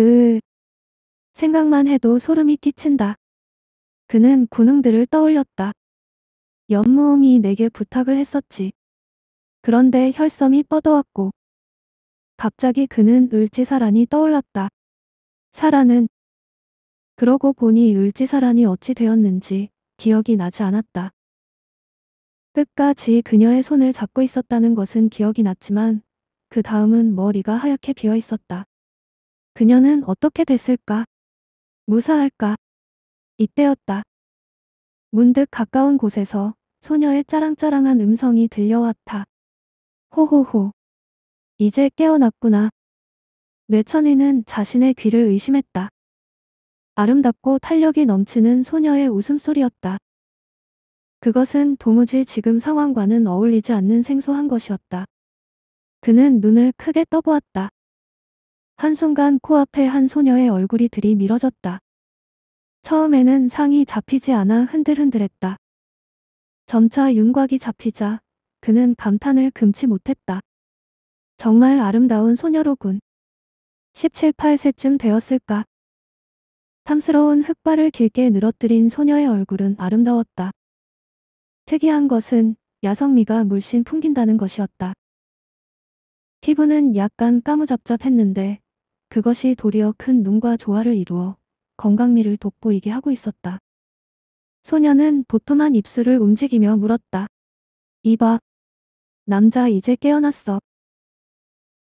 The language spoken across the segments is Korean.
으. 생각만 해도 소름이 끼친다. 그는 군웅들을 떠올렸다. 연무홍이 내게 부탁을 했었지. 그런데 혈섬이 뻗어왔고 갑자기 그는 을지사란이 떠올랐다. 사란은 그러고 보니 을지사란이 어찌 되었는지 기억이 나지 않았다. 끝까지 그녀의 손을 잡고 있었다는 것은 기억이 났지만 그 다음은 머리가 하얗게 비어 있었다. 그녀는 어떻게 됐을까? 무사할까? 이때였다. 문득 가까운 곳에서 소녀의 짜랑짜랑한 음성이 들려왔다. 호호호. 이제 깨어났구나. 뇌천이는 자신의 귀를 의심했다. 아름답고 탄력이 넘치는 소녀의 웃음소리였다. 그것은 도무지 지금 상황과는 어울리지 않는 생소한 것이었다. 그는 눈을 크게 떠보았다. 한순간 코앞에 한 소녀의 얼굴이 들이밀어졌다. 처음에는 상이 잡히지 않아 흔들흔들했다. 점차 윤곽이 잡히자 그는 감탄을 금치 못했다. 정말 아름다운 소녀로군. 17, 8세쯤 되었을까? 탐스러운 흑발을 길게 늘어뜨린 소녀의 얼굴은 아름다웠다. 특이한 것은 야성미가 물씬 풍긴다는 것이었다. 피부는 약간 까무잡잡했는데 그것이 도리어 큰 눈과 조화를 이루어 건강미를 돋보이게 하고 있었다. 소녀는 도톰한 입술을 움직이며 물었다. 이봐. 남자 이제 깨어났어.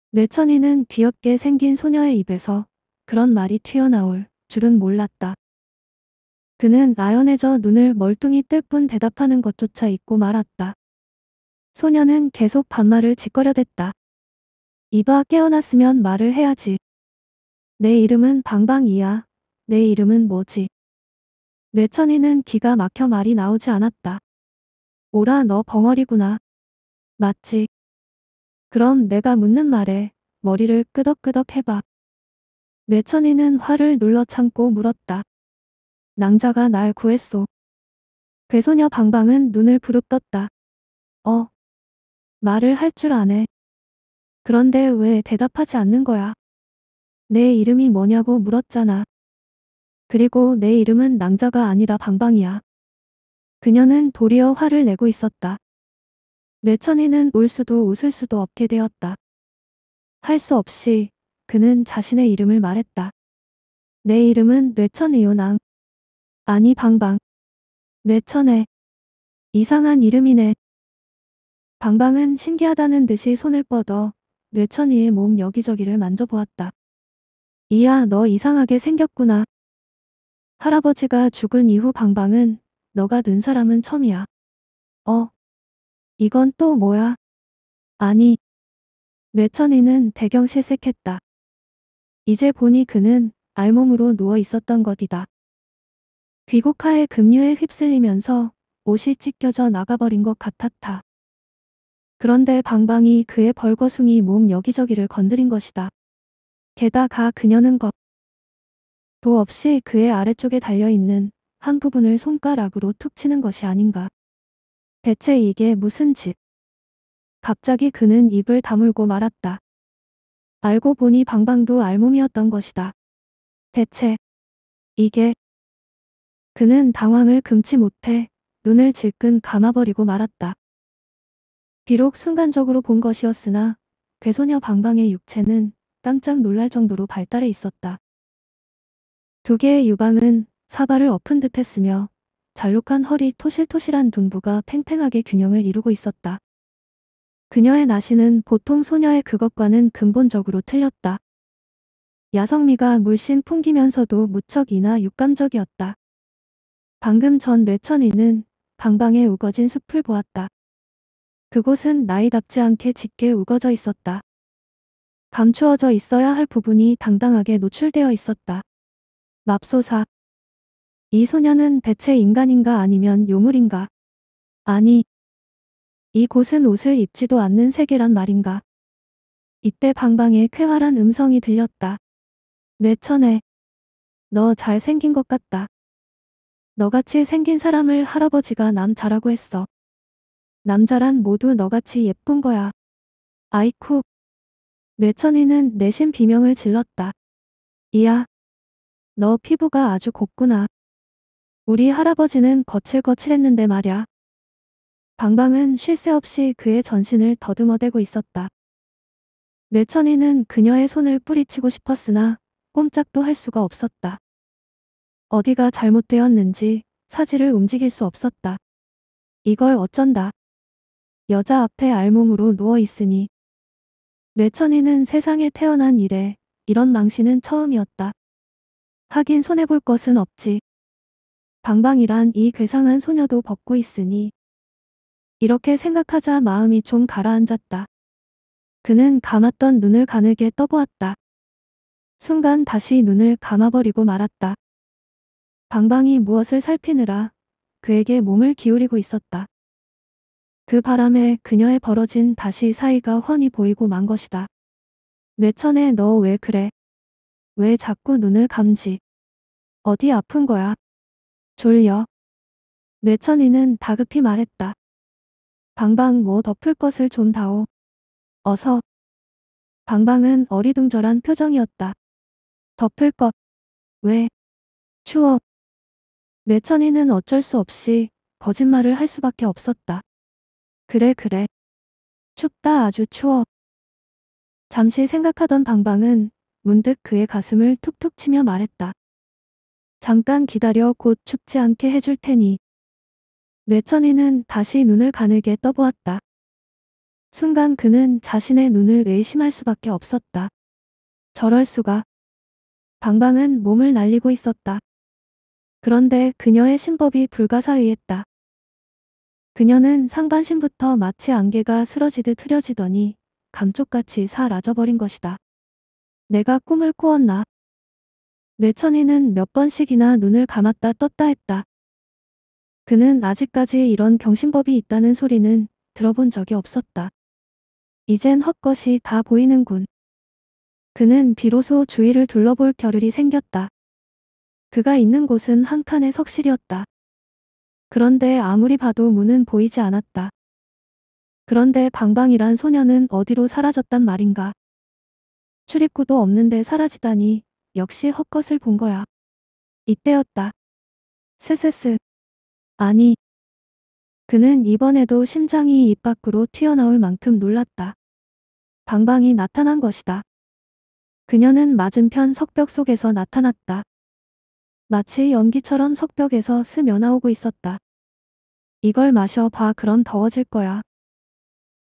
뇌천이는 귀엽게 생긴 소녀의 입에서 그런 말이 튀어나올 줄은 몰랐다. 그는 아연해져 눈을 멀뚱히 뜰 뿐 대답하는 것조차 잊고 말았다. 소녀는 계속 반말을 짓거려댔다. 이봐 깨어났으면 말을 해야지. 내 이름은 방방이야. 내 이름은 뭐지? 뇌천이는 기가 막혀 말이 나오지 않았다. 오라 너 벙어리구나. 맞지? 그럼 내가 묻는 말에 머리를 끄덕끄덕 해봐. 뇌천이는 화를 눌러 참고 물었다. 낭자가 날 구했소. 괴소녀 방방은 눈을 부릅떴다. 어. 말을 할 줄 아네. 그런데 왜 대답하지 않는 거야? 내 이름이 뭐냐고 물었잖아. 그리고 내 이름은 낭자가 아니라 방방이야. 그녀는 도리어 화를 내고 있었다. 뇌천이는 울 수도 웃을 수도 없게 되었다. 할 수 없이 그는 자신의 이름을 말했다. 내 이름은 뇌천의요낭. 아니 방방. 뇌천의 이상한 이름이네. 방방은 신기하다는 듯이 손을 뻗어 뇌천이의 몸 여기저기를 만져보았다. 이야 너 이상하게 생겼구나. 할아버지가 죽은 이후 방방은 너가 는 사람은 처음이야. 어? 이건 또 뭐야? 아니. 뇌천이는 대경 실색했다. 이제 보니 그는 알몸으로 누워 있었던 것이다. 귀국하에 급류에 휩쓸리면서 옷이 찢겨져 나가버린 것 같았다. 그런데 방방이 그의 벌거숭이 몸 여기저기를 건드린 것이다. 게다가 그녀는 겁도 없이 그의 아래쪽에 달려있는 한 부분을 손가락으로 툭 치는 것이 아닌가. 대체 이게 무슨 짓? 갑자기 그는 입을 다물고 말았다. 알고 보니 방방도 알몸이었던 것이다. 대체 이게 그는 당황을 금치 못해 눈을 질끈 감아버리고 말았다. 비록 순간적으로 본 것이었으나 괴소녀 방방의 육체는 깜짝 놀랄 정도로 발달해 있었다. 두 개의 유방은 사발을 엎은 듯 했으며 잘록한 허리 토실토실한 둔부가 팽팽하게 균형을 이루고 있었다. 그녀의 나시는 보통 소녀의 그것과는 근본적으로 틀렸다. 야성미가 물씬 풍기면서도 무척이나 육감적이었다. 방금 전 뇌천이는 방방에 우거진 숲을 보았다. 그곳은 나이답지 않게 짙게 우거져 있었다. 감추어져 있어야 할 부분이 당당하게 노출되어 있었다. 맙소사. 이 소녀는 대체 인간인가 아니면 요물인가? 아니. 이곳은 옷을 입지도 않는 세계란 말인가? 이때 방방에 쾌활한 음성이 들렸다. 뇌천에. 너 잘생긴 것 같다. 너같이 생긴 사람을 할아버지가 남자라고 했어. 남자란 모두 너같이 예쁜 거야. 아이쿠. 뇌천이는 내심 비명을 질렀다. 이야, 너 피부가 아주 곱구나. 우리 할아버지는 거칠거칠했는데 말야. 방방은 쉴 새 없이 그의 전신을 더듬어대고 있었다. 뇌천이는 그녀의 손을 뿌리치고 싶었으나 꼼짝도 할 수가 없었다. 어디가 잘못되었는지 사지를 움직일 수 없었다. 이걸 어쩐다. 여자 앞에 알몸으로 누워 있으니 뇌천이는 세상에 태어난 이래 이런 망신은 처음이었다. 하긴 손해볼 것은 없지. 방방이란 이 괴상한 소녀도 벗고 있으니. 이렇게 생각하자 마음이 좀 가라앉았다. 그는 감았던 눈을 가늘게 떠보았다. 순간 다시 눈을 감아버리고 말았다. 방방이 무엇을 살피느라 그에게 몸을 기울이고 있었다. 그 바람에 그녀의 벌어진 다시 사이가 훤히 보이고 만 것이다. 뇌천에 너 왜 그래? 왜 자꾸 눈을 감지? 어디 아픈 거야? 졸려. 뇌천이는 다급히 말했다. 방방 뭐 덮을 것을 좀 다오. 어서. 방방은 어리둥절한 표정이었다. 덮을 것. 왜? 추워. 뇌천이는 어쩔 수 없이 거짓말을 할 수밖에 없었다. 그래 그래. 춥다 아주 추워. 잠시 생각하던 방방은 문득 그의 가슴을 툭툭 치며 말했다. 잠깐 기다려 곧 춥지 않게 해줄 테니. 뇌천이는 다시 눈을 가늘게 떠보았다. 순간 그는 자신의 눈을 의심할 수밖에 없었다. 저럴 수가. 방방은 몸을 날리고 있었다. 그런데 그녀의 신법이 불가사의했다. 그녀는 상반신부터 마치 안개가 쓰러지듯 흐려지더니 감쪽같이 사라져버린 것이다. 내가 꿈을 꾸었나? 뇌천이는 몇 번씩이나 눈을 감았다 떴다 했다. 그는 아직까지 이런 경신법이 있다는 소리는 들어본 적이 없었다. 이젠 헛것이 다 보이는군. 그는 비로소 주위를 둘러볼 겨를이 생겼다. 그가 있는 곳은 한 칸의 석실이었다. 그런데 아무리 봐도 문은 보이지 않았다. 그런데 방방이란 소녀는 어디로 사라졌단 말인가. 출입구도 없는데 사라지다니 역시 헛것을 본 거야. 이때였다. 스스스. 아니. 그는 이번에도 심장이 입 밖으로 튀어나올 만큼 놀랐다. 방방이 나타난 것이다. 그녀는 맞은편 석벽 속에서 나타났다. 마치 연기처럼 석벽에서 스며나오고 있었다. 이걸 마셔봐 그럼 더워질 거야.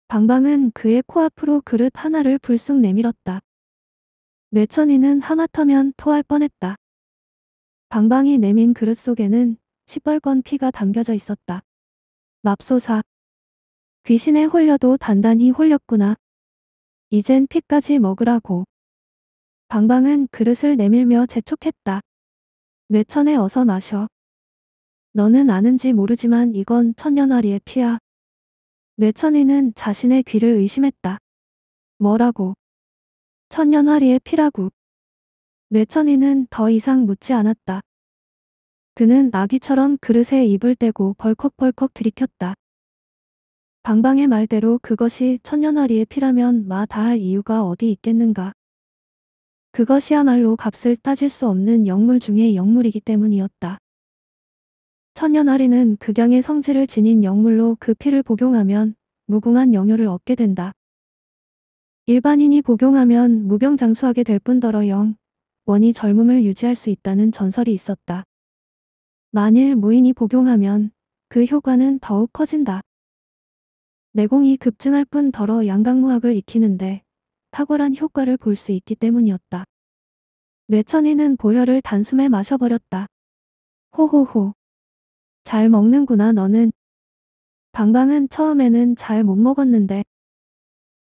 방방은 그의 코앞으로 그릇 하나를 불쑥 내밀었다. 뇌천이는 하마터면 토할 뻔했다. 방방이 내민 그릇 속에는 시뻘건 피가 담겨져 있었다. 맙소사. 귀신에 홀려도 단단히 홀렸구나. 이젠 피까지 먹으라고. 방방은 그릇을 내밀며 재촉했다. 뇌천에 어서 마셔. 너는 아는지 모르지만 이건 천년화리의 피야. 뇌천이는 자신의 귀를 의심했다. 뭐라고? 천년화리의 피라고. 뇌천이는 더 이상 묻지 않았다. 그는 아기처럼 그릇에 입을 떼고 벌컥벌컥 들이켰다. 방방의 말대로 그것이 천년화리의 피라면 마 다할 이유가 어디 있겠는가. 그것이야말로 값을 따질 수 없는 영물 중의 영물이기 때문이었다. 천년아리는 극양의 성질을 지닌 영물로 그 피를 복용하면 무궁한 영효를 얻게 된다. 일반인이 복용하면 무병장수하게 될 뿐더러 영, 원이 젊음을 유지할 수 있다는 전설이 있었다. 만일 무인이 복용하면 그 효과는 더욱 커진다. 내공이 급증할 뿐더러 양강무학을 익히는데 탁월한 효과를 볼 수 있기 때문이었다. 뇌천이는 보혈을 단숨에 마셔버렸다. 호호호. 잘 먹는구나 너는. 방방은 처음에는 잘 못 먹었는데.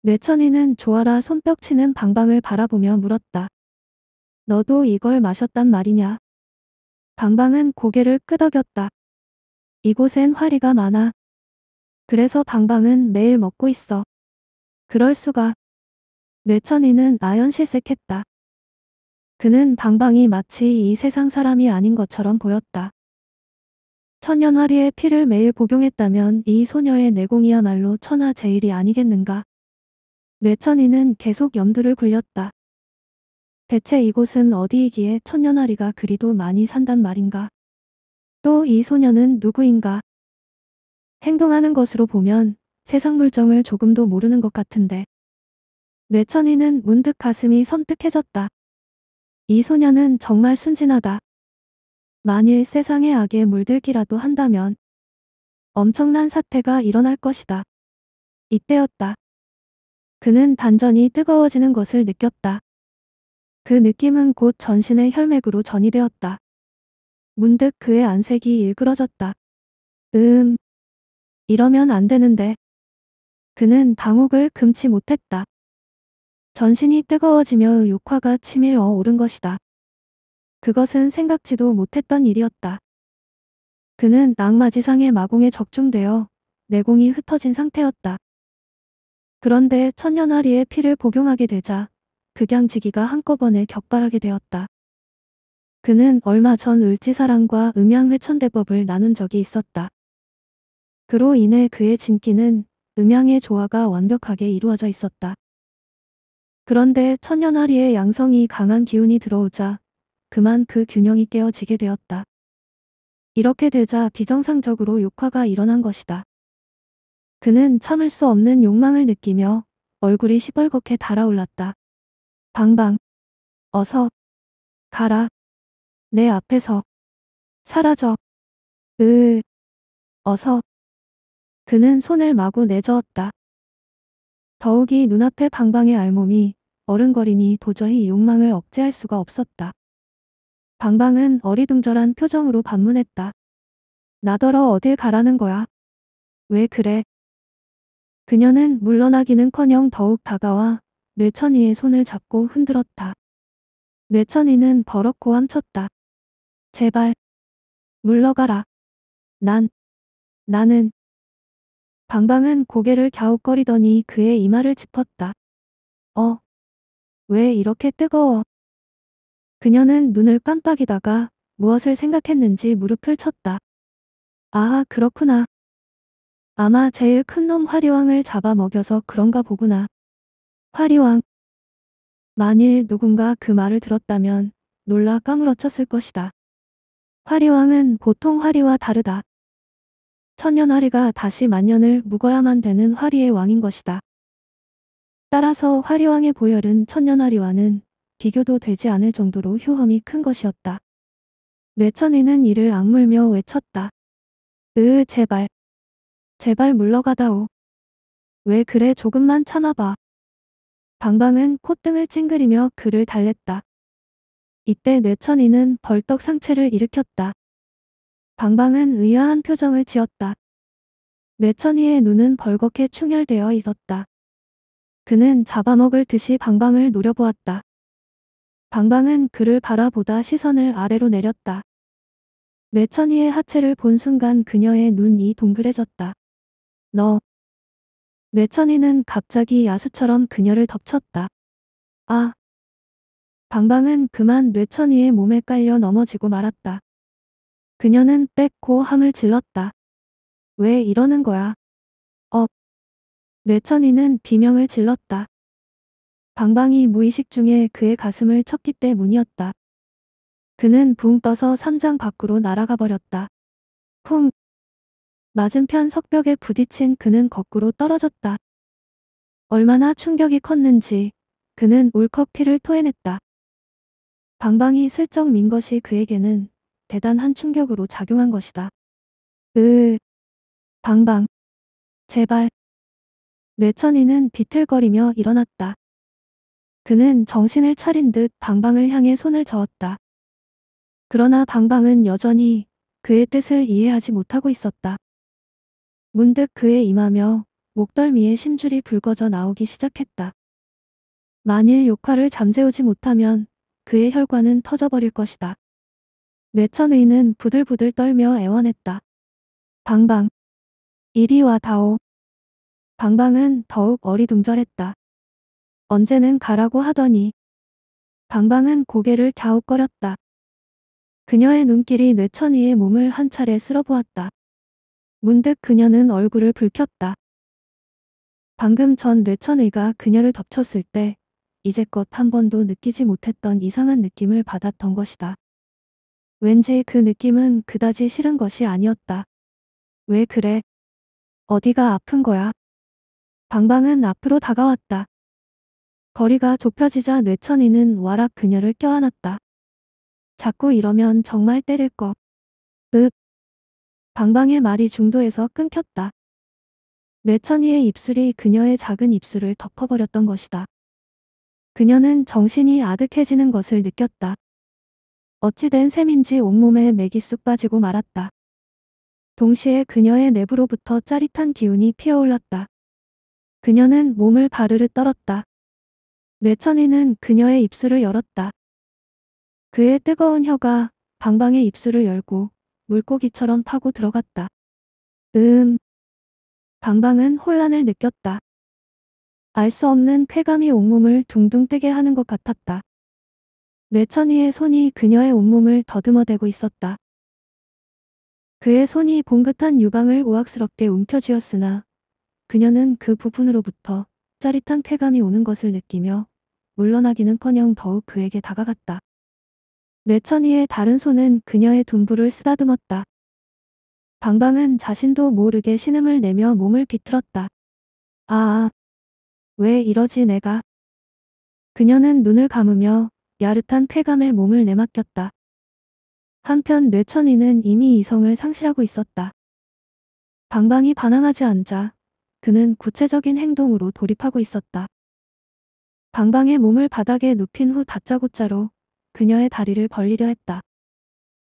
뇌천이는 조아라 손뼉치는 방방을 바라보며 물었다. 너도 이걸 마셨단 말이냐. 방방은 고개를 끄덕였다. 이곳엔 화리가 많아. 그래서 방방은 매일 먹고 있어. 그럴 수가. 뇌천이는 아연실색했다. 그는 방방이 마치 이 세상 사람이 아닌 것처럼 보였다. 천년화리의 피를 매일 복용했다면 이 소녀의 내공이야말로 천하제일이 아니겠는가. 뇌천이는 계속 염두를 굴렸다. 대체 이곳은 어디이기에 천년화리가 그리도 많이 산단 말인가. 또 이 소녀는 누구인가. 행동하는 것으로 보면 세상 물정을 조금도 모르는 것 같은데 뇌천이는 문득 가슴이 섬뜩해졌다이 소녀는 정말 순진하다. 만일 세상의 악에 물들기라도 한다면 엄청난 사태가 일어날 것이다. 이때였다. 그는 단전이 뜨거워지는 것을 느꼈다. 그 느낌은 곧 전신의 혈맥으로 전이되었다. 문득 그의 안색이 일그러졌다. 음. 이러면 안 되는데. 그는 당혹을 금치 못했다. 전신이 뜨거워지며 욕화가 치밀어 오른 것이다. 그것은 생각지도 못했던 일이었다. 그는 낙마지상의 마공에 적중되어 내공이 흩어진 상태였다. 그런데 천년아리의 피를 복용하게 되자 극양지기가 한꺼번에 격발하게 되었다. 그는 얼마 전 을지사랑과 음양회천대법을 나눈 적이 있었다. 그로 인해 그의 진기는 음양의 조화가 완벽하게 이루어져 있었다. 그런데 천년아리의 양성이 강한 기운이 들어오자 그만 그 균형이 깨어지게 되었다. 이렇게 되자 비정상적으로 욕화가 일어난 것이다. 그는 참을 수 없는 욕망을 느끼며 얼굴이 시뻘겋게 달아올랐다. 방방. 어서. 가라. 내 앞에서. 사라져. 으. 어서. 그는 손을 마구 내저었다. 더욱이 눈앞에 방방의 알몸이 어른거리니 도저히 욕망을 억제할 수가 없었다. 방방은 어리둥절한 표정으로 반문했다. 나더러 어딜 가라는 거야? 왜 그래? 그녀는 물러나기는커녕 더욱 다가와 뇌천이의 손을 잡고 흔들었다. 뇌천이는 버럭고 함쳤다. 제발 물러가라. 난 나는 방방은 고개를 갸웃거리더니 그의 이마를 짚었다. 어. 왜 이렇게 뜨거워? 그녀는 눈을 깜빡이다가 무엇을 생각했는지 무릎을 쳤다. 아, 그렇구나. 아마 제일 큰놈 화리왕을 잡아먹여서 그런가 보구나. 화리왕. 만일 누군가 그 말을 들었다면 놀라 까무러쳤을 것이다. 화리왕은 보통 화리와 다르다. 천년 화리가 다시 만년을 묵어야만 되는 화리의 왕인 것이다. 따라서 화리왕의 보혈은 천년 화리와는 비교도 되지 않을 정도로 효험이 큰 것이었다. 뇌천이는 이를 악물며 외쳤다. 으 제발. 제발 물러가다오. 왜 그래 조금만 참아봐. 방방은 콧등을 찡그리며 그를 달랬다. 이때 뇌천이는 벌떡 상체를 일으켰다. 방방은 의아한 표정을 지었다. 뇌천이의 눈은 벌겋게 충혈되어 있었다. 그는 잡아먹을 듯이 방방을 노려보았다. 방방은 그를 바라보다 시선을 아래로 내렸다. 뇌천이의 하체를 본 순간 그녀의 눈이 동그래졌다. 너. 뇌천이는 갑자기 야수처럼 그녀를 덮쳤다. 아. 방방은 그만 뇌천이의 몸에 깔려 넘어지고 말았다. 그녀는 빼고 함을 질렀다. 왜 이러는 거야? 어. 뇌천이는 비명을 질렀다. 방방이 무의식 중에 그의 가슴을 쳤기 때문이었다. 그는 붕 떠서 산장 밖으로 날아가 버렸다. 쿵. 맞은편 석벽에 부딪힌 그는 거꾸로 떨어졌다. 얼마나 충격이 컸는지 그는 울컥 피를 토해냈다. 방방이 슬쩍 민 것이 그에게는 대단한 충격으로 작용한 것이다. 으 방방. 제발. 뇌천이는 비틀거리며 일어났다. 그는 정신을 차린 듯 방방을 향해 손을 저었다. 그러나 방방은 여전히 그의 뜻을 이해하지 못하고 있었다. 문득 그의 임하며 목덜미에 심줄이 붉어져 나오기 시작했다. 만일 욕화를 잠재우지 못하면 그의 혈관은 터져버릴 것이다. 뇌천의는 부들부들 떨며 애원했다. 방방. 이리 와다오. 방방은 더욱 어리둥절했다. 언제는 가라고 하더니 방방은 고개를 갸웃거렸다. 그녀의 눈길이 뇌천이의 몸을 한 차례 쓸어보았다. 문득 그녀는 얼굴을 붉혔다. 방금 전 뇌천의가 그녀를 덮쳤을 때 이제껏 한 번도 느끼지 못했던 이상한 느낌을 받았던 것이다. 왠지 그 느낌은 그다지 싫은 것이 아니었다. 왜 그래? 어디가 아픈 거야? 방방은 앞으로 다가왔다. 거리가 좁혀지자 뇌천이는 와락 그녀를 껴안았다. 자꾸 이러면 정말 때릴 거. 읍. 방방의 말이 중도에서 끊겼다. 뇌천이의 입술이 그녀의 작은 입술을 덮어버렸던 것이다. 그녀는 정신이 아득해지는 것을 느꼈다. 어찌된 셈인지 온몸에 맥이 쑥 빠지고 말았다. 동시에 그녀의 내부로부터 짜릿한 기운이 피어올랐다. 그녀는 몸을 바르르 떨었다. 뇌천이는 그녀의 입술을 열었다. 그의 뜨거운 혀가 방방의 입술을 열고 물고기처럼 파고 들어갔다. 음. 방방은 혼란을 느꼈다. 알 수 없는 쾌감이 온몸을 둥둥 뜨게 하는 것 같았다. 뇌천이의 손이 그녀의 온몸을 더듬어대고 있었다. 그의 손이 봉긋한 유방을 우악스럽게 움켜쥐었으나 그녀는 그 부분으로부터 짜릿한 쾌감이 오는 것을 느끼며 물러나기는커녕 더욱 그에게 다가갔다. 뇌천이의 다른 손은 그녀의 둔부를 쓰다듬었다. 방방은 자신도 모르게 신음을 내며 몸을 비틀었다. 아아. 왜 이러지 내가. 그녀는 눈을 감으며 야릇한 쾌감에 몸을 내맡겼다. 한편 뇌천이는 이미 이성을 상실하고 있었다. 방방이 반항하지 않자 그는 구체적인 행동으로 돌입하고 있었다. 방방의 몸을 바닥에 눕힌 후 다짜고짜로 그녀의 다리를 벌리려 했다.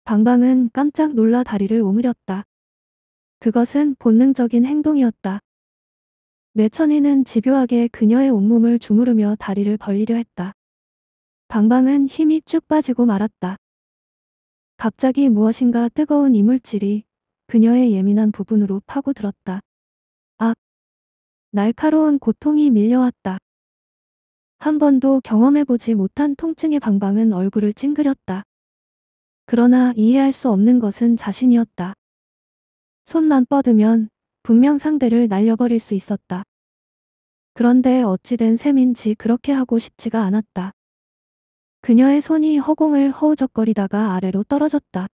방방은 깜짝 놀라 다리를 오므렸다. 그것은 본능적인 행동이었다. 뇌천이는 집요하게 그녀의 온몸을 주무르며 다리를 벌리려 했다. 방방은 힘이 쭉 빠지고 말았다. 갑자기 무엇인가 뜨거운 이물질이 그녀의 예민한 부분으로 파고들었다. 아! 날카로운 고통이 밀려왔다. 한 번도 경험해보지 못한 통증의 방방은 얼굴을 찡그렸다. 그러나 이해할 수 없는 것은 자신이었다. 손만 뻗으면 분명 상대를 날려버릴 수 있었다. 그런데 어찌된 셈인지 그렇게 하고 싶지가 않았다. 그녀의 손이 허공을 허우적거리다가 아래로 떨어졌다.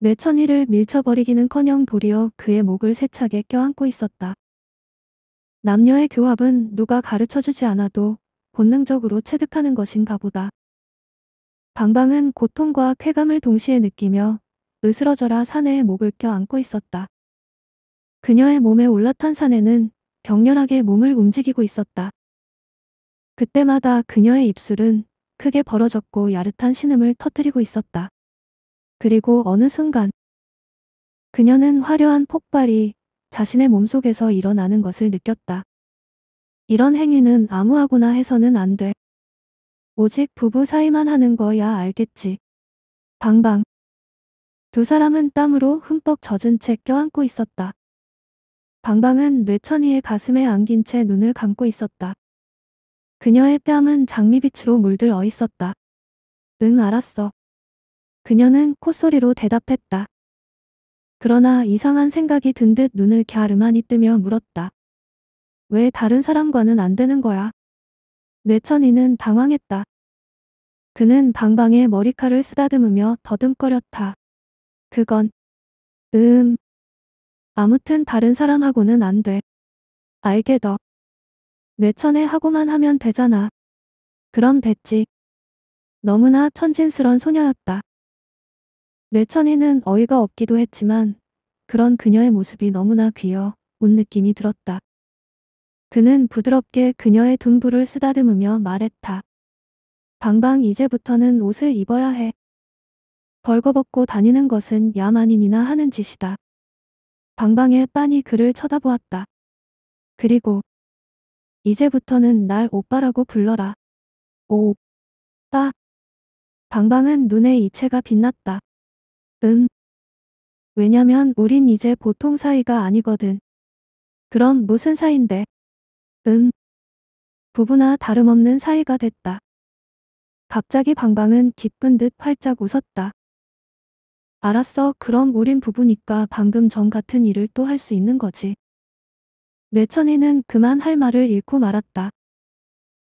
뇌천이를 밀쳐버리기는커녕 도리어 그의 목을 세차게 껴안고 있었다. 남녀의 교합은 누가 가르쳐주지 않아도 본능적으로 체득하는 것인가 보다. 방방은 고통과 쾌감을 동시에 느끼며 으스러져라 사내의 목을 껴안고 있었다. 그녀의 몸에 올라탄 사내는 격렬하게 몸을 움직이고 있었다. 그때마다 그녀의 입술은 크게 벌어졌고 야릇한 신음을 터뜨리고 있었다. 그리고 어느 순간 그녀는 화려한 폭발이 자신의 몸속에서 일어나는 것을 느꼈다. 이런 행위는 아무하고나 해서는 안 돼. 오직 부부 사이만 하는 거야 알겠지. 방방. 두 사람은 땀으로 흠뻑 젖은 채 껴안고 있었다. 방방은 뇌천이의 가슴에 안긴 채 눈을 감고 있었다. 그녀의 뺨은 장미빛으로 물들어 있었다. 응 알았어. 그녀는 콧소리로 대답했다. 그러나 이상한 생각이 든 듯 눈을 갸름하니 뜨며 물었다. 왜 다른 사람과는 안 되는 거야? 뇌천이는 당황했다. 그는 방방에 머리카락을 쓰다듬으며 더듬거렸다. 그건 음 아무튼 다른 사람하고는 안 돼. 알게 더. 뇌천에 하고만 하면 되잖아. 그럼 됐지. 너무나 천진스런 소녀였다. 뇌천이는 어이가 없기도 했지만 그런 그녀의 모습이 너무나 귀여 운 느낌이 들었다. 그는 부드럽게 그녀의 둔부를 쓰다듬으며 말했다. 방방 이제부터는 옷을 입어야 해. 벌거벗고 다니는 것은 야만인이나 하는 짓이다. 방방의 빤히 그를 쳐다보았다. 그리고 이제부터는 날 오빠라고 불러라. 오, 빠. 방방은 눈에 이체가 빛났다. 음. 왜냐면 우린 이제 보통 사이가 아니거든. 그럼 무슨 사이인데? 음. 부부나 다름없는 사이가 됐다. 갑자기 방방은 기쁜 듯 활짝 웃었다. 알았어, 그럼 우린 부부니까 방금 전 같은 일을 또 할 수 있는 거지. 내천이는 그만 할 말을 잃고 말았다.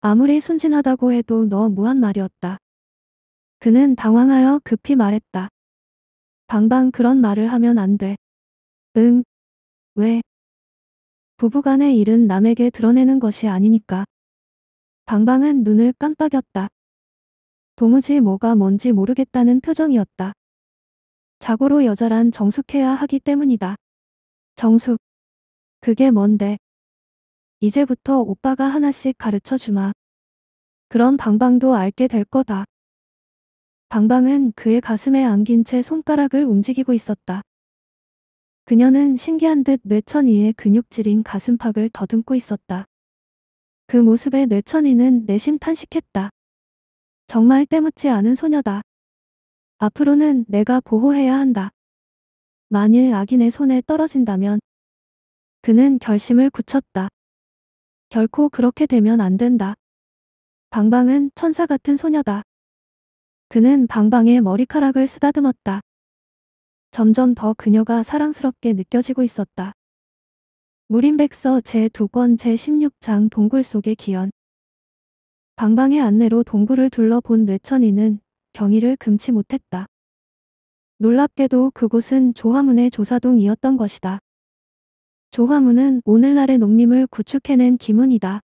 아무리 순진하다고 해도 너무한 말이었다. 그는 당황하여 급히 말했다. 방방 그런 말을 하면 안 돼. 응. 왜? 부부간의 일은 남에게 드러내는 것이 아니니까. 방방은 눈을 깜빡였다. 도무지 뭐가 뭔지 모르겠다는 표정이었다. 자고로 여자란 정숙해야 하기 때문이다. 정숙. 그게 뭔데? 이제부터 오빠가 하나씩 가르쳐 주마. 그런 방방도 알게 될 거다. 방방은 그의 가슴에 안긴 채 손가락을 움직이고 있었다. 그녀는 신기한 듯 뇌천이의 근육질인 가슴팍을 더듬고 있었다. 그 모습에 뇌천이는 내심 탄식했다. 정말 때묻지 않은 소녀다. 앞으로는 내가 보호해야 한다. 만일 악인의 손에 떨어진다면 그는 결심을 굳혔다. 결코 그렇게 되면 안 된다. 방방은 천사 같은 소녀다. 그는 방방의 머리카락을 쓰다듬었다. 점점 더 그녀가 사랑스럽게 느껴지고 있었다. 무림백서 제2권 제16장 동굴 속의 기연 방방의 안내로 동굴을 둘러본 뇌천이는 경의를 금치 못했다. 놀랍게도 그곳은 조화문의 조사동이었던 것이다. 조화문은 오늘날의 농림을 구축해낸 기문이다.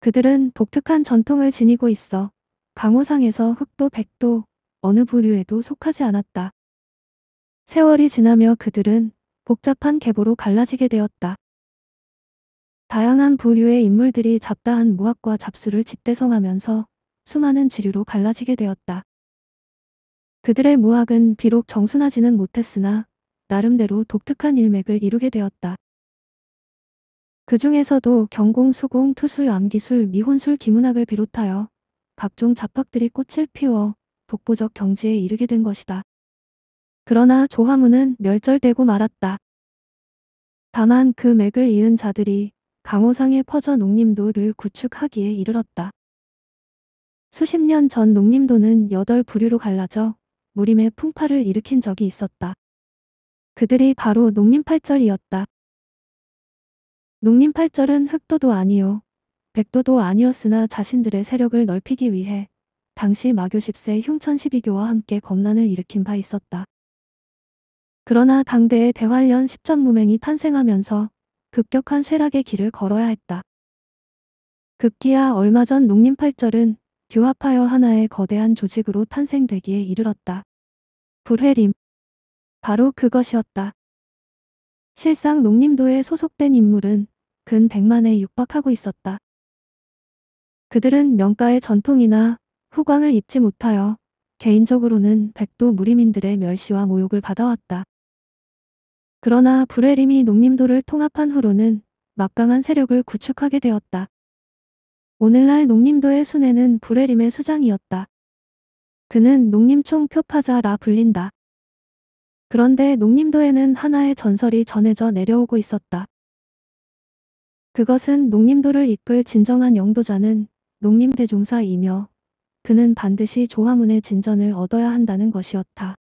그들은 독특한 전통을 지니고 있어 강호상에서 흑도 백도 어느 부류에도 속하지 않았다. 세월이 지나며 그들은 복잡한 계보로 갈라지게 되었다. 다양한 부류의 인물들이 잡다한 무학과 잡수를 집대성하면서 수많은 지류로 갈라지게 되었다. 그들의 무학은 비록 정순하지는 못했으나 나름대로 독특한 일맥을 이루게 되었다. 그 중에서도 경공, 수공, 투술, 암기술, 미혼술, 기문학을 비롯하여 각종 잡학들이 꽃을 피워 독보적 경지에 이르게 된 것이다. 그러나 조화문은 멸절되고 말았다. 다만 그 맥을 이은 자들이 강호상에 퍼져 농림도를 구축하기에 이르렀다. 수십 년 전 농림도는 여덟 부류로 갈라져 무림의 풍파를 일으킨 적이 있었다. 그들이 바로 농림팔절이었다. 농림팔절은 흑도도 아니요. 백도도 아니었으나 자신들의 세력을 넓히기 위해 당시 마교 10세 흉천 12교와 함께 겁난을 일으킨 바 있었다. 그러나 당대의 대활련 십전무맹이 탄생하면서 급격한 쇠락의 길을 걸어야 했다. 급기야 얼마 전 농림팔절은 규합하여 하나의 거대한 조직으로 탄생되기에 이르렀다. 불해림 바로 그것이었다. 실상 농림도에 소속된 인물은 근 100만에 육박하고 있었다. 그들은 명가의 전통이나 후광을 입지 못하여 개인적으로는 백도 무림인들의 멸시와 모욕을 받아왔다. 그러나 불해림이 농림도를 통합한 후로는 막강한 세력을 구축하게 되었다. 오늘날 농림도의 순회는 불해림의 수장이었다. 그는 농림총 표파자라 불린다. 그런데 농림도에는 하나의 전설이 전해져 내려오고 있었다. 그것은 농림도를 이끌 진정한 영도자는 농림대종사이며 그는 반드시 조화문의 진전을 얻어야 한다는 것이었다.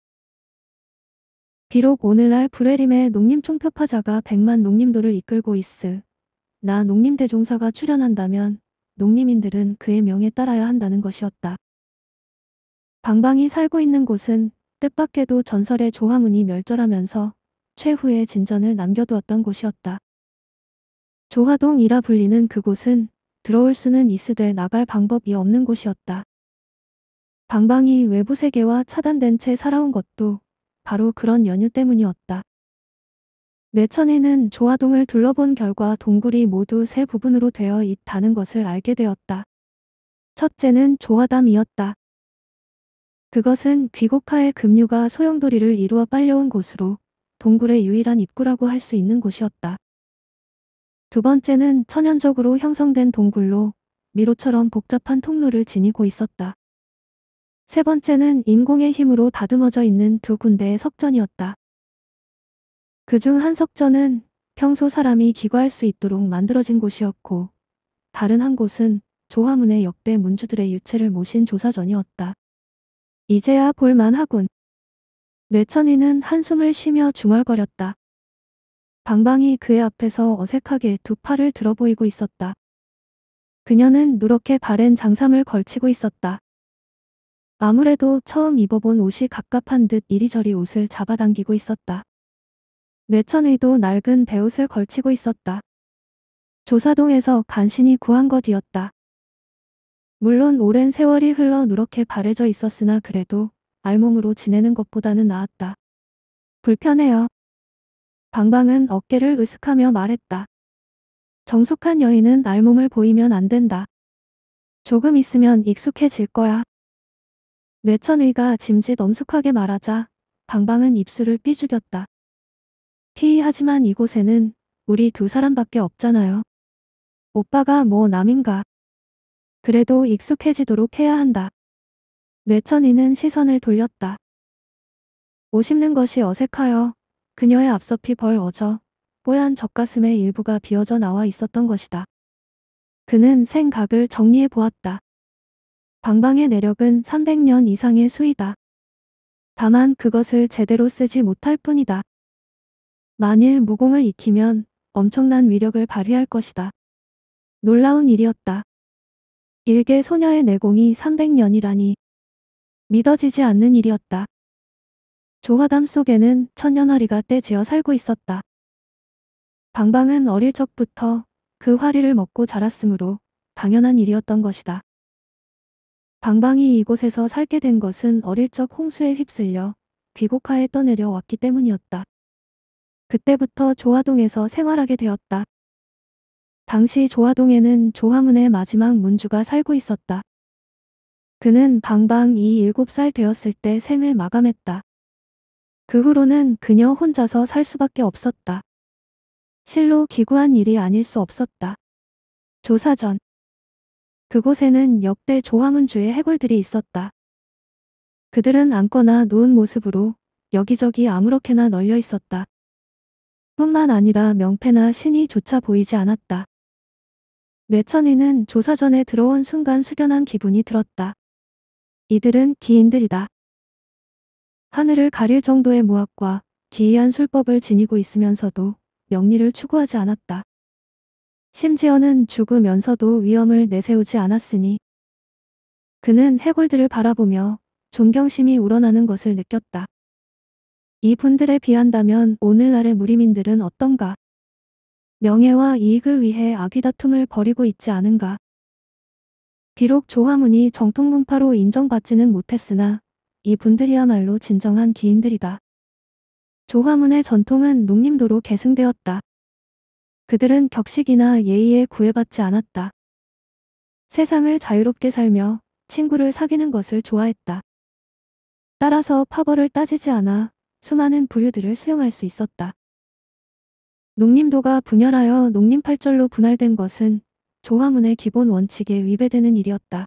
비록 오늘날 불레림의 농림총표파자가 100만 농림도를 이끌고 있으 나 농림대종사가 출연한다면 농림인들은 그의 명에 따라야 한다는 것이었다. 방방이 살고 있는 곳은 뜻밖에도 전설의 조화문이 멸절하면서 최후의 진전을 남겨두었던 곳이었다. 조화동이라 불리는 그곳은 들어올 수는 있으되 나갈 방법이 없는 곳이었다. 방방이 외부 세계와 차단된 채 살아온 것도 바로 그런 연유 때문이었다. 내천에는 조화동을 둘러본 결과 동굴이 모두 세 부분으로 되어 있다는 것을 알게 되었다. 첫째는 조화담이었다. 그것은 귀곡하의 급류가 소용돌이를 이루어 빨려온 곳으로 동굴의 유일한 입구라고 할 수 있는 곳이었다. 두 번째는 천연적으로 형성된 동굴로 미로처럼 복잡한 통로를 지니고 있었다. 세 번째는 인공의 힘으로 다듬어져 있는 두 군데의 석전이었다. 그 중 한 석전은 평소 사람이 기거할 수 있도록 만들어진 곳이었고 다른 한 곳은 조화문의 역대 문주들의 유체를 모신 조사전이었다. 이제야 볼만하군. 뇌천이는 한숨을 쉬며 중얼거렸다. 방방이 그의 앞에서 어색하게 두 팔을 들어 보이고 있었다. 그녀는 누렇게 바랜 장삼을 걸치고 있었다. 아무래도 처음 입어본 옷이 갑갑한 듯 이리저리 옷을 잡아당기고 있었다. 뇌천의도 낡은 배옷을 걸치고 있었다. 조사동에서 간신히 구한 것이었다. 물론 오랜 세월이 흘러 누렇게 바래져 있었으나 그래도 알몸으로 지내는 것보다는 나았다. 불편해요. 방방은 어깨를 으쓱하며 말했다. 정숙한 여인은 알몸을 보이면 안 된다. 조금 있으면 익숙해질 거야. 뇌천의가 짐짓 엄숙하게 말하자 방방은 입술을 삐죽였다. 피하지만 이곳에는 우리 두 사람밖에 없잖아요. 오빠가 뭐 남인가. 그래도 익숙해지도록 해야 한다. 뇌천이는 시선을 돌렸다. 오 입는 것이 어색하여 그녀의 앞서피 벌어져 뽀얀 젖가슴의 일부가 비어져 나와 있었던 것이다. 그는 생각을 정리해 보았다. 방방의 내력은 300년 이상의 수이다. 다만 그것을 제대로 쓰지 못할 뿐이다. 만일 무공을 익히면 엄청난 위력을 발휘할 것이다. 놀라운 일이었다. 일개 소녀의 내공이 300년이라니 믿어지지 않는 일이었다. 조화담 속에는 천년화리가 떼지어 살고 있었다. 방방은 어릴 적부터 그 화리를 먹고 자랐으므로 당연한 일이었던 것이다. 방방이 이곳에서 살게 된 것은 어릴 적 홍수에 휩쓸려 귀국하에 떠내려 왔기 때문이었다. 그때부터 조화동에서 생활하게 되었다. 당시 조화동에는 조화문의 마지막 문주가 살고 있었다. 그는 방방이 7살 되었을 때 생을 마감했다. 그 후로는 그녀 혼자서 살 수밖에 없었다. 실로 기구한 일이 아닐 수 없었다. 조사전 그곳에는 역대 조화문주의 해골들이 있었다. 그들은 앉거나 누운 모습으로 여기저기 아무렇게나 널려 있었다. 뿐만 아니라 명패나 신이조차 보이지 않았다. 뇌천이는 조사전에 들어온 순간 숙연한 기분이 들었다. 이들은 기인들이다. 하늘을 가릴 정도의 무학과 기이한 술법을 지니고 있으면서도 명리를 추구하지 않았다. 심지어는 죽으면서도 위험을 내세우지 않았으니 그는 해골들을 바라보며 존경심이 우러나는 것을 느꼈다. 이분들에 비한다면 오늘날의 무리민들은 어떤가? 명예와 이익을 위해 아귀다툼을 벌이고 있지 않은가. 비록 조화문이 정통문파로 인정받지는 못했으나 이분들이야말로 진정한 기인들이다. 조화문의 전통은 농림도로 계승되었다. 그들은 격식이나 예의에 구애받지 않았다. 세상을 자유롭게 살며 친구를 사귀는 것을 좋아했다. 따라서 파벌을 따지지 않아 수많은 부류들을 수용할 수 있었다. 농림도가 분열하여 농림팔절로 분할된 것은 조화문의 기본 원칙에 위배되는 일이었다.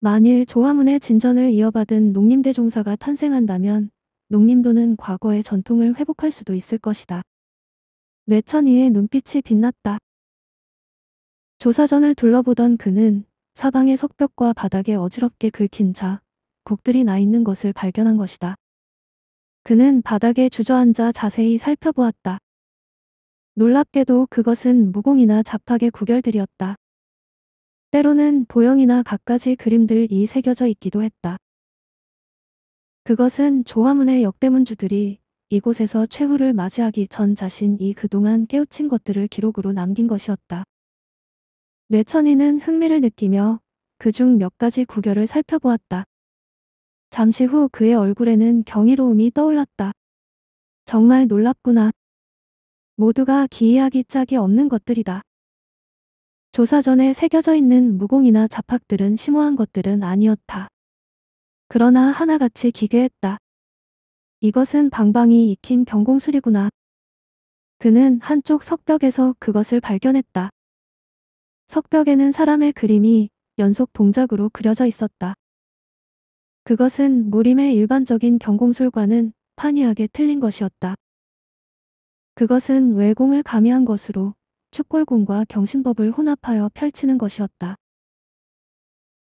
만일 조화문의 진전을 이어받은 농림대종사가 탄생한다면 농림도는 과거의 전통을 회복할 수도 있을 것이다. 뇌천이의 눈빛이 빛났다. 조사전을 둘러보던 그는 사방의 석벽과 바닥에 어지럽게 긁힌 자 국들이 나 있는 것을 발견한 것이다. 그는 바닥에 주저앉아 자세히 살펴보았다. 놀랍게도 그것은 무공이나 잡학의 구결들이었다. 때로는 보형이나 갖가지 그림들이 새겨져 있기도 했다. 그것은 조화문의 역대문주들이 이곳에서 최후를 맞이하기 전 자신이 그동안 깨우친 것들을 기록으로 남긴 것이었다. 뇌천이는 흥미를 느끼며 그 중 몇 가지 구결을 살펴보았다. 잠시 후 그의 얼굴에는 경이로움이 떠올랐다. 정말 놀랍구나. 모두가 기이하기 짝이 없는 것들이다. 조사전에 새겨져 있는 무공이나 잡학들은 심오한 것들은 아니었다. 그러나 하나같이 기괴했다. 이것은 방방이 익힌 경공술이구나. 그는 한쪽 석벽에서 그것을 발견했다. 석벽에는 사람의 그림이 연속 동작으로 그려져 있었다. 그것은 무림의 일반적인 경공술과는 판이하게 틀린 것이었다. 그것은 외공을 가미한 것으로 축골공과 경신법을 혼합하여 펼치는 것이었다.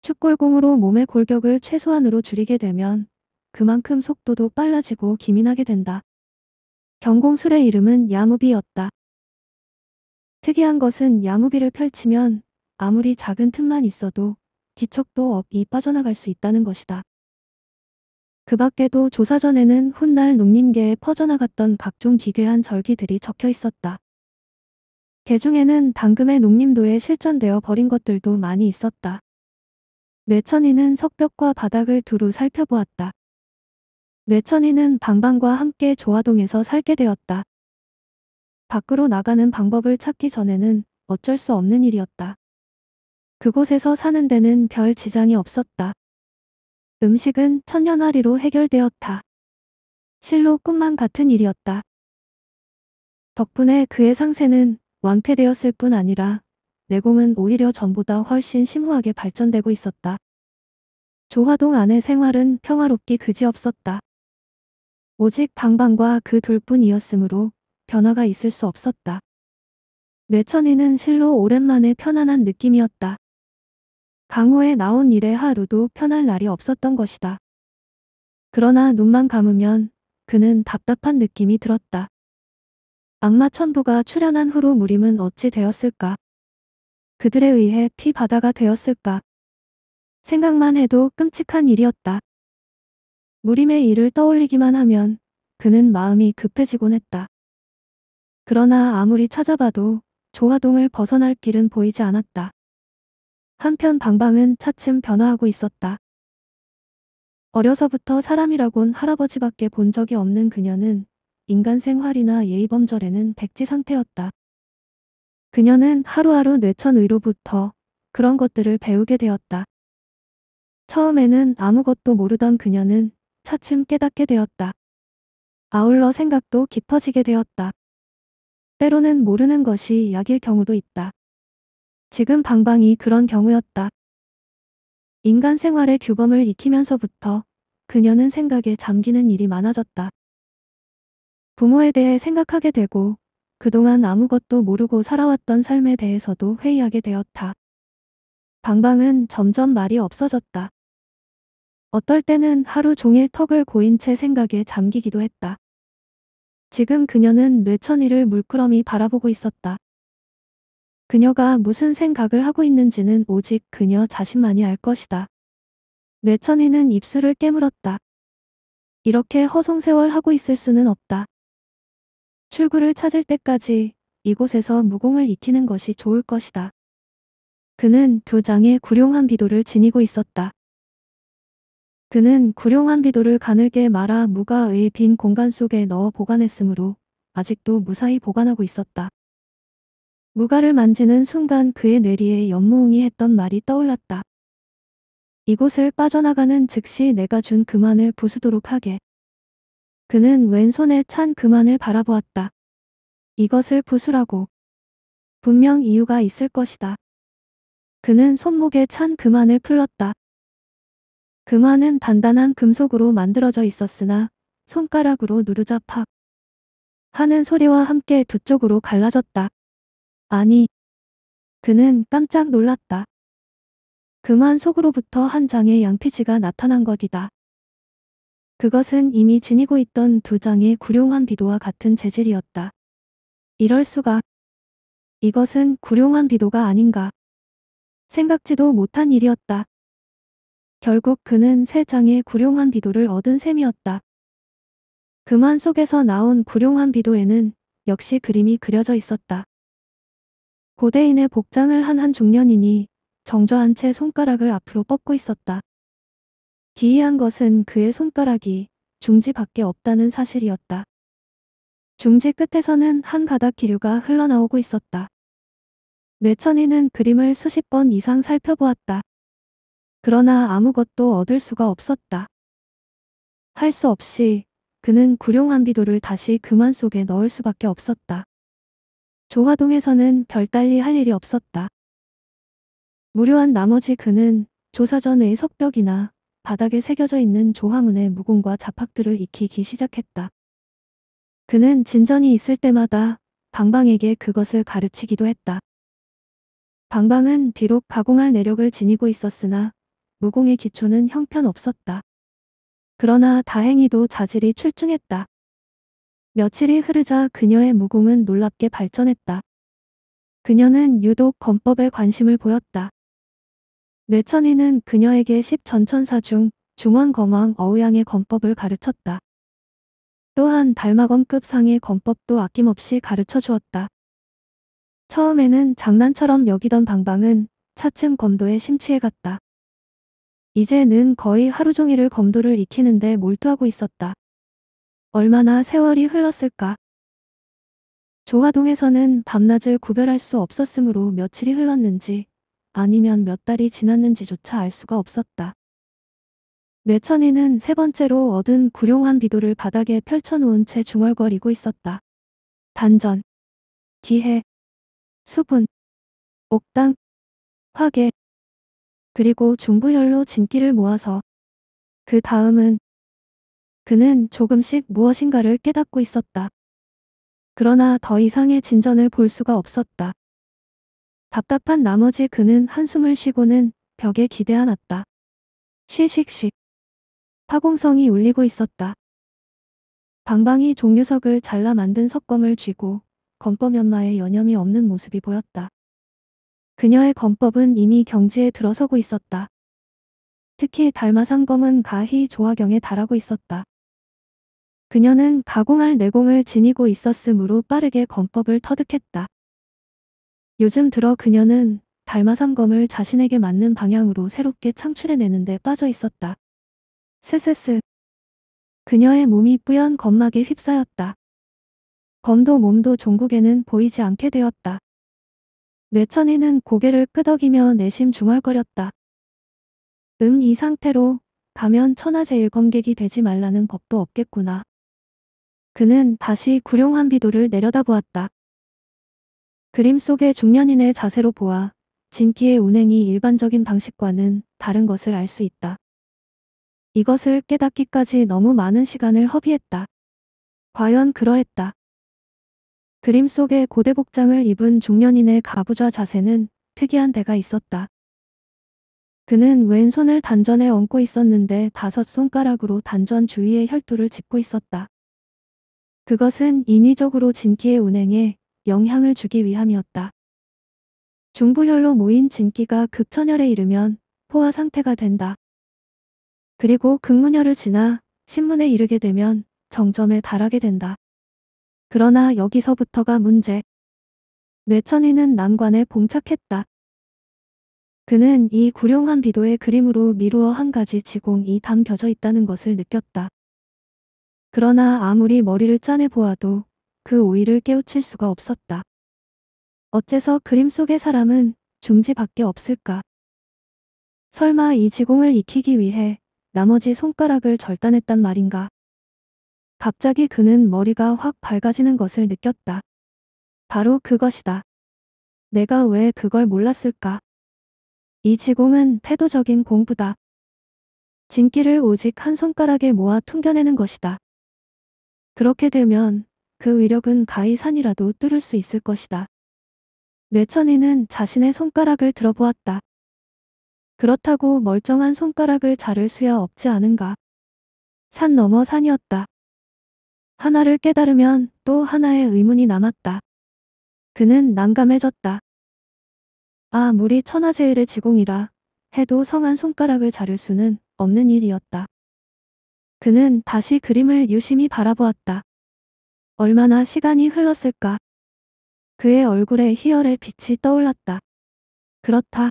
축골공으로 몸의 골격을 최소한으로 줄이게 되면 그만큼 속도도 빨라지고 기민하게 된다. 경공술의 이름은 야무비였다. 특이한 것은 야무비를 펼치면 아무리 작은 틈만 있어도 기척도 업이 빠져나갈 수 있다는 것이다. 그 밖에도 조사 전에는 훗날 농림계에 퍼져나갔던 각종 기괴한 절기들이 적혀 있었다. 개 중에는 당금의 농림도에 실전되어 버린 것들도 많이 있었다. 뇌천이는 석벽과 바닥을 두루 살펴보았다. 뇌천이는 방방과 함께 조화동에서 살게 되었다. 밖으로 나가는 방법을 찾기 전에는 어쩔 수 없는 일이었다. 그곳에서 사는 데는 별 지장이 없었다. 음식은 천년아리로 해결되었다. 실로 꿈만 같은 일이었다. 덕분에 그의 상세는 완쾌되었을 뿐 아니라 내공은 오히려 전보다 훨씬 심후하게 발전되고 있었다. 조화동 안의 생활은 평화롭기 그지없었다. 오직 방방과 그 둘뿐이었으므로 변화가 있을 수 없었다. 뇌천이는 실로 오랜만에 편안한 느낌이었다. 강호에 나온 일에 하루도 편할 날이 없었던 것이다. 그러나 눈만 감으면 그는 답답한 느낌이 들었다. 악마 천부가 출현한 후로 무림은 어찌 되었을까? 그들에 의해 피바다가 되었을까? 생각만 해도 끔찍한 일이었다. 무림의 일을 떠올리기만 하면 그는 마음이 급해지곤 했다. 그러나 아무리 찾아봐도 조화동을 벗어날 길은 보이지 않았다. 한편 방방은 차츰 변화하고 있었다. 어려서부터 사람이라곤 할아버지밖에 본 적이 없는 그녀는 인간 생활이나 예의범절에는 백지 상태였다. 그녀는 하루하루 뇌천의로부터 그런 것들을 배우게 되었다. 처음에는 아무것도 모르던 그녀는 차츰 깨닫게 되었다. 아울러 생각도 깊어지게 되었다. 때로는 모르는 것이 약일 경우도 있다. 지금 방방이 그런 경우였다. 인간 생활의 규범을 익히면서부터 그녀는 생각에 잠기는 일이 많아졌다. 부모에 대해 생각하게 되고 그동안 아무것도 모르고 살아왔던 삶에 대해서도 회의하게 되었다. 방방은 점점 말이 없어졌다. 어떨 때는 하루 종일 턱을 고인 채 생각에 잠기기도 했다. 지금 그녀는 뇌천이를 물끄러미 바라보고 있었다. 그녀가 무슨 생각을 하고 있는지는 오직 그녀 자신만이 알 것이다. 뇌천이는 입술을 깨물었다. 이렇게 허송세월 하고 있을 수는 없다. 출구를 찾을 때까지 이곳에서 무공을 익히는 것이 좋을 것이다. 그는 두 장의 구룡한 비도를 지니고 있었다. 그는 구룡한 비도를 가늘게 말아 무가의 빈 공간 속에 넣어 보관했으므로 아직도 무사히 보관하고 있었다. 무가를 만지는 순간 그의 뇌리에 연무웅이 했던 말이 떠올랐다. 이곳을 빠져나가는 즉시 내가 준 그만을 부수도록 하게. 그는 왼손에 찬 그만을 바라보았다. 이것을 부수라고. 분명 이유가 있을 것이다. 그는 손목에 찬 그만을 풀렀다. 그만은 단단한 금속으로 만들어져 있었으나 손가락으로 누르자 팍 하는 소리와 함께 두 쪽으로 갈라졌다. 아니. 그는 깜짝 놀랐다. 그만 속으로부터 한 장의 양피지가 나타난 것이다. 그것은 이미 지니고 있던 두 장의 구룡한 비도와 같은 재질이었다. 이럴 수가. 이것은 구룡한 비도가 아닌가. 생각지도 못한 일이었다. 결국 그는 세 장의 구룡한 비도를 얻은 셈이었다. 그만 속에서 나온 구룡한 비도에는 역시 그림이 그려져 있었다. 고대인의 복장을 한 한 중년인이 정좌한 채 손가락을 앞으로 뻗고 있었다. 기이한 것은 그의 손가락이 중지 밖에 없다는 사실이었다. 중지 끝에서는 한 가닥 기류가 흘러나오고 있었다. 뇌천이는 그림을 수십 번 이상 살펴보았다. 그러나 아무것도 얻을 수가 없었다. 할 수 없이 그는 구룡한 비도를 다시 그만 속에 넣을 수밖에 없었다. 조화동에서는 별달리 할 일이 없었다. 무료한 나머지 그는 조사전의 석벽이나 바닥에 새겨져 있는 조화문의 무공과 자팍들을 익히기 시작했다. 그는 진전이 있을 때마다 방방에게 그것을 가르치기도 했다. 방방은 비록 가공할 내력을 지니고 있었으나 무공의 기초는 형편없었다. 그러나 다행히도 자질이 출중했다. 며칠이 흐르자 그녀의 무공은 놀랍게 발전했다. 그녀는 유독 검법에 관심을 보였다. 뇌천이는 그녀에게 십전천사 중 중원검왕 어우양의 검법을 가르쳤다. 또한 달마검급 상의 검법도 아낌없이 가르쳐 주었다. 처음에는 장난처럼 여기던 방방은 차츰 검도에 심취해 갔다. 이제는 거의 하루 종일을 검도를 익히는데 몰두하고 있었다. 얼마나 세월이 흘렀을까. 조화동에서는 밤낮을 구별할 수 없었으므로 며칠이 흘렀는지 아니면 몇 달이 지났는지조차 알 수가 없었다. 뇌천이는 세 번째로 얻은 구룡한 비도를 바닥에 펼쳐놓은 채 중얼거리고 있었다. 단전, 기해, 수분, 옥당, 화계, 그리고 중부혈로 진기를 모아서 그 다음은 그는 조금씩 무엇인가를 깨닫고 있었다. 그러나 더 이상의 진전을 볼 수가 없었다. 답답한 나머지 그는 한숨을 쉬고는 벽에 기대 안았다. 쉬쉬쉬. 파공성이 울리고 있었다. 방방이 종류석을 잘라 만든 석검을 쥐고 검법 연마에 여념이 없는 모습이 보였다. 그녀의 검법은 이미 경지에 들어서고 있었다. 특히 달마삼검은 가히 조화경에 달하고 있었다. 그녀는 가공할 내공을 지니고 있었으므로 빠르게 검법을 터득했다. 요즘 들어 그녀는 달마삼검을 자신에게 맞는 방향으로 새롭게 창출해내는 데 빠져 있었다. 스스스. 그녀의 몸이 뿌연 검막에 휩싸였다. 검도 몸도 종국에는 보이지 않게 되었다. 뇌천이는 고개를 끄덕이며 내심 중얼거렸다. 음 이 상태로 가면 천하제일 검객이 되지 말라는 법도 없겠구나. 그는 다시 구룡한 비도를 내려다보았다. 그림 속의 중년인의 자세로 보아 진키의 운행이 일반적인 방식과는 다른 것을 알 수 있다. 이것을 깨닫기까지 너무 많은 시간을 허비했다. 과연 그러했다. 그림 속의 고대 복장을 입은 중년인의 가부좌 자세는 특이한 데가 있었다. 그는 왼손을 단전에 얹고 있었는데 다섯 손가락으로 단전 주위의 혈도를 짚고 있었다. 그것은 인위적으로 진키의 운행에 영향을 주기 위함이었다. 중부혈로 모인 진기가 극천혈에 이르면 포화 상태가 된다. 그리고 극문혈을 지나 신문에 이르게 되면 정점에 달하게 된다. 그러나 여기서부터가 문제. 뇌천이는 난관에 봉착했다. 그는 이 구룡한 비도의 그림으로 미루어 한 가지 지공이 담겨져 있다는 것을 느꼈다. 그러나 아무리 머리를 짜내 보아도 그 오이를 깨우칠 수가 없었다. 어째서 그림 속의 사람은 중지밖에 없을까? 설마 이 지공을 익히기 위해 나머지 손가락을 절단했단 말인가? 갑자기 그는 머리가 확 밝아지는 것을 느꼈다. 바로 그것이다. 내가 왜 그걸 몰랐을까? 이 지공은 패도적인 공부다. 진기를 오직 한 손가락에 모아 퉁겨내는 것이다. 그렇게 되면 그 위력은 가히 산이라도 뚫을 수 있을 것이다. 뇌천이는 자신의 손가락을 들어보았다. 그렇다고 멀쩡한 손가락을 자를 수야 없지 않은가. 산 넘어 산이었다. 하나를 깨달으면 또 하나의 의문이 남았다. 그는 난감해졌다. 아, 무리 천하제일의 지공이라 해도 성한 손가락을 자를 수는 없는 일이었다. 그는 다시 그림을 유심히 바라보았다. 얼마나 시간이 흘렀을까. 그의 얼굴에 희열의 빛이 떠올랐다. 그렇다.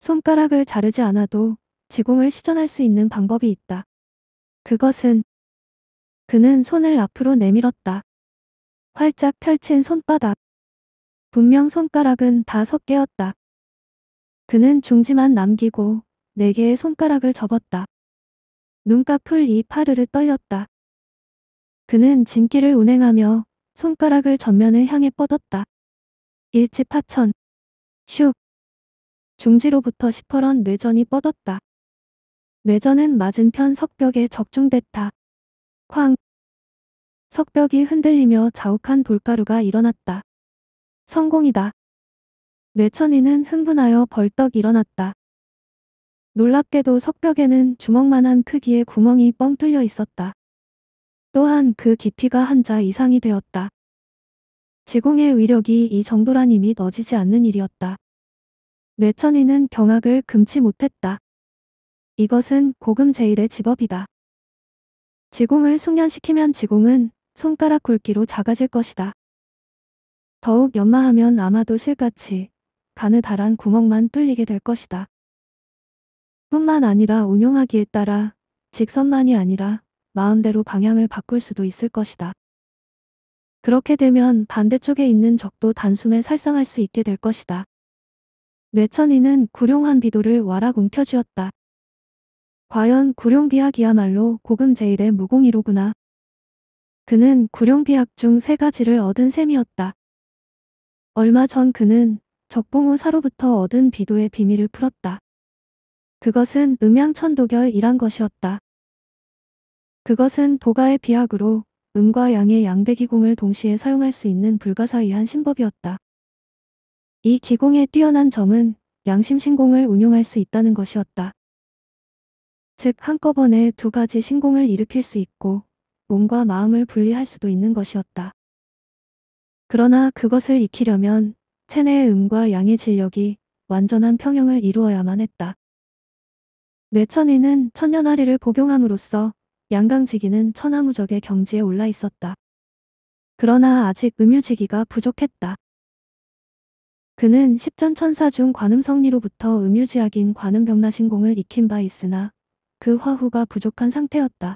손가락을 자르지 않아도 지공을 시전할 수 있는 방법이 있다. 그것은 그는 손을 앞으로 내밀었다. 활짝 펼친 손바닥. 분명 손가락은 다 섞여였다. 그는 중지만 남기고 네 개의 손가락을 접었다. 눈꺼풀이 파르르 떨렸다. 그는 진기를 운행하며 손가락을 전면을 향해 뻗었다. 일치파천. 슉. 중지로부터 시퍼런 뇌전이 뻗었다. 뇌전은 맞은편 석벽에 적중됐다. 쾅. 석벽이 흔들리며 자욱한 돌가루가 일어났다. 성공이다. 뇌천이는 흥분하여 벌떡 일어났다. 놀랍게도 석벽에는 주먹만한 크기의 구멍이 뻥 뚫려 있었다. 또한 그 깊이가 한 자 이상이 되었다. 지공의 위력이 이 정도란 이미 너지지 않는 일이었다. 뇌천이는 경악을 금치 못했다. 이것은 고금 제일의 집업이다. 지공을 숙련시키면 지공은 손가락 굵기로 작아질 것이다. 더욱 연마하면 아마도 실같이 가느다란 구멍만 뚫리게 될 것이다. 뿐만 아니라 운용하기에 따라 직선만이 아니라 마음대로 방향을 바꿀 수도 있을 것이다. 그렇게 되면 반대쪽에 있는 적도 단숨에 살상할 수 있게 될 것이다. 뇌천이는 구룡한 비도를 와락 움켜쥐었다. 과연 구룡비학이야말로 고금제일의 무공이로구나. 그는 구룡비학 중 세 가지를 얻은 셈이었다. 얼마 전 그는 적봉우 사로부터 얻은 비도의 비밀을 풀었다. 그것은 음양천도결이란 것이었다. 그것은 도가의 비약으로 음과 양의 양대기공을 동시에 사용할 수 있는 불가사의한 신법이었다. 이 기공의 뛰어난 점은 양심신공을 운용할 수 있다는 것이었다. 즉 한꺼번에 두 가지 신공을 일으킬 수 있고 몸과 마음을 분리할 수도 있는 것이었다. 그러나 그것을 익히려면 체내의 음과 양의 진력이 완전한 평형을 이루어야만 했다. 뇌천인는천년아리를 복용함으로써 양강지기는 천하무적의 경지에 올라 있었다. 그러나 아직 음유지기가 부족했다. 그는 십전 천사 중 관음성리로부터 음유지약인 관음병나신공을 익힌 바 있으나 그 화후가 부족한 상태였다.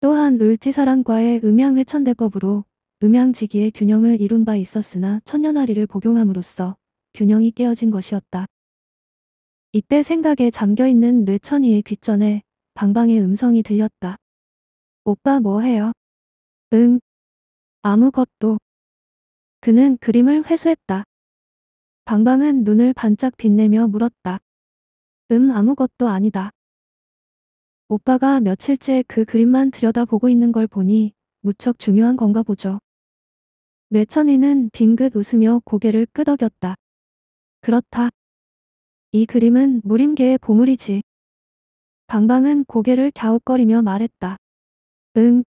또한 을지사랑과의 음양회천대법으로 음양지기의 균형을 이룬 바 있었으나 천년아리를 복용함으로써 균형이 깨어진 것이었다. 이때 생각에 잠겨있는 뇌천이의 귀전에 방방의 음성이 들렸다. 오빠 뭐해요? 응. 아무것도. 그는 그림을 회수했다. 방방은 눈을 반짝 빛내며 물었다. 음 아무것도 아니다. 오빠가 며칠째 그 그림만 들여다보고 있는 걸 보니 무척 중요한 건가 보죠. 뇌천이는 빙긋 웃으며 고개를 끄덕였다. 그렇다. 이 그림은 무림계의 보물이지. 방방은 고개를 갸웃거리며 말했다. 응.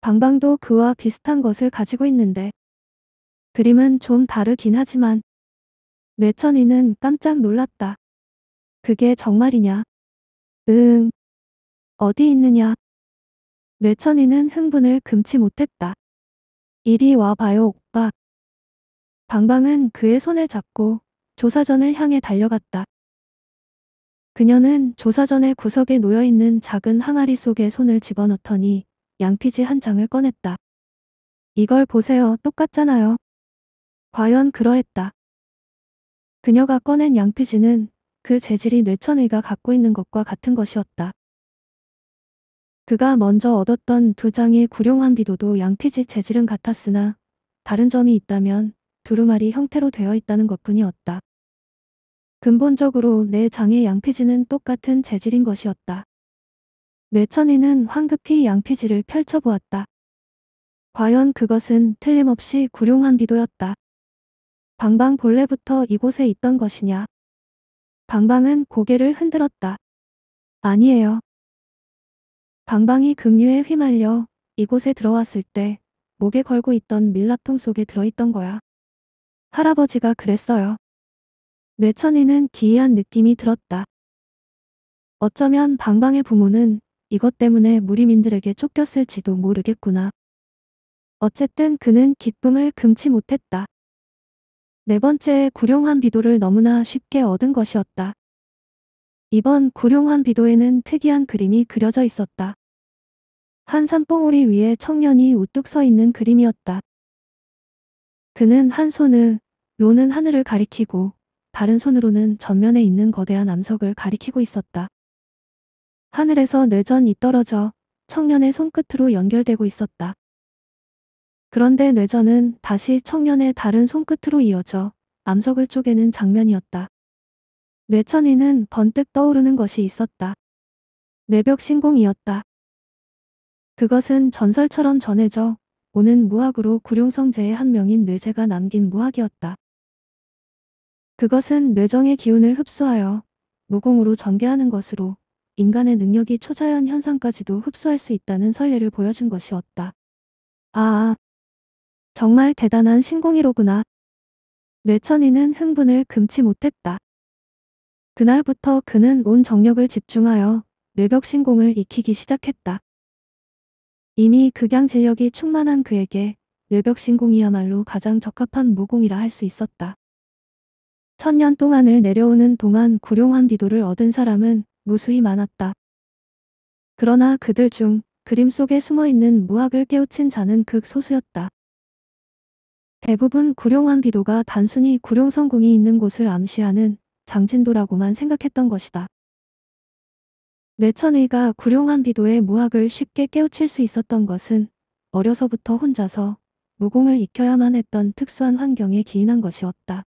방방도 그와 비슷한 것을 가지고 있는데. 그림은 좀 다르긴 하지만. 뇌천이는 깜짝 놀랐다. 그게 정말이냐? 응. 어디 있느냐? 뇌천이는 흥분을 금치 못했다. 이리 와봐요 오빠. 방방은 그의 손을 잡고 조사전을 향해 달려갔다. 그녀는 조사전의 구석에 놓여있는 작은 항아리 속에 손을 집어넣더니 양피지 한 장을 꺼냈다. 이걸 보세요. 똑같잖아요. 과연 그러했다. 그녀가 꺼낸 양피지는 그 재질이 뇌천의가 갖고 있는 것과 같은 것이었다. 그가 먼저 얻었던 두 장의 구룡환 비도도 양피지 재질은 같았으나 다른 점이 있다면 두루마리 형태로 되어 있다는 것뿐이었다. 근본적으로 내 장의 양피지는 똑같은 재질인 것이었다. 뇌천이는 황급히 양피지를 펼쳐보았다. 과연 그것은 틀림없이 구룡한 비도였다. 방방 본래부터 이곳에 있던 것이냐. 방방은 고개를 흔들었다. 아니에요. 방방이 급류에 휘말려 이곳에 들어왔을 때 목에 걸고 있던 밀랍통 속에 들어있던 거야. 할아버지가 그랬어요. 뇌천이는 기이한 느낌이 들었다. 어쩌면 방방의 부모는 이것 때문에 무리민들에게 쫓겼을지도 모르겠구나. 어쨌든 그는 기쁨을 금치 못했다. 네 번째 의 구룡환 비도를 너무나 쉽게 얻은 것이었다. 이번 구룡환 비도에는 특이한 그림이 그려져 있었다. 한 산봉우리 위에 청년이 우뚝 서 있는 그림이었다. 그는 한 손을 로는 하늘을 가리키고 다른 손으로는 전면에 있는 거대한 암석을 가리키고 있었다. 하늘에서 뇌전이 떨어져 청년의 손끝으로 연결되고 있었다. 그런데 뇌전은 다시 청년의 다른 손끝으로 이어져 암석을 쪼개는 장면이었다. 뇌천이는 번뜩 떠오르는 것이 있었다. 뇌벽 신공이었다. 그것은 전설처럼 전해져 오는 무학으로 구룡성제의 한 명인 뇌제가 남긴 무학이었다. 그것은 뇌정의 기운을 흡수하여 무공으로 전개하는 것으로 인간의 능력이 초자연 현상까지도 흡수할 수 있다는 설례를 보여준 것이었다. 아, 정말 대단한 신공이로구나. 뇌천이는 흥분을 금치 못했다. 그날부터 그는 온 정력을 집중하여 뇌벽 신공을 익히기 시작했다. 이미 극양 진력이 충만한 그에게 뇌벽 신공이야말로 가장 적합한 무공이라 할 수 있었다. 천년 동안을 내려오는 동안 구룡한 비도를 얻은 사람은 무수히 많았다. 그러나 그들 중 그림 속에 숨어있는 무학을 깨우친 자는 극소수였다. 대부분 구룡한 비도가 단순히 구룡성공이 있는 곳을 암시하는 장진도라고만 생각했던 것이다. 뇌천의가 구룡한 비도의 무학을 쉽게 깨우칠 수 있었던 것은 어려서부터 혼자서 무공을 익혀야만 했던 특수한 환경에 기인한 것이었다.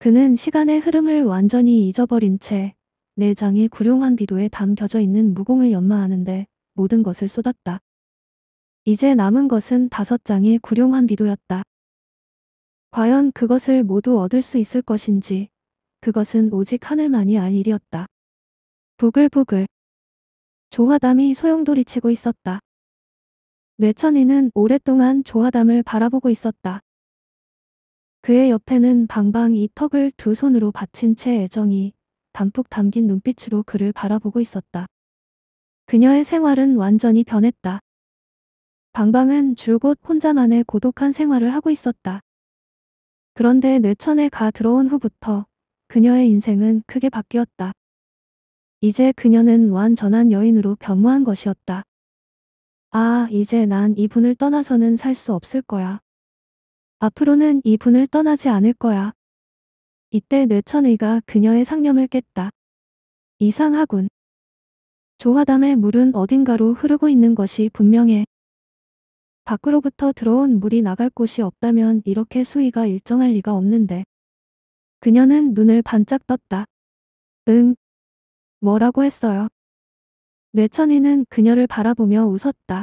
그는 시간의 흐름을 완전히 잊어버린 채 내장이 구룡한 비도에 담겨져 있는 무공을 연마하는데 모든 것을 쏟았다. 이제 남은 것은 다섯 장의 구룡한 비도였다. 과연 그것을 모두 얻을 수 있을 것인지 그것은 오직 하늘만이 알 일이었다. 부글부글 조화담이 소용돌이치고 있었다. 뇌천이는 오랫동안 조화담을 바라보고 있었다. 그의 옆에는 방방이 턱을 두 손으로 받친 채 애정이 담뿍 담긴 눈빛으로 그를 바라보고 있었다. 그녀의 생활은 완전히 변했다. 방방은 줄곧 혼자만의 고독한 생활을 하고 있었다. 그런데 뇌천에 가 들어온 후부터 그녀의 인생은 크게 바뀌었다. 이제 그녀는 완전한 여인으로 변모한 것이었다. 아, 이제 난 이분을 떠나서는 살 수 없을 거야. 앞으로는 이 분을 떠나지 않을 거야. 이때 뇌천의가 그녀의 상념을 깼다. 이상하군. 조화담의 물은 어딘가로 흐르고 있는 것이 분명해. 밖으로부터 들어온 물이 나갈 곳이 없다면 이렇게 수위가 일정할 리가 없는데. 그녀는 눈을 반짝 떴다. 응. 뭐라고 했어요? 뇌천이는 그녀를 바라보며 웃었다.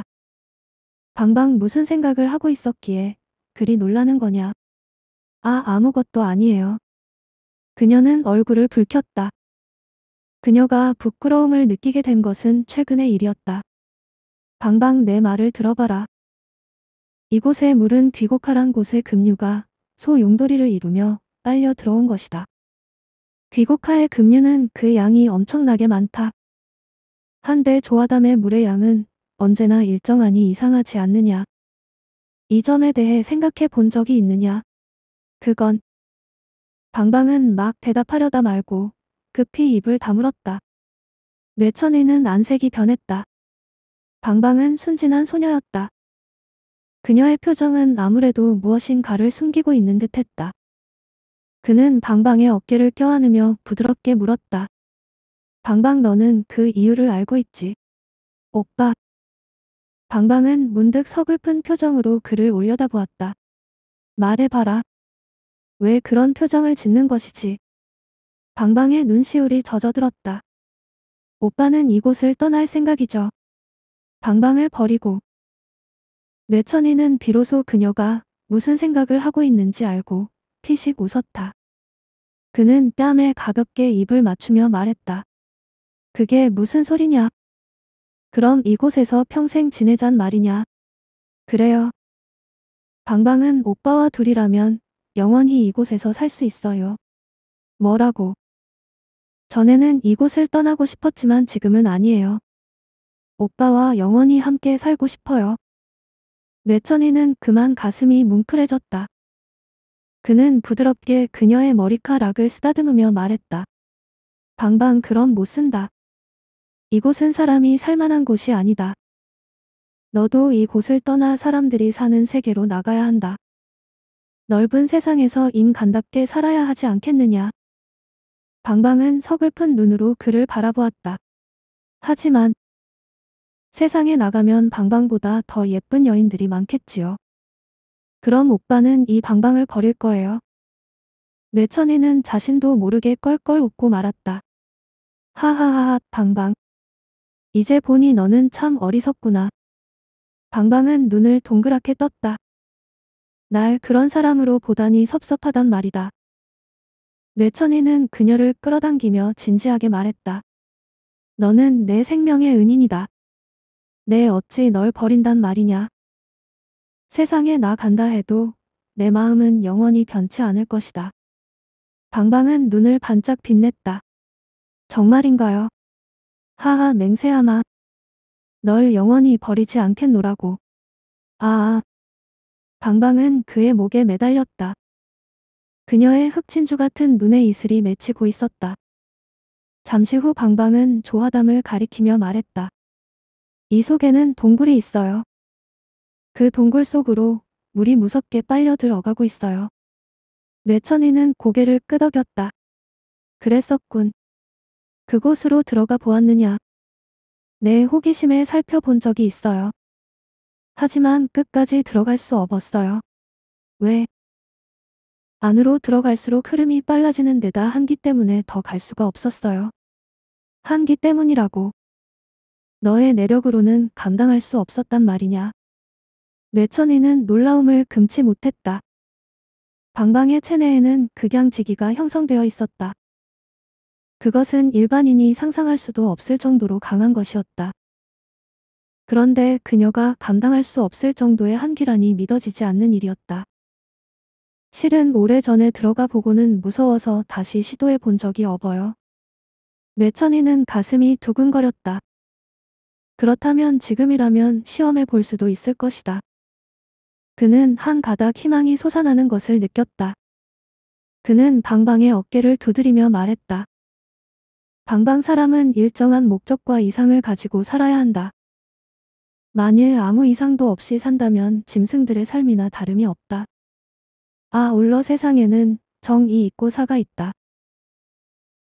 방방 무슨 생각을 하고 있었기에 그리 놀라는 거냐? 아 아무것도 아니에요. 그녀는 얼굴을 붉혔다. 그녀가 부끄러움을 느끼게 된 것은 최근의 일이었다. 방방 내 말을 들어봐라. 이곳의 물은 귀곡하란 곳의 급류가 소 용돌이를 이루며 빨려 들어온 것이다. 귀곡하의 급류는 그 양이 엄청나게 많다. 한데 조화담의 물의 양은 언제나 일정하니 이상하지 않느냐. 이전에 대해 생각해 본 적이 있느냐? 그건 방방은 막 대답하려다 말고 급히 입을 다물었다. 뇌천이는 안색이 변했다. 방방은 순진한 소녀였다. 그녀의 표정은 아무래도 무엇인가를 숨기고 있는 듯했다. 그는 방방의 어깨를 껴안으며 부드럽게 물었다. 방방 너는 그 이유를 알고 있지. 오빠, 방방은 문득 서글픈 표정으로 그를 올려다보았다. 말해봐라. 왜 그런 표정을 짓는 것이지? 방방의 눈시울이 젖어들었다. 오빠는 이곳을 떠날 생각이죠. 방방을 버리고. 뇌천이는 비로소 그녀가 무슨 생각을 하고 있는지 알고 피식 웃었다. 그는 뺨에 가볍게 입을 맞추며 말했다. 그게 무슨 소리냐? 그럼 이곳에서 평생 지내잔 말이냐? 그래요. 방방은 오빠와 둘이라면 영원히 이곳에서 살 수 있어요. 뭐라고? 전에는 이곳을 떠나고 싶었지만 지금은 아니에요. 오빠와 영원히 함께 살고 싶어요. 뇌천이는 그만 가슴이 뭉클해졌다. 그는 부드럽게 그녀의 머리카락을 쓰다듬으며 말했다. 방방 그럼 못 쓴다. 이곳은 사람이 살만한 곳이 아니다. 너도 이곳을 떠나 사람들이 사는 세계로 나가야 한다. 넓은 세상에서 인간답게 살아야 하지 않겠느냐. 방방은 서글픈 눈으로 그를 바라보았다. 하지만 세상에 나가면 방방보다 더 예쁜 여인들이 많겠지요. 그럼 오빠는 이 방방을 버릴 거예요. 뇌천이는 자신도 모르게 껄껄 웃고 말았다. 하하하하 방방. 이제 보니 너는 참 어리석구나. 방방은 눈을 동그랗게 떴다. 날 그런 사람으로 보다니 섭섭하단 말이다. 뇌천이는 그녀를 끌어당기며 진지하게 말했다. 너는 내 생명의 은인이다. 내 어찌 널 버린단 말이냐. 세상에 나 간다 해도 내 마음은 영원히 변치 않을 것이다. 방방은 눈을 반짝 빛냈다. 정말인가요? 하하 맹세하마. 널 영원히 버리지 않겠노라고. 아아. 아. 방방은 그의 목에 매달렸다. 그녀의 흑친주 같은 눈에 이슬이 맺히고 있었다. 잠시 후 방방은 조화담을 가리키며 말했다. 이 속에는 동굴이 있어요. 그 동굴 속으로 물이 무섭게 빨려 들어가고 있어요. 뇌천이는 고개를 끄덕였다. 그랬었군. 그곳으로 들어가 보았느냐. 내 호기심에 살펴본 적이 있어요. 하지만 끝까지 들어갈 수 없었어요. 왜? 안으로 들어갈수록 흐름이 빨라지는 데다 한기 때문에 더 갈 수가 없었어요. 한기 때문이라고. 너의 내력으로는 감당할 수 없었단 말이냐. 뇌천이는 놀라움을 금치 못했다. 방방의 체내에는 극양지기가 형성되어 있었다. 그것은 일반인이 상상할 수도 없을 정도로 강한 것이었다. 그런데 그녀가 감당할 수 없을 정도의 한기란이 믿어지지 않는 일이었다. 실은 오래전에 들어가 보고는 무서워서 다시 시도해 본 적이 없어요. 매천이는 가슴이 두근거렸다. 그렇다면 지금이라면 시험해 볼 수도 있을 것이다. 그는 한 가닥 희망이 솟아나는 것을 느꼈다. 그는 방방의 어깨를 두드리며 말했다. 방방 사람은 일정한 목적과 이상을 가지고 살아야 한다. 만일 아무 이상도 없이 산다면 짐승들의 삶이나 다름이 없다. 아울러 세상에는 정이 있고 사가 있다.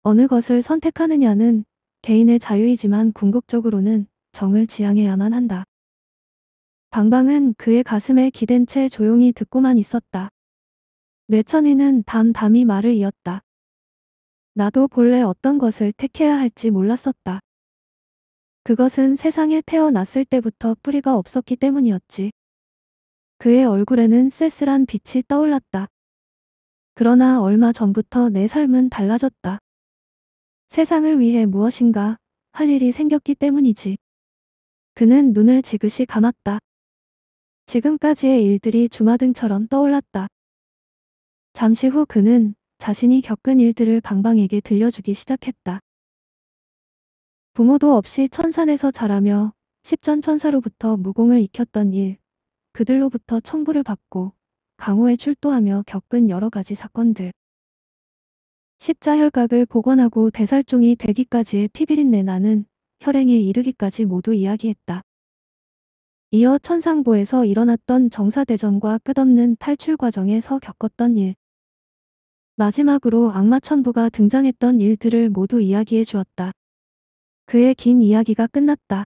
어느 것을 선택하느냐는 개인의 자유이지만 궁극적으로는 정을 지향해야만 한다. 방방은 그의 가슴에 기댄 채 조용히 듣고만 있었다. 뇌천이는 담담히 말을 이었다. 나도 본래 어떤 것을 택해야 할지 몰랐었다. 그것은 세상에 태어났을 때부터 뿌리가 없었기 때문이었지. 그의 얼굴에는 쓸쓸한 빛이 떠올랐다. 그러나 얼마 전부터 내 삶은 달라졌다. 세상을 위해 무엇인가 할 일이 생겼기 때문이지. 그는 눈을 지그시 감았다. 지금까지의 일들이 주마등처럼 떠올랐다. 잠시 후 그는 자신이 겪은 일들을 방방에게 들려주기 시작했다. 부모도 없이 천산에서 자라며 십전 천사로부터 무공을 익혔던 일, 그들로부터 청부를 받고 강호에 출도하며 겪은 여러 가지 사건들. 십자혈각을 복원하고 대살종이 되기까지의 피비린내 나는 혈행에 이르기까지 모두 이야기했다. 이어 천상보에서 일어났던 정사대전과 끝없는 탈출 과정에서 겪었던 일, 마지막으로 악마 천부가 등장했던 일들을 모두 이야기해 주었다. 그의 긴 이야기가 끝났다.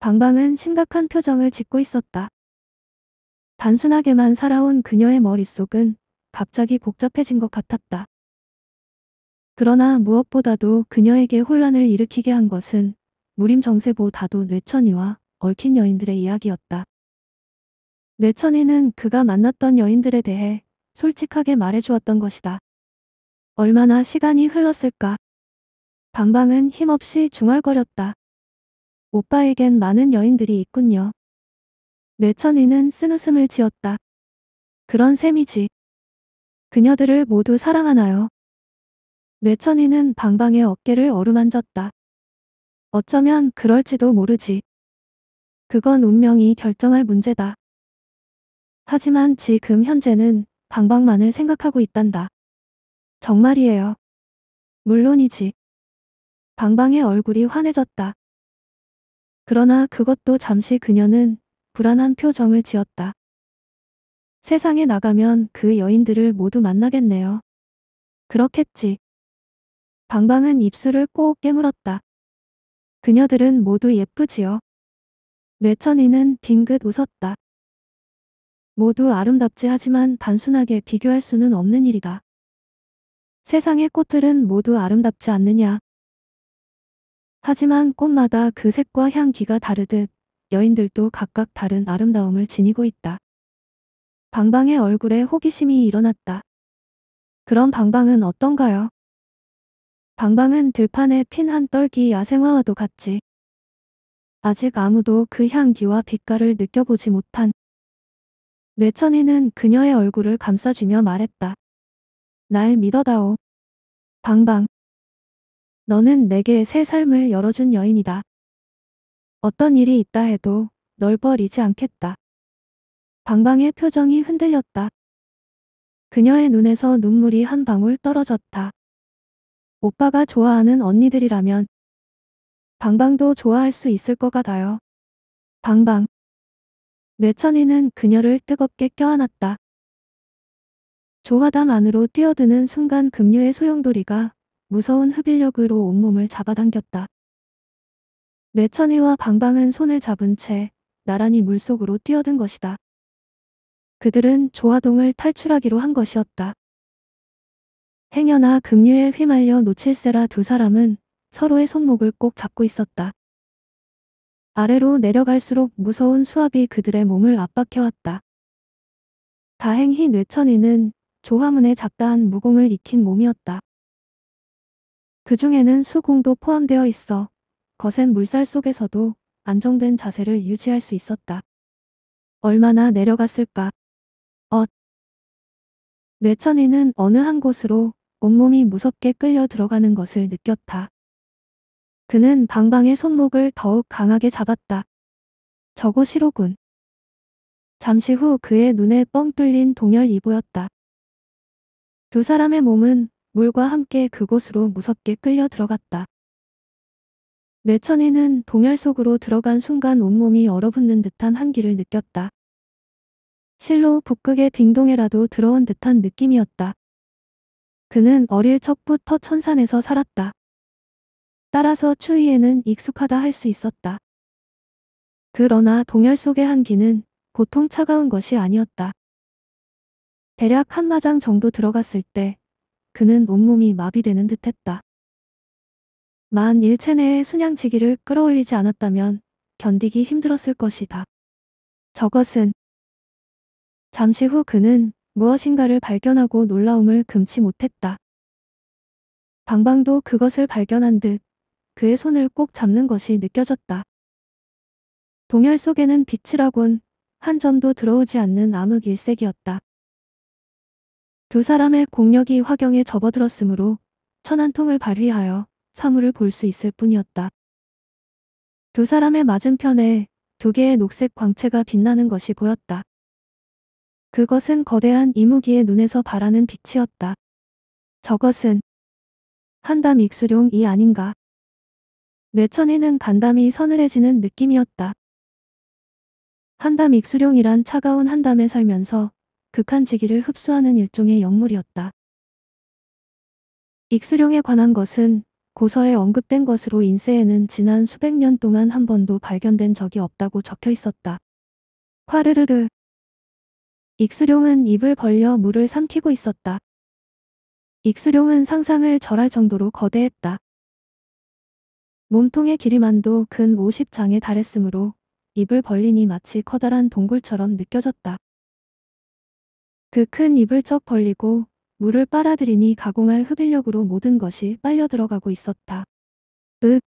방방은 심각한 표정을 짓고 있었다. 단순하게만 살아온 그녀의 머릿속은 갑자기 복잡해진 것 같았다. 그러나 무엇보다도 그녀에게 혼란을 일으키게 한 것은 무림정세보 다도 뇌천이와 얽힌 여인들의 이야기였다. 뇌천이는 그가 만났던 여인들에 대해 솔직하게 말해주었던 것이다. 얼마나 시간이 흘렀을까. 방방은 힘없이 중얼거렸다. 오빠에겐 많은 여인들이 있군요. 뇌천이는 쓴웃음을 지었다. 그런 셈이지. 그녀들을 모두 사랑하나요? 뇌천이는 방방의 어깨를 어루만졌다. 어쩌면 그럴지도 모르지. 그건 운명이 결정할 문제다. 하지만 지금 현재는 방방만을 생각하고 있단다. 정말이에요. 물론이지. 방방의 얼굴이 환해졌다. 그러나 그것도 잠시 그녀는 불안한 표정을 지었다. 세상에 나가면 그 여인들을 모두 만나겠네요. 그렇겠지. 방방은 입술을 꼭 깨물었다. 그녀들은 모두 예쁘지요. 뇌천이는 빙긋 웃었다. 모두 아름답지 하지만 단순하게 비교할 수는 없는 일이다. 세상의 꽃들은 모두 아름답지 않느냐. 하지만 꽃마다 그 색과 향기가 다르듯 여인들도 각각 다른 아름다움을 지니고 있다. 방방의 얼굴에 호기심이 일어났다. 그럼 방방은 어떤가요? 방방은 들판에 핀 한 떨기 야생화와도 같지. 아직 아무도 그 향기와 빛깔을 느껴보지 못한 뇌천이는 그녀의 얼굴을 감싸주며 말했다. 날 믿어다오. 방방. 너는 내게 새 삶을 열어준 여인이다. 어떤 일이 있다 해도 널 버리지 않겠다. 방방의 표정이 흔들렸다. 그녀의 눈에서 눈물이 한 방울 떨어졌다. 오빠가 좋아하는 언니들이라면 방방도 좋아할 수 있을 것 같아요. 방방. 뇌천이는 그녀를 뜨겁게 껴안았다. 조화당 안으로 뛰어드는 순간 급류의 소용돌이가 무서운 흡입력으로 온몸을 잡아당겼다. 뇌천이와 방방은 손을 잡은 채 나란히 물속으로 뛰어든 것이다. 그들은 조화동을 탈출하기로 한 것이었다. 행여나 급류에 휘말려 놓칠세라 두 사람은 서로의 손목을 꼭 잡고 있었다. 아래로 내려갈수록 무서운 수압이 그들의 몸을 압박해왔다. 다행히 뇌천이는 조화문에 잡다한 무공을 익힌 몸이었다. 그 중에는 수공도 포함되어 있어 거센 물살 속에서도 안정된 자세를 유지할 수 있었다. 얼마나 내려갔을까? 엇. 뇌천이는 어느 한 곳으로 온몸이 무섭게 끌려 들어가는 것을 느꼈다. 그는 방방의 손목을 더욱 강하게 잡았다. 저거 시로군. 잠시 후 그의 눈에 뻥 뚫린 동열이 보였다. 두 사람의 몸은 물과 함께 그곳으로 무섭게 끌려 들어갔다. 뇌천이는 동열 속으로 들어간 순간 온몸이 얼어붙는 듯한 한기를 느꼈다. 실로 북극의 빙동에라도 들어온 듯한 느낌이었다. 그는 어릴 적부터 천산에서 살았다. 따라서 추위에는 익숙하다 할 수 있었다. 그러나 동열 속의 한기는 보통 차가운 것이 아니었다. 대략 한 마장 정도 들어갔을 때 그는 온몸이 마비되는 듯했다. 만 일체 내에 순양치기를 끌어올리지 않았다면 견디기 힘들었을 것이다. 저것은 잠시 후 그는 무엇인가를 발견하고 놀라움을 금치 못했다. 방방도 그것을 발견한 듯 그의 손을 꼭 잡는 것이 느껴졌다. 동열 속에는 빛이라곤 한 점도 들어오지 않는 암흑 일색이었다. 두 사람의 공력이 화경에 접어들었으므로 천한 통을 발휘하여 사물을 볼 수 있을 뿐이었다. 두 사람의 맞은편에 두 개의 녹색 광채가 빛나는 것이 보였다. 그것은 거대한 이무기의 눈에서 바라는 빛이었다. 저것은 한담 익수룡이 아닌가. 뇌천에는 간담이 서늘해지는 느낌이었다. 한담 익수령이란 차가운 한담에 살면서 극한 지기를 흡수하는 일종의 역물이었다. 익수령에 관한 것은 고서에 언급된 것으로 인쇄에는 지난 수백 년 동안 한 번도 발견된 적이 없다고 적혀 있었다. 화르르르 익수룡은 입을 벌려 물을 삼키고 있었다. 익수룡은 상상을 절할 정도로 거대했다. 몸통의 길이만도 근 50장에 달했으므로 입을 벌리니 마치 커다란 동굴처럼 느껴졌다. 그 큰 입을 척 벌리고 물을 빨아들이니 가공할 흡입력으로 모든 것이 빨려 들어가고 있었다. 윽!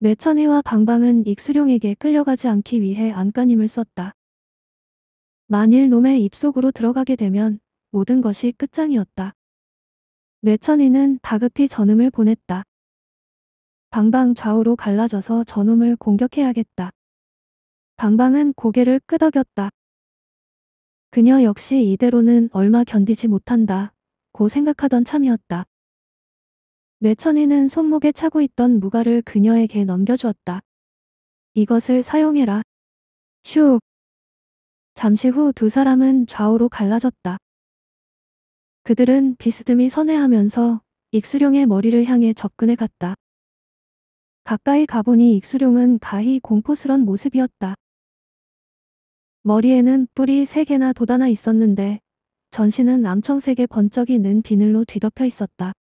내천이와 방방은 익수룡에게 끌려가지 않기 위해 안간힘을 썼다. 만일 놈의 입속으로 들어가게 되면 모든 것이 끝장이었다. 뇌천이는 다급히 전음을 보냈다. 방방 좌우로 갈라져서 저놈을 공격해야겠다. 방방은 고개를 끄덕였다. 그녀 역시 이대로는 얼마 견디지 못한다. 고 생각하던 참이었다. 뇌천이는 손목에 차고 있던 무가를 그녀에게 넘겨주었다. 이것을 사용해라. 슉. 잠시 후 두 사람은 좌우로 갈라졌다. 그들은 비스듬히 선회하면서 익수령의 머리를 향해 접근해 갔다. 가까이 가보니 익수룡은 가히 공포스런 모습이었다. 머리에는 뿔이 세 개나 돋아나 있었는데 전신은 암청색의 번쩍이 는 비늘로 뒤덮여 있었다.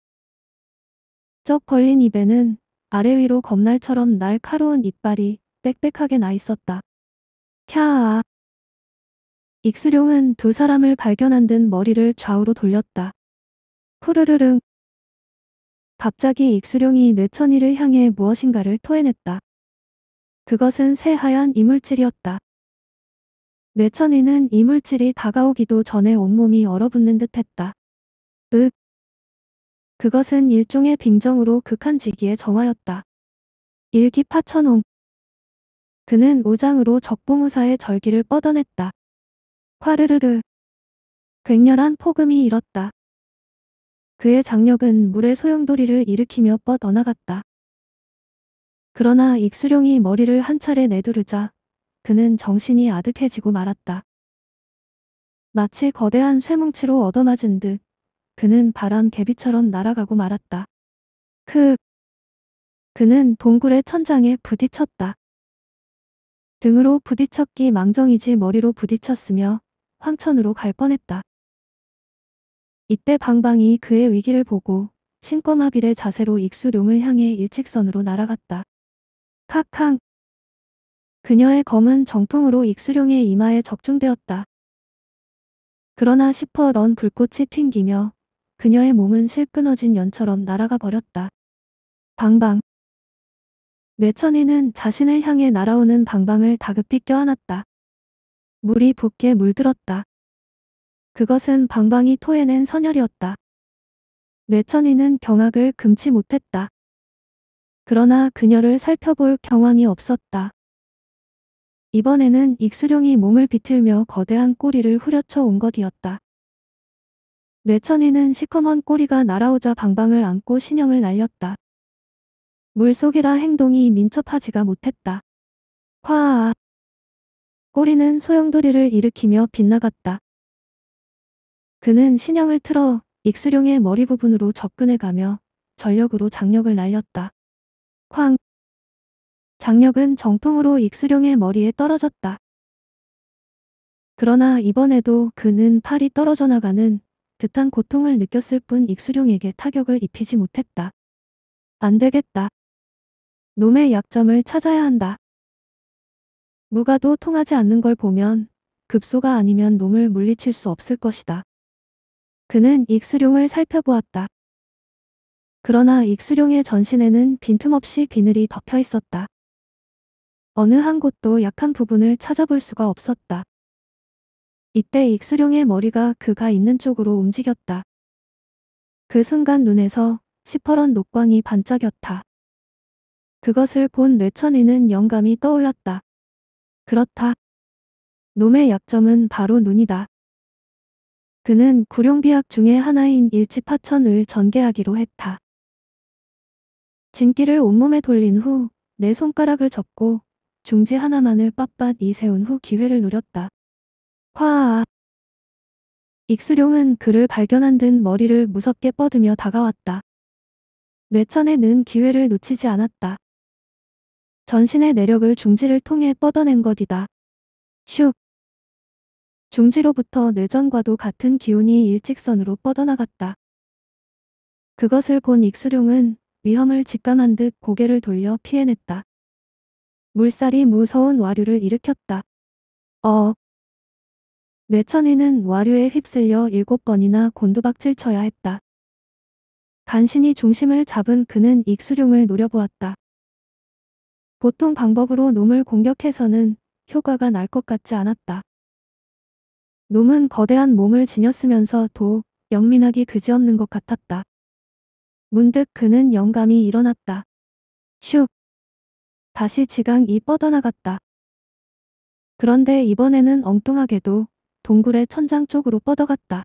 쩍 벌린 입에는 아래 위로 겁날처럼 날카로운 이빨이 빽빽하게 나 있었다. 캬아. 익수룡은 두 사람을 발견한 듯 머리를 좌우로 돌렸다. 푸르르릉. 갑자기 익수령이 뇌천이를 향해 무엇인가를 토해냈다. 그것은 새하얀 이물질이었다. 뇌천이는 이물질이 다가오기도 전에 온몸이 얼어붙는 듯했다. 윽. 그것은 일종의 빙정으로 극한 지기의 정화였다. 일기파천홍. 그는 우장으로 적봉우사의 절기를 뻗어냈다. 화르르르. 격렬한 폭음이 일었다. 그의 장력은 물의 소용돌이를 일으키며 뻗어나갔다. 그러나 익수령이 머리를 한 차례 내두르자 그는 정신이 아득해지고 말았다. 마치 거대한 쇠뭉치로 얻어맞은 듯 그는 바람 개비처럼 날아가고 말았다. 크 그는 동굴의 천장에 부딪혔다. 등으로 부딪혔기 망정이지 머리로 부딪혔으며 황천으로 갈 뻔했다. 이때 방방이 그의 위기를 보고 신꼬마일의 자세로 익수룡을 향해 일직선으로 날아갔다. 칵캉 그녀의 검은 정통으로 익수룡의 이마에 적중되었다. 그러나 시퍼 런 불꽃이 튕기며 그녀의 몸은 실 끊어진 연처럼 날아가 버렸다. 방방 뇌천이는 자신을 향해 날아오는 방방을 다급히 껴안았다. 물이 붓게 물들었다. 그것은 방방이 토해낸 선열이었다. 뇌천이는 경악을 금치 못했다. 그러나 그녀를 살펴볼 경황이 없었다. 이번에는 익수룡이 몸을 비틀며 거대한 꼬리를 후려쳐 온 것이었다. 뇌천이는 시커먼 꼬리가 날아오자 방방을 안고 신형을 날렸다. 물속이라 행동이 민첩하지가 못했다. 화아 꼬리는 소용돌이를 일으키며 빗나갔다. 그는 신형을 틀어 익수룡의 머리 부분으로 접근해가며 전력으로 장력을 날렸다. 쾅! 장력은 정통으로 익수룡의 머리에 떨어졌다. 그러나 이번에도 그는 팔이 떨어져 나가는 듯한 고통을 느꼈을 뿐 익수룡에게 타격을 입히지 못했다. 안 되겠다. 놈의 약점을 찾아야 한다. 무가도 통하지 않는 걸 보면 급소가 아니면 놈을 물리칠 수 없을 것이다. 그는 익수룡을 살펴보았다. 그러나 익수룡의 전신에는 빈틈없이 비늘이 덮여 있었다. 어느 한 곳도 약한 부분을 찾아볼 수가 없었다. 이때 익수룡의 머리가 그가 있는 쪽으로 움직였다. 그 순간 눈에서 시퍼런 녹광이 반짝였다. 그것을 본 뇌천이는 영감이 떠올랐다. 그렇다. 놈의 약점은 바로 눈이다. 그는 구룡비약 중의 하나인 일치파천을 전개하기로 했다. 진기를 온몸에 돌린 후 내 손가락을 접고 중지 하나만을 빳빳이 세운 후 기회를 노렸다. 화아 익수룡은 그를 발견한 듯 머리를 무섭게 뻗으며 다가왔다. 뇌천에는 기회를 놓치지 않았다. 전신의 내력을 중지를 통해 뻗어낸 것이다. 슉 중지로부터 뇌전과도 같은 기운이 일직선으로 뻗어나갔다. 그것을 본 익수룡은 위험을 직감한 듯 고개를 돌려 피해냈다. 물살이 무서운 와류를 일으켰다. 어. 뇌천이는 와류에 휩쓸려 일곱 번이나 곤두박질 쳐야 했다. 간신히 중심을 잡은 그는 익수룡을 노려보았다. 보통 방법으로 놈을 공격해서는 효과가 날 것 같지 않았다. 놈은 거대한 몸을 지녔으면서 도 영민하기 그지없는 것 같았다. 문득 그는 영감이 일어났다. 슉! 다시 지강이 뻗어나갔다. 그런데 이번에는 엉뚱하게도 동굴의 천장 쪽으로 뻗어갔다.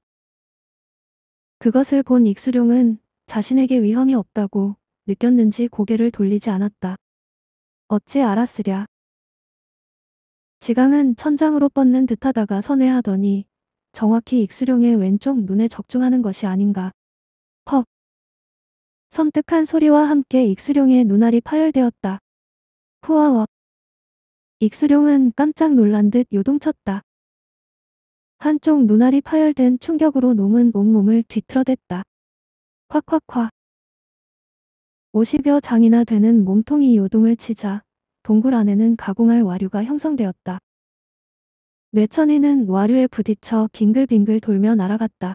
그것을 본 익수룡은 자신에게 위험이 없다고 느꼈는지 고개를 돌리지 않았다. 어찌 알았으랴. 지강은 천장으로 뻗는 듯하다가 선회하더니 정확히 익수령의 왼쪽 눈에 적중하는 것이 아닌가. 헉. 섬뜩한 소리와 함께 익수령의 눈알이 파열되었다. 후아워. 익수령은 깜짝 놀란 듯 요동쳤다. 한쪽 눈알이 파열된 충격으로 놈은 온몸을 뒤틀어댔다. 콱콱콱. 50여 장이나 되는 몸통이 요동을 치자 동굴 안에는 가공할 와류가 형성되었다. 뇌천이는 와류에 부딪혀 빙글빙글 돌며 날아갔다.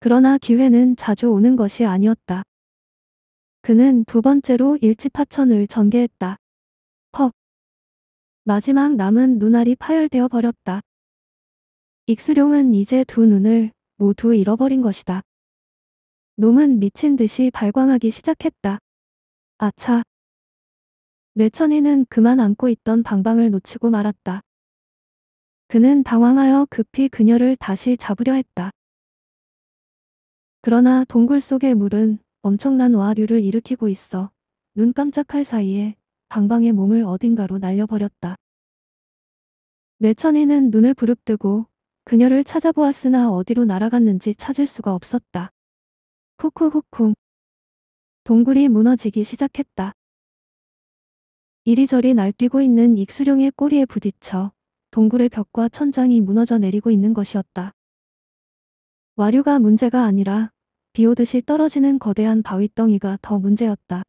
그러나 기회는 자주 오는 것이 아니었다. 그는 두 번째로 일치파천을 전개했다. 퍽. 마지막 남은 눈알이 파열되어 버렸다. 익수룡은 이제 두 눈을 모두 잃어버린 것이다. 놈은 미친 듯이 발광하기 시작했다. 아차, 내 천이는 그만 안고 있던 방방을 놓치고 말았다. 그는 당황하여 급히 그녀를 다시 잡으려 했다. 그러나 동굴 속의 물은 엄청난 와류를 일으키고 있어 눈 깜짝할 사이에 방방의 몸을 어딘가로 날려버렸다. 내천이는 눈을 부릅뜨고 그녀를 찾아보았으나 어디로 날아갔는지 찾을 수가 없었다. 쿠쿠쿠쿵. 동굴이 무너지기 시작했다. 이리저리 날뛰고 있는 익수령의 꼬리에 부딪혀 동굴의 벽과 천장이 무너져 내리고 있는 것이었다. 와류가 문제가 아니라 비 오듯이 떨어지는 거대한 바위덩이가 더 문제였다.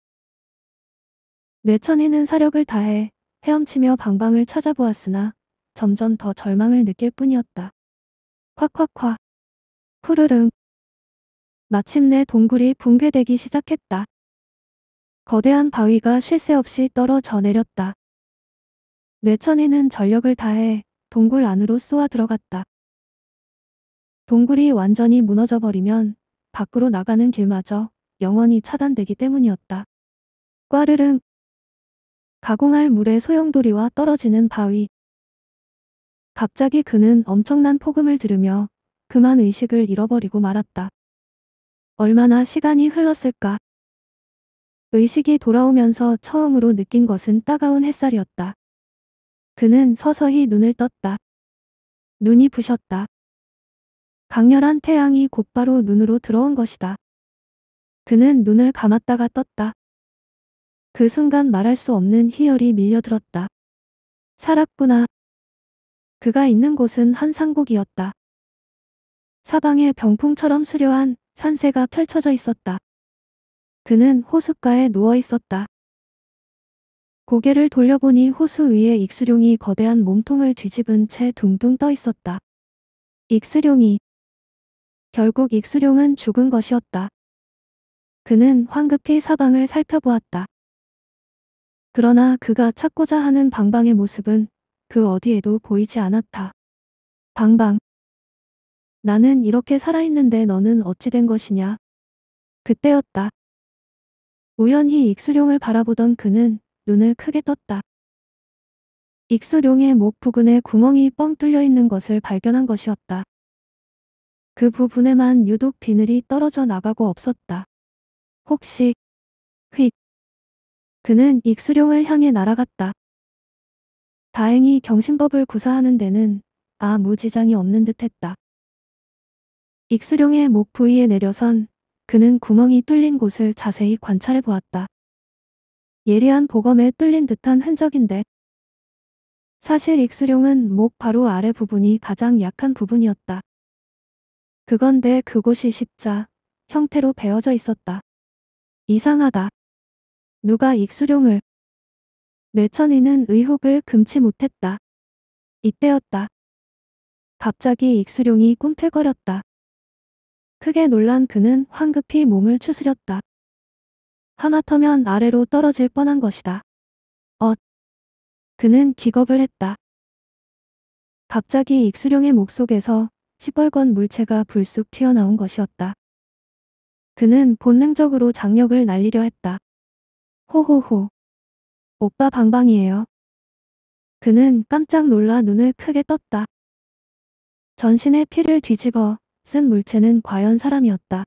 뇌천이는 사력을 다해 헤엄치며 방방을 찾아보았으나 점점 더 절망을 느낄 뿐이었다. 콱콱콱. 푸르릉. 마침내 동굴이 붕괴되기 시작했다. 거대한 바위가 쉴 새 없이 떨어져 내렸다. 뇌천에는 전력을 다해 동굴 안으로 쏘아 들어갔다. 동굴이 완전히 무너져버리면 밖으로 나가는 길마저 영원히 차단되기 때문이었다. 꽈르릉 가공할 물의 소용돌이와 떨어지는 바위 갑자기 그는 엄청난 폭음을 들으며 그만 의식을 잃어버리고 말았다. 얼마나 시간이 흘렀을까? 의식이 돌아오면서 처음으로 느낀 것은 따가운 햇살이었다. 그는 서서히 눈을 떴다. 눈이 부셨다. 강렬한 태양이 곧바로 눈으로 들어온 것이다. 그는 눈을 감았다가 떴다. 그 순간 말할 수 없는 희열이 밀려들었다. 살았구나. 그가 있는 곳은 한상국이었다 사방에 병풍처럼 수려한 산세가 펼쳐져 있었다. 그는 호숫가에 누워 있었다. 고개를 돌려보니 호수 위에 익수룡이 거대한 몸통을 뒤집은 채 둥둥 떠 있었다. 익수룡이 결국 익수룡은 죽은 것이었다. 그는 황급히 사방을 살펴보았다. 그러나 그가 찾고자 하는 방방의 모습은 그 어디에도 보이지 않았다. 방방. 나는 이렇게 살아있는데 너는 어찌 된 것이냐. 그때였다. 우연히 익수룡을 바라보던 그는 눈을 크게 떴다. 익수룡의 목 부근에 구멍이 뻥 뚫려 있는 것을 발견한 것이었다. 그 부분에만 유독 비늘이 떨어져 나가고 없었다. 혹시 휙 그는 익수룡을 향해 날아갔다. 다행히 경신법을 구사하는 데는 아무 지장이 없는 듯했다. 익수룡의 목 부위에 내려선 그는 구멍이 뚫린 곳을 자세히 관찰해 보았다. 예리한 보검에 뚫린 듯한 흔적인데 사실 익수룡은 목 바로 아래 부분이 가장 약한 부분이었다. 그건데 그곳이 십자 형태로 베어져 있었다. 이상하다. 누가 익수룡을 뇌천이는 의혹을 금치 못했다. 이때였다. 갑자기 익수룡이 꿈틀거렸다. 크게 놀란 그는 황급히 몸을 추스렸다. 하마터면 아래로 떨어질 뻔한 것이다. 엇. 그는 기겁을 했다. 갑자기 익수령의 목 속에서 시뻘건 물체가 불쑥 튀어나온 것이었다. 그는 본능적으로 장력을 날리려 했다. 호호호. 오빠 방방이에요. 그는 깜짝 놀라 눈을 크게 떴다. 전신의 피를 뒤집어 쓴 물체는 과연 사람이었다.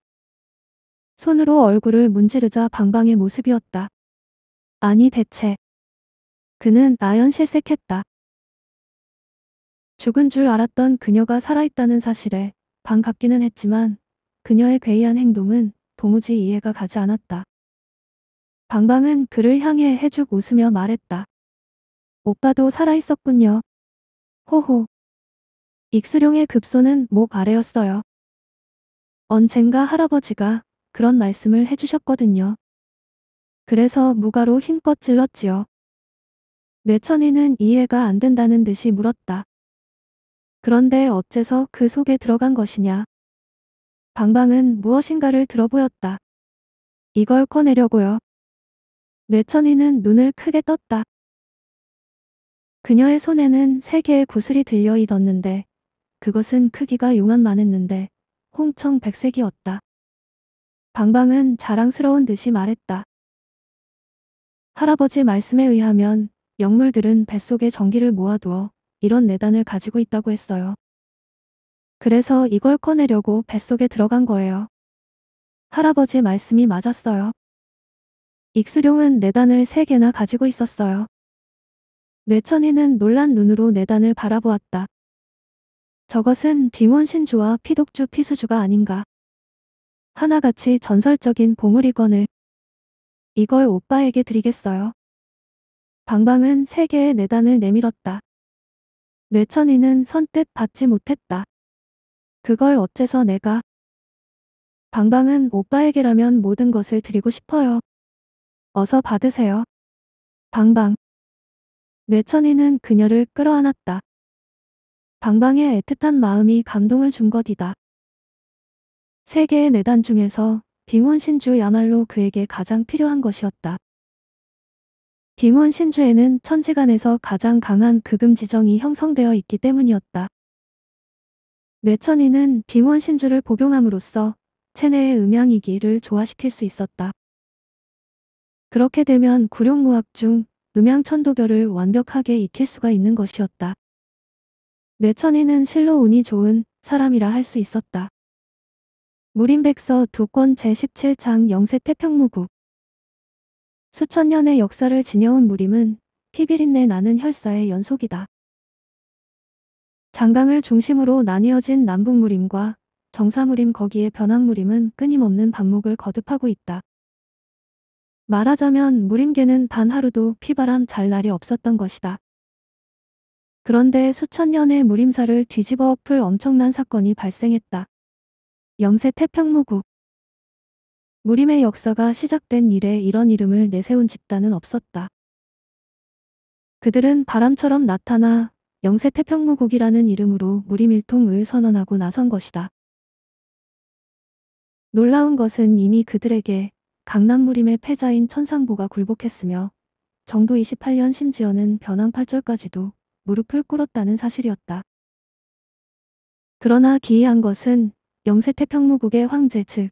손으로 얼굴을 문지르자 방방의 모습이었다. 아니 대체. 그는 아연 실색했다. 죽은 줄 알았던 그녀가 살아있다는 사실에 반갑기는 했지만 그녀의 괴이한 행동은 도무지 이해가 가지 않았다. 방방은 그를 향해 해죽 웃으며 말했다. 오빠도 살아있었군요. 호호. 익수룡의 급소는 목 아래였어요. 언젠가 할아버지가 그런 말씀을 해주셨거든요. 그래서 무가로 힘껏 질렀지요. 뇌천이는 이해가 안 된다는 듯이 물었다. 그런데 어째서 그 속에 들어간 것이냐. 방방은 무엇인가를 들어보였다. 이걸 꺼내려고요. 뇌천이는 눈을 크게 떴다. 그녀의 손에는 세 개의 구슬이 들려 있었는데 그것은 크기가 용안만했는데 홍청 백색이었다. 방방은 자랑스러운 듯이 말했다. 할아버지 말씀에 의하면 영물들은 뱃속에 전기를 모아두어 이런 내단을 가지고 있다고 했어요. 그래서 이걸 꺼내려고 뱃속에 들어간 거예요. 할아버지 말씀이 맞았어요. 익수룡은 내단을 세개나 가지고 있었어요. 뇌천이는 놀란 눈으로 내단을 바라보았다. 저것은 빙원신주와 피독주 피수주가 아닌가. 하나같이 전설적인 보물이건을 이걸 오빠에게 드리겠어요. 방방은 세 개의 내단을 내밀었다. 뇌천이는 선뜻 받지 못했다. 그걸 어째서 내가 방방은 오빠에게라면 모든 것을 드리고 싶어요. 어서 받으세요. 방방 뇌천이는 그녀를 끌어안았다. 방방의 애틋한 마음이 감동을 준 것이다. 세계의 내단 중에서 빙원신주야말로 그에게 가장 필요한 것이었다. 빙원신주에는 천지간에서 가장 강한 극음 지정이 형성되어 있기 때문이었다. 뇌천이는 빙원신주를 복용함으로써 체내의 음양이기를 조화시킬 수 있었다. 그렇게 되면 구룡무학 중 음양천도결을 완벽하게 익힐 수가 있는 것이었다. 내천이는 실로 운이 좋은 사람이라 할 수 있었다. 무림백서 두권 제17장 영세 태평무국 수천 년의 역사를 지녀온 무림은 피비린내 나는 혈사의 연속이다. 장강을 중심으로 나뉘어진 남북무림과 정사무림 거기에 변학무림은 끊임없는 반목을 거듭하고 있다. 말하자면 무림계는 단 하루도 피바람 잘 날이 없었던 것이다. 그런데 수천 년의 무림사를 뒤집어 엎을 엄청난 사건이 발생했다. 영세 태평무국 무림의 역사가 시작된 이래 이런 이름을 내세운 집단은 없었다. 그들은 바람처럼 나타나 영세 태평무국이라는 이름으로 무림일통을 선언하고 나선 것이다. 놀라운 것은 이미 그들에게 강남 무림의 패자인 천상보가 굴복했으며 정도 28년 심지어는 변왕 8절까지도 무릎을 꿇었다는 사실이었다. 그러나 기이한 것은 영세 태평무국의 황제 즉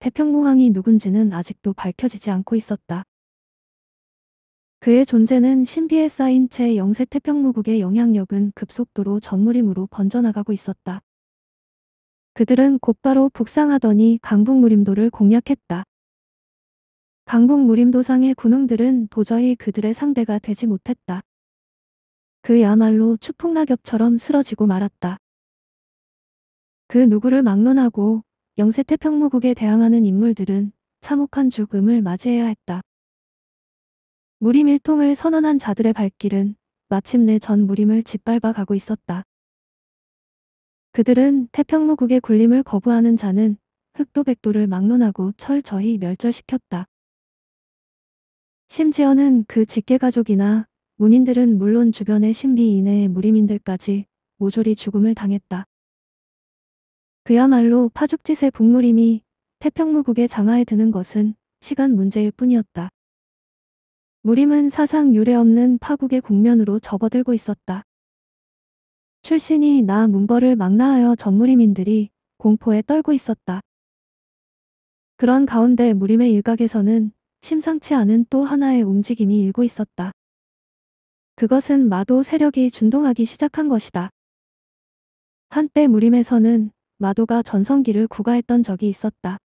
태평무왕이 누군지는 아직도 밝혀지지 않고 있었다. 그의 존재는 신비에 쌓인 채 영세 태평무국의 영향력은 급속도로 전무림으로 번져나가고 있었다. 그들은 곧바로 북상하더니 강북무림도를 공략했다. 강북무림도상의 군웅들은 도저히 그들의 상대가 되지 못했다. 그야말로 추풍낙엽처럼 쓰러지고 말았다. 그 누구를 막론하고 영세 태평무국에 대항하는 인물들은 참혹한 죽음을 맞이해야 했다. 무림 일통을 선언한 자들의 발길은 마침내 전 무림을 짓밟아 가고 있었다. 그들은 태평무국의 군림을 거부하는 자는 흑도백도를 막론하고 철저히 멸절시켰다. 심지어는 그 직계가족이나 문인들은 물론 주변의 신비 이내의 무림인들까지 모조리 죽음을 당했다. 그야말로 파죽지세 북무림이 태평무국의 장하에 드는 것은 시간 문제일 뿐이었다. 무림은 사상 유례없는 파국의 국면으로 접어들고 있었다. 출신이 나 문벌을 망라하여 전무림인들이 공포에 떨고 있었다. 그런 가운데 무림의 일각에서는 심상치 않은 또 하나의 움직임이 일고 있었다. 그것은 마도 세력이 준동하기 시작한 것이다. 한때 무림에서는 마도가 전성기를 구가했던 적이 있었다.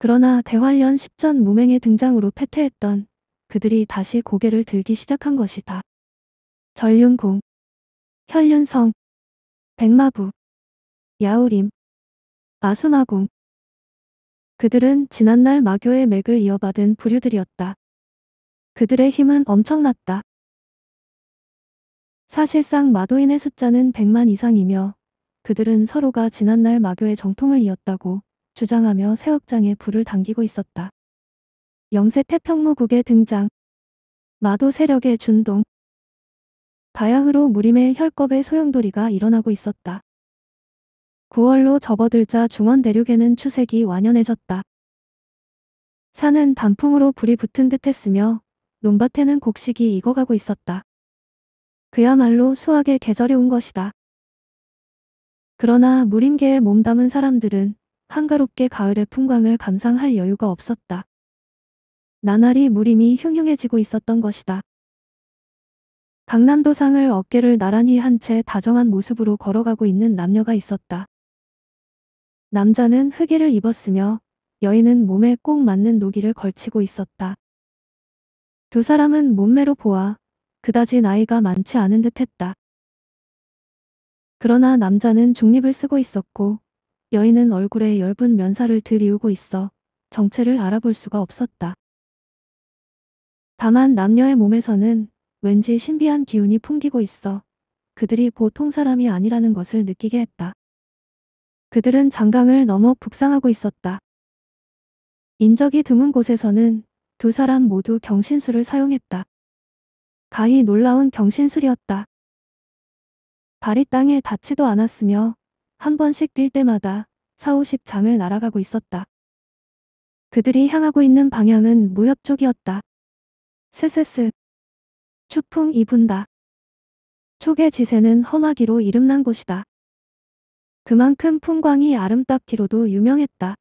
그러나 대활련 10전 무맹의 등장으로 패퇴했던 그들이 다시 고개를 들기 시작한 것이다. 전륜궁, 현륜성, 백마부, 야우림, 마수마궁 그들은 지난날 마교의 맥을 이어받은 부류들이었다. 그들의 힘은 엄청났다. 사실상 마도인의 숫자는 100만 이상이며 그들은 서로가 지난날 마교의 정통을 이었다고 주장하며 새억장에 불을 당기고 있었다. 영세 태평무국의 등장 마도 세력의 준동 바야흐로 무림의 혈겁의 소용돌이가 일어나고 있었다. 9월로 접어들자 중원 대륙에는 추색이 완연해졌다. 산은 단풍으로 불이 붙은 듯 했으며 논밭에는 곡식이 익어가고 있었다. 그야말로 수확의 계절이 온 것이다. 그러나 무림계에 몸담은 사람들은 한가롭게 가을의 풍광을 감상할 여유가 없었다. 나날이 무림이 흉흉해지고 있었던 것이다. 강남도상을 어깨를 나란히 한 채 다정한 모습으로 걸어가고 있는 남녀가 있었다. 남자는 흑의를 입었으며 여인은 몸에 꼭 맞는 노기를 걸치고 있었다. 두 사람은 몸매로 보아 그다지 나이가 많지 않은 듯 했다. 그러나 남자는 중립을 쓰고 있었고 여인은 얼굴에 엷은 면사를 들이우고 있어 정체를 알아볼 수가 없었다. 다만 남녀의 몸에서는 왠지 신비한 기운이 풍기고 있어 그들이 보통 사람이 아니라는 것을 느끼게 했다. 그들은 장강을 넘어 북상하고 있었다. 인적이 드문 곳에서는 두 사람 모두 경신술을 사용했다. 가히 놀라운 경신술이었다. 발이 땅에 닿지도 않았으며 한 번씩 뛸 때마다 4,50 장을 날아가고 있었다. 그들이 향하고 있는 방향은 무협 쪽이었다. 스스스. 추풍 이분다. 촉의 지세는 험하기로 이름난 곳이다. 그만큼 풍광이 아름답기로도 유명했다.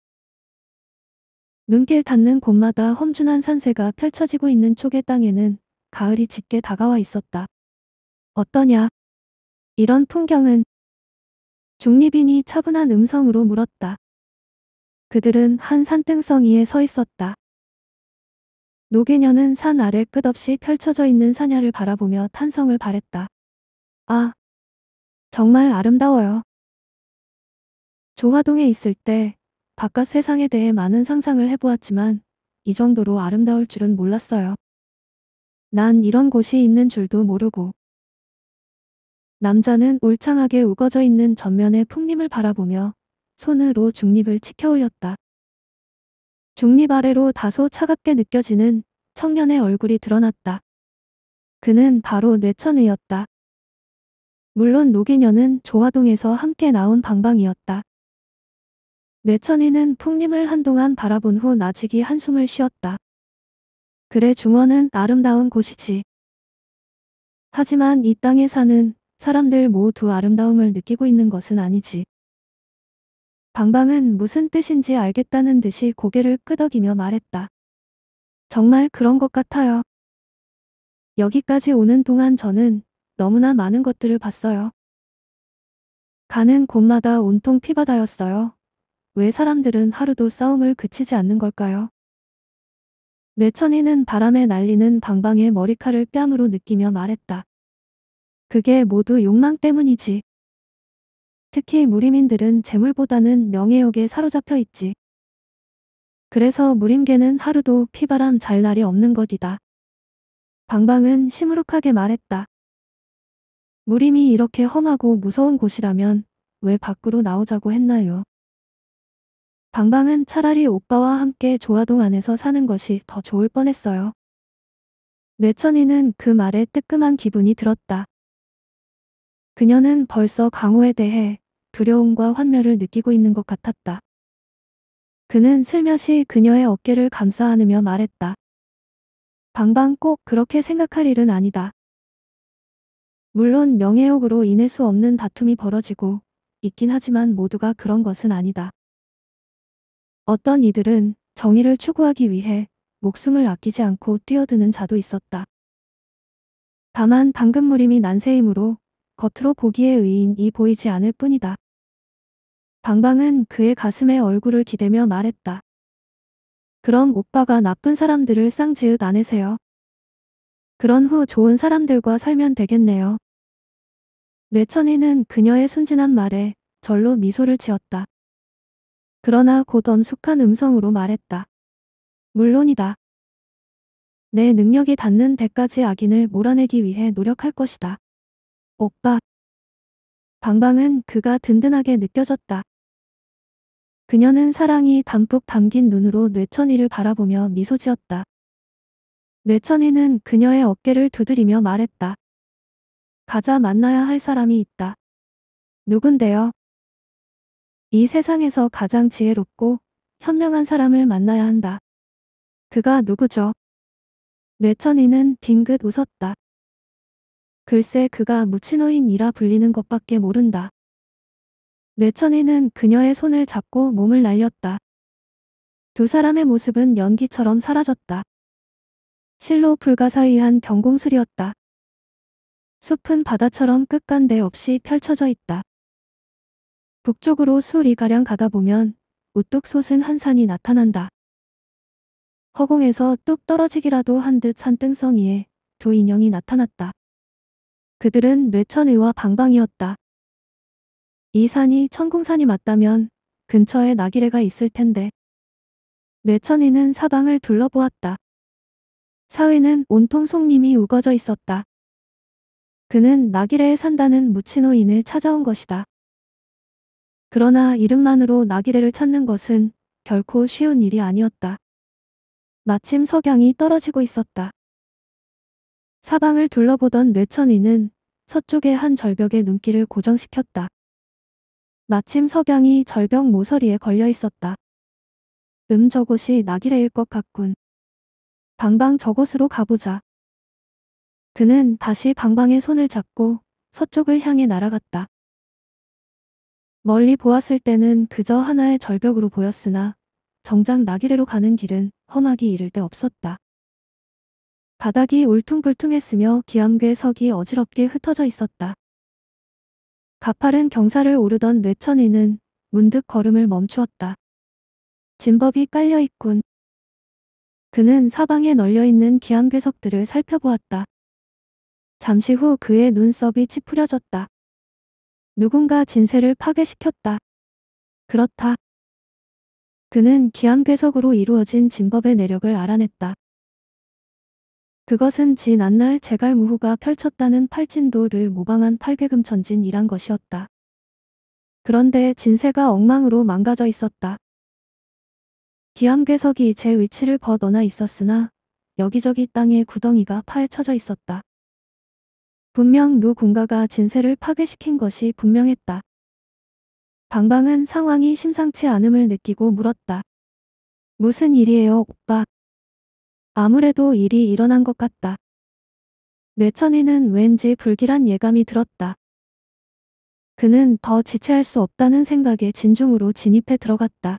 눈길 닿는 곳마다 험준한 산세가 펼쳐지고 있는 초계 땅에는 가을이 짙게 다가와 있었다. 어떠냐? 이런 풍경은 중립인이 차분한 음성으로 물었다. 그들은 한 산등성이에 서 있었다. 노개녀는 산 아래 끝없이 펼쳐져 있는 산야를 바라보며 탄성을 바랬다. 아, 정말 아름다워요. 조화동에 있을 때 바깥 세상에 대해 많은 상상을 해보았지만 이 정도로 아름다울 줄은 몰랐어요. 난 이런 곳이 있는 줄도 모르고. 남자는 울창하게 우거져 있는 전면의 풍림을 바라보며 손으로 중립을 치켜 올렸다. 중립 아래로 다소 차갑게 느껴지는 청년의 얼굴이 드러났다. 그는 바로 뇌천의였다. 물론 노기녀는 조화동에서 함께 나온 방방이었다. 내천이는 풍림을 한동안 바라본 후 나직이 한숨을 쉬었다. 그래 중원은 아름다운 곳이지. 하지만 이 땅에 사는 사람들 모두 아름다움을 느끼고 있는 것은 아니지. 방방은 무슨 뜻인지 알겠다는 듯이 고개를 끄덕이며 말했다. 정말 그런 것 같아요. 여기까지 오는 동안 저는 너무나 많은 것들을 봤어요. 가는 곳마다 온통 피바다였어요. 왜 사람들은 하루도 싸움을 그치지 않는 걸까요? 매천이는 바람에 날리는 방방의 머리카락을 뺨으로 느끼며 말했다. 그게 모두 욕망 때문이지. 특히 무림인들은 재물보다는 명예욕에 사로잡혀 있지. 그래서 무림계는 하루도 피바람 잘 날이 없는 것이다. 방방은 시무룩하게 말했다. 무림이 이렇게 험하고 무서운 곳이라면 왜 밖으로 나오자고 했나요? 방방은 차라리 오빠와 함께 조화동 안에서 사는 것이 더 좋을 뻔했어요. 뇌천이는 그 말에 뜨끔한 기분이 들었다. 그녀는 벌써 강호에 대해 두려움과 환멸을 느끼고 있는 것 같았다. 그는 슬며시 그녀의 어깨를 감싸 안으며 말했다. 방방 꼭 그렇게 생각할 일은 아니다. 물론 명예욕으로 인해 수 없는 다툼이 벌어지고 있긴 하지만 모두가 그런 것은 아니다. 어떤 이들은 정의를 추구하기 위해 목숨을 아끼지 않고 뛰어드는 자도 있었다. 다만 방금 무림이 난세이므로 겉으로 보기에 의인이 보이지 않을 뿐이다. 방방은 그의 가슴에 얼굴을 기대며 말했다. 그럼 오빠가 나쁜 사람들을 쌍지읒 안으세요 그런 후 좋은 사람들과 살면 되겠네요. 뇌천이는 그녀의 순진한 말에 절로 미소를 지었다. 그러나 곧 엄숙한 음성으로 말했다. 물론이다. 내 능력이 닿는 데까지 악인을 몰아내기 위해 노력할 것이다. 오빠. 방방은 그가 든든하게 느껴졌다. 그녀는 사랑이 담뿍 담긴 눈으로 뇌천이를 바라보며 미소 지었다. 뇌천이는 그녀의 어깨를 두드리며 말했다. 가자 만나야 할 사람이 있다. 누군데요? 이 세상에서 가장 지혜롭고 현명한 사람을 만나야 한다. 그가 누구죠? 뇌천이는 빙긋 웃었다. 글쎄 그가 무친호인이라 불리는 것밖에 모른다. 뇌천이는 그녀의 손을 잡고 몸을 날렸다. 두 사람의 모습은 연기처럼 사라졌다. 실로 불가사의한 경공술이었다. 숲은 바다처럼 끝간데 없이 펼쳐져 있다. 북쪽으로 수리가량 가다 보면 우뚝 솟은 한 산이 나타난다. 허공에서 뚝 떨어지기라도 한 듯 산등성 위에두 인형이 나타났다. 그들은 뇌천의와 방방이었다. 이 산이 천궁산이 맞다면 근처에 나기레가 있을 텐데. 뇌천의는 사방을 둘러보았다. 사회는 온통 속님이 우거져 있었다. 그는 나기레에 산다는 무치노인을 찾아온 것이다. 그러나 이름만으로 나기레를 찾는 것은 결코 쉬운 일이 아니었다. 마침 석양이 떨어지고 있었다. 사방을 둘러보던 뇌천이는 서쪽의 한 절벽에 눈길을 고정시켰다. 마침 석양이 절벽 모서리에 걸려 있었다. 음 저곳이 나기레일것 같군. 방방 저곳으로 가보자. 그는 다시 방방의 손을 잡고 서쪽을 향해 날아갔다. 멀리 보았을 때는 그저 하나의 절벽으로 보였으나 정작 나기래로 가는 길은 험하기 이를 데 없었다. 바닥이 울퉁불퉁했으며 기암괴석이 어지럽게 흩어져 있었다. 가파른 경사를 오르던 뇌천이는 문득 걸음을 멈추었다. 진법이 깔려있군. 그는 사방에 널려있는 기암괴석들을 살펴보았다. 잠시 후 그의 눈썹이 찌푸려졌다. 누군가 진세를 파괴시켰다. 그렇다. 그는 기암괴석으로 이루어진 진법의 내력을 알아냈다. 그것은 지난날 제갈무후가 펼쳤다는 팔진도를 모방한 팔괘금천진이란 것이었다. 그런데 진세가 엉망으로 망가져 있었다. 기암괴석이 제 위치를 벗어나 있었으나 여기저기 땅에 구덩이가 파헤쳐져 있었다. 분명 누군가가 진세를 파괴시킨 것이 분명했다. 방방은 상황이 심상치 않음을 느끼고 물었다. 무슨 일이에요, 오빠? 아무래도 일이 일어난 것 같다. 뇌천이는 왠지 불길한 예감이 들었다. 그는 더 지체할 수 없다는 생각에 진중으로 진입해 들어갔다.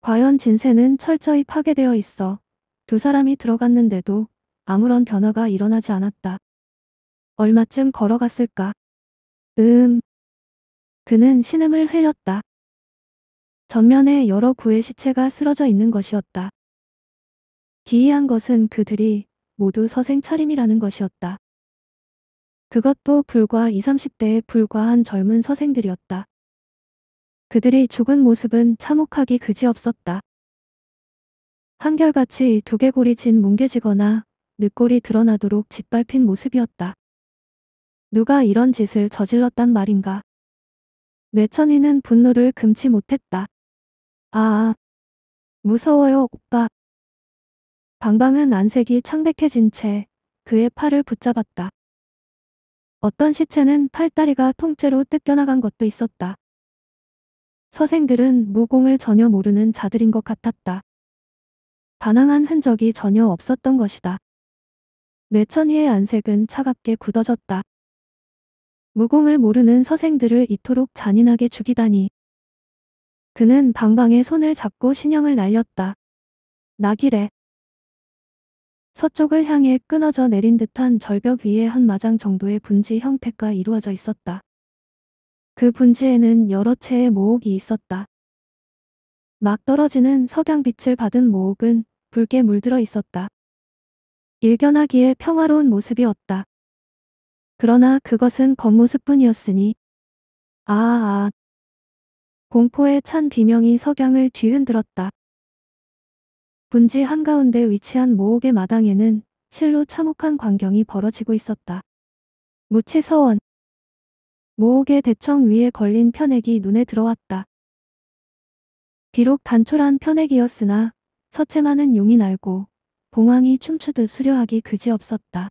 과연 진세는 철저히 파괴되어 있어 두 사람이 들어갔는데도 아무런 변화가 일어나지 않았다. 얼마쯤 걸어갔을까? 음. 그는 신음을 흘렸다. 전면에 여러 구의 시체가 쓰러져 있는 것이었다. 기이한 것은 그들이 모두 서생 차림이라는 것이었다. 그것도 불과 20, 30대에 불과한 젊은 서생들이었다. 그들이 죽은 모습은 참혹하기 그지없었다. 한결같이 두개골이 진 뭉개지거나 늑골이 드러나도록 짓밟힌 모습이었다. 누가 이런 짓을 저질렀단 말인가. 뇌천이는 분노를 금치 못했다. 아, 아, 무서워요, 오빠. 방방은 안색이 창백해진 채 그의 팔을 붙잡았다. 어떤 시체는 팔다리가 통째로 뜯겨나간 것도 있었다. 서생들은 무공을 전혀 모르는 자들인 것 같았다. 반항한 흔적이 전혀 없었던 것이다. 뇌천이의 안색은 차갑게 굳어졌다. 무공을 모르는 서생들을 이토록 잔인하게 죽이다니. 그는 방방에 손을 잡고 신형을 날렸다. 나길에 서쪽을 향해 끊어져 내린 듯한 절벽 위에 한 마장 정도의 분지 형태가 이루어져 있었다. 그 분지에는 여러 채의 모옥이 있었다. 막 떨어지는 석양빛을 받은 모옥은 붉게 물들어 있었다. 일견하기에 평화로운 모습이었다. 그러나 그것은 겉모습뿐이었으니 아아 아. 공포에 찬 비명이 석양을 뒤흔들었다. 분지 한가운데 위치한 모옥의 마당에는 실로 참혹한 광경이 벌어지고 있었다. 무치서원 모옥의 대청 위에 걸린 편액이 눈에 들어왔다. 비록 단촐한 편액이었으나 서체만은 용이 날고 봉황이 춤추듯 수려하기 그지없었다.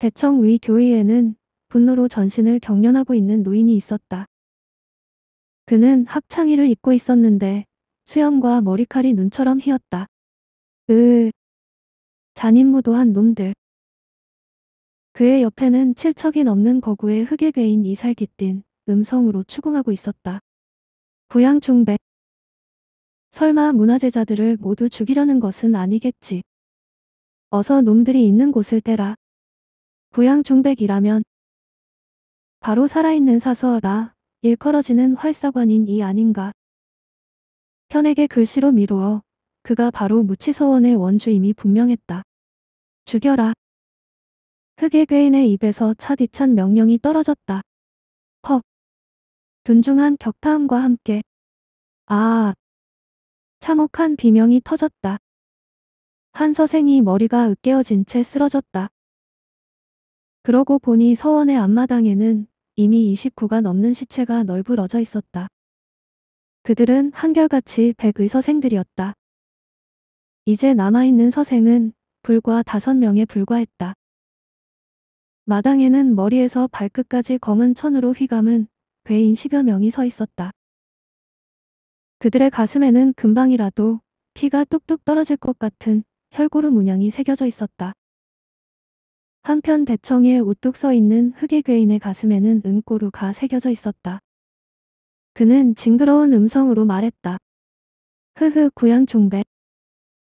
대청위 교회에는 분노로 전신을 경련하고 있는 노인이 있었다. 그는 학창의를 입고 있었는데 수염과 머리칼이 눈처럼 휘었다. 으 잔인무도한 놈들. 그의 옆에는 칠척이 넘는 거구의 흑의 괴인 이살기 띤 음성으로 추궁하고 있었다. 부양충배 설마 문화제자들을 모두 죽이려는 것은 아니겠지. 어서 놈들이 있는 곳을 떼라. 부양 중백이라면 바로 살아있는 사서라 일컬어지는 활사관인 이 아닌가. 현에게 글씨로 미루어 그가 바로 무치서원의 원주임이 분명했다. 죽여라. 흑의 괴인의 입에서 차디찬 명령이 떨어졌다. 헉. 둔중한 격타음과 함께 아 참혹한 비명이 터졌다. 한 서생이 머리가 으깨어진 채 쓰러졌다. 그러고 보니 서원의 앞마당에는 이미 29가 넘는 시체가 널브러져 있었다. 그들은 한결같이 백의서생들이었다. 이제 남아있는 서생은 불과 다섯 명에 불과했다. 마당에는 머리에서 발끝까지 검은 천으로 휘감은 괴인 10여 명이 서 있었다. 그들의 가슴에는 금방이라도 피가 뚝뚝 떨어질 것 같은 혈고름 문양이 새겨져 있었다. 한편 대청에 우뚝 서 있는 흑의 괴인의 가슴에는 은꼬루가 새겨져 있었다. 그는 징그러운 음성으로 말했다. 흐흐 구양 총배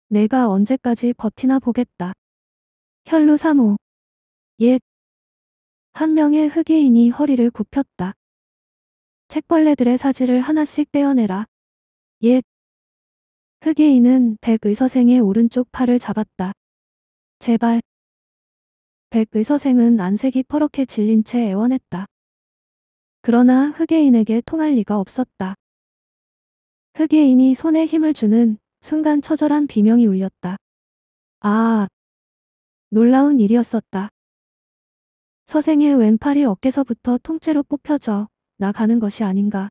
내가 언제까지 버티나 보겠다. 혈루 3호. 옛. 한 명의 흑의인이 허리를 굽혔다. 책벌레들의 사지를 하나씩 떼어내라. 옛. 흑의인은 백의서생의 오른쪽 팔을 잡았다. 제발. 백 의서생은 안색이 퍼렇게 질린 채 애원했다. 그러나 흑예인에게 통할 리가 없었다. 흑예인이 손에 힘을 주는 순간 처절한 비명이 울렸다. 아! 놀라운 일이었었다. 서생의 왼팔이 어깨서부터 통째로 뽑혀져 나가는 것이 아닌가.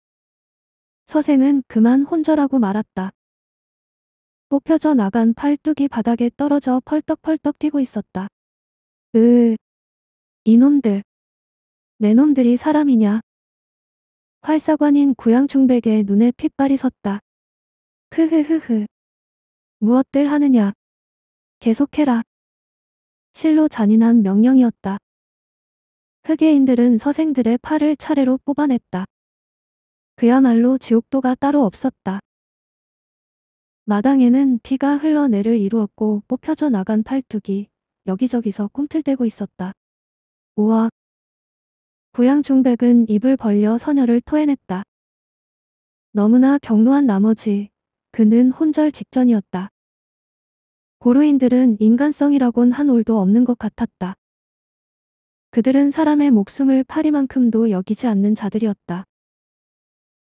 서생은 그만 혼절하고 말았다. 뽑혀져 나간 팔뚝이 바닥에 떨어져 펄떡펄떡 뛰고 있었다. 으, 이놈들. 내놈들이 사람이냐. 활사관인 구양충백의 눈에 핏발이 섰다. 크흐흐흐. 무엇들 하느냐. 계속해라. 실로 잔인한 명령이었다. 흑예인들은 서생들의 팔을 차례로 뽑아냈다. 그야말로 지옥도가 따로 없었다. 마당에는 피가 흘러내를 이루었고 뽑혀져 나간 팔뚝이 여기저기서 꿈틀대고 있었다. 우와 부양 중백은 입을 벌려 선혈을 토해냈다. 너무나 경로한 나머지 그는 혼절 직전이었다. 고루인들은 인간성이라곤 한 올도 없는 것 같았다. 그들은 사람의 목숨을 파리만큼도 여기지 않는 자들이었다.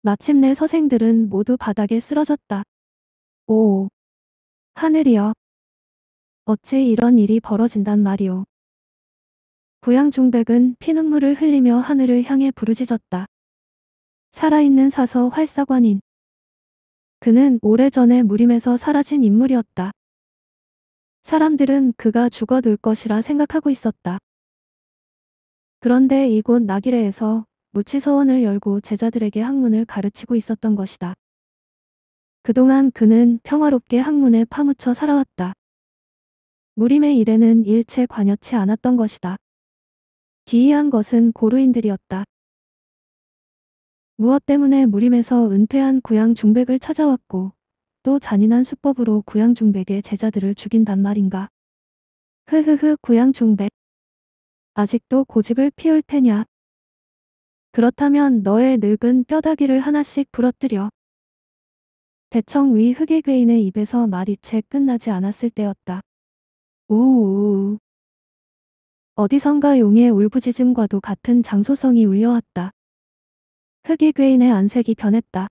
마침내 서생들은 모두 바닥에 쓰러졌다. 오, 하늘이여. 어찌 이런 일이 벌어진단 말이오. 부양 종백은 피눈물을 흘리며 하늘을 향해 부르짖었다. 살아있는 사서 활사관인. 그는 오래전에 무림에서 사라진 인물이었다. 사람들은 그가 죽어둘 것이라 생각하고 있었다. 그런데 이곳 나기레에서 무치서원을 열고 제자들에게 학문을 가르치고 있었던 것이다. 그동안 그는 평화롭게 학문에 파묻혀 살아왔다. 무림의 일에는 일체 관여치 않았던 것이다. 기이한 것은 고루인들이었다. 무엇 때문에 무림에서 은퇴한 구양 중백을 찾아왔고 또 잔인한 수법으로 구양 중백의 제자들을 죽인단 말인가. 흐흐흐 구양 중백. 아직도 고집을 피울 테냐. 그렇다면 너의 늙은 뼈다귀를 하나씩 부러뜨려. 대청 위 흑의 괴인의 입에서 말이 채 끝나지 않았을 때였다. 우우. 우 어디선가 용의 울부짖음과도 같은 장소성이 울려왔다. 흑이 괴인의 안색이 변했다.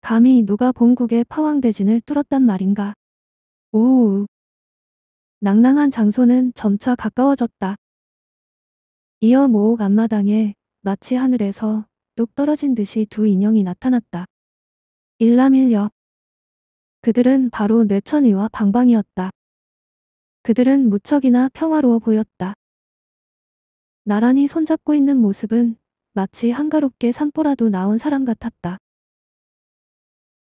감히 누가 본국의 파왕대진을 뚫었단 말인가. 우우. 낭낭한 장소는 점차 가까워졌다. 이어 모옥 앞마당에 마치 하늘에서 뚝 떨어진 듯이 두 인형이 나타났다. 일남일녀. 그들은 바로 뇌천이와 방방이었다. 그들은 무척이나 평화로워 보였다. 나란히 손잡고 있는 모습은 마치 한가롭게 산보라도 나온 사람 같았다.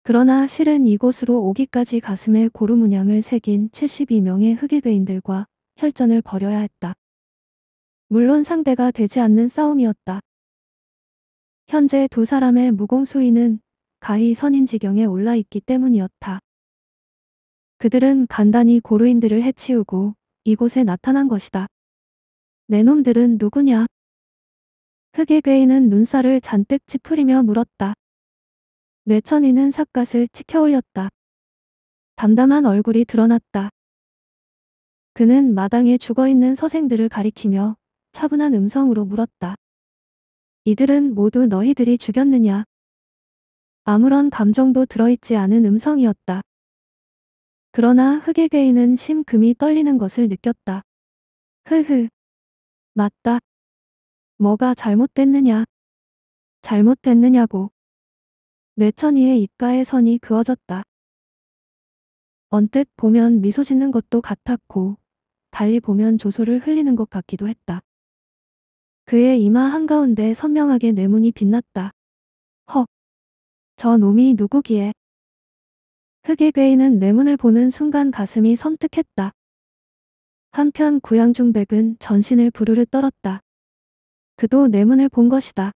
그러나 실은 이곳으로 오기까지 가슴에 고루문양을 새긴 72명의 흑의괴인들과 혈전을 벌여야 했다. 물론 상대가 되지 않는 싸움이었다. 현재 두 사람의 무공수인는 가히 선인 지경에 올라 있기 때문이었다. 그들은 간단히 고루인들을 해치우고 이곳에 나타난 것이다. 내 놈들은 누구냐? 흑의 괴인은 눈살을 잔뜩 찌푸리며 물었다. 뇌천이는 삿갓을 치켜올렸다. 담담한 얼굴이 드러났다. 그는 마당에 죽어있는 서생들을 가리키며 차분한 음성으로 물었다. 이들은 모두 너희들이 죽였느냐? 아무런 감정도 들어있지 않은 음성이었다. 그러나 흑의괴인은 심금이 떨리는 것을 느꼈다. 흐흐. 맞다. 뭐가 잘못됐느냐. 잘못됐느냐고. 뇌천이의 입가에 선이 그어졌다. 언뜻 보면 미소 짓는 것도 같았고 달리 보면 조소를 흘리는 것 같기도 했다. 그의 이마 한가운데 선명하게 뇌문이 빛났다. 헉! 저 놈이 누구기에? 흑의 괴인은 뇌문을 보는 순간 가슴이 섬뜩했다. 한편 구양중백은 전신을 부르르 떨었다. 그도 뇌문을본 것이다.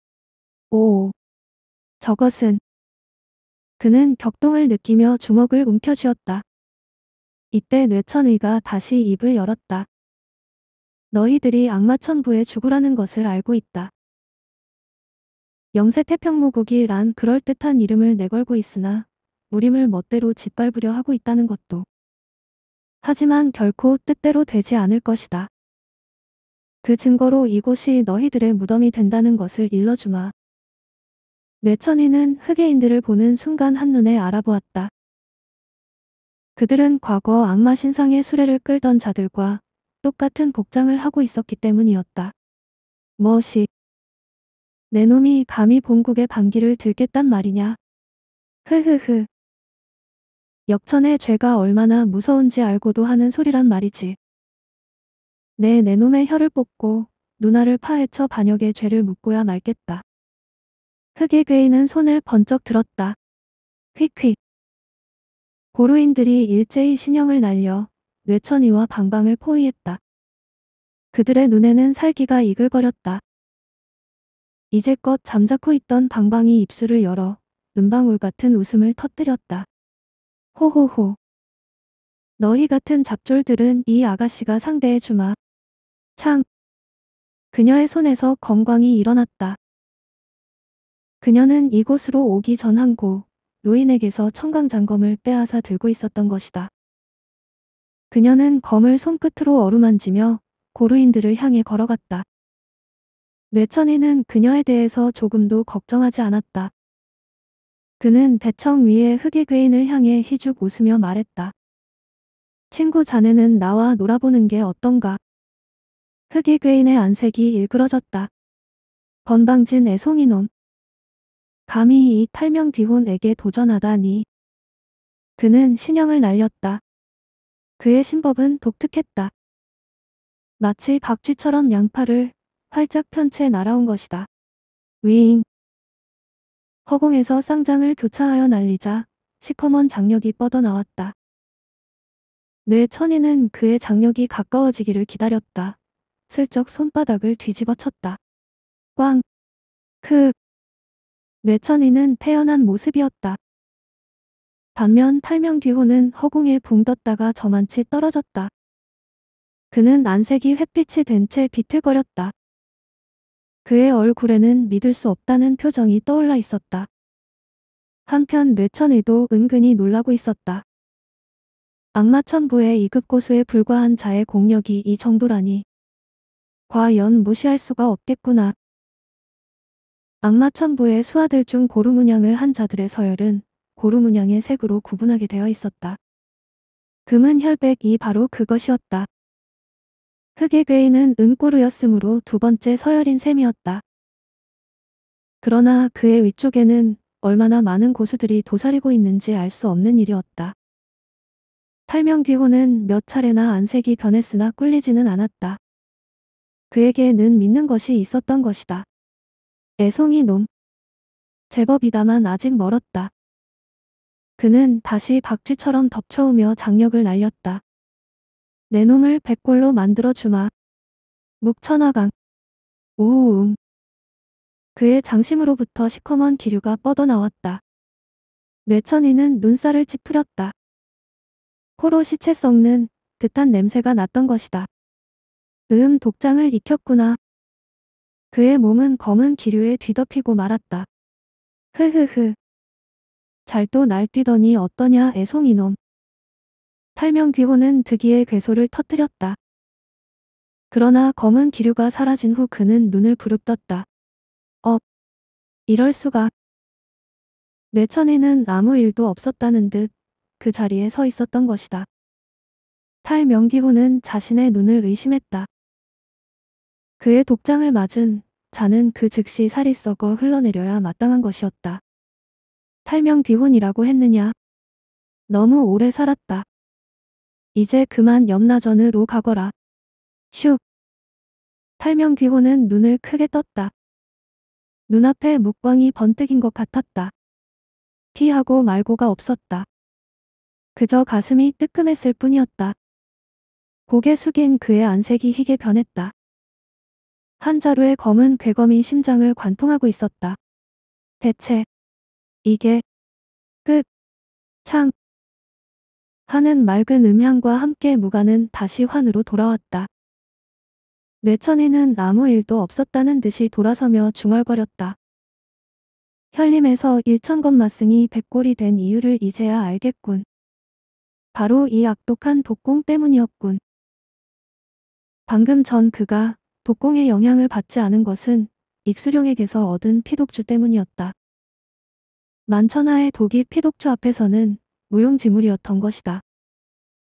오 저것은 그는 격동을 느끼며 주먹을 움켜쥐었다. 이때 뇌천의가 다시 입을 열었다. 너희들이 악마천부에 죽으라는 것을 알고 있다. 영세 태평무국이란 그럴듯한 이름을 내걸고 있으나 무림을 멋대로 짓밟으려 하고 있다는 것도. 하지만 결코 뜻대로 되지 않을 것이다. 그 증거로 이곳이 너희들의 무덤이 된다는 것을 일러주마. 뇌천이는 흑예인들을 보는 순간 한눈에 알아보았다. 그들은 과거 악마 신상의 수레를 끌던 자들과 똑같은 복장을 하고 있었기 때문이었다. 무엇이? 내 놈이 감히 본국의 반기를 들겠단 말이냐? 흐흐흐. 역천의 죄가 얼마나 무서운지 알고도 하는 소리란 말이지. 네, 내 내놈의 혀를 뽑고 누나를 파헤쳐 반역의 죄를 묻고야 말겠다. 흑의 괴인은 손을 번쩍 들었다. 휙휙. 고루인들이 일제히 신형을 날려 뇌천이와 방방을 포위했다. 그들의 눈에는 살기가 이글거렸다. 이제껏 잠자코 있던 방방이 입술을 열어 눈방울 같은 웃음을 터뜨렸다. 호호호. 너희 같은 잡졸들은 이 아가씨가 상대해 주마. 창. 그녀의 손에서 건광이 일어났다. 그녀는 이곳으로 오기 전 항고, 노인에게서 청강장검을 빼앗아 들고 있었던 것이다. 그녀는 검을 손끝으로 어루만지며 고루인들을 향해 걸어갔다. 뇌천이는 그녀에 대해서 조금도 걱정하지 않았다. 그는 대청 위에 흑의괴인을 향해 희죽 웃으며 말했다. 친구 자네는 나와 놀아보는 게 어떤가? 흑의괴인의 안색이 일그러졌다. 건방진 애송이놈. 감히 이 탈명 귀혼에게 도전하다니. 그는 신형을 날렸다. 그의 신법은 독특했다. 마치 박쥐처럼 양팔을 활짝 편채 날아온 것이다. 위잉. 허공에서 쌍장을 교차하여 날리자 시커먼 장력이 뻗어나왔다. 뇌 천이는 그의 장력이 가까워지기를 기다렸다. 슬쩍 손바닥을 뒤집어 쳤다. 꽝! 크! 뇌천이는 태연한 모습이었다. 반면 탈명기호는 허공에 붕떴다가 저만치 떨어졌다. 그는 안색이 햇빛이 된 채 비틀거렸다. 그의 얼굴에는 믿을 수 없다는 표정이 떠올라 있었다. 한편 뇌천의도 은근히 놀라고 있었다. 악마천부의 2급 고수에 불과한 자의 공력이 이 정도라니. 과연 무시할 수가 없겠구나. 악마천부의 수하들 중 고루문양을 한 자들의 서열은 고루문양의 색으로 구분하게 되어 있었다. 금은 혈백이 바로 그것이었다. 흑의 괴인은 은꼬르였으므로 두 번째 서열인 셈이었다. 그러나 그의 위쪽에는 얼마나 많은 고수들이 도사리고 있는지 알 수 없는 일이었다. 탈명귀호는 몇 차례나 안색이 변했으나 꿀리지는 않았다. 그에게 는 믿는 것이 있었던 것이다. 애송이 놈. 제법이다만 아직 멀었다. 그는 다시 박쥐처럼 덮쳐오며 장력을 날렸다. 내 놈을 백골로 만들어 주마. 묵천하강. 우웅. 그의 장심으로부터 시커먼 기류가 뻗어나왔다. 뇌천이는 눈살을 찌푸렸다. 코로 시체 썩는 듯한 냄새가 났던 것이다. 음 독장을 익혔구나. 그의 몸은 검은 기류에 뒤덮이고 말았다. 흐흐흐. 잘 또날 뛰더니 어떠냐 애송이놈. 탈명 귀호는 득기의 괴소를 터뜨렸다. 그러나 검은 기류가 사라진 후 그는 눈을 부릅떴다. 어, 이럴 수가. 뇌천에는 아무 일도 없었다는 듯 그 자리에 서 있었던 것이다. 탈명기호는 자신의 눈을 의심했다. 그의 독장을 맞은 자는 그 즉시 살이 썩어 흘러내려야 마땅한 것이었다. 탈명기혼이라고 했느냐? 너무 오래 살았다. 이제 그만 염라전으로 가거라. 슉. 탈명귀호는 눈을 크게 떴다. 눈앞에 묵광이 번뜩인 것 같았다. 피하고 말고가 없었다. 그저 가슴이 뜨끔했을 뿐이었다. 고개 숙인 그의 안색이 희게 변했다. 한 자루의 검은 괴검이 심장을 관통하고 있었다. 대체 이게 끝, 창, 하는 맑은 음향과 함께 무가는 다시 환으로 돌아왔다. 뇌천이는 아무 일도 없었다는 듯이 돌아서며 중얼거렸다. 현림에서 일천건 마승이 백골이 된 이유를 이제야 알겠군. 바로 이 악독한 독공 때문이었군. 방금 전 그가 독공의 영향을 받지 않은 것은 익수룡에게서 얻은 피독주 때문이었다. 만천하의 독이 피독주 앞에서는 무용지물이었던 것이다.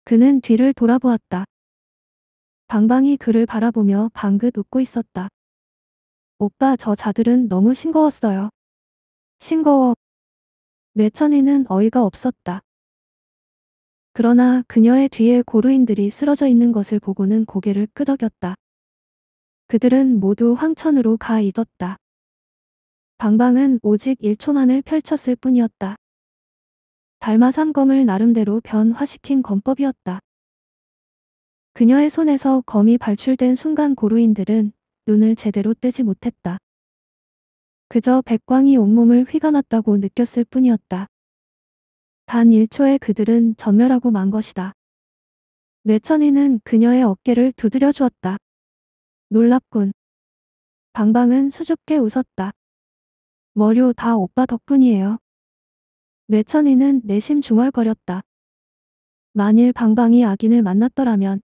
그는 뒤를 돌아보았다. 방방이 그를 바라보며 방긋 웃고 있었다. 오빠 저 자들은 너무 싱거웠어요. 싱거워. 뇌천이는 어이가 없었다. 그러나 그녀의 뒤에 고루인들이 쓰러져 있는 것을 보고는 고개를 끄덕였다. 그들은 모두 황천으로 가 있었다. 방방은 오직 1초만을 펼쳤을 뿐이었다. 달마산검을 나름대로 변화시킨 검법이었다. 그녀의 손에서 검이 발출된 순간 고루인들은 눈을 제대로 뜨지 못했다. 그저 백광이 온몸을 휘감았다고 느꼈을 뿐이었다. 단 1초에 그들은 전멸하고 만 것이다. 뇌천이는 그녀의 어깨를 두드려 주었다. 놀랍군. 방방은 수줍게 웃었다. 머료 다 오빠 덕분이에요. 뇌천이는 내심 중얼거렸다. 만일 방방이 악인을 만났더라면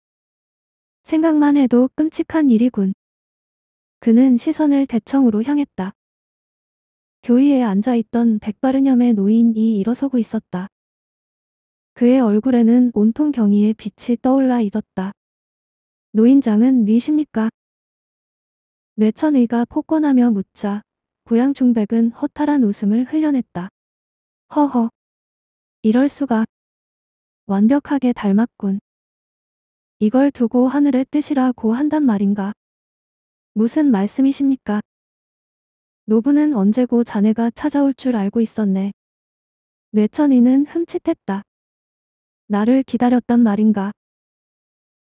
생각만 해도 끔찍한 일이군. 그는 시선을 대청으로 향했다. 교위에 앉아있던 백바르염의 노인이 일어서고 있었다. 그의 얼굴에는 온통 경이의 빛이 떠올라 잊었다 노인장은 미십니까? 뇌천의가 폭권하며 묻자 구양중백은 허탈한 웃음을 흘려냈다. 허허. 이럴 수가. 완벽하게 닮았군. 이걸 두고 하늘의 뜻이라고 한단 말인가. 무슨 말씀이십니까? 노부는 언제고 자네가 찾아올 줄 알고 있었네. 뇌천이는 흠칫했다. 나를 기다렸단 말인가.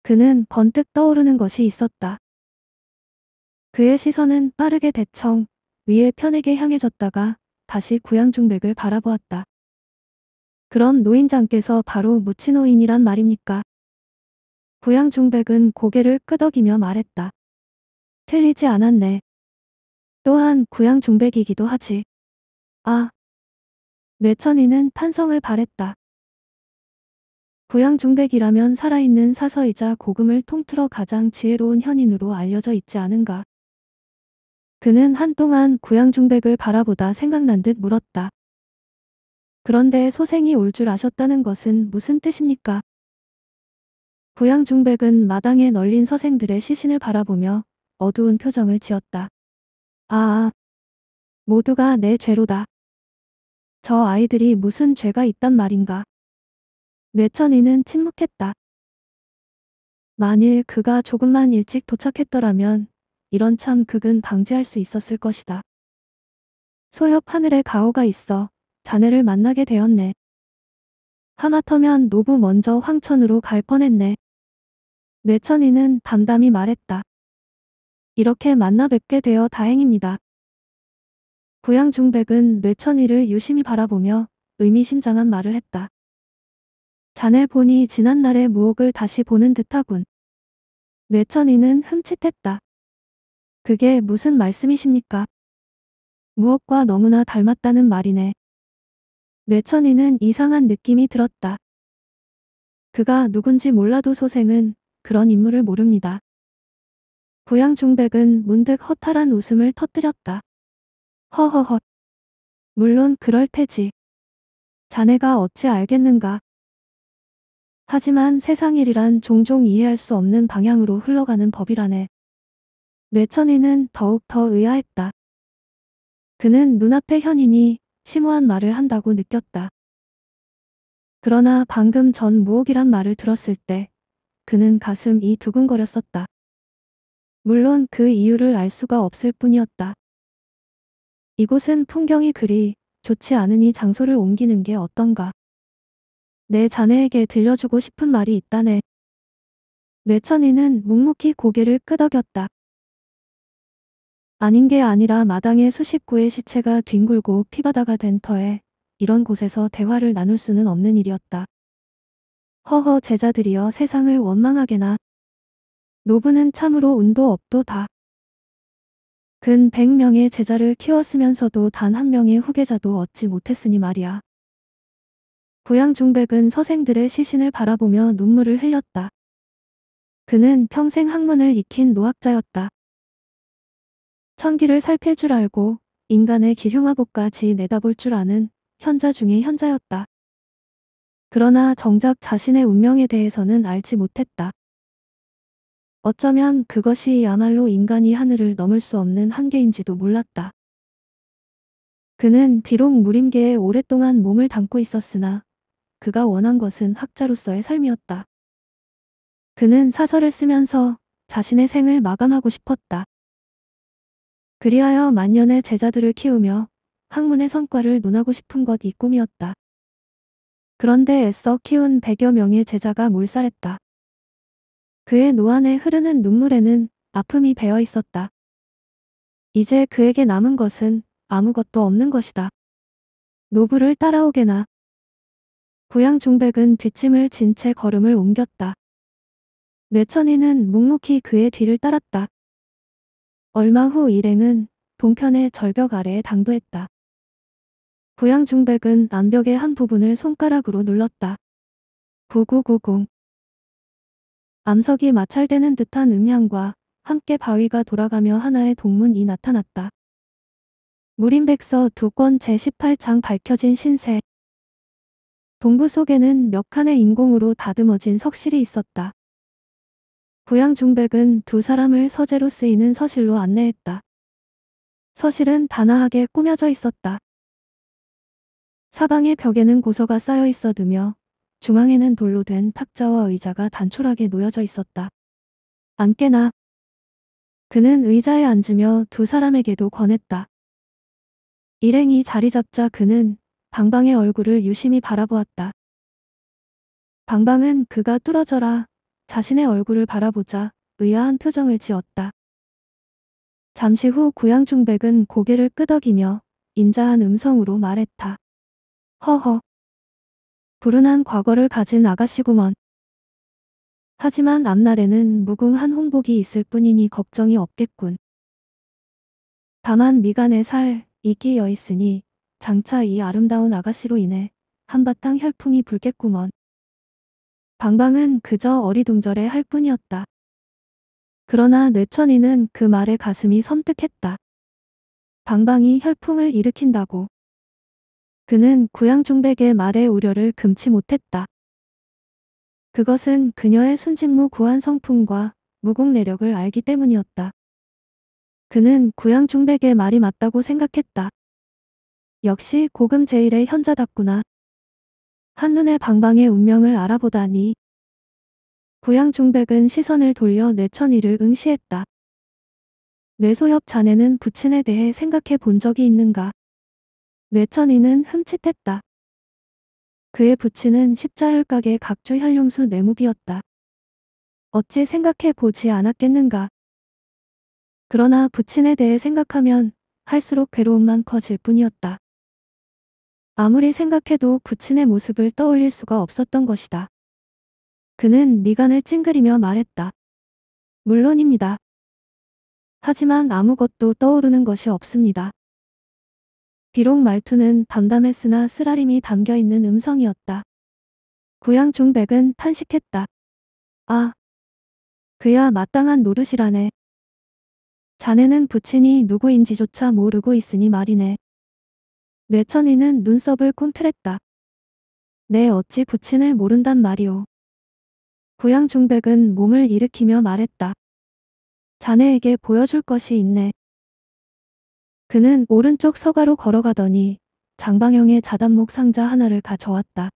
그는 번뜩 떠오르는 것이 있었다. 그의 시선은 빠르게 대청, 위에 편에게 향해졌다가 다시 구양중백을 바라보았다. 그럼 노인장께서 바로 무치노인이란 말입니까? 구양중백은 고개를 끄덕이며 말했다. 틀리지 않았네. 또한 구양중백이기도 하지. 아. 뇌천이는 탄성을 바랬다. 구양중백이라면 살아있는 사서이자 고금을 통틀어 가장 지혜로운 현인으로 알려져 있지 않은가. 그는 한동안 구양중백을 바라보다 생각난 듯 물었다. 그런데 소생이 올 줄 아셨다는 것은 무슨 뜻입니까? 구양중백은 마당에 널린 서생들의 시신을 바라보며 어두운 표정을 지었다. 아, 모두가 내 죄로다. 저 아이들이 무슨 죄가 있단 말인가. 뇌천이는 침묵했다. 만일 그가 조금만 일찍 도착했더라면 이런 참극은 방지할 수 있었을 것이다. 소협 하늘에 가오가 있어 자네를 만나게 되었네. 하마터면 노부 먼저 황천으로 갈 뻔했네. 뇌천이는 담담히 말했다. 이렇게 만나 뵙게 되어 다행입니다. 부양중백은 뇌천이를 유심히 바라보며 의미심장한 말을 했다. 자네 보니 지난날의 무옥을 다시 보는 듯하군. 뇌천이는 흠칫했다. 그게 무슨 말씀이십니까? 무엇과 너무나 닮았다는 말이네. 뇌천이는 이상한 느낌이 들었다. 그가 누군지 몰라도 소생은 그런 인물을 모릅니다. 부양중백은 문득 허탈한 웃음을 터뜨렸다. 허허헛. 물론 그럴 테지. 자네가 어찌 알겠는가. 하지만 세상 일이란 종종 이해할 수 없는 방향으로 흘러가는 법이라네. 뇌천이는 더욱 더 의아했다. 그는 눈앞의 현인이 심오한 말을 한다고 느꼈다. 그러나 방금 전 무옥이란 말을 들었을 때 그는 가슴이 두근거렸었다. 물론 그 이유를 알 수가 없을 뿐이었다. 이곳은 풍경이 그리 좋지 않으니 장소를 옮기는 게 어떤가. 내 자네에게 들려주고 싶은 말이 있다네. 뇌천이는 묵묵히 고개를 끄덕였다. 아닌 게 아니라 마당에 수십 구의 시체가 뒹굴고 피바다가 된 터에 이런 곳에서 대화를 나눌 수는 없는 일이었다. 허허 제자들이여 세상을 원망하게나. 노부는 참으로 운도 없도 다. 근 100명의 제자를 키웠으면서도 단 한 명의 후계자도 얻지 못했으니 말이야. 부양 중백은 서생들의 시신을 바라보며 눈물을 흘렸다. 그는 평생 학문을 익힌 노학자였다. 천기를 살필 줄 알고 인간의 기흉화고까지 내다볼 줄 아는 현자 중의 현자였다. 그러나 정작 자신의 운명에 대해서는 알지 못했다. 어쩌면 그것이야말로 인간이 하늘을 넘을 수 없는 한계인지도 몰랐다. 그는 비록 무림계에 오랫동안 몸을 담고 있었으나 그가 원한 것은 학자로서의 삶이었다. 그는 사설을 쓰면서 자신의 생을 마감하고 싶었다. 그리하여 만년의 제자들을 키우며 학문의 성과를 논하고 싶은 것 이 꿈이었다. 그런데 애써 키운 백여 명의 제자가 몰살했다. 그의 노안에 흐르는 눈물에는 아픔이 배어 있었다. 이제 그에게 남은 것은 아무것도 없는 것이다. 노부를 따라오게나. 구양 중백은 뒷짐을 진 채 걸음을 옮겼다. 뇌천이는 묵묵히 그의 뒤를 따랐다. 얼마 후 일행은 동편의 절벽 아래에 당도했다. 부양중백은 암벽의 한 부분을 손가락으로 눌렀다. 9990 암석이 마찰되는 듯한 음향과 함께 바위가 돌아가며 하나의 동문이 나타났다. 무림백서 두권 제18장 밝혀진 신세 동부 속에는 몇 칸의 인공으로 다듬어진 석실이 있었다. 부양 중백은 두 사람을 서재로 쓰이는 서실로 안내했다. 서실은 단아하게 꾸며져 있었다. 사방의 벽에는 고서가 쌓여 있어두며 중앙에는 돌로 된 탁자와 의자가 단촐하게 놓여져 있었다. 앉게나. 그는 의자에 앉으며 두 사람에게도 권했다. 일행이 자리 잡자 그는 방방의 얼굴을 유심히 바라보았다. 방방은 그가 뚫어져라 자신의 얼굴을 바라보자 의아한 표정을 지었다. 잠시 후 구양중백은 고개를 끄덕이며 인자한 음성으로 말했다. 허허. 불운한 과거를 가진 아가씨구먼. 하지만 앞날에는 무궁한 홍복이 있을 뿐이니 걱정이 없겠군. 다만 미간에 살, 이끼 여있으니 장차 이 아름다운 아가씨로 인해 한바탕 혈풍이 불겠구먼. 방방은 그저 어리둥절해 할 뿐이었다. 그러나 뇌천이는 그 말에 가슴이 섬뜩했다. 방방이 혈풍을 일으킨다고. 그는 구양중백의 말에 우려를 금치 못했다. 그것은 그녀의 순진무 구한 성품과 무공내력을 알기 때문이었다. 그는 구양중백의 말이 맞다고 생각했다. 역시 고금 제일의 현자답구나. 한눈에 방방의 운명을 알아보다니. 구양중백은 시선을 돌려 뇌천이를 응시했다. 뇌소엽 자네는 부친에 대해 생각해 본 적이 있는가? 뇌천이는 흠칫했다. 그의 부친은 십자혈각의 각주 현룡수 내무비였다. 어찌 생각해 보지 않았겠는가? 그러나 부친에 대해 생각하면 할수록 괴로움만 커질 뿐이었다. 아무리 생각해도 부친의 그 모습을 떠올릴 수가 없었던 것이다. 그는 미간을 찡그리며 말했다. 물론입니다. 하지만 아무것도 떠오르는 것이 없습니다. 비록 말투는 담담했으나 쓰라림이 담겨있는 음성이었다. 구양 중백은 탄식했다. 아, 그야 마땅한 노릇이라네. 자네는 부친이 누구인지조차 모르고 있으니 말이네. 뇌천이는 눈썹을 꿈틀했다. 내 어찌 부친을 모른단 말이오. 구양중백은 몸을 일으키며 말했다. 자네에게 보여줄 것이 있네. 그는 오른쪽 서가로 걸어가더니 장방형의 자단목 상자 하나를 가져왔다.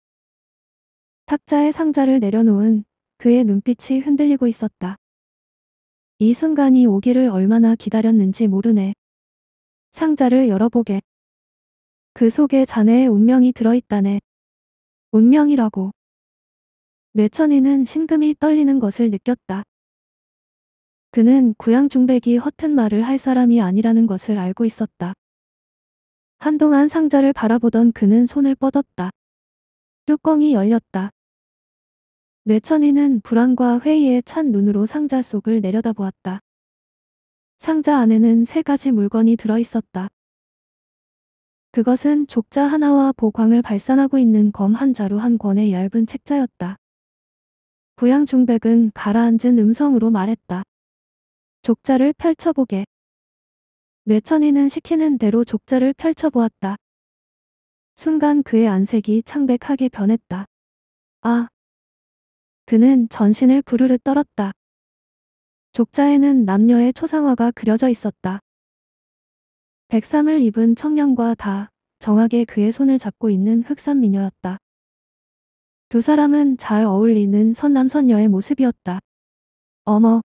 탁자에 상자를 내려놓은 그의 눈빛이 흔들리고 있었다. 이 순간이 오기를 얼마나 기다렸는지 모르네. 상자를 열어보게. 그 속에 자네의 운명이 들어있다네. 운명이라고. 뇌천이는 심금이 떨리는 것을 느꼈다. 그는 구양중백이 허튼 말을 할 사람이 아니라는 것을 알고 있었다. 한동안 상자를 바라보던 그는 손을 뻗었다. 뚜껑이 열렸다. 뇌천이는 불안과 회의에 찬 눈으로 상자 속을 내려다보았다. 상자 안에는 세 가지 물건이 들어있었다. 그것은 족자 하나와 보광을 발산하고 있는 검 한 자루 한 권의 얇은 책자였다. 부양 중백은 가라앉은 음성으로 말했다. 족자를 펼쳐보게. 뇌천이는 시키는 대로 족자를 펼쳐보았다. 순간 그의 안색이 창백하게 변했다. 아! 그는 전신을 부르르 떨었다. 족자에는 남녀의 초상화가 그려져 있었다. 백상을 입은 청년과 다 정하게 그의 손을 잡고 있는 흑산 미녀였다. 두 사람은 잘 어울리는 선남선녀의 모습이었다. 어머.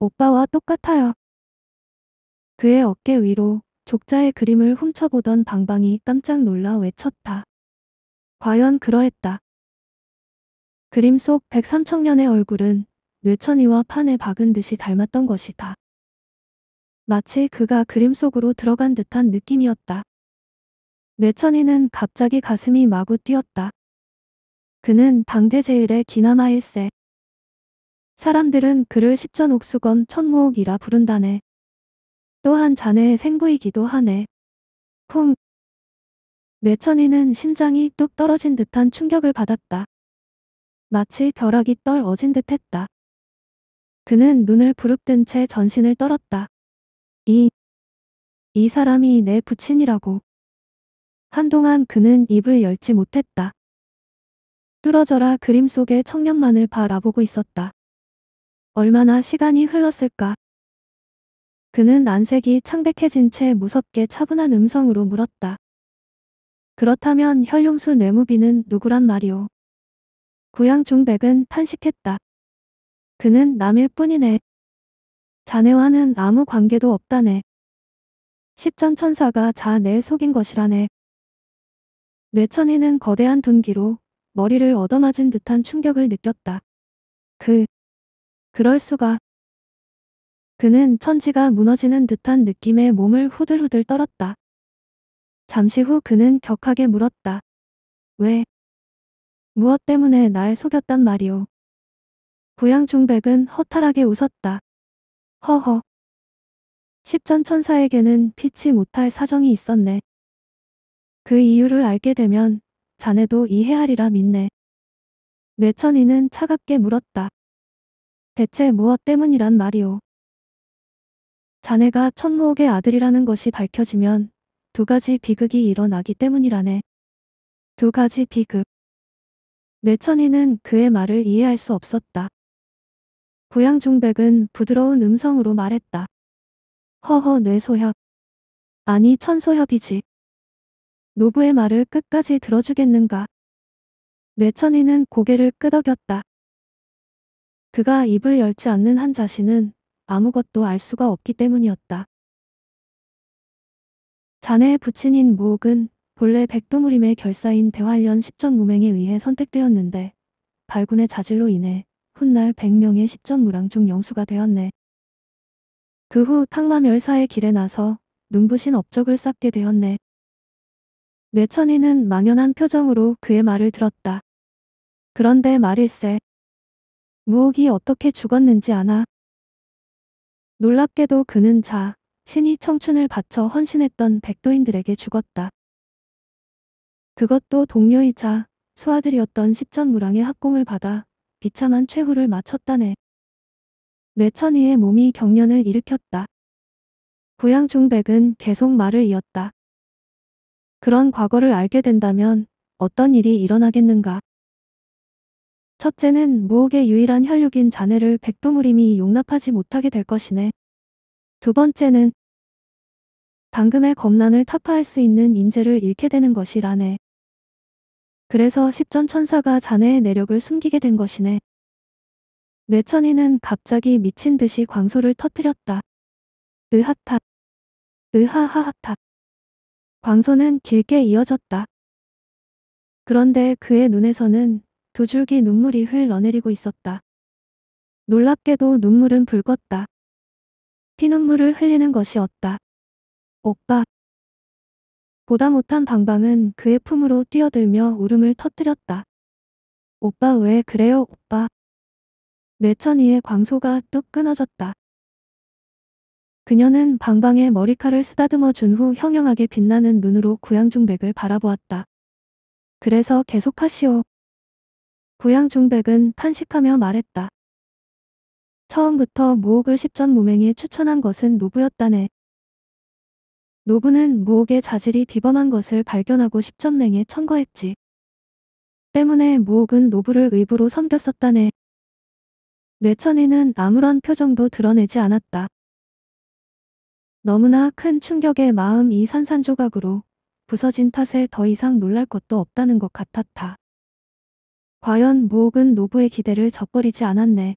오빠와 똑같아요. 그의 어깨 위로 족자의 그림을 훔쳐보던 방방이 깜짝 놀라 외쳤다. 과연 그러했다. 그림 속 백삼 청년의 얼굴은 뇌천이와 판에 박은 듯이 닮았던 것이다. 마치 그가 그림 속으로 들어간 듯한 느낌이었다. 뇌천이는 갑자기 가슴이 마구 뛰었다. 그는 당대 제일의 기나마 일세 사람들은 그를 십전옥수건 천무옥이라 부른다네. 또한 자네의 생부이기도 하네. 쿵. 뇌천이는 심장이 뚝 떨어진 듯한 충격을 받았다. 마치 벼락이 떨어진 듯 했다. 그는 눈을 부릅뜬 채 전신을 떨었다. 이, 이 사람이 내 부친이라고. 한동안 그는 입을 열지 못했다. 뚫어져라 그림 속의 청년만을 바라보고 있었다. 얼마나 시간이 흘렀을까. 그는 안색이 창백해진 채 무섭게 차분한 음성으로 물었다. 그렇다면 현룡수 뇌무비는 누구란 말이오. 구양중백은 탄식했다. 그는 남일 뿐이네. 자네와는 아무 관계도 없다네. 십전 천사가 자넬 속인 것이라네. 뇌천이는 거대한 둔기로 머리를 얻어맞은 듯한 충격을 느꼈다. 그, 그럴 수가. 그는 천지가 무너지는 듯한 느낌에 몸을 후들후들 떨었다. 잠시 후 그는 격하게 물었다. 왜? 무엇 때문에 날 속였단 말이오? 부양 중백은 허탈하게 웃었다. 허허. 십전 천사에게는 피치 못할 사정이 있었네. 그 이유를 알게 되면 자네도 이해하리라 믿네. 뇌천이는 차갑게 물었다. 대체 무엇 때문이란 말이오. 자네가 천무옥의 아들이라는 것이 밝혀지면 두 가지 비극이 일어나기 때문이라네. 두 가지 비극. 뇌천이는 그의 말을 이해할 수 없었다. 부양 중백은 부드러운 음성으로 말했다. 허허 뇌소협. 아니 천소협이지. 노부의 말을 끝까지 들어주겠는가. 뇌천이는 고개를 끄덕였다. 그가 입을 열지 않는 한 자신은 아무것도 알 수가 없기 때문이었다. 자네의 부친인 무옥은 본래 백도무림의 결사인 대활련 십전 무맹에 의해 선택되었는데 발군의 자질로 인해 훗날 100명의 십전무랑 중 영수가 되었네. 그 후탕마멸사의 길에 나서 눈부신 업적을 쌓게 되었네. 뇌천이는 망연한 표정으로 그의 말을 들었다. 그런데 말일세. 무옥이 어떻게 죽었는지 아나? 놀랍게도 그는 자, 신이 청춘을 바쳐 헌신했던 백도인들에게 죽었다. 그것도 동료이자 수아들이었던 십전무랑의 학공을 받아 비참한 최후를 마쳤다네. 뇌천이의 몸이 경련을 일으켰다. 부양중백은 계속 말을 이었다. 그런 과거를 알게 된다면 어떤 일이 일어나겠는가. 첫째는 무옥의 유일한 혈육인 자네를 백두무림이 용납하지 못하게 될 것이네. 두 번째는 방금의 겁난을 타파할 수 있는 인재를 잃게 되는 것이라네. 그래서 십전 천사가 자네의 내력을 숨기게 된 것이네. 뇌천이는 갑자기 미친 듯이 광소를 터뜨렸다. 으하타. 으하하하타. 광소는 길게 이어졌다. 그런데 그의 눈에서는 두 줄기 눈물이 흘러내리고 있었다. 놀랍게도 눈물은 붉었다. 피눈물을 흘리는 것이었다. 오빠. 보다 못한 방방은 그의 품으로 뛰어들며 울음을 터뜨렸다. 오빠 왜 그래요 오빠. 뇌천이의 광소가 뚝 끊어졌다. 그녀는 방방의 머리카락을 쓰다듬어 준 후 형형하게 빛나는 눈으로 구양중백을 바라보았다. 그래서 계속하시오. 구양중백은 탄식하며 말했다. 처음부터 무옥을 십전 무맹이 추천한 것은 노부였다네. 노부는 무옥의 자질이 비범한 것을 발견하고 십전맹에 천거했지 때문에 무옥은 노부를 의부로 섬겼었다네. 뇌천이는 아무런 표정도 드러내지 않았다. 너무나 큰충격의 마음이 산산조각으로 부서진 탓에 더 이상 놀랄 것도 없다는 것 같았다. 과연 무옥은 노부의 기대를 젖버리지 않았네.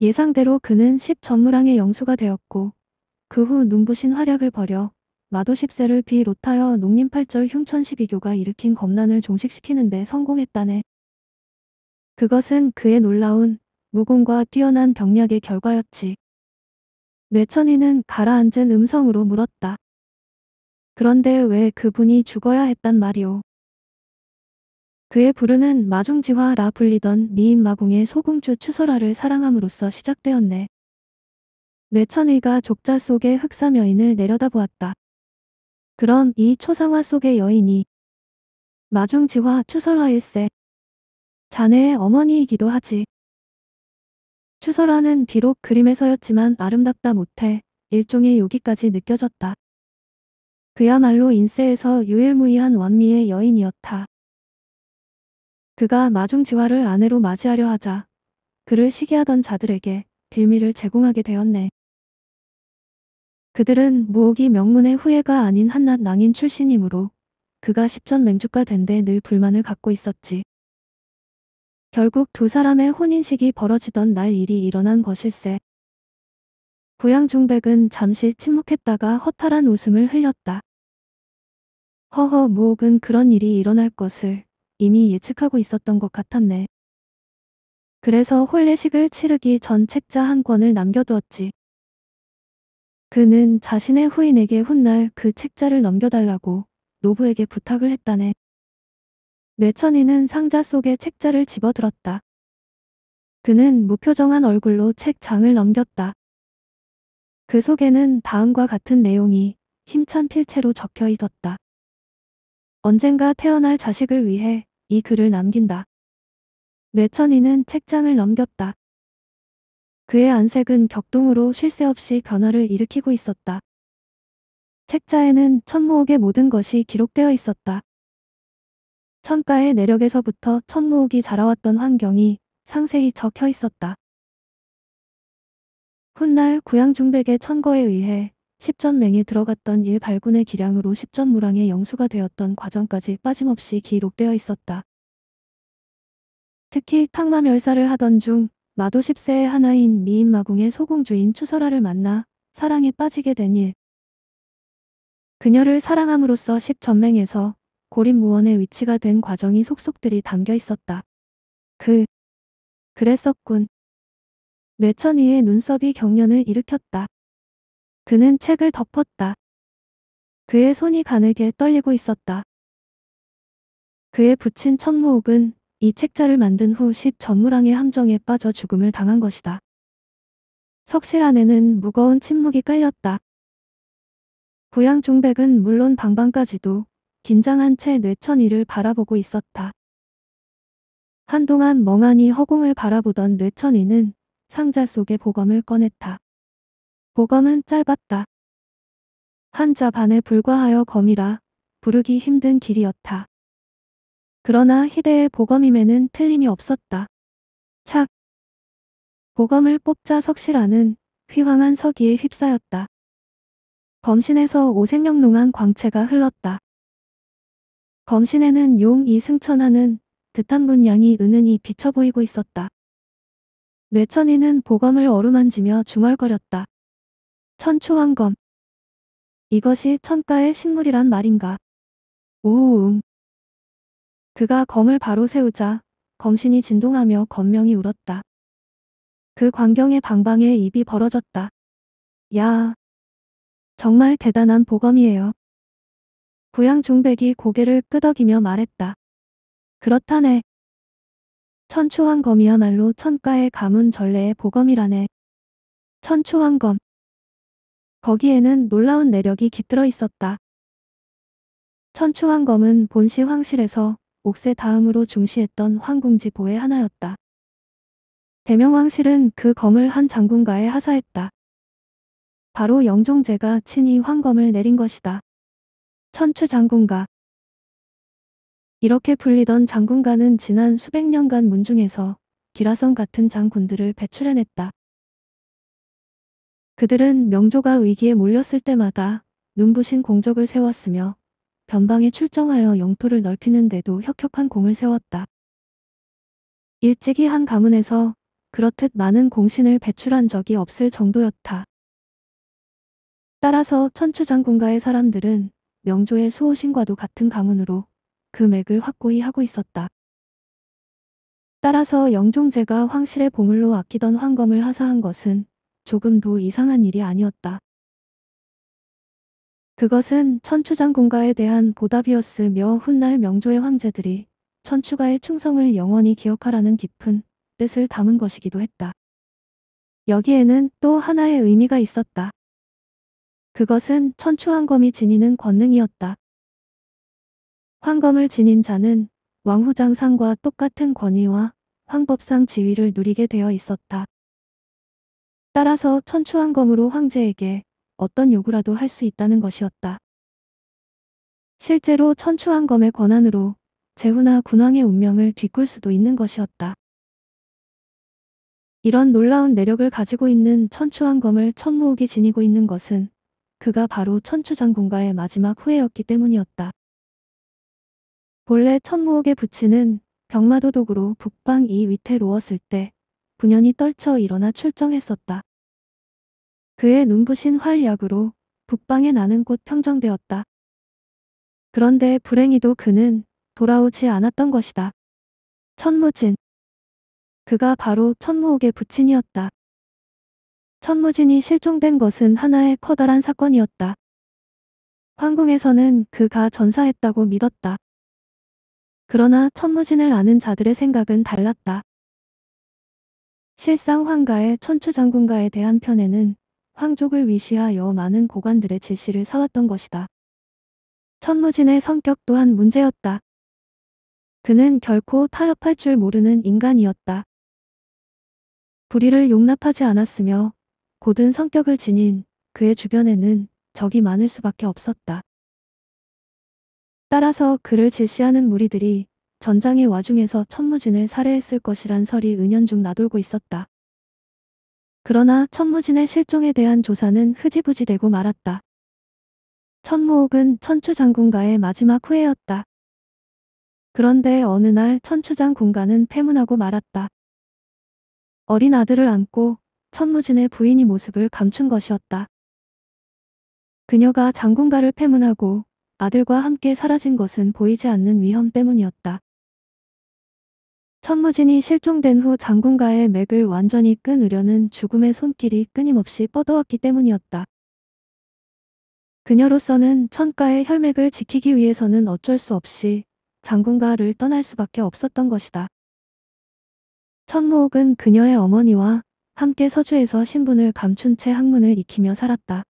예상대로 그는 10전무랑의 영수가 되었고 그후 눈부신 활약을 벌여 마도 10세를 비롯하여 농림 팔절 흉천 12교가 일으킨 겁난을 종식시키는데 성공했다네. 그것은 그의 놀라운 무공과 뛰어난 병력의 결과였지. 뇌천이는 가라앉은 음성으로 물었다. 그런데 왜 그분이 죽어야 했단 말이오. 그의 부르는 마중지화라 불리던 미인 마공의 소공주 추설화를 사랑함으로써 시작되었네. 뇌천의가 족자 속의 흑삼 여인을 내려다보았다. 그럼 이 초상화 속의 여인이 마중지화 추설화일세 자네의 어머니이기도 하지. 추설화는 비록 그림에서였지만 아름답다 못해 일종의 요기까지 느껴졌다. 그야말로 인세에서 유일무이한 원미의 여인이었다. 그가 마중지화를 아내로 맞이하려 하자 그를 시기하던 자들에게 빌미를 제공하게 되었네. 그들은 무옥이 명문의 후예가 아닌 한낱 낭인 출신이므로 그가 십전 맹주가 된 데 늘 불만을 갖고 있었지. 결국 두 사람의 혼인식이 벌어지던 날 일이 일어난 것일세. 부양중백은 잠시 침묵했다가 허탈한 웃음을 흘렸다. 허허 무옥은 그런 일이 일어날 것을 이미 예측하고 있었던 것 같았네. 그래서 혼례식을 치르기 전 책자 한 권을 남겨두었지. 그는 자신의 후인에게 훗날 그 책자를 넘겨달라고 노부에게 부탁을 했다네. 뇌천이는 상자 속에 책자를 집어들었다. 그는 무표정한 얼굴로 책장을 넘겼다. 그 속에는 다음과 같은 내용이 힘찬 필체로 적혀 있었다. 언젠가 태어날 자식을 위해 이 글을 남긴다. 뇌천이는 책장을 넘겼다. 그의 안색은 격동으로 쉴 새 없이 변화를 일으키고 있었다. 책자에는 천무옥의 모든 것이 기록되어 있었다. 천가의 내력에서부터 천무옥이 자라왔던 환경이 상세히 적혀 있었다. 훗날 구양중백의 천거에 의해 십전맹에 들어갔던 일발군의 기량으로 십전무랑의 영수가 되었던 과정까지 빠짐없이 기록되어 있었다. 특히 탕마멸사를 하던 중 마도 10세의 하나인 미인마궁의 소공주인 추설아를 만나 사랑에 빠지게 된 일. 그녀를 사랑함으로써 10전맹에서 고립무원의 위치가 된 과정이 속속들이 담겨 있었다. 그, 그랬었군. 뇌천이의 눈썹이 경련을 일으켰다. 그는 책을 덮었다. 그의 손이 가늘게 떨리고 있었다. 그의 붙인 천무옥은 이 책자를 만든 후 1 0 전무랑의 함정에 빠져 죽음을 당한 것이다. 석실 안에는 무거운 침묵이 깔렸다. 부양 중백은 물론 방방까지도 긴장한 채 뇌천이를 바라보고 있었다. 한동안 멍하니 허공을 바라보던 뇌천이는 상자 속에 보검을 꺼냈다. 보검은 짧았다. 한 자 반에 불과하여 검이라 부르기 힘든 길이었다. 그러나 희대의 보검임에는 틀림이 없었다. 착! 보검을 뽑자 석실아는 휘황한 서기에 휩싸였다. 검신에서 오색영롱한 광채가 흘렀다. 검신에는 용 이승천하는 듯한 분양이 은은히 비쳐 보이고 있었다. 뇌천이는 보검을 어루만지며 중얼거렸다. 천추황검 이것이 천가의 식물이란 말인가. 우웅. 그가 검을 바로 세우자 검신이 진동하며 건명이 울었다. 그 광경에 방방에 입이 벌어졌다. 야, 정말 대단한 보검이에요. 부양 중백이 고개를 끄덕이며 말했다. 그렇다네. 천추한 검이야말로 천가에 가문 전례의 보검이라네. 천추한 검. 거기에는 놀라운 내력이 깃들어 있었다. 천추한 검은 본시 황실에서 옥세 다음으로 중시했던 황궁지보의 하나였다. 대명왕실은 그 검을 한 장군가에 하사했다. 바로 영종제가 친히 황검을 내린 것이다. 천추 장군가 이렇게 불리던 장군가는 지난 수백 년간 문중에서 기라성 같은 장군들을 배출해냈다. 그들은 명조가 위기에 몰렸을 때마다 눈부신 공적을 세웠으며 변방에 출정하여 영토를 넓히는데도 혁혁한 공을 세웠다. 일찍이 한 가문에서 그렇듯 많은 공신을 배출한 적이 없을 정도였다. 따라서 천추장군가의 사람들은 명조의 수호신과도 같은 가문으로 그 맥을 확고히 하고 있었다. 따라서 영종제가 황실의 보물로 아끼던 황검을 하사한 것은 조금도 이상한 일이 아니었다. 그것은 천추장군가에 대한 보답이었으며 훗날 명조의 황제들이 천추가의 충성을 영원히 기억하라는 깊은 뜻을 담은 것이기도 했다. 여기에는 또 하나의 의미가 있었다. 그것은 천추환검이 지니는 권능이었다. 황검을 지닌 자는 왕후장상과 똑같은 권위와 황법상 지위를 누리게 되어 있었다. 따라서 천추환검으로 황제에게 어떤 요구라도 할 수 있다는 것이었다. 실제로 천추한검의 권한으로 재후나 군왕의 운명을 뒤꿀 수도 있는 것이었다. 이런 놀라운 내력을 가지고 있는 천추한검을 천무옥이 지니고 있는 것은 그가 바로 천추장군과의 마지막 후회였기 때문이었다. 본래 천무옥의 부친은 병마도독으로 북방 이 위태로웠을 때 분연히 떨쳐 일어나 출정했었다. 그의 눈부신 활약으로 북방의 나는 곧 평정되었다. 그런데 불행히도 그는 돌아오지 않았던 것이다. 천무진. 그가 바로 천무옥의 부친이었다. 천무진이 실종된 것은 하나의 커다란 사건이었다. 황궁에서는 그가 전사했다고 믿었다. 그러나 천무진을 아는 자들의 생각은 달랐다. 실상 황가의 천추장군가에 대한 편에는 황족을 위시하여 많은 고관들의 질시를 사왔던 것이다. 천무진의 성격 또한 문제였다. 그는 결코 타협할 줄 모르는 인간이었다. 불의를 용납하지 않았으며 고든 성격을 지닌 그의 주변에는 적이 많을 수밖에 없었다. 따라서 그를 질시하는 무리들이 전장의 와중에서 천무진을 살해했을 것이란 설이 은연중 나돌고 있었다. 그러나 천무진의 실종에 대한 조사는 흐지부지되고 말았다. 천무옥은 천추장군가의 마지막 후회였다. 그런데 어느 날 천추장 군가는 폐문하고 말았다. 어린 아들을 안고 천무진의 부인이 모습을 감춘 것이었다. 그녀가 장군가를 폐문하고 아들과 함께 사라진 것은 보이지 않는 위험 때문이었다. 천무진이 실종된 후장군가의 맥을 완전히 끊으려는 죽음의 손길이 끊임없이 뻗어왔기 때문이었다. 그녀로서는 천가의 혈맥을 지키기 위해서는 어쩔 수 없이 장군가를 떠날 수밖에 없었던 것이다. 천무옥은 그녀의 어머니와 함께 서주에서 신분을 감춘 채 학문을 익히며 살았다.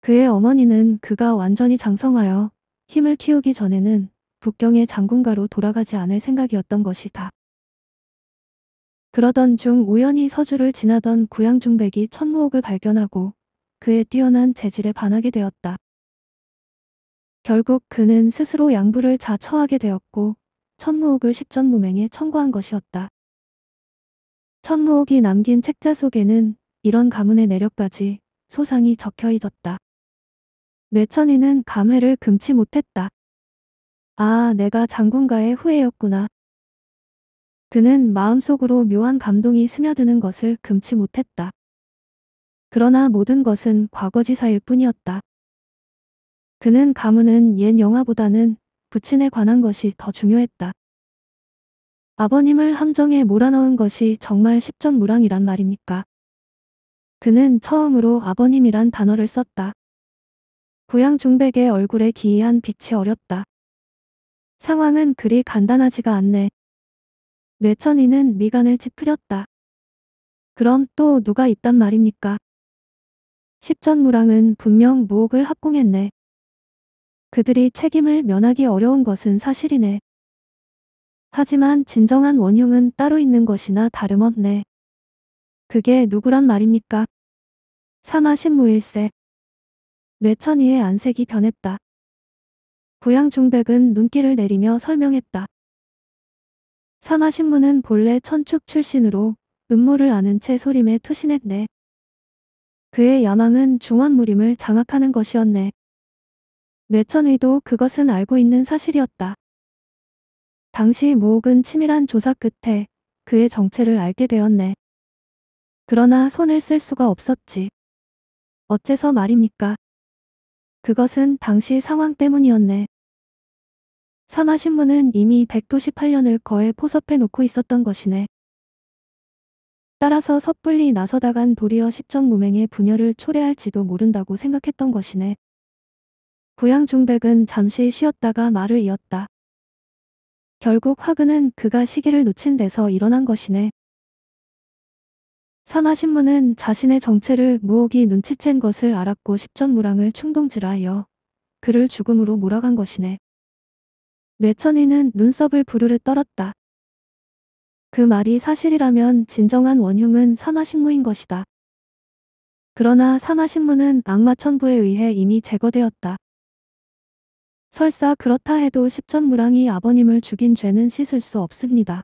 그의 어머니는 그가 완전히 장성하여 힘을 키우기 전에는 북경의 장군가로 돌아가지 않을 생각이었던 것이다. 그러던 중 우연히 서주를 지나던 구양중백이 천무옥을 발견하고 그의 뛰어난 재질에 반하게 되었다. 결국 그는 스스로 양부를 자처하게 되었고 천무옥을 십전무맹에 청구한 것이었다. 천무옥이 남긴 책자 속에는 이런 가문의 내력까지 소상히 적혀 있었다. 뇌천이는 감회를 금치 못했다. 아, 내가 장군가의 후예였구나. 그는 마음속으로 묘한 감동이 스며드는 것을 금치 못했다. 그러나 모든 것은 과거지사일 뿐이었다. 그는 가문은 옛 영화보다는 부친에 관한 것이 더 중요했다. 아버님을 함정에 몰아넣은 것이 정말 십전무랑이란 말입니까? 그는 처음으로 아버님이란 단어를 썼다. 부양 중백의 얼굴에 기이한 빛이 어렸다. 상황은 그리 간단하지가 않네. 뇌천이는 미간을 찌푸렸다. 그럼 또 누가 있단 말입니까? 십전무랑은 분명 무옥을 합공했네. 그들이 책임을 면하기 어려운 것은 사실이네. 하지만 진정한 원흉은 따로 있는 것이나 다름없네. 그게 누구란 말입니까? 사마신무일세. 뇌천이의 안색이 변했다. 부양 중백은 눈길을 내리며 설명했다. 산화신문은 본래 천축 출신으로 음모를 아는 채 소림에 투신했네. 그의 야망은 중원무림을 장악하는 것이었네. 뇌천의도 그것은 알고 있는 사실이었다. 당시 무옥은 치밀한 조사 끝에 그의 정체를 알게 되었네. 그러나 손을 쓸 수가 없었지. 어째서 말입니까? 그것은 당시 상황 때문이었네. 산화신문은 이미 198년을 거의 포섭해 놓고 있었던 것이네. 따라서 섣불리 나서다간 도리어 십전무맹의 분열을 초래할지도 모른다고 생각했던 것이네. 부양중백은 잠시 쉬었다가 말을 이었다. 결국 화근은 그가 시기를 놓친 데서 일어난 것이네. 산화신문은 자신의 정체를 무옥이 눈치챈 것을 알았고 십전무랑을 충동질하여 그를 죽음으로 몰아간 것이네. 뇌천이는 눈썹을 부르르 떨었다. 그 말이 사실이라면 진정한 원흉은 사마신무인 것이다. 그러나 사마신무는 악마천부에 의해 이미 제거되었다. 설사 그렇다 해도 십전무랑이 아버님을 죽인 죄는 씻을 수 없습니다.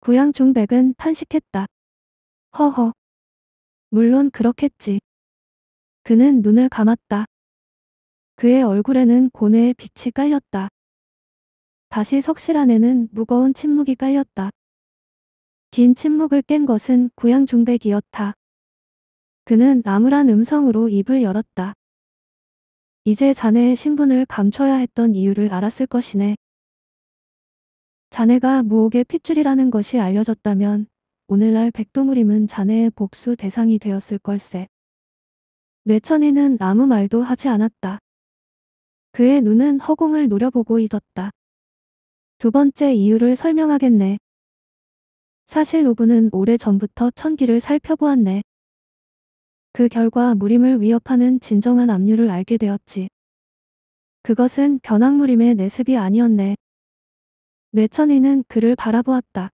구양 중백은 탄식했다. 허허. 물론 그렇겠지. 그는 눈을 감았다. 그의 얼굴에는 고뇌의 빛이 깔렸다. 다시 석실 안에는 무거운 침묵이 깔렸다. 긴 침묵을 깬 것은 구양 종백이었다. 그는 나무란 음성으로 입을 열었다. 이제 자네의 신분을 감춰야 했던 이유를 알았을 것이네. 자네가 무옥의 핏줄이라는 것이 알려졌다면 오늘날 백도무림은 자네의 복수 대상이 되었을 걸세. 뇌천이는 아무 말도 하지 않았다. 그의 눈은 허공을 노려보고 있었다. 두 번째 이유를 설명하겠네. 사실 노부는 오래 전부터 천기를 살펴보았네. 그 결과 무림을 위협하는 진정한 압류를 알게 되었지. 그것은 변학무림의 내습이 아니었네. 뇌천이는 그를 바라보았다.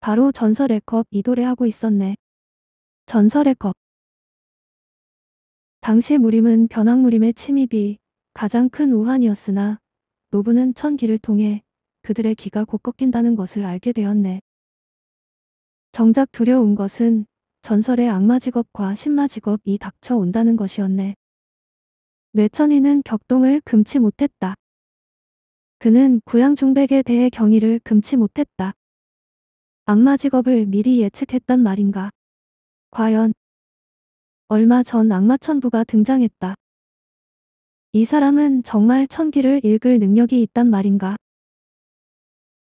바로 전설의 컵 이도래하고 있었네. 전설의 컵. 당시 무림은 변학무림의 침입이 가장 큰 우환이었으나 노부는 천기를 통해 그들의 귀가곧 꺾인다는 것을 알게 되었네. 정작 두려운 것은 전설의 악마 직업과 신마 직업이 닥쳐 온다는 것이었네. 뇌천이는 격동을 금치 못했다. 그는 구양중백에 대해 경의를 금치 못했다. 악마 직업을 미리 예측했단 말인가. 과연 얼마 전 악마천부가 등장했다. 이 사람은 정말 천기를 읽을 능력이 있단 말인가.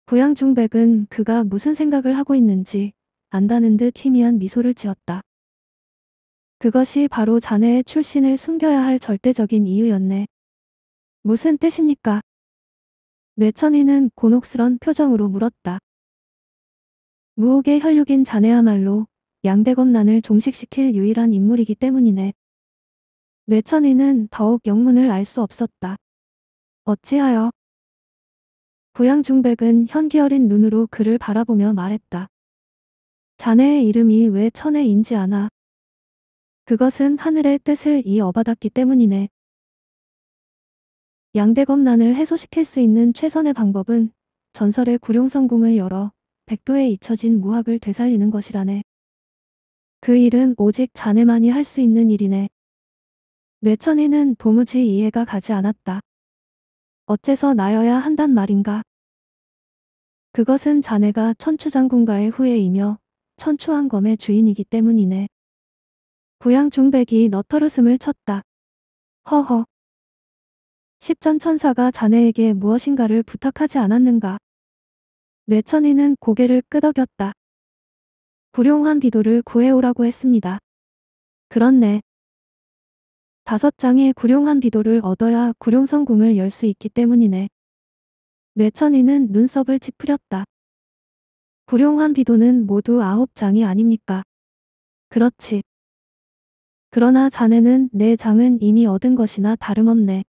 부양종백은 그가 무슨 생각을 하고 있는지 안다는 듯 희미한 미소를 지었다. 그것이 바로 자네의 출신을 숨겨야 할 절대적인 이유였네. 무슨 뜻입니까? 뇌천이는 곤혹스런 표정으로 물었다. 무옥의 혈육인 자네야말로 양대검난을 종식시킬 유일한 인물이기 때문이네. 뇌천이는 더욱 영문을 알 수 없었다. 어찌하여 부양중백은 현기 어린 눈으로 그를 바라보며 말했다. 자네의 이름이 왜 천해인지 아나? 그것은 하늘의 뜻을 이어받았기 때문이네. 양대검난을 해소시킬 수 있는 최선의 방법은 전설의 구룡성궁을 열어 백도에 잊혀진 무학을 되살리는 것이라네. 그 일은 오직 자네만이 할 수 있는 일이네. 뇌천이는 도무지 이해가 가지 않았다. 어째서 나여야 한단 말인가. 그것은 자네가 천추장군과의 후예이며 천추왕검의 주인이기 때문이네. 부양 중백이 너털웃음을 쳤다. 허허. 십전 천사가 자네에게 무엇인가를 부탁하지 않았는가. 뇌천이는 고개를 끄덕였다. 불용한 비도를 구해오라고 했습니다. 그렇네. 다섯 장의 구룡한 비도를 얻어야 구룡성궁을 열 수 있기 때문이네. 뇌천이는 눈썹을 찌푸렸다. 구룡한 비도는 모두 아홉 장이 아닙니까? 그렇지. 그러나 자네는 내 장은 이미 얻은 것이나 다름없네.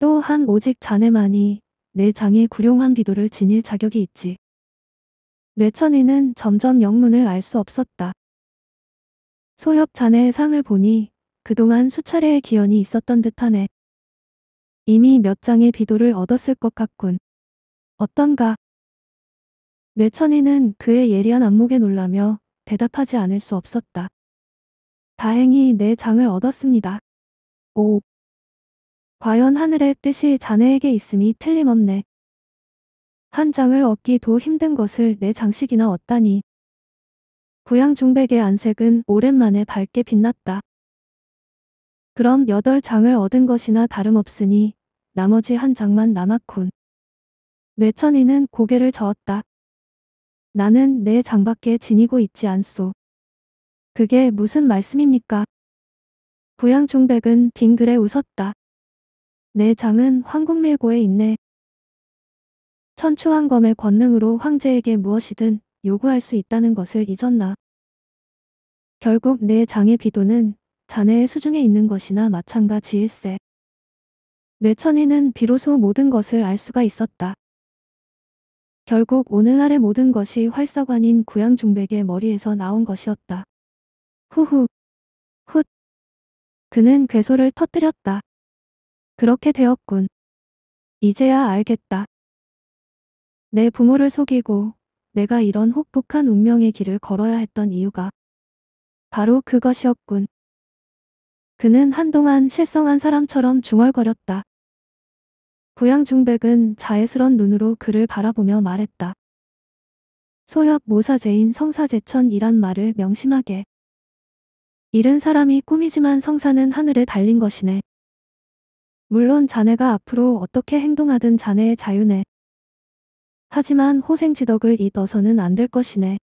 또 한 오직 자네만이 내 장의 구룡한 비도를 지닐 자격이 있지. 뇌천이는 점점 영문을 알 수 없었다. 소협 자네의 상을 보니 그동안 수차례의 기연이 있었던 듯하네. 이미 몇 장의 비도를 얻었을 것 같군. 어떤가? 뇌천이는 그의 예리한 안목에 놀라며 대답하지 않을 수 없었다. 다행히 내 네 장을 얻었습니다. 오. 과연 하늘의 뜻이 자네에게 있음이 틀림없네. 한 장을 얻기도 힘든 것을 내 장식이나 얻다니. 구양 중백의 안색은 오랜만에 밝게 빛났다. 그럼 여덟 장을 얻은 것이나 다름없으니 나머지 한 장만 남았군. 뇌천이는 고개를 저었다. 나는 내 장밖에 지니고 있지 않소. 그게 무슨 말씀입니까? 부양종백은 빙그레 웃었다. 내 장은 황국밀고에 있네. 천추왕검의 권능으로 황제에게 무엇이든 요구할 수 있다는 것을 잊었나. 결국 내 장의 비도는 자네의 수중에 있는 것이나 마찬가지일세. 뇌천이는 비로소 모든 것을 알 수가 있었다. 결국 오늘날의 모든 것이 활사관인 구양중백의 머리에서 나온 것이었다. 후후. 훗. 그는 괴소를 터뜨렸다. 그렇게 되었군. 이제야 알겠다. 내 부모를 속이고 내가 이런 혹독한 운명의 길을 걸어야 했던 이유가 바로 그것이었군. 그는 한동안 실성한 사람처럼 중얼거렸다. 구양중백은 자애스런 눈으로 그를 바라보며 말했다. 소협 모사제인 성사제천이란 말을 명심하게. 잃은 사람이 꿈이지만 성사는 하늘에 달린 것이네. 물론 자네가 앞으로 어떻게 행동하든 자네의 자유네. 하지만 호생지덕을 잊어서는 안 될 것이네.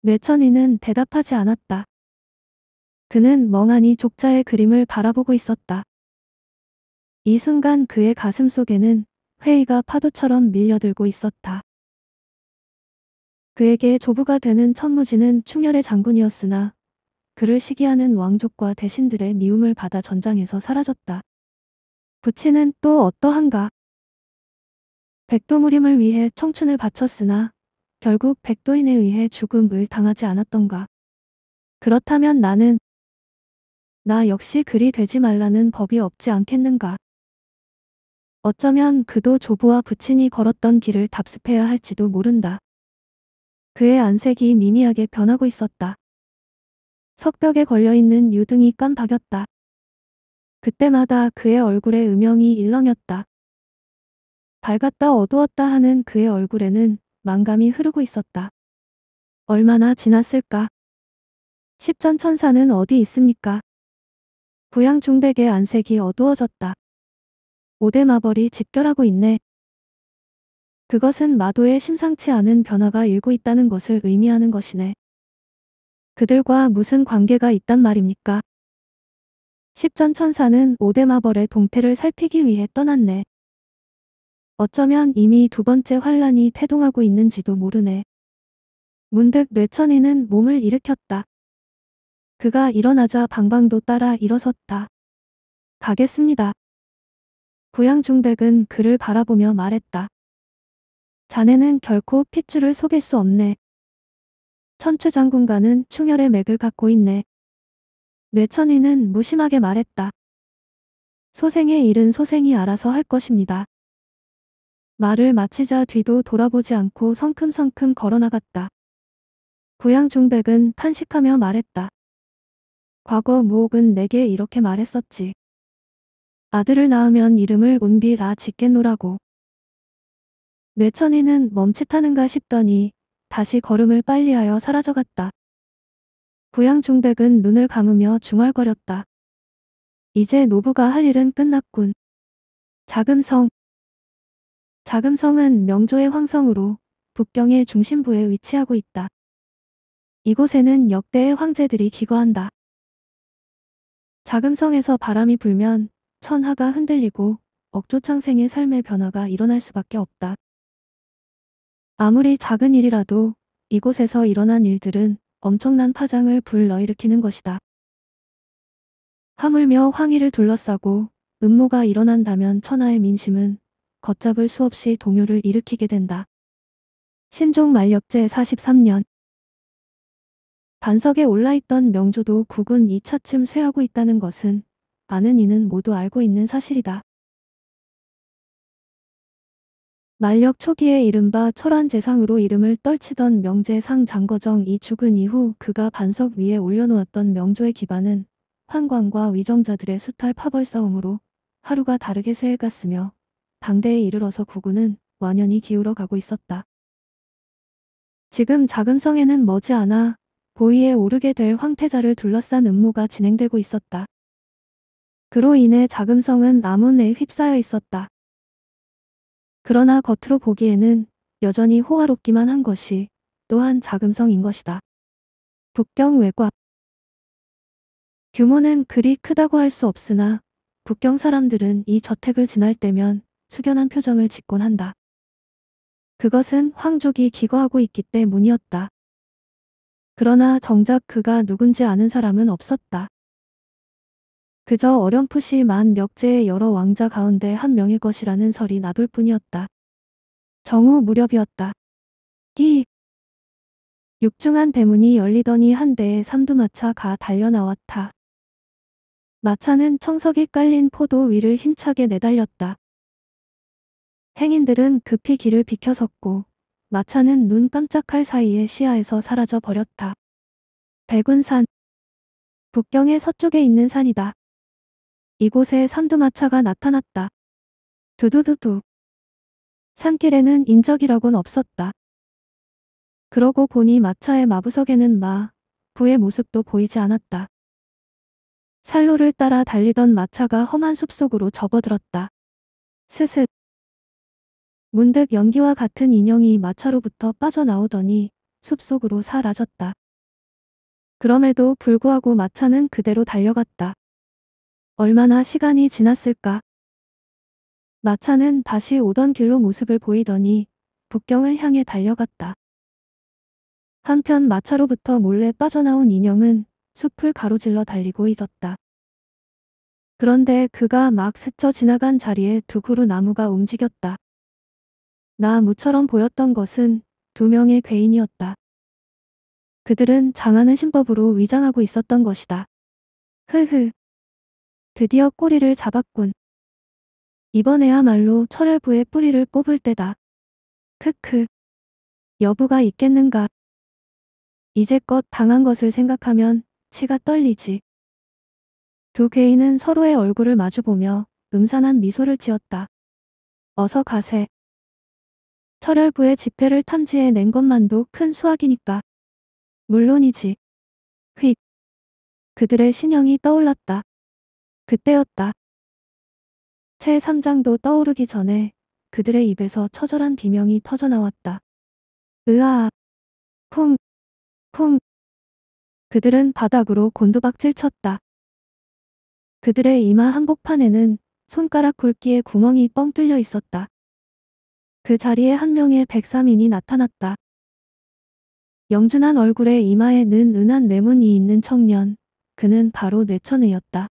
뇌천이는 대답하지 않았다. 그는 멍하니 족자의 그림을 바라보고 있었다. 이 순간 그의 가슴 속에는 회의가 파도처럼 밀려들고 있었다. 그에게 조부가 되는 천무지는 충혈의 장군이었으나 그를 시기하는 왕족과 대신들의 미움을 받아 전장에서 사라졌다. 부친은 또 어떠한가? 백도무림을 위해 청춘을 바쳤으나 결국 백도인에 의해 죽음을 당하지 않았던가. 그렇다면 나는 나 역시 그리 되지 말라는 법이 없지 않겠는가. 어쩌면 그도 조부와 부친이 걸었던 길을 답습해야 할지도 모른다. 그의 안색이 미미하게 변하고 있었다. 석벽에 걸려있는 유등이 깜박였다. 그때마다 그의 얼굴에 음영이 일렁였다. 밝았다 어두웠다 하는 그의 얼굴에는 망감이 흐르고 있었다. 얼마나 지났을까? 십전 천사는 어디 있습니까? 부양 중백의 안색이 어두워졌다. 오대 마벌이 집결하고 있네. 그것은 마도의 심상치 않은 변화가 일고 있다는 것을 의미하는 것이네. 그들과 무슨 관계가 있단 말입니까? 십전 천사는 오대 마벌의 동태를 살피기 위해 떠났네. 어쩌면 이미 두 번째 환란이 태동하고 있는지도 모르네. 문득 뇌천이는 몸을 일으켰다. 그가 일어나자 방방도 따라 일어섰다. 가겠습니다. 구양중백은 그를 바라보며 말했다. 자네는 결코 핏줄을 속일 수 없네. 천추 장군과는 충혈의 맥을 갖고 있네. 뇌천이는 무심하게 말했다. 소생의 일은 소생이 알아서 할 것입니다. 말을 마치자 뒤도 돌아보지 않고 성큼성큼 걸어나갔다. 구양중백은 탄식하며 말했다. 과거 무옥은 내게 이렇게 말했었지. 아들을 낳으면 이름을 운비라 짓겠노라고. 뇌천이는 멈칫하는가 싶더니 다시 걸음을 빨리하여 사라져갔다. 부양 중백은 눈을 감으며 중얼거렸다. 이제 노부가 할 일은 끝났군. 자금성 자금성은 명조의 황성으로 북경의 중심부에 위치하고 있다. 이곳에는 역대의 황제들이 기거한다. 자금성에서 바람이 불면 천하가 흔들리고 억조창생의 삶의 변화가 일어날 수밖에 없다. 아무리 작은 일이라도 이곳에서 일어난 일들은 엄청난 파장을 불러일으키는 것이다. 하물며 황희를 둘러싸고 음모가 일어난다면 천하의 민심은 걷잡을 수 없이 동요를 일으키게 된다. 신종 말력제 43년 반석에 올라있던 명조도 국은 2차쯤 쇠하고 있다는 것은 아는 이는 모두 알고 있는 사실이다. 만력 초기에 이른바 철환재상으로 이름을 떨치던 명재상 장거정이 죽은 이후 그가 반석 위에 올려놓았던 명조의 기반은 환관과 위정자들의 수탈 파벌 싸움으로 하루가 다르게 쇠해갔으며 당대에 이르러서 구군은 완연히 기울어 가고 있었다. 지금 자금성에는 머지않아 보위에 오르게 될 황태자를 둘러싼 음모가 진행되고 있었다. 그로 인해 자금성은 암운에 휩싸여 있었다. 그러나 겉으로 보기에는 여전히 호화롭기만 한 것이 또한 자금성인 것이다. 북경 외곽 규모는 그리 크다고 할 수 없으나 북경 사람들은 이 저택을 지날 때면 숙연한 표정을 짓곤 한다. 그것은 황족이 기거하고 있기 때문이었다. 그러나 정작 그가 누군지 아는 사람은 없었다. 그저 어렴풋이 만 몇 제의 여러 왕자 가운데 한명일 것이라는 설이 나돌 뿐이었다. 정우 무렵이었다. 끼! 육중한 대문이 열리더니 한 대의 삼두마차가 달려나왔다. 마차는 청석이 깔린 포도 위를 힘차게 내달렸다. 행인들은 급히 길을 비켜섰고 마차는 눈 깜짝할 사이에 시야에서 사라져 버렸다. 백운산 북경의 서쪽에 있는 산이다. 이곳에 삼두마차가 나타났다. 두두두두. 산길에는 인적이라곤 없었다. 그러고 보니 마차의 마부석에는 마, 부의 모습도 보이지 않았다. 산로를 따라 달리던 마차가 험한 숲속으로 접어들었다. 스스 문득 연기와 같은 인형이 마차로부터 빠져나오더니 숲속으로 사라졌다. 그럼에도 불구하고 마차는 그대로 달려갔다. 얼마나 시간이 지났을까? 마차는 다시 오던 길로 모습을 보이더니 북경을 향해 달려갔다. 한편 마차로부터 몰래 빠져나온 인형은 숲을 가로질러 달리고 있었다. 그런데 그가 막 스쳐 지나간 자리에 두 그루 나무가 움직였다. 나무처럼 보였던 것은 두 명의 괴인이었다. 그들은 장하는 신법으로 위장하고 있었던 것이다. 흐흐. 드디어 꼬리를 잡았군. 이번에야말로 철혈부의 뿌리를 뽑을 때다. 크크. 여부가 있겠는가. 이제껏 당한 것을 생각하면 치가 떨리지. 두괴인은 서로의 얼굴을 마주보며 음산한 미소를 지었다. 어서 가세. 철혈부의 지폐를 탐지해 낸 것만도 큰 수확이니까. 물론이지. 휙. 그들의 신형이 떠올랐다. 그때였다. 채3장도 떠오르기 전에 그들의 입에서 처절한 비명이 터져나왔다. 으아. 쿵. 쿵. 그들은 바닥으로 곤두박질 쳤다. 그들의 이마 한복판에는 손가락 굵기에 구멍이 뻥 뚫려 있었다. 그 자리에 한 명의 백삼인이 나타났다. 영준한 얼굴에 이마에 는 은한 뇌문이 있는 청년. 그는 바로 뇌천의였다.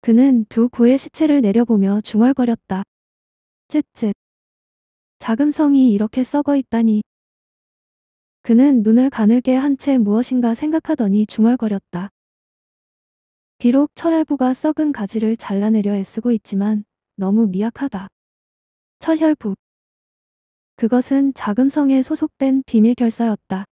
그는 두 구의 시체를 내려보며 중얼거렸다. 쯧쯧. 자금성이 이렇게 썩어 있다니. 그는 눈을 가늘게 한 채 무엇인가 생각하더니 중얼거렸다. 비록 철혈부가 썩은 가지를 잘라내려 애쓰고 있지만 너무 미약하다. 철혈부. 그것은 자금성에 소속된 비밀결사였다.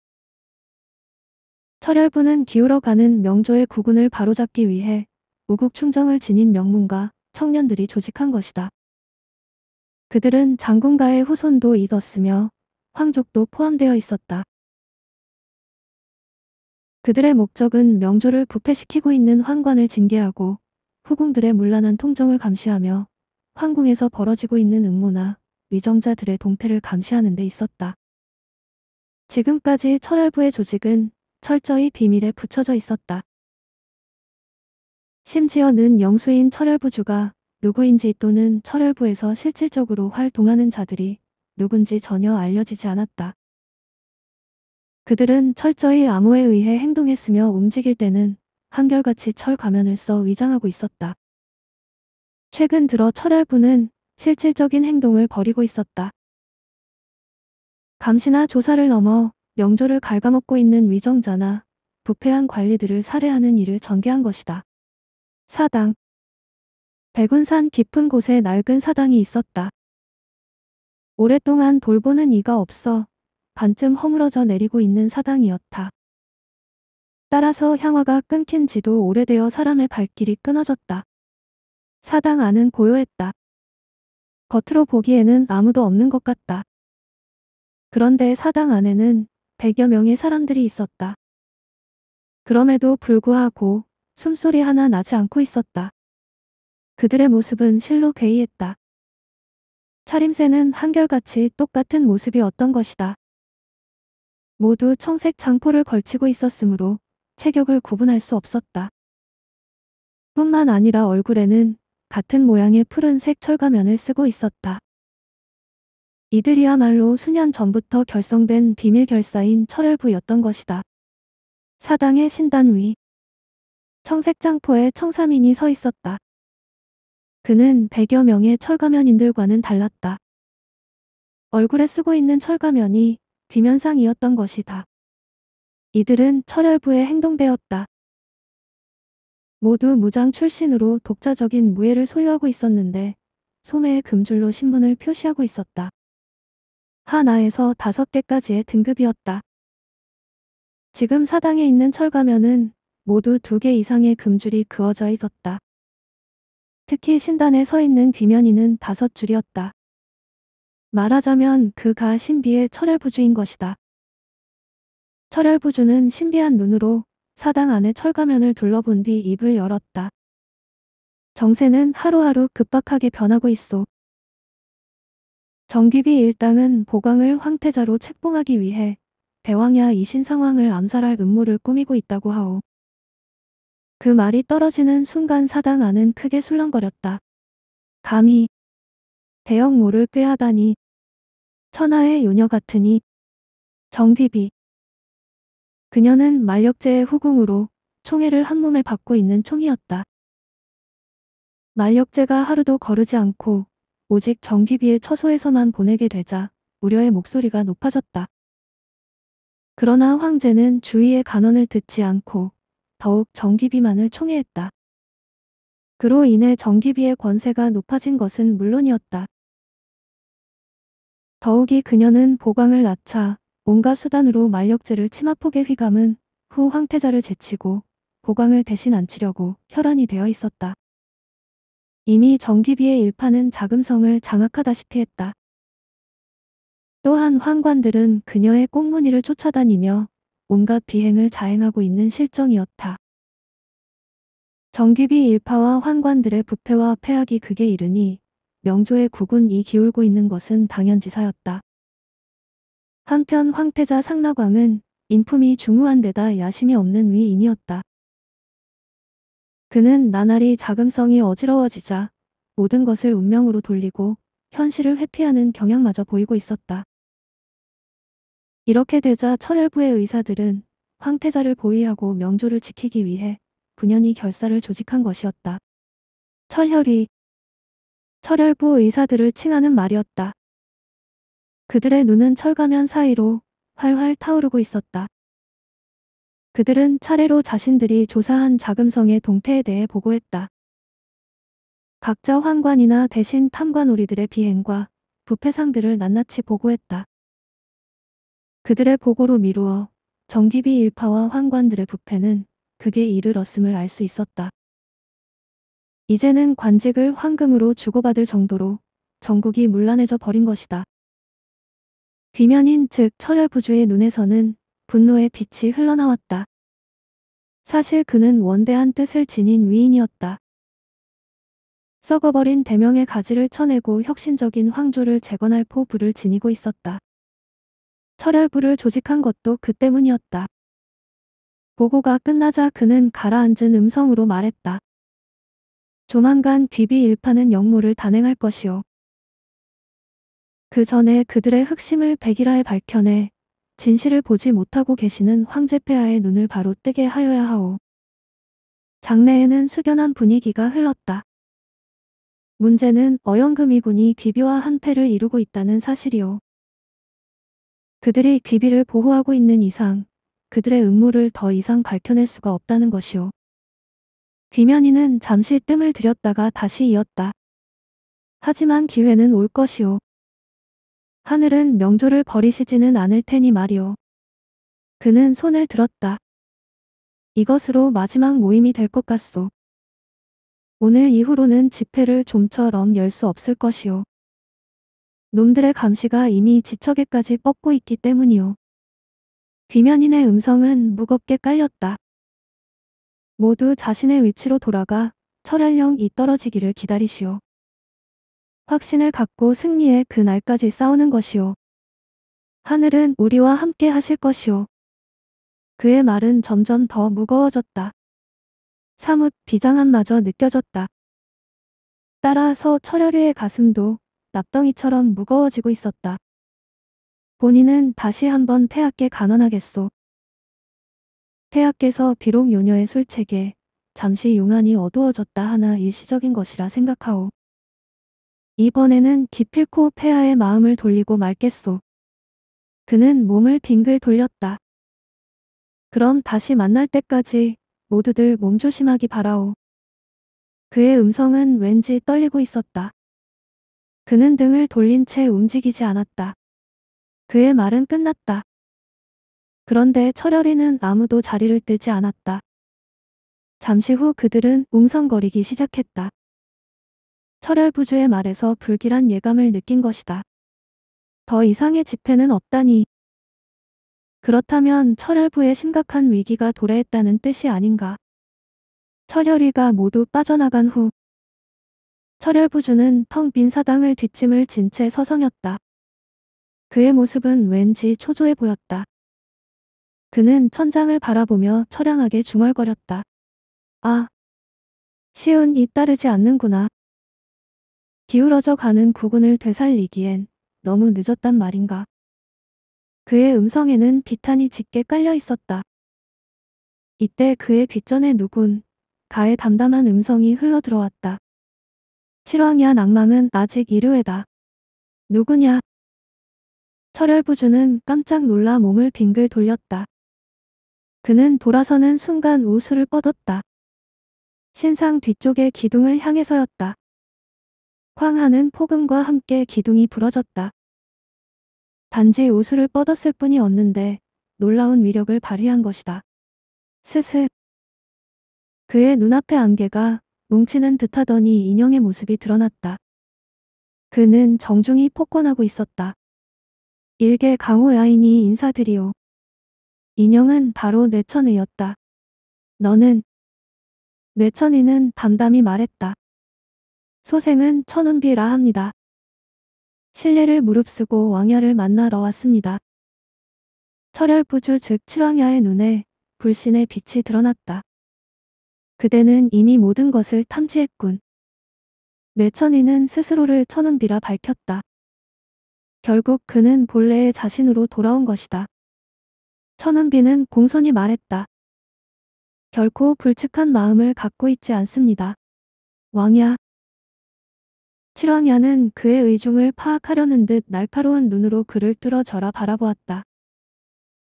철혈부는 기울어가는 명조의 구군을 바로잡기 위해 우국 충정을 지닌 명문가 청년들이 조직한 것이다. 그들은 장군가의 후손도 이었으며 황족도 포함되어 있었다. 그들의 목적은 명조를 부패시키고 있는 황관을 징계하고 후궁들의 문란한 통정을 감시하며 황궁에서 벌어지고 있는 음모나 위정자들의 동태를 감시하는 데 있었다. 지금까지 철혈부의 조직은 철저히 비밀에 붙여져 있었다. 심지어는 영수인 철혈부주가 누구인지 또는 철혈부에서 실질적으로 활동하는 자들이 누군지 전혀 알려지지 않았다. 그들은 철저히 암호에 의해 행동했으며 움직일 때는 한결같이 철 가면을 써 위장하고 있었다. 최근 들어 철혈부는 실질적인 행동을 벌이고 있었다. 감시나 조사를 넘어 명조를 갉아먹고 있는 위정자나 부패한 관리들을 살해하는 일을 전개한 것이다. 사당 백운산 깊은 곳에 낡은 사당이 있었다. 오랫동안 돌보는 이가 없어 반쯤 허물어져 내리고 있는 사당이었다. 따라서 향화가 끊긴 지도 오래되어 사람의 발길이 끊어졌다. 사당 안은 고요했다. 겉으로 보기에는 아무도 없는 것 같다. 그런데 사당 안에는 100여 명의 사람들이 있었다. 그럼에도 불구하고 숨소리 하나 나지 않고 있었다. 그들의 모습은 실로 괴이했다. 차림새는 한결같이 똑같은 모습이 어떤 것이다. 모두 청색 장포를 걸치고 있었으므로 체격을 구분할 수 없었다. 뿐만 아니라 얼굴에는 같은 모양의 푸른색 철가면을 쓰고 있었다. 이들이야말로 수년 전부터 결성된 비밀 결사인 철혈부였던 것이다. 사당의 신단 위 청색장포에 청사민이 서 있었다. 그는 100여 명의 철가면인들과는 달랐다. 얼굴에 쓰고 있는 철가면이 귀면상이었던 것이다. 이들은 철혈부에 행동되었다. 모두 무장 출신으로 독자적인 무예를 소유하고 있었는데 소매에 금줄로 신분을 표시하고 있었다. 하나에서 다섯 개까지의 등급이었다. 지금 사당에 있는 철가면은 모두 두 개 이상의 금줄이 그어져 있었다. 특히 신단에 서 있는 귀면이는 다섯 줄이었다. 말하자면 그가 신비의 철혈부주인 것이다. 철혈부주는 신비한 눈으로 사당 안의 철가면을 둘러본 뒤 입을 열었다. 정세는 하루하루 급박하게 변하고 있어. 정기비 일당은 보광을 황태자로 책봉하기 위해 대왕야 이신 상황을 암살할 음모를 꾸미고 있다고 하오. 그 말이 떨어지는 순간 사당 안은 크게 술렁거렸다. 감히 대형모를 꾀하다니 천하의 요녀 같으니 정기비 그녀는 만력제의 후궁으로 총애를 한몸에 받고 있는 총이었다. 만력제가 하루도 거르지 않고 오직 정기비의 처소에서만 보내게 되자 우려의 목소리가 높아졌다. 그러나 황제는 주위의 간언을 듣지 않고 더욱 정기비만을 총애했다. 그로 인해 정기비의 권세가 높아진 것은 물론이었다. 더욱이 그녀는 보광을 낳자 온갖 수단으로 만력제를 치마폭의 휘감은 후 황태자를 제치고 보광을 대신 앉히려고 혈안이 되어 있었다. 이미 정기비의 일파는 자금성을 장악하다시피 했다. 또한 환관들은 그녀의 꽁무니를 쫓아다니며 온갖 비행을 자행하고 있는 실정이었다. 정기비 일파와 환관들의 부패와 폐악이 극에 이르니 명조의 국은 이 기울고 있는 것은 당연지사였다. 한편 황태자 상락왕은 인품이 중후한 데다 야심이 없는 위인이었다. 그는 나날이 자금성이 어지러워지자 모든 것을 운명으로 돌리고 현실을 회피하는 경향마저 보이고 있었다. 이렇게 되자 철혈부의 의사들은 황태자를 보위하고 명조를 지키기 위해 분연히 결사를 조직한 것이었다. 철혈이 철혈부 의사들을 칭하는 말이었다. 그들의 눈은 철가면 사이로 활활 타오르고 있었다. 그들은 차례로 자신들이 조사한 자금성의 동태에 대해 보고했다. 각자 환관이나 대신 탐관오리들의 비행과 부패상들을 낱낱이 보고했다. 그들의 보고로 미루어 정기비 일파와 환관들의 부패는 극에 이르렀음을 알 수 있었다. 이제는 관직을 황금으로 주고받을 정도로 전국이 문란해져 버린 것이다. 귀면인 즉 철혈부주의 눈에서는 분노의 빛이 흘러나왔다. 사실 그는 원대한 뜻을 지닌 위인이었다. 썩어버린 대명의 가지를 쳐내고 혁신적인 황조를 재건할 포부를 지니고 있었다. 철혈부를 조직한 것도 그 때문이었다. 보고가 끝나자 그는 가라앉은 음성으로 말했다. 조만간 귀비 일파는 역모를 단행할 것이오. 그 전에 그들의 흑심을 백일하에 밝혀내 진실을 보지 못하고 계시는 황제폐하의 눈을 바로 뜨게 하여야 하오. 장내에는 숙연한 분위기가 흘렀다. 문제는 어영금이군이 귀비와 한패를 이루고 있다는 사실이오. 그들이 귀비를 보호하고 있는 이상 그들의 음모를 더 이상 밝혀낼 수가 없다는 것이오. 귀면이는 잠시 뜸을 들였다가 다시 이었다. 하지만 기회는 올 것이오. 하늘은 명조를 버리시지는 않을 테니 말이오. 그는 손을 들었다. 이것으로 마지막 모임이 될 것 같소. 오늘 이후로는 집회를 좀처럼 열 수 없을 것이오. 놈들의 감시가 이미 지척에까지 뻗고 있기 때문이오. 귀면인의 음성은 무겁게 깔렸다. 모두 자신의 위치로 돌아가 철연령이 떨어지기를 기다리시오. 확신을 갖고 승리의 그날까지 싸우는 것이요. 하늘은 우리와 함께 하실 것이요. 그의 말은 점점 더 무거워졌다. 사뭇 비장함마저 느껴졌다. 따라서 철혈의 가슴도 납덩이처럼 무거워지고 있었다. 본인은 다시 한번 폐하께 간언하겠소. 폐하께서 비록 요녀의 술책에 잠시 용안이 어두워졌다 하나 일시적인 것이라 생각하오. 이번에는 기필코 폐하의 마음을 돌리고 말겠소. 그는 몸을 빙글 돌렸다. 그럼 다시 만날 때까지 모두들 몸조심하기 바라오. 그의 음성은 왠지 떨리고 있었다. 그는 등을 돌린 채 움직이지 않았다. 그의 말은 끝났다. 그런데 철혈이는 아무도 자리를 뜨지 않았다. 잠시 후 그들은 웅성거리기 시작했다. 철혈부주의 말에서 불길한 예감을 느낀 것이다. 더 이상의 집회는 없다니. 그렇다면 철혈부의 심각한 위기가 도래했다는 뜻이 아닌가. 철혈이가 모두 빠져나간 후 철혈부주는 텅 빈 사당을 뒷짐을 진 채 서성였다. 그의 모습은 왠지 초조해 보였다. 그는 천장을 바라보며 처량하게 중얼거렸다. 아, 시운이 따르지 않는구나. 기울어져 가는 구군을 되살리기엔 너무 늦었단 말인가. 그의 음성에는 비탄이 짙게 깔려 있었다. 이때 그의 귀전에 누군 가의 담담한 음성이 흘러들어왔다. 칠왕이한 낭망은 아직 이르에다 누구냐? 철혈부주는 깜짝 놀라 몸을 빙글 돌렸다. 그는 돌아서는 순간 우수를 뻗었다. 신상 뒤쪽의 기둥을 향해서였다. 황하는 폭음과 함께 기둥이 부러졌다. 단지 우수를 뻗었을 뿐이 었는데 놀라운 위력을 발휘한 것이다. 스스 그의 눈앞의 안개가 뭉치는 듯하더니 인형의 모습이 드러났다. 그는 정중히 폭권하고 있었다. 일개 강호 야인이 인사드리오. 인형은 바로 뇌천의였다. 너는 뇌천이는 담담히 말했다. 소생은 천운비라 합니다. 신뢰를 무릅쓰고 왕야를 만나러 왔습니다. 철혈부주 즉 칠왕야의 눈에 불신의 빛이 드러났다. 그대는 이미 모든 것을 탐지했군. 내천이는 스스로를 천운비라 밝혔다. 결국 그는 본래의 자신으로 돌아온 것이다. 천운비는 공손히 말했다. 결코 불측한 마음을 갖고 있지 않습니다. 왕야, 칠왕야는 그의 의중을 파악하려는 듯 날카로운 눈으로 그를 뚫어 절아 바라보았다.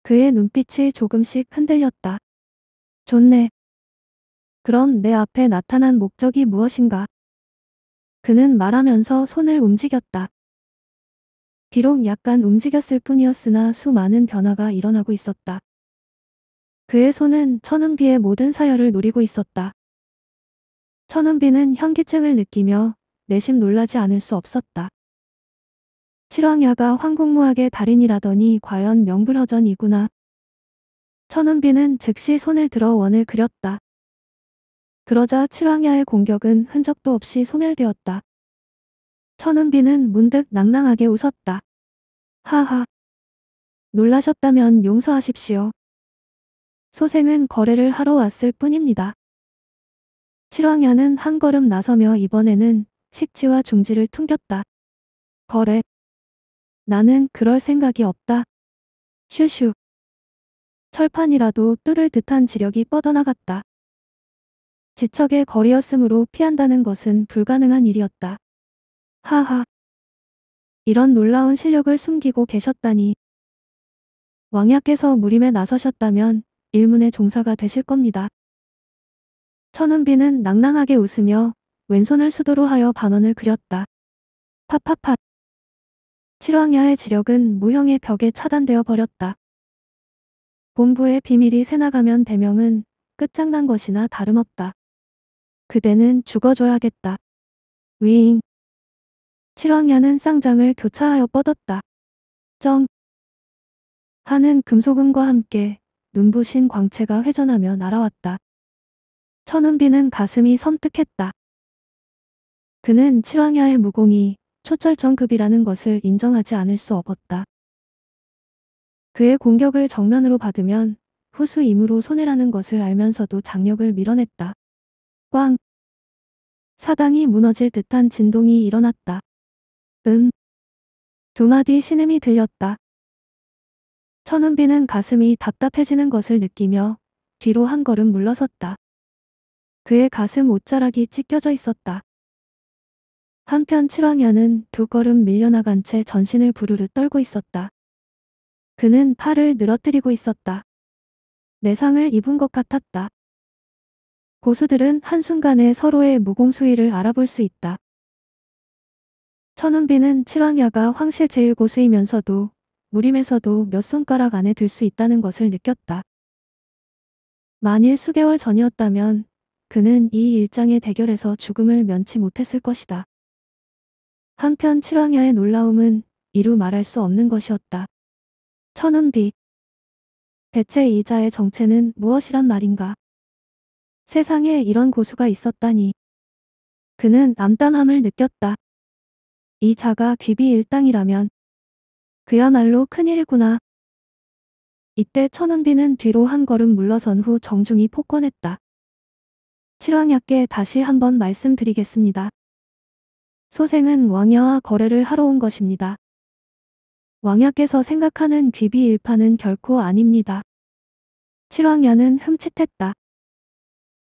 그의 눈빛이 조금씩 흔들렸다. 좋네. 그럼 내 앞에 나타난 목적이 무엇인가? 그는 말하면서 손을 움직였다. 비록 약간 움직였을 뿐이었으나 수많은 변화가 일어나고 있었다. 그의 손은 천은비의 모든 사열을 노리고 있었다. 천은비는 현기증을 느끼며 내심 놀라지 않을 수 없었다. 칠왕야가 황국무학의 달인이라더니 과연 명불허전이구나. 천은비는 즉시 손을 들어 원을 그렸다. 그러자 칠왕야의 공격은 흔적도 없이 소멸되었다. 천은비는 문득 낭낭하게 웃었다. 하하. 놀라셨다면 용서하십시오. 소생은 거래를 하러 왔을 뿐입니다. 칠왕야는 한 걸음 나서며 이번에는 식지와 중지를 퉁겼다. 거래. 나는 그럴 생각이 없다. 슈슈. 철판이라도 뚫을 듯한 지력이 뻗어나갔다. 지척의 거리였으므로 피한다는 것은 불가능한 일이었다. 하하. 이런 놀라운 실력을 숨기고 계셨다니. 왕야께서 무림에 나서셨다면 일문의 종사가 되실 겁니다. 천운비는 낭낭하게 웃으며 왼손을 수도로 하여 반원을 그렸다. 팟팟팟. 칠왕야의 지력은 무형의 벽에 차단되어 버렸다. 본부의 비밀이 새나가면 대명은 끝장난 것이나 다름없다. 그대는 죽어줘야겠다. 위잉. 칠왕야는 쌍장을 교차하여 뻗었다. 쩡. 하는 금속음과 함께 눈부신 광채가 회전하며 날아왔다. 천운비는 가슴이 섬뜩했다. 그는 칠왕야의 무공이 초철정급이라는 것을 인정하지 않을 수 없었다. 그의 공격을 정면으로 받으면 후수 임으로 손해라는 것을 알면서도 장력을 밀어냈다. 꽝! 사당이 무너질 듯한 진동이 일어났다. 음! 두 마디 신음이 들렸다. 천운비는 가슴이 답답해지는 것을 느끼며 뒤로 한 걸음 물러섰다. 그의 가슴 옷자락이 찢겨져 있었다. 한편 칠왕야는 두 걸음 밀려나간 채 전신을 부르르 떨고 있었다. 그는 팔을 늘어뜨리고 있었다. 내상을 입은 것 같았다. 고수들은 한순간에 서로의 무공수위를 알아볼 수 있다. 천운비는 칠왕야가 황실 제일고수이면서도 무림에서도 몇 손가락 안에 들 수 있다는 것을 느꼈다. 만일 수개월 전이었다면 그는 이 일장의 대결에서 죽음을 면치 못했을 것이다. 한편 칠왕야의 놀라움은 이루 말할 수 없는 것이었다. 천은비 대체 이자의 정체는 무엇이란 말인가? 세상에 이런 고수가 있었다니. 그는 암담함을 느꼈다. 이 자가 귀비 일당이라면 그야말로 큰일이구나. 이때 천은비는 뒤로 한 걸음 물러선 후 정중히 폭권했다. 칠왕야께 다시 한번 말씀드리겠습니다. 소생은 왕야와 거래를 하러 온 것입니다. 왕야께서 생각하는 귀비 일파는 결코 아닙니다. 칠왕야는 흠칫했다.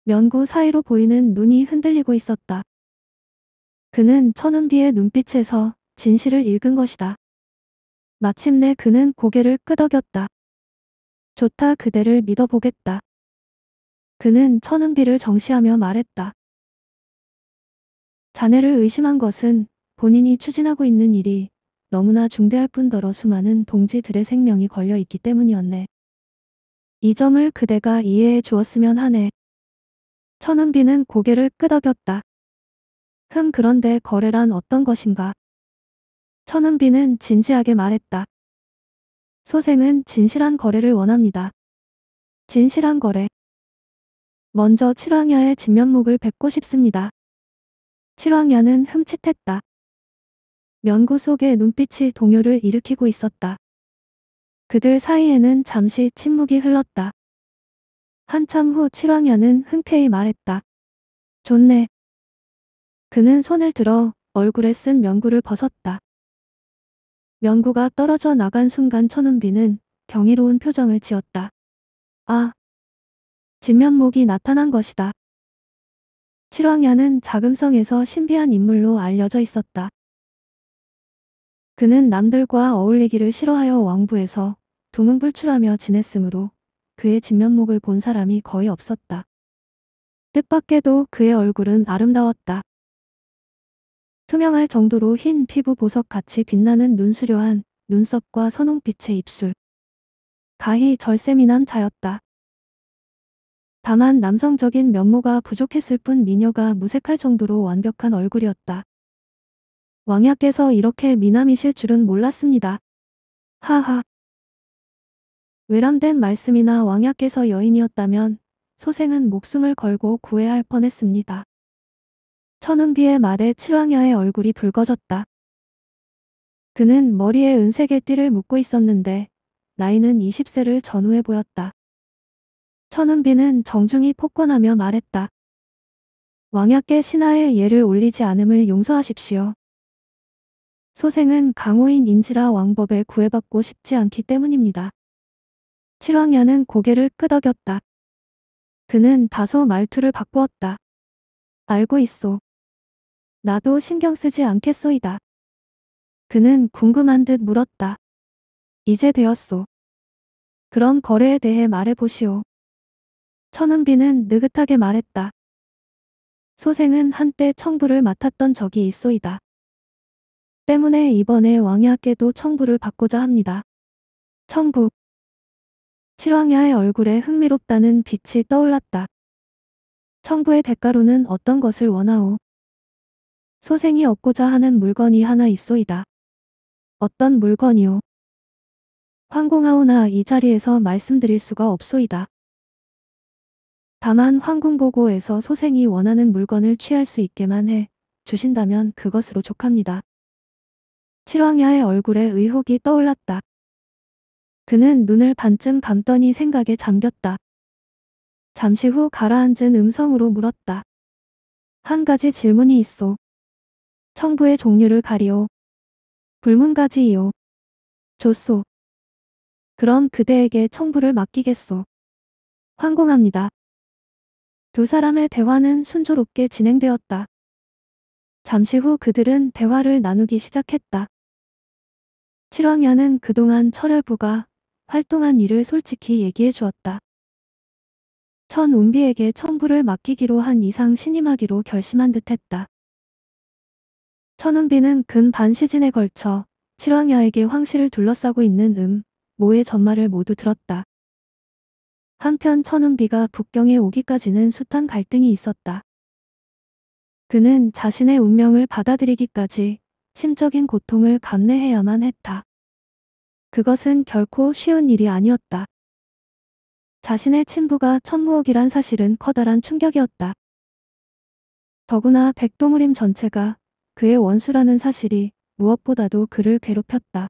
면구 사이로 보이는 눈이 흔들리고 있었다. 그는 천운비의 눈빛에서 진실을 읽은 것이다. 마침내 그는 고개를 끄덕였다. 좋다 그대를 믿어보겠다. 그는 천운비를 정시하며 말했다. 자네를 의심한 것은 본인이 추진하고 있는 일이 너무나 중대할 뿐더러 수많은 동지들의 생명이 걸려 있기 때문이었네. 이 점을 그대가 이해해 주었으면 하네. 천은비는 고개를 끄덕였다. 흠 그런데 거래란 어떤 것인가? 천은비는 진지하게 말했다. 소생은 진실한 거래를 원합니다. 진실한 거래. 먼저 칠왕야의 진면목을 뵙고 싶습니다. 7학년은 흠칫했다. 면구 속에 눈빛이 동요를 일으키고 있었다. 그들 사이에는 잠시 침묵이 흘렀다. 한참 후 7학년은 흔쾌히 말했다. 좋네. 그는 손을 들어 얼굴에 쓴 면구를 벗었다. 면구가 떨어져 나간 순간 천운비는 경이로운 표정을 지었다. 아, 진면목이 나타난 것이다. 7왕야는 자금성에서 신비한 인물로 알려져 있었다. 그는 남들과 어울리기를 싫어하여 왕부에서 두문불출하며 지냈으므로 그의 진면목을 본 사람이 거의 없었다. 뜻밖에도 그의 얼굴은 아름다웠다. 투명할 정도로 흰 피부 보석같이 빛나는 눈수려한 눈썹과 선홍빛의 입술. 가히 절세미난 자였다. 다만 남성적인 면모가 부족했을 뿐 미녀가 무색할 정도로 완벽한 얼굴이었다. 왕야께서 이렇게 미남이실 줄은 몰랐습니다. 하하. 외람된 말씀이나 왕야께서 여인이었다면 소생은 목숨을 걸고 구애할 뻔했습니다. 천은비의 말에 칠왕야의 얼굴이 붉어졌다. 그는 머리에 은색의 띠를 묶고 있었는데 나이는 20세를 전후해 보였다. 천은비는 정중히 폭권하며 말했다. 왕약계 신하의 예를 올리지 않음을 용서하십시오. 소생은 강호인인지라 왕법에 구애받고 싶지 않기 때문입니다. 칠왕야는 고개를 끄덕였다. 그는 다소 말투를 바꾸었다. 알고 있소. 나도 신경 쓰지 않겠소이다. 그는 궁금한 듯 물었다. 이제 되었소. 그럼 거래에 대해 말해보시오. 천은비는 느긋하게 말했다. 소생은 한때 청부를 맡았던 적이 있소이다. 때문에 이번에 왕야께도 청부를 받고자 합니다. 청부. 칠왕야의 얼굴에 흥미롭다는 빛이 떠올랐다. 청부의 대가로는 어떤 것을 원하오? 소생이 얻고자 하는 물건이 하나 있소이다. 어떤 물건이오? 황공하오나 이 자리에서 말씀드릴 수가 없소이다. 다만 황궁보고에서 소생이 원하는 물건을 취할 수 있게만 해 주신다면 그것으로 족합니다. 칠왕야의 얼굴에 의혹이 떠올랐다. 그는 눈을 반쯤 감더니 생각에 잠겼다. 잠시 후 가라앉은 음성으로 물었다. 한 가지 질문이 있어. 청부의 종류를 가리오. 불문가지이오. 좋소. 그럼 그대에게 청부를 맡기겠소. 황공합니다 두 사람의 대화는 순조롭게 진행되었다. 잠시 후 그들은 대화를 나누기 시작했다. 칠왕야는 그동안 철혈부가 활동한 일을 솔직히 얘기해 주었다. 천 운비에게 천부를 맡기기로 한 이상 신임하기로 결심한 듯 했다. 천 운비는 근 반시즌에 걸쳐 칠왕야에게 황실을 둘러싸고 있는 음, 모의 전말을 모두 들었다. 한편 천운비가 북경에 오기까지는 숱한 갈등이 있었다. 그는 자신의 운명을 받아들이기까지 심적인 고통을 감내해야만 했다. 그것은 결코 쉬운 일이 아니었다. 자신의 친부가 천무옥이란 사실은 커다란 충격이었다. 더구나 백동우림 전체가 그의 원수라는 사실이 무엇보다도 그를 괴롭혔다.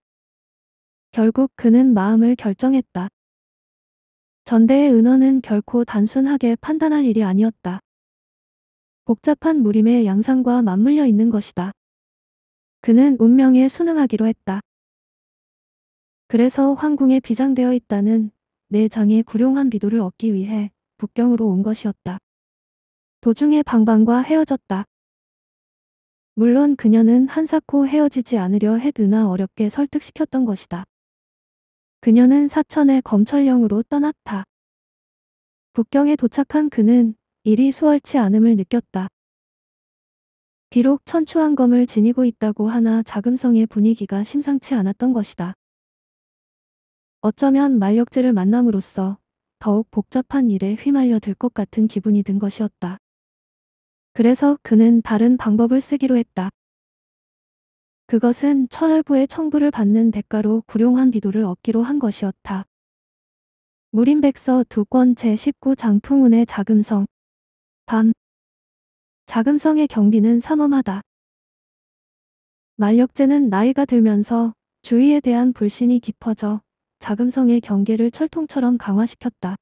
결국 그는 마음을 결정했다. 전대의 은원은 결코 단순하게 판단할 일이 아니었다. 복잡한 무림의 양상과 맞물려 있는 것이다. 그는 운명에 순응하기로 했다. 그래서 황궁에 비장되어 있다는 내 장의 구룡한 비도를 얻기 위해 북경으로 온 것이었다. 도중에 방방과 헤어졌다. 물론 그녀는 한사코 헤어지지 않으려 헤드나 어렵게 설득시켰던 것이다. 그녀는 사천의 검철령으로 떠났다. 북경에 도착한 그는 일이 수월치 않음을 느꼈다. 비록 천추한검을 지니고 있다고 하나 자금성의 분위기가 심상치 않았던 것이다. 어쩌면 말력제를 만남으로써 더욱 복잡한 일에 휘말려 들 것 같은 기분이 든 것이었다. 그래서 그는 다른 방법을 쓰기로 했다. 그것은 철부의 청부를 받는 대가로 구룡한 비도를 얻기로 한 것이었다. 무림백서 두권 제19 장풍운의 자금성 밤 자금성의 경비는 삼엄하다. 만력제는 나이가 들면서 주위에 대한 불신이 깊어져 자금성의 경계를 철통처럼 강화시켰다.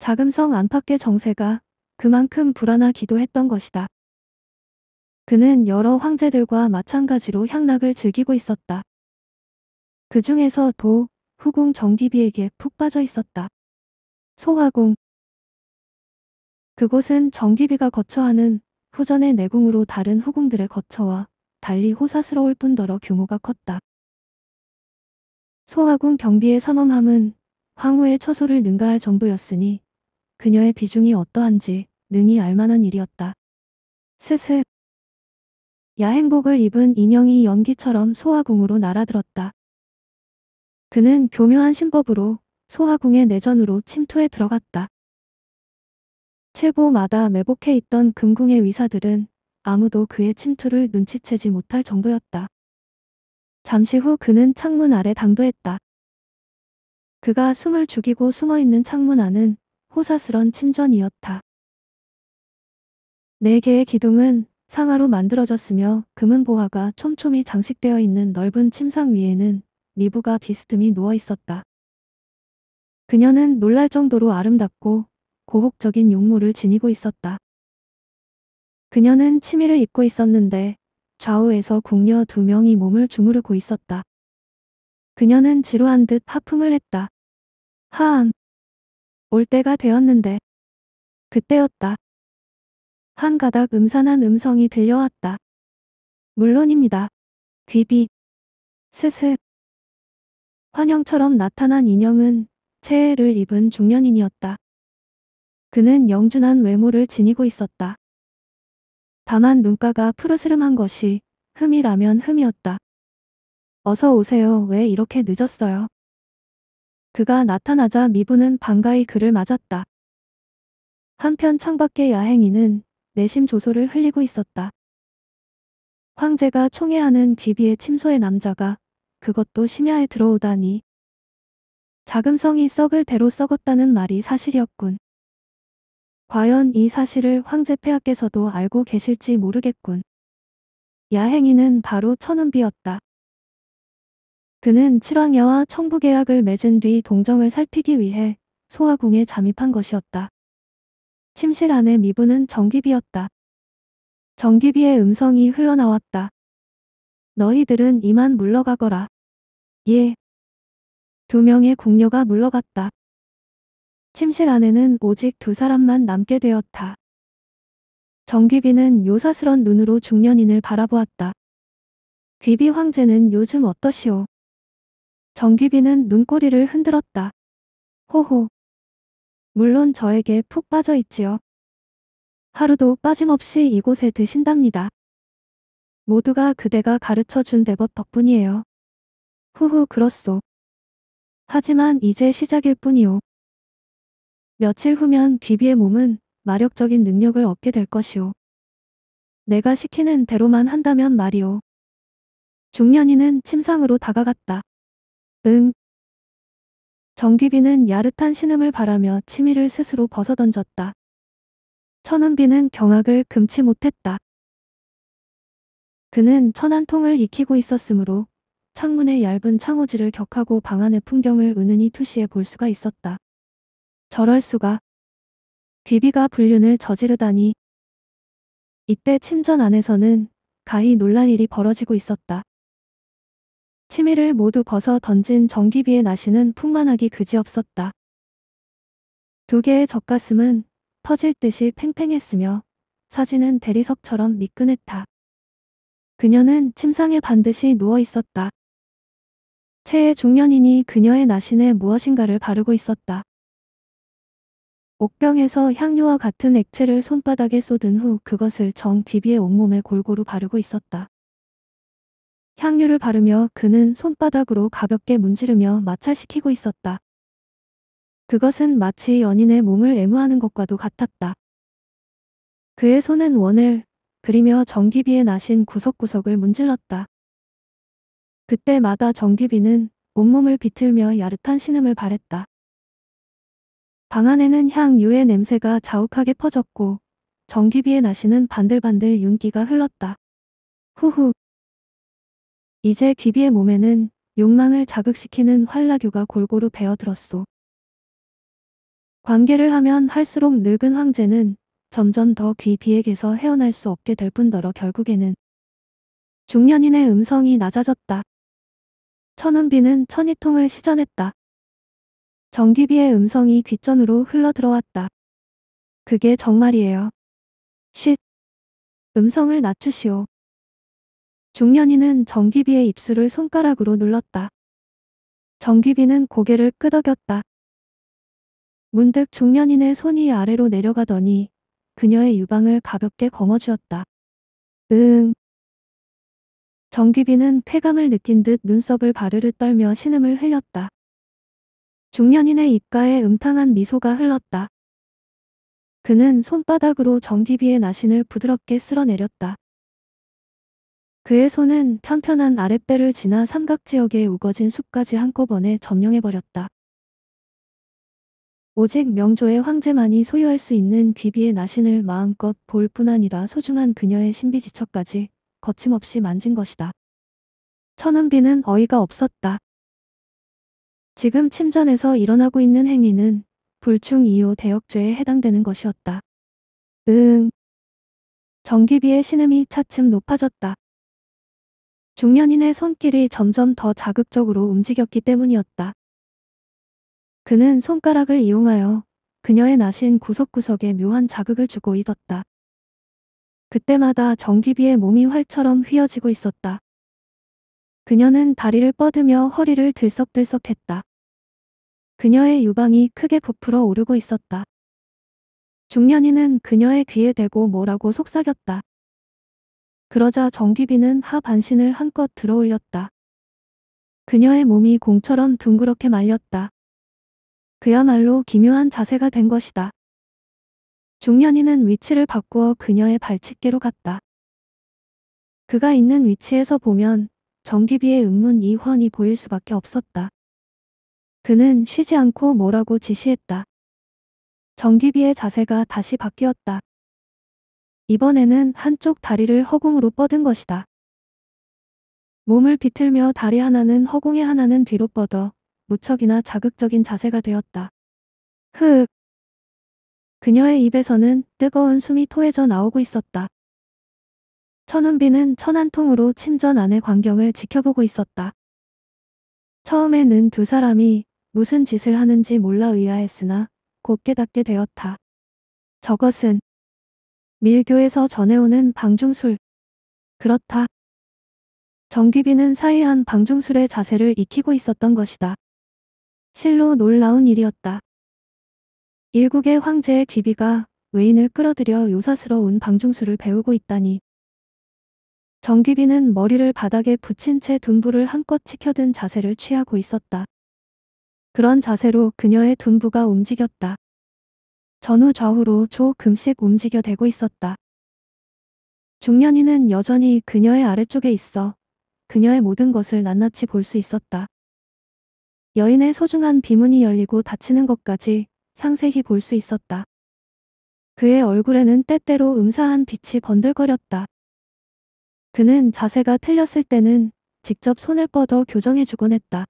자금성 안팎의 정세가 그만큼 불안하기도 했던 것이다. 그는 여러 황제들과 마찬가지로 향락을 즐기고 있었다. 그 중에서 도, 후궁 정기비에게 푹 빠져 있었다. 소화궁 그곳은 정기비가 거처하는 후전의 내궁으로 다른 후궁들의 거처와 달리 호사스러울 뿐더러 규모가 컸다. 소화궁 경비의 선엄함은 황후의 처소를 능가할 정도였으니 그녀의 비중이 어떠한지 능히 알만한 일이었다. 스스 야행복을 입은 인형이 연기처럼 소화궁으로 날아들었다. 그는 교묘한 신법으로 소화궁의 내전으로 침투에 들어갔다. 칠보마다 매복해 있던 금궁의 위사들은 아무도 그의 침투를 눈치채지 못할 정도였다. 잠시 후 그는 창문 아래 당도했다. 그가 숨을 죽이고 숨어있는 창문 안은 호사스런 침전이었다. 내 네 개의 기둥은 상하로 만들어졌으며 금은 보화가 촘촘히 장식되어 있는 넓은 침상 위에는 미부가 비스듬히 누워 있었다. 그녀는 놀랄 정도로 아름답고 고혹적인 용모를 지니고 있었다. 그녀는 치마를 입고 있었는데 좌우에서 궁녀 두 명이 몸을 주무르고 있었다. 그녀는 지루한 듯 하품을 했다. 하암. 올 때가 되었는데. 그때였다. 한 가닥 음산한 음성이 들려왔다. 물론입니다. 귀비. 스스. 환영처럼 나타난 인형은 체해를 입은 중년인이었다. 그는 영준한 외모를 지니고 있었다. 다만 눈가가 푸르스름한 것이 흠이라면 흠이었다. 어서 오세요. 왜 이렇게 늦었어요? 그가 나타나자 미부는 반가이 그를 맞았다. 한편 창밖의 야행이는 내심 조소를 흘리고 있었다. 황제가 총애하는 비비의 침소의 남자가 그것도 심야에 들어오다니. 자금성이 썩을 대로 썩었다는 말이 사실이었군. 과연 이 사실을 황제 폐하께서도 알고 계실지 모르겠군. 야행이는 바로 천은비였다. 그는 칠왕야와 청부계약을 맺은 뒤 동정을 살피기 위해 소화궁에 잠입한 것이었다. 침실 안의 미분은 전기비였다전기비의 음성이 흘러나왔다. 너희들은 이만 물러가거라. 예. 두 명의 궁녀가 물러갔다. 침실 안에는 오직 두 사람만 남게 되었다. 정기비는 요사스런 눈으로 중년인을 바라보았다. 귀비 황제는 요즘 어떠시오? 정기비는 눈꼬리를 흔들었다. 호호. 물론 저에게 푹 빠져 있지요. 하루도 빠짐없이 이곳에 드신답니다. 모두가 그대가 가르쳐 준 대법 덕분이에요. 후후 그렇소. 하지만 이제 시작일 뿐이오. 며칠 후면 귀비의 몸은 마력적인 능력을 얻게 될 것이오. 내가 시키는 대로만 한다면 말이오. 중년이는 침상으로 다가갔다. 응, 정기비는 야릇한 신음을 바라며 치미를 스스로 벗어던졌다. 천운비는 경악을 금치 못했다. 그는 천안통을 익히고 있었으므로 창문의 얇은 창호지를 격하고 방 안의 풍경을 은은히 투시해 볼 수가 있었다. 저럴 수가. 귀비가 불륜을 저지르다니. 이때 침전 안에서는 가히 놀란 일이 벌어지고 있었다. 치매를 모두 벗어 던진 정기비의 나시는 풍만하기 그지없었다. 두 개의 젖가슴은 터질 듯이 팽팽했으며 사진은 대리석처럼 미끈했다. 그녀는 침상에 반드시 누워 있었다. 체의 중년인이 그녀의 나신에 무엇인가를 바르고 있었다. 옥병에서 향료와 같은 액체를 손바닥에 쏟은 후 그것을 정 귀비의 온몸에 골고루 바르고 있었다. 향유를 바르며 그는 손바닥으로 가볍게 문지르며 마찰시키고 있었다. 그것은 마치 연인의 몸을 애무하는 것과도 같았다. 그의 손은 원을 그리며 전기비에 나신 구석구석을 문질렀다. 그때마다 전기비는 온몸을 비틀며 야릇한 신음을 바랬다. 방 안에는 향유의 냄새가 자욱하게 퍼졌고 전기비에 나시는 반들반들 윤기가 흘렀다. 후후 이제 귀비의 몸에는 욕망을 자극시키는 활라규가 골고루 베어들었소 관계를 하면 할수록 늙은 황제는 점점 더 귀비에게서 헤어날 수 없게 될 뿐더러 결국에는 중년인의 음성이 낮아졌다. 천은비는 천이통을 시전했다. 정귀비의 음성이 귀전으로 흘러들어왔다. 그게 정말이에요. 쉿. 음성을 낮추시오. 중년인은 정기비의 입술을 손가락으로 눌렀다. 정기비는 고개를 끄덕였다. 문득 중년인의 손이 아래로 내려가더니 그녀의 유방을 가볍게 거머쥐었다. 응. 정기비는 쾌감을 느낀 듯 눈썹을 바르르 떨며 신음을 흘렸다. 중년인의 입가에 음탕한 미소가 흘렀다. 그는 손바닥으로 정기비의 나신을 부드럽게 쓸어내렸다. 그의 손은 편편한 아랫배를 지나 삼각지역의 우거진 숲까지 한꺼번에 점령해버렸다. 오직 명조의 황제만이 소유할 수 있는 귀비의 나신을 마음껏 볼 뿐 아니라 소중한 그녀의 신비지척까지 거침없이 만진 것이다. 천은비는 어이가 없었다. 지금 침전에서 일어나고 있는 행위는 불충 이호 대역죄에 해당되는 것이었다. 응. 정기비의 신음이 차츰 높아졌다. 중년인의 손길이 점점 더 자극적으로 움직였기 때문이었다. 그는 손가락을 이용하여 그녀의 나신 구석구석에 묘한 자극을 주고 있었다. 그때마다 정기비의 몸이 활처럼 휘어지고 있었다. 그녀는 다리를 뻗으며 허리를 들썩들썩했다. 그녀의 유방이 크게 부풀어 오르고 있었다. 중년인은 그녀의 귀에 대고 뭐라고 속삭였다. 그러자 정기비는 하반신을 한껏 들어올렸다. 그녀의 몸이 공처럼 둥그렇게 말렸다. 그야말로 기묘한 자세가 된 것이다. 중년이는 위치를 바꾸어 그녀의 발치께로 갔다. 그가 있는 위치에서 보면 정기비의 음문 이헌이 보일 수밖에 없었다. 그는 쉬지 않고 뭐라고 지시했다. 정기비의 자세가 다시 바뀌었다. 이번에는 한쪽 다리를 허공으로 뻗은 것이다. 몸을 비틀며 다리 하나는 허공에 하나는 뒤로 뻗어 무척이나 자극적인 자세가 되었다. 흑. 그녀의 입에서는 뜨거운 숨이 토해져 나오고 있었다. 천운비는 천안통으로 침전 안의 광경을 지켜보고 있었다. 처음에는 두 사람이 무슨 짓을 하는지 몰라 의아했으나 곧 깨닫게 되었다. 저것은 밀교에서 전해오는 방중술. 그렇다. 정규비는 사이한 방중술의 자세를 익히고 있었던 것이다. 실로 놀라운 일이었다. 일국의 황제의 귀비가 외인을 끌어들여 요사스러운 방중술을 배우고 있다니. 정규비는 머리를 바닥에 붙인 채 둔부를 한껏 치켜든 자세를 취하고 있었다. 그런 자세로 그녀의 둔부가 움직였다. 전후 좌우로 조금씩 움직여 대고 있었다. 중년이는 여전히 그녀의 아래쪽에 있어 그녀의 모든 것을 낱낱이 볼 수 있었다. 여인의 소중한 비문이 열리고 닫히는 것까지 상세히 볼 수 있었다. 그의 얼굴에는 때때로 음사한 빛이 번들거렸다. 그는 자세가 틀렸을 때는 직접 손을 뻗어 교정해주곤 했다.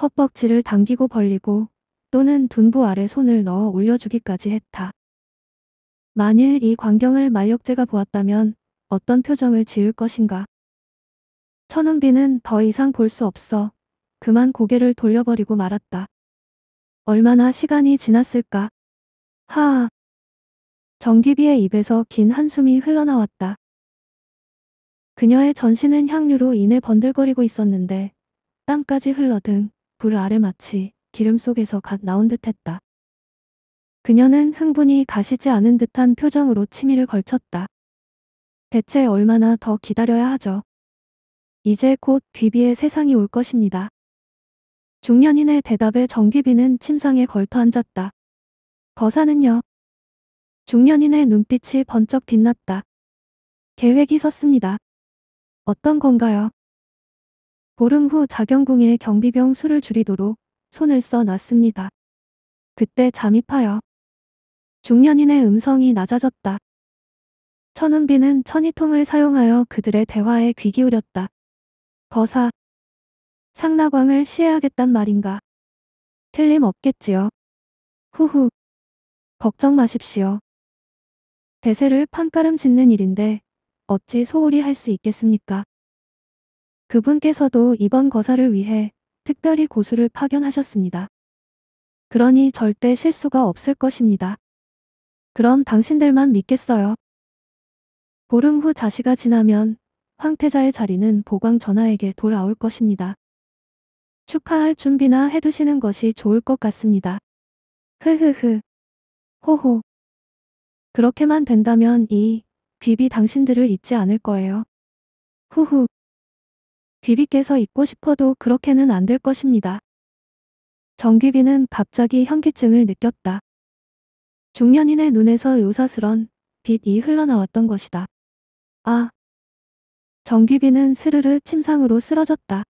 헛벅지를 당기고 벌리고 또는 둔부 아래 손을 넣어 올려주기까지 했다. 만일 이 광경을 만력제가 보았다면 어떤 표정을 지을 것인가. 천은비는 더 이상 볼 수 없어 그만 고개를 돌려버리고 말았다. 얼마나 시간이 지났을까. 하아. 정기비의 입에서 긴 한숨이 흘러나왔다. 그녀의 전신은 향유로 인해 번들거리고 있었는데 땀까지 흘러든 불 아래 마치 기름 속에서 갓 나온 듯했다. 그녀는 흥분이 가시지 않은 듯한 표정으로 치미를 걸쳤다. 대체 얼마나 더 기다려야 하죠. 이제 곧 귀비의 세상이 올 것입니다. 중년인의 대답에 정귀비는 침상에 걸터앉았다. 거사는요. 중년인의 눈빛이 번쩍 빛났다. 계획이 섰습니다. 어떤 건가요? 보름 후 자경궁에 경비병 수를 줄이도록 손을 써 놨습니다. 그때 잠이파여 중년인의 음성이 낮아졌다. 천은비는 천이통을 사용하여 그들의 대화에 귀 기울였다. 거사 상나광을 시해하겠단 말인가. 틀림없겠지요. 후후. 걱정 마십시오. 대세를 판가름 짓는 일인데 어찌 소홀히 할 수 있겠습니까? 그분께서도 이번 거사를 위해 특별히 고수를 파견하셨습니다. 그러니 절대 실수가 없을 것입니다. 그럼 당신들만 믿겠어요. 보름 후 자시가 지나면 황태자의 자리는 보광 전하에게 돌아올 것입니다. 축하할 준비나 해두시는 것이 좋을 것 같습니다. 흐흐흐. 호호. 그렇게만 된다면 이 비비 당신들을 잊지 않을 거예요. 후후. 귀비께서 잊고 싶어도 그렇게는 안 될 것입니다. 정귀비는 갑자기 현기증을 느꼈다. 중년인의 눈에서 요사스런 빛이 흘러나왔던 것이다. 아! 정귀비는 스르르 침상으로 쓰러졌다.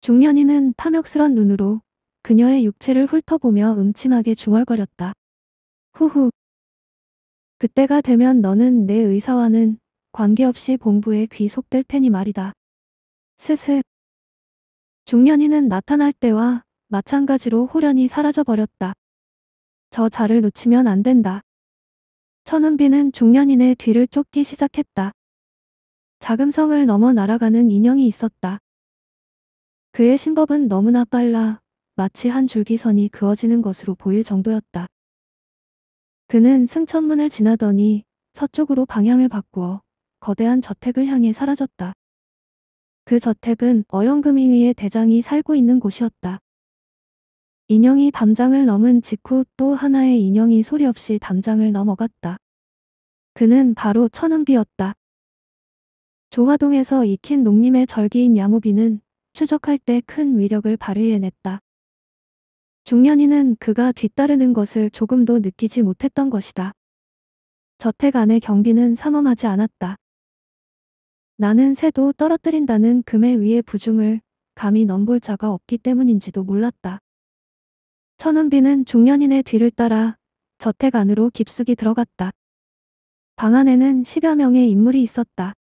중년인은 탐욕스런 눈으로 그녀의 육체를 훑어보며 음침하게 중얼거렸다. 후후. 그때가 되면 너는 내 의사와는 관계없이 본부에 귀속될 테니 말이다. 스습. 중년이는 나타날 때와 마찬가지로 홀연히 사라져버렸다. 저 자를 놓치면 안 된다. 천은비는 중년인의 뒤를 쫓기 시작했다. 자금성을 넘어 날아가는 인형이 있었다. 그의 신법은 너무나 빨라 마치 한 줄기선이 그어지는 것으로 보일 정도였다. 그는 승천문을 지나더니 서쪽으로 방향을 바꾸어 거대한 저택을 향해 사라졌다. 그 저택은 어영금이위의 대장이 살고 있는 곳이었다. 인형이 담장을 넘은 직후 또 하나의 인형이 소리 없이 담장을 넘어갔다. 그는 바로 천은비였다. 조화동에서 익힌 농림의 절기인 야무비는 추적할 때 큰 위력을 발휘해냈다. 중년이는 그가 뒤따르는 것을 조금도 느끼지 못했던 것이다. 저택 안의 경비는 삼엄하지 않았다. 나는 새도 떨어뜨린다는 금에 의해 부중을 감히 넘볼 자가 없기 때문인지도 몰랐다. 천은비는 중년인의 뒤를 따라 저택 안으로 깊숙이 들어갔다. 방 안에는 1 0여 명의 인물이 있었다.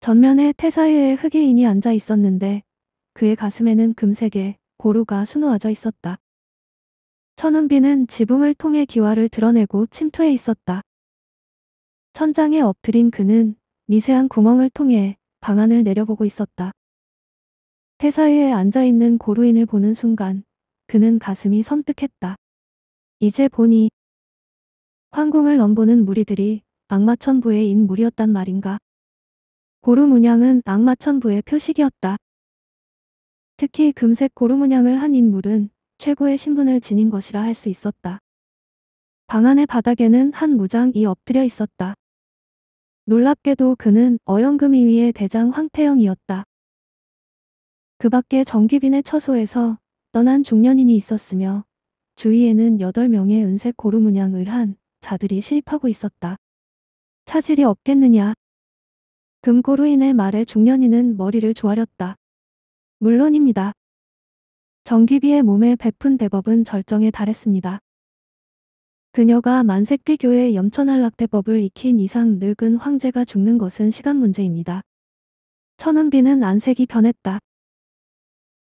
전면에 태사의의 흑의인이 앉아 있었는데 그의 가슴에는 금색의 고루가 수놓아져 있었다. 천은비는 지붕을 통해 기와를 드러내고 침투해 있었다. 천장에 엎드린 그는 미세한 구멍을 통해 방안을 내려보고 있었다. 태사이에 앉아있는 고루인을 보는 순간 그는 가슴이 섬뜩했다. 이제 보니 황궁을 넘보는 무리들이 악마천부의 인물이었단 말인가. 고루 문양은 악마천부의 표식이었다. 특히 금색 고루 문양을 한 인물은 최고의 신분을 지닌 것이라 할 수 있었다. 방 안의 바닥에는 한 무장이 엎드려 있었다. 놀랍게도 그는 어영금이위의 대장 황태영이었다. 그 밖에 정기빈의 처소에서 떠난 중년인이 있었으며 주위에는 8명의 은색 고루문양을 한 자들이 실입하고 있었다. 차질이 없겠느냐? 금고루인의 말에 중년인은 머리를 조아렸다. 물론입니다. 정기비의 몸에 베푼 대법은 절정에 달했습니다. 그녀가 만색피교의 염천할락대법을 익힌 이상 늙은 황제가 죽는 것은 시간 문제입니다. 천은비는 안색이 변했다.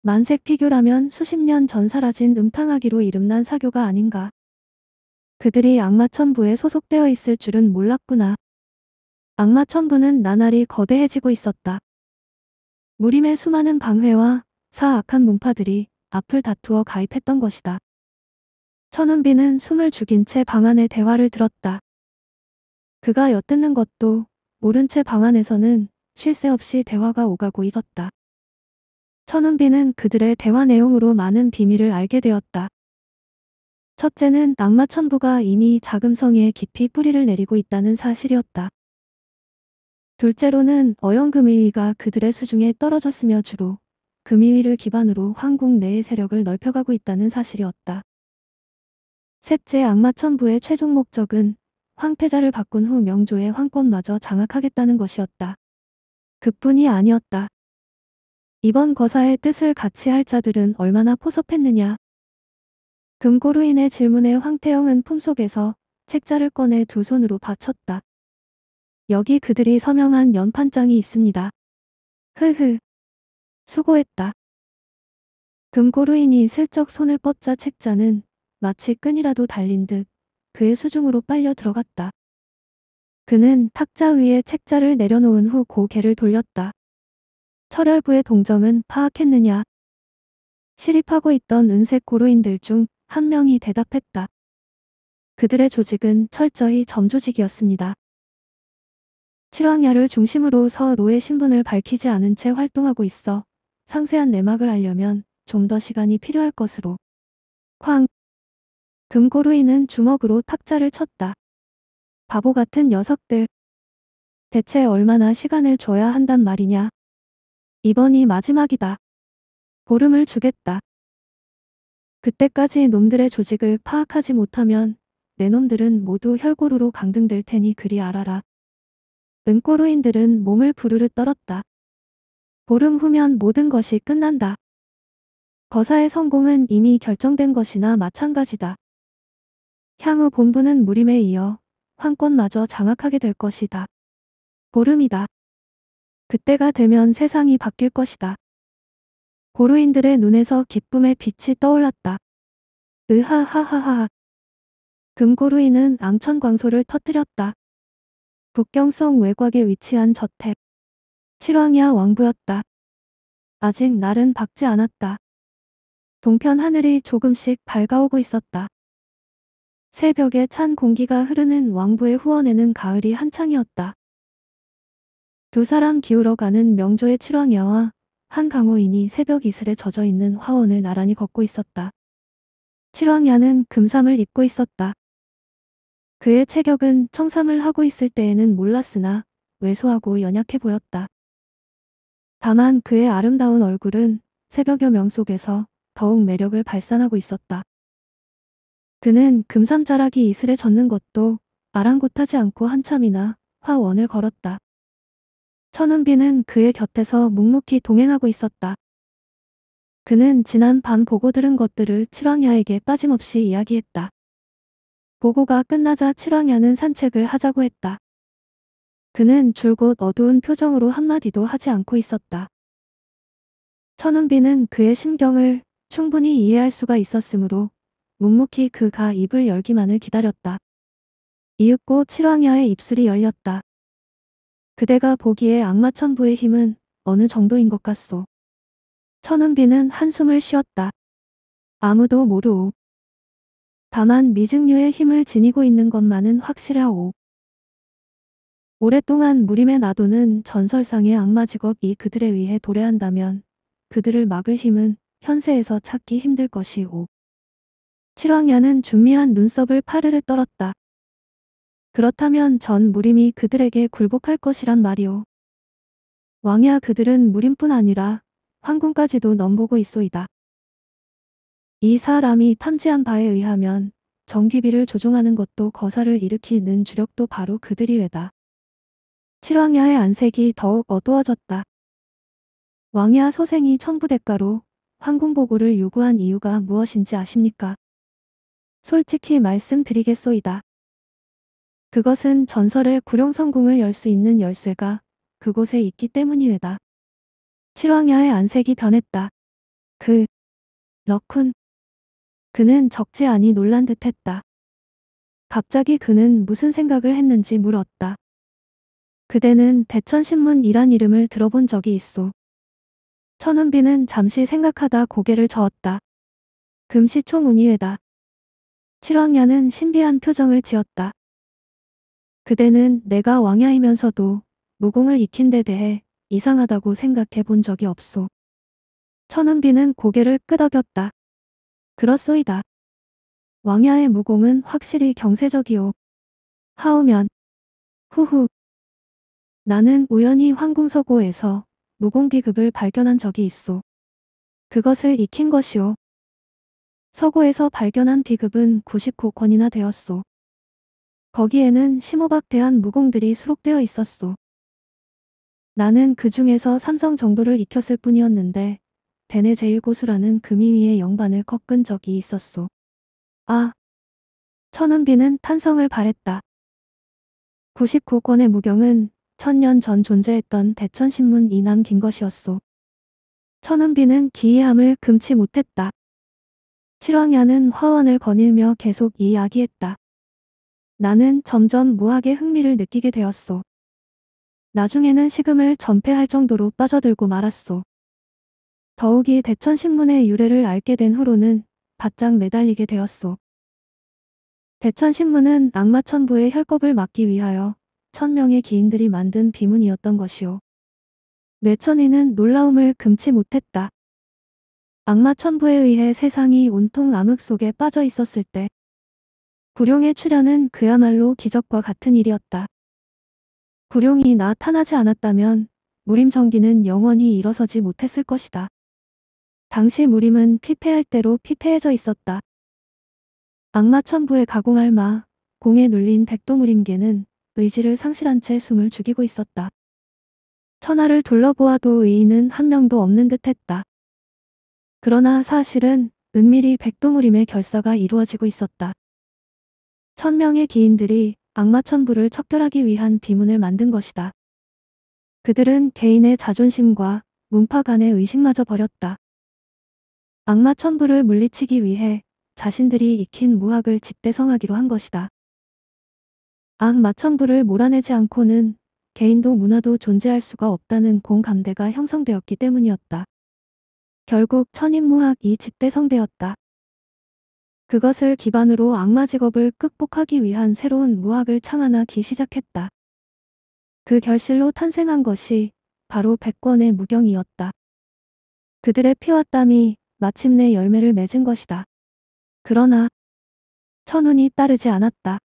만색피교라면 수십 년 전 사라진 음탕하기로 이름난 사교가 아닌가. 그들이 악마천부에 소속되어 있을 줄은 몰랐구나. 악마천부는 나날이 거대해지고 있었다. 무림의 수많은 방회와 사악한 문파들이 앞을 다투어 가입했던 것이다. 천은비는 숨을 죽인 채방안에 대화를 들었다. 그가 엿듣는 것도 모른 채방 안에서는 쉴 새 없이 대화가 오가고 있었다. 천은비는 그들의 대화 내용으로 많은 비밀을 알게 되었다. 첫째는 악마 천부가 이미 자금성에 깊이 뿌리를 내리고 있다는 사실이었다. 둘째로는 어영금의위가 그들의 수중에 떨어졌으며 주로 금의위를 기반으로 황국 내의 세력을 넓혀가고 있다는 사실이었다. 셋째 악마 천부의 최종 목적은 황태자를 바꾼 후 명조의 황권마저 장악하겠다는 것이었다. 그뿐이 아니었다. 이번 거사의 뜻을 같이 할 자들은 얼마나 포섭했느냐. 금고루인의 질문에 황태영은 품속에서 책자를 꺼내 두 손으로 받쳤다. 여기 그들이 서명한 연판장이 있습니다. 흐흐. 수고했다. 금고루인이 슬쩍 손을 뻗자 책자는 마치 끈이라도 달린 듯 그의 수중으로 빨려 들어갔다. 그는 탁자 위에 책자를 내려놓은 후 고개를 돌렸다. 철혈부의 동정은 파악했느냐? 실입하고 있던 은색 고로인들중 한 명이 대답했다. 그들의 조직은 철저히 점조직이었습니다. 칠왕야를 중심으로 서 로의 신분을 밝히지 않은 채 활동하고 있어 상세한 내막을 알려면 좀 더 시간이 필요할 것으로. 쾅! 금고루이는 주먹으로 탁자를 쳤다. 바보 같은 녀석들. 대체 얼마나 시간을 줘야 한단 말이냐. 이번이 마지막이다. 보름을 주겠다. 그때까지 놈들의 조직을 파악하지 못하면 내 놈들은 모두 혈고루로 강등될 테니 그리 알아라. 은꼬루인들은 몸을 부르르 떨었다. 보름 후면 모든 것이 끝난다. 거사의 성공은 이미 결정된 것이나 마찬가지다. 향후 본부는 무림에 이어 황권마저 장악하게 될 것이다. 보름이다. 그때가 되면 세상이 바뀔 것이다. 고루인들의 눈에서 기쁨의 빛이 떠올랐다. 으하하하하. 금고루인은 앙천광소를 터뜨렸다. 북경성 외곽에 위치한 저택. 칠왕야 왕부였다. 아직 날은 밝지 않았다. 동편 하늘이 조금씩 밝아오고 있었다. 새벽에 찬 공기가 흐르는 왕부의 후원에는 가을이 한창이었다. 두 사람 기울어 가는 명조의 칠왕야와 한 강호인이 새벽 이슬에 젖어 있는 화원을 나란히 걷고 있었다. 칠왕야는 금삼을 입고 있었다. 그의 체격은 청삼을 하고 있을 때에는 몰랐으나 왜소하고 연약해 보였다. 다만 그의 아름다운 얼굴은 새벽여 명 속에서 더욱 매력을 발산하고 있었다. 그는 금삼자락이 이슬에 젖는 것도 아랑곳하지 않고 한참이나 화원을 걸었다. 천운비는 그의 곁에서 묵묵히 동행하고 있었다. 그는 지난 밤 보고 들은 것들을 칠왕야에게 빠짐없이 이야기했다. 보고가 끝나자 칠왕야는 산책을 하자고 했다. 그는 줄곧 어두운 표정으로 한마디도 하지 않고 있었다. 천운비는 그의 심경을 충분히 이해할 수가 있었으므로 묵묵히 그가 입을 열기만을 기다렸다. 이윽고 칠왕야의 입술이 열렸다. 그대가 보기에 악마천부의 힘은 어느 정도인 것 같소. 천은비는 한숨을 쉬었다. 아무도 모르오. 다만 미증류의 힘을 지니고 있는 것만은 확실하오. 오랫동안 무림의 나도는 전설상의 악마 직업이 그들에 의해 도래한다면 그들을 막을 힘은 현세에서 찾기 힘들 것이오. 칠왕야는 준비한 눈썹을 파르르 떨었다. 그렇다면 전 무림이 그들에게 굴복할 것이란 말이오. 왕야 그들은 무림뿐 아니라 황궁까지도 넘보고 있소이다. 이 사람이 탐지한 바에 의하면 정기비를 조종하는 것도 거사를 일으키는 주력도 바로 그들이 외다. 칠왕야의 안색이 더욱 어두워졌다. 왕야 소생이 청부대가로 황궁보고를 요구한 이유가 무엇인지 아십니까? 솔직히 말씀드리겠소이다. 그것은 전설의 구룡성궁을 열 수 있는 열쇠가 그곳에 있기 때문이외다. 칠왕야의 안색이 변했다. 그 럭쿤 그는 적지 아니 놀란 듯했다. 갑자기 그는 무슨 생각을 했는지 물었다. 그대는 대천신문이란 이름을 들어본 적이 있소. 천운비는 잠시 생각하다 고개를 저었다. 금시초문이외다. 7학년은 신비한 표정을 지었다. 그대는 내가 왕야이면서도 무공을 익힌 데 대해 이상하다고 생각해 본 적이 없소. 천은비는 고개를 끄덕였다. 그렇소이다. 왕야의 무공은 확실히 경세적이오. 하우면. 후후. 나는 우연히 황궁서고에서 무공비급을 발견한 적이 있소. 그것을 익힌 것이오. 서구에서 발견한 비급은 99권이나 되었소. 거기에는 심호박대한 무공들이 수록되어 있었소. 나는 그 중에서 삼성 정도를 익혔을 뿐이었는데 대내 제일고수라는 금이 위의 영반을 꺾은 적이 있었소. 아! 천운비는 탄성을 바랬다. 99권의 무경은 천년 전 존재했던 대천신문 이남 긴 것이었소. 천운비는 기이함을 금치 못했다. 칠왕야는 화원을 거닐며 계속 이야기했다. 나는 점점 무하의 흥미를 느끼게 되었소. 나중에는 시금을 전폐할 정도로 빠져들고 말았소. 더욱이 대천신문의 유래를 알게 된 후로는 바짝 매달리게 되었소. 대천신문은 악마천부의 혈겁을 막기 위하여 천명의 기인들이 만든 비문이었던 것이오. 뇌천이는 놀라움을 금치 못했다. 악마 천부에 의해 세상이 온통 암흑 속에 빠져 있었을 때 구룡의 출현은 그야말로 기적과 같은 일이었다. 구룡이 나타나지 않았다면 무림정기는 영원히 일어서지 못했을 것이다. 당시 무림은 피폐할 대로 피폐해져 있었다. 악마 천부의 가공할 마, 공에 눌린 백도무림계는 의지를 상실한 채 숨을 죽이고 있었다. 천하를 둘러보아도 의인은 한 명도 없는 듯했다. 그러나 사실은 은밀히 백두무림의 결사가 이루어지고 있었다. 천명의 기인들이 악마천부를 척결하기 위한 비문을 만든 것이다. 그들은 개인의 자존심과 문파 간의 의식마저 버렸다. 악마천부를 물리치기 위해 자신들이 익힌 무학을 집대성하기로 한 것이다. 악마천부를 몰아내지 않고는 개인도 문화도 존재할 수가 없다는 공감대가 형성되었기 때문이었다. 결국 천인무학이 집대성되었다. 그것을 기반으로 악마 직업을 극복하기 위한 새로운 무학을 창안하기 시작했다. 그 결실로 탄생한 것이 바로 백권의 무경이었다. 그들의 피와 땀이 마침내 열매를 맺은 것이다. 그러나 천운이 따르지 않았다.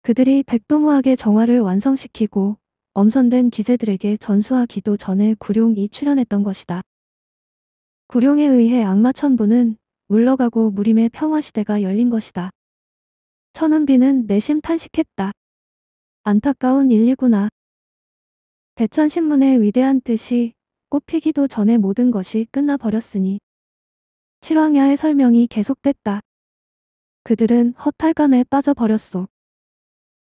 그들이 백도무학의 정화를 완성시키고 엄선된 기재들에게 전수하기도 전에 구룡이 출현했던 것이다. 구룡에 의해 악마 천부는 물러가고 무림의 평화시대가 열린 것이다. 천운비는 내심 탄식했다. 안타까운 일이구나. 대천신문의 위대한 뜻이 꽃피기도 전에 모든 것이 끝나버렸으니 칠왕야의 설명이 계속됐다. 그들은 허탈감에 빠져버렸소.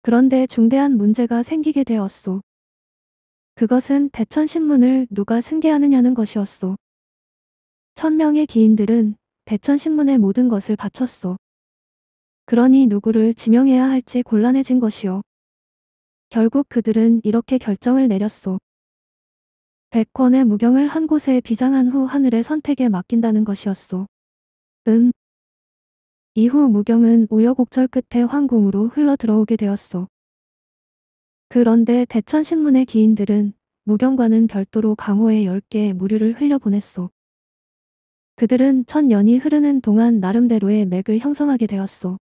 그런데 중대한 문제가 생기게 되었소. 그것은 대천신문을 누가 승계하느냐는 것이었소. 천명의 기인들은 대천신문에 모든 것을 바쳤소. 그러니 누구를 지명해야 할지 곤란해진 것이오. 결국 그들은 이렇게 결정을 내렸소. 백권의 무경을 한 곳에 비장한 후 하늘의 선택에 맡긴다는 것이었소. 음. 이후 무경은 우여곡절 끝에 황궁으로 흘러 들어오게 되었소. 그런데 대천신문의 기인들은 무경과는 별도로 강호에 10개의 무류를 흘려보냈소. 그들은 천년이 흐르는 동안 나름대로의 맥을 형성하게 되었소.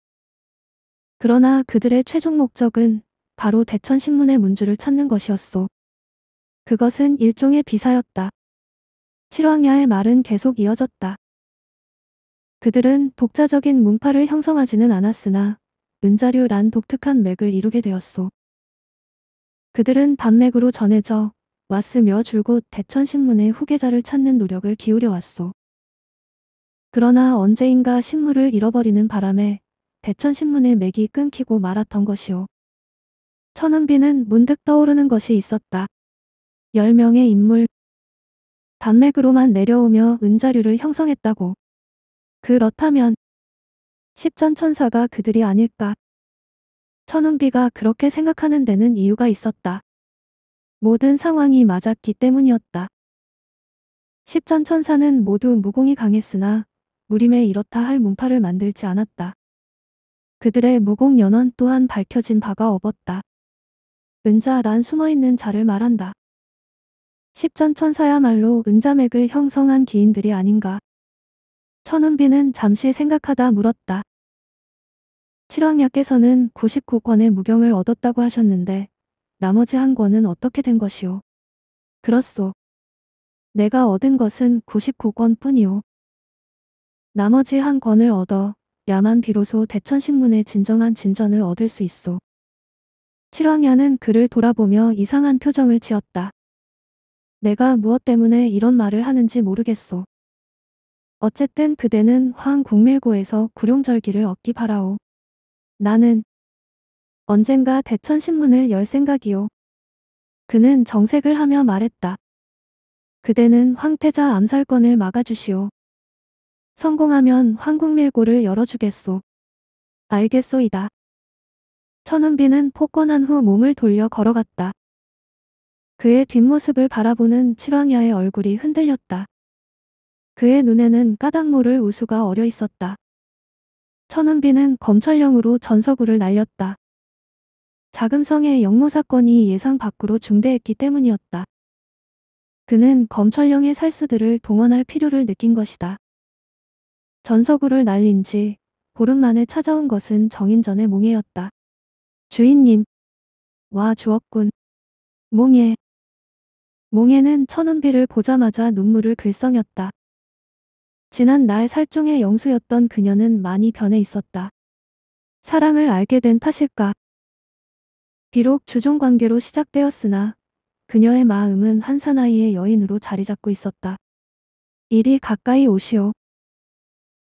그러나 그들의 최종 목적은 바로 대천신문의 문주를 찾는 것이었소. 그것은 일종의 비사였다. 칠왕야의 말은 계속 이어졌다. 그들은 독자적인 문파를 형성하지는 않았으나 은자류란 독특한 맥을 이루게 되었소. 그들은 단맥으로 전해져 왔으며 줄곧 대천신문의 후계자를 찾는 노력을 기울여 왔소. 그러나 언제인가 신문을 잃어버리는 바람에 대천신문의 맥이 끊기고 말았던 것이오. 천은비는 문득 떠오르는 것이 있었다. 열 명의 인물, 단맥으로만 내려오며 은자류를 형성했다고. 그렇다면 십전 천사가 그들이 아닐까. 천은비가 그렇게 생각하는 데는 이유가 있었다. 모든 상황이 맞았기 때문이었다. 십전 천사는 모두 무공이 강했으나 무림에 이렇다 할 문파를 만들지 않았다. 그들의 무공연원 또한 밝혀진 바가 없었다. 은자란 숨어있는 자를 말한다. 십전 천사야말로 은자맥을 형성한 기인들이 아닌가. 천은비는 잠시 생각하다 물었다. 칠왕야께서는 99권의 무경을 얻었다고 하셨는데 나머지 한 권은 어떻게 된 것이오? 그렇소. 내가 얻은 것은 99권뿐이오. 나머지 한 권을 얻어 야만 비로소 대천신문의 진정한 진전을 얻을 수 있소. 칠왕야는 그를 돌아보며 이상한 표정을 지었다. 내가 무엇 때문에 이런 말을 하는지 모르겠소. 어쨌든 그대는 황 국밀고에서 구룡절기를 얻기 바라오. 나는 언젠가 대천신문을 열 생각이오. 그는 정색을 하며 말했다. 그대는 황태자 암살권을 막아주시오. 성공하면 황국밀고를 열어주겠소. 알겠소이다. 천은비는 폭권한 후 몸을 돌려 걸어갔다. 그의 뒷모습을 바라보는 칠왕야의 얼굴이 흔들렸다. 그의 눈에는 까닭 모를 우수가 어려 있었다. 천은비는 검찰령으로 전서구를 날렸다. 자금성의 역모 사건이 예상 밖으로 중대했기 때문이었다. 그는 검찰령의 살수들을 동원할 필요를 느낀 것이다. 전서구를 날린 지 보름 만에 찾아온 것은 정인전의 몽예였다. 주인님. 와 주었군. 몽예. 몽예는 천운비를 보자마자 눈물을 글썽였다. 지난 날 살종의 영수였던 그녀는 많이 변해 있었다. 사랑을 알게 된 탓일까? 비록 주종관계로 시작되었으나 그녀의 마음은 한사나이의 여인으로 자리 잡고 있었다. 이리 가까이 오시오.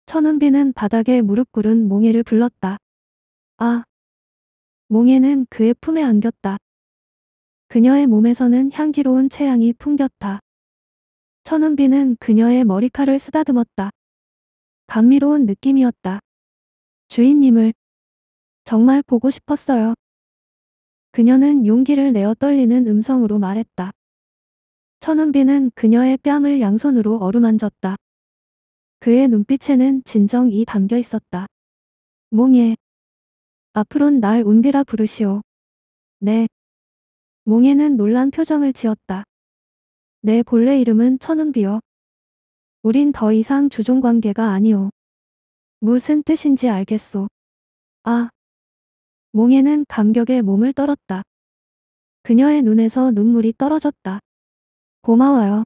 천은비는 바닥에 무릎 꿇은 몽해를 불렀다. 아! 몽해는 그의 품에 안겼다. 그녀의 몸에서는 향기로운 체향이 풍겼다. 천은비는 그녀의 머리카락을 쓰다듬었다. 감미로운 느낌이었다. 주인님을 정말 보고 싶었어요. 그녀는 용기를 내어 떨리는 음성으로 말했다. 천은비는 그녀의 뺨을 양손으로 어루만졌다. 그의 눈빛에는 진정이 담겨 있었다. 몽예. 앞으론 날 운비라 부르시오. 네. 몽예는 놀란 표정을 지었다. 내 본래 이름은 천운비요. 우린 더 이상 주종 관계가 아니오. 무슨 뜻인지 알겠소. 아. 몽예는 감격에 몸을 떨었다. 그녀의 눈에서 눈물이 떨어졌다. 고마워요.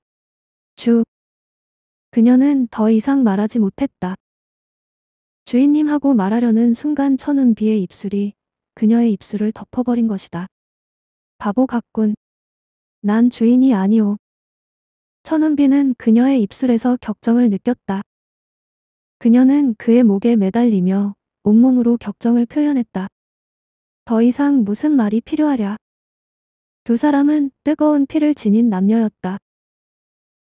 주. 그녀는 더 이상 말하지 못했다. 주인님 하고 말하려는 순간 천은비의 입술이 그녀의 입술을 덮어버린 것이다. 바보 같군. 난 주인이 아니오. 천은비는 그녀의 입술에서 격정을 느꼈다. 그녀는 그의 목에 매달리며 온몸으로 격정을 표현했다. 더 이상 무슨 말이 필요하랴. 두 사람은 뜨거운 피를 지닌 남녀였다.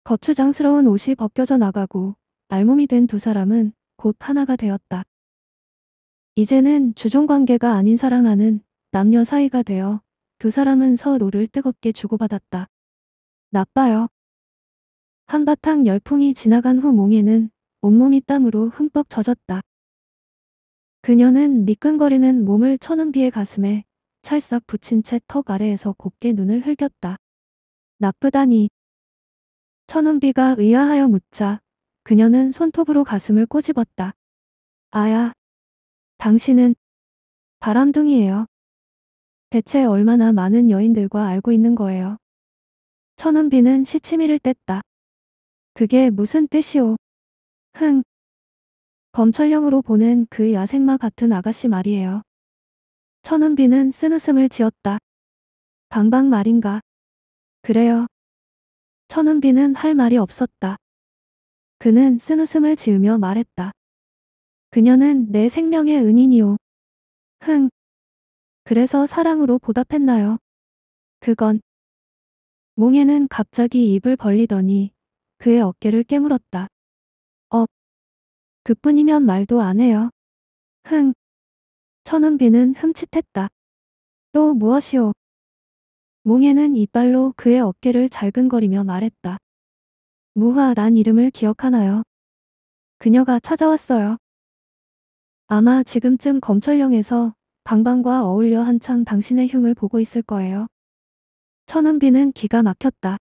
거추장스러운 옷이 벗겨져 나가고 알몸이 된 두 사람은 곧 하나가 되었다. 이제는 주종관계가 아닌 사랑하는 남녀 사이가 되어 두 사람은 서로를 뜨겁게 주고받았다. 나빠요. 한바탕 열풍이 지나간 후 몽에는 온몸이 땀으로 흠뻑 젖었다. 그녀는 미끈거리는 몸을 쳐는 비의 가슴에 찰싹 붙인 채 턱 아래에서 곱게 눈을 흘겼다. 나쁘다니. 천은비가 의아하여 묻자 그녀는 손톱으로 가슴을 꼬집었다. 아야, 당신은 바람둥이에요. 대체 얼마나 많은 여인들과 알고 있는 거예요. 천은비는 시치미를 뗐다. 그게 무슨 뜻이오? 흥. 검철령으로 보낸그 야생마 같은 아가씨 말이에요. 천은비는 쓴웃음을 지었다. 방방 말인가. 그래요. 천은비는 할 말이 없었다. 그는 쓴웃음을 지으며 말했다. 그녀는 내 생명의 은인이오. 흥. 그래서 사랑으로 보답했나요? 그건. 몽에는 갑자기 입을 벌리더니 그의 어깨를 깨물었다. 업. 그뿐이면 말도 안 해요. 흥. 천은비는 흠칫했다. 또 무엇이오? 몽해는 이빨로 그의 어깨를 잘근거리며 말했다. 무화란 이름을 기억하나요? 그녀가 찾아왔어요. 아마 지금쯤 검철령에서 방방과 어울려 한창 당신의 흉을 보고 있을 거예요. 천은비는 기가 막혔다.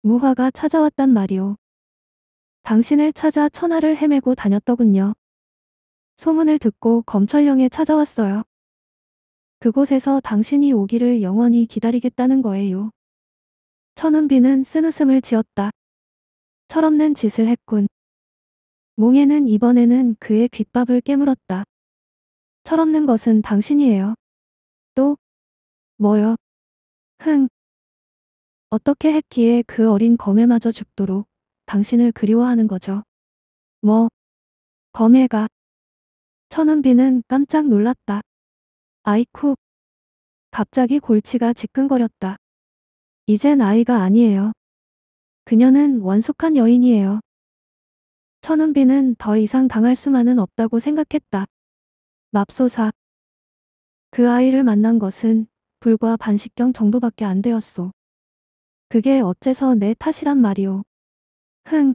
무화가 찾아왔단 말이오. 당신을 찾아 천하를 헤매고 다녔더군요. 소문을 듣고 검철령에 찾아왔어요. 그곳에서 당신이 오기를 영원히 기다리겠다는 거예요. 천은비는 쓴 웃음을 지었다. 철없는 짓을 했군. 몽에는 이번에는 그의 귓밥을 깨물었다. 철없는 것은 당신이에요. 또 뭐요? 흥. 어떻게 했기에 그 어린 검에마저 죽도록 당신을 그리워하는 거죠. 뭐 검에가 천은비는 깜짝 놀랐다. 아이쿠. 갑자기 골치가 지끈거렸다. 이젠 아이가 아니에요. 그녀는 원숙한 여인이에요. 천은비는 더 이상 당할 수만은 없다고 생각했다. 맙소사. 그 아이를 만난 것은 불과 반식경 정도밖에 안 되었소. 그게 어째서 내 탓이란 말이오. 흥.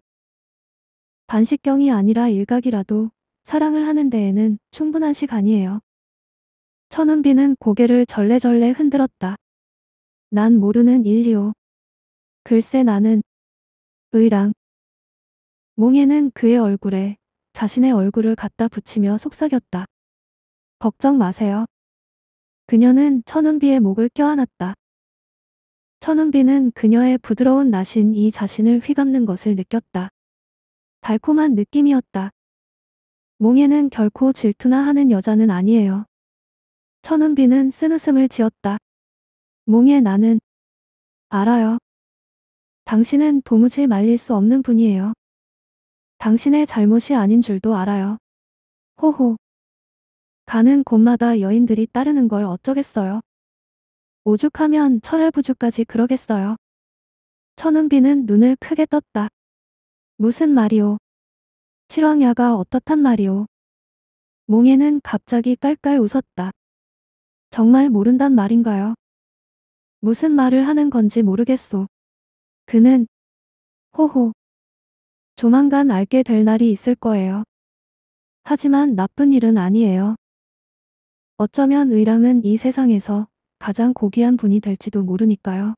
반식경이 아니라 일각이라도 사랑을 하는 데에는 충분한 시간이에요. 천은비는 고개를 절레절레 흔들었다. 난 모르는 일리오 글쎄 나는 의랑 몽에는 그의 얼굴에 자신의 얼굴을 갖다 붙이며 속삭였다. 걱정 마세요. 그녀는 천은비의 목을 껴안았다. 천은비는 그녀의 부드러운 나신 이 자신을 휘감는 것을 느꼈다. 달콤한 느낌이었다. 몽에는 결코 질투나 하는 여자는 아니에요. 천은비는 쓴웃음을 지었다. 몽의 나는 알아요. 당신은 도무지 말릴 수 없는 분이에요. 당신의 잘못이 아닌 줄도 알아요. 호호. 가는 곳마다 여인들이 따르는 걸 어쩌겠어요. 오죽하면 철할부주까지 그러겠어요. 천은비는 눈을 크게 떴다. 무슨 말이오. 칠왕야가 어떻단 말이오. 몽에는 갑자기 깔깔 웃었다. 정말 모른단 말인가요? 무슨 말을 하는 건지 모르겠소. 그는 호호 조만간 알게 될 날이 있을 거예요. 하지만 나쁜 일은 아니에요. 어쩌면 의랑은 이 세상에서 가장 고귀한 분이 될지도 모르니까요.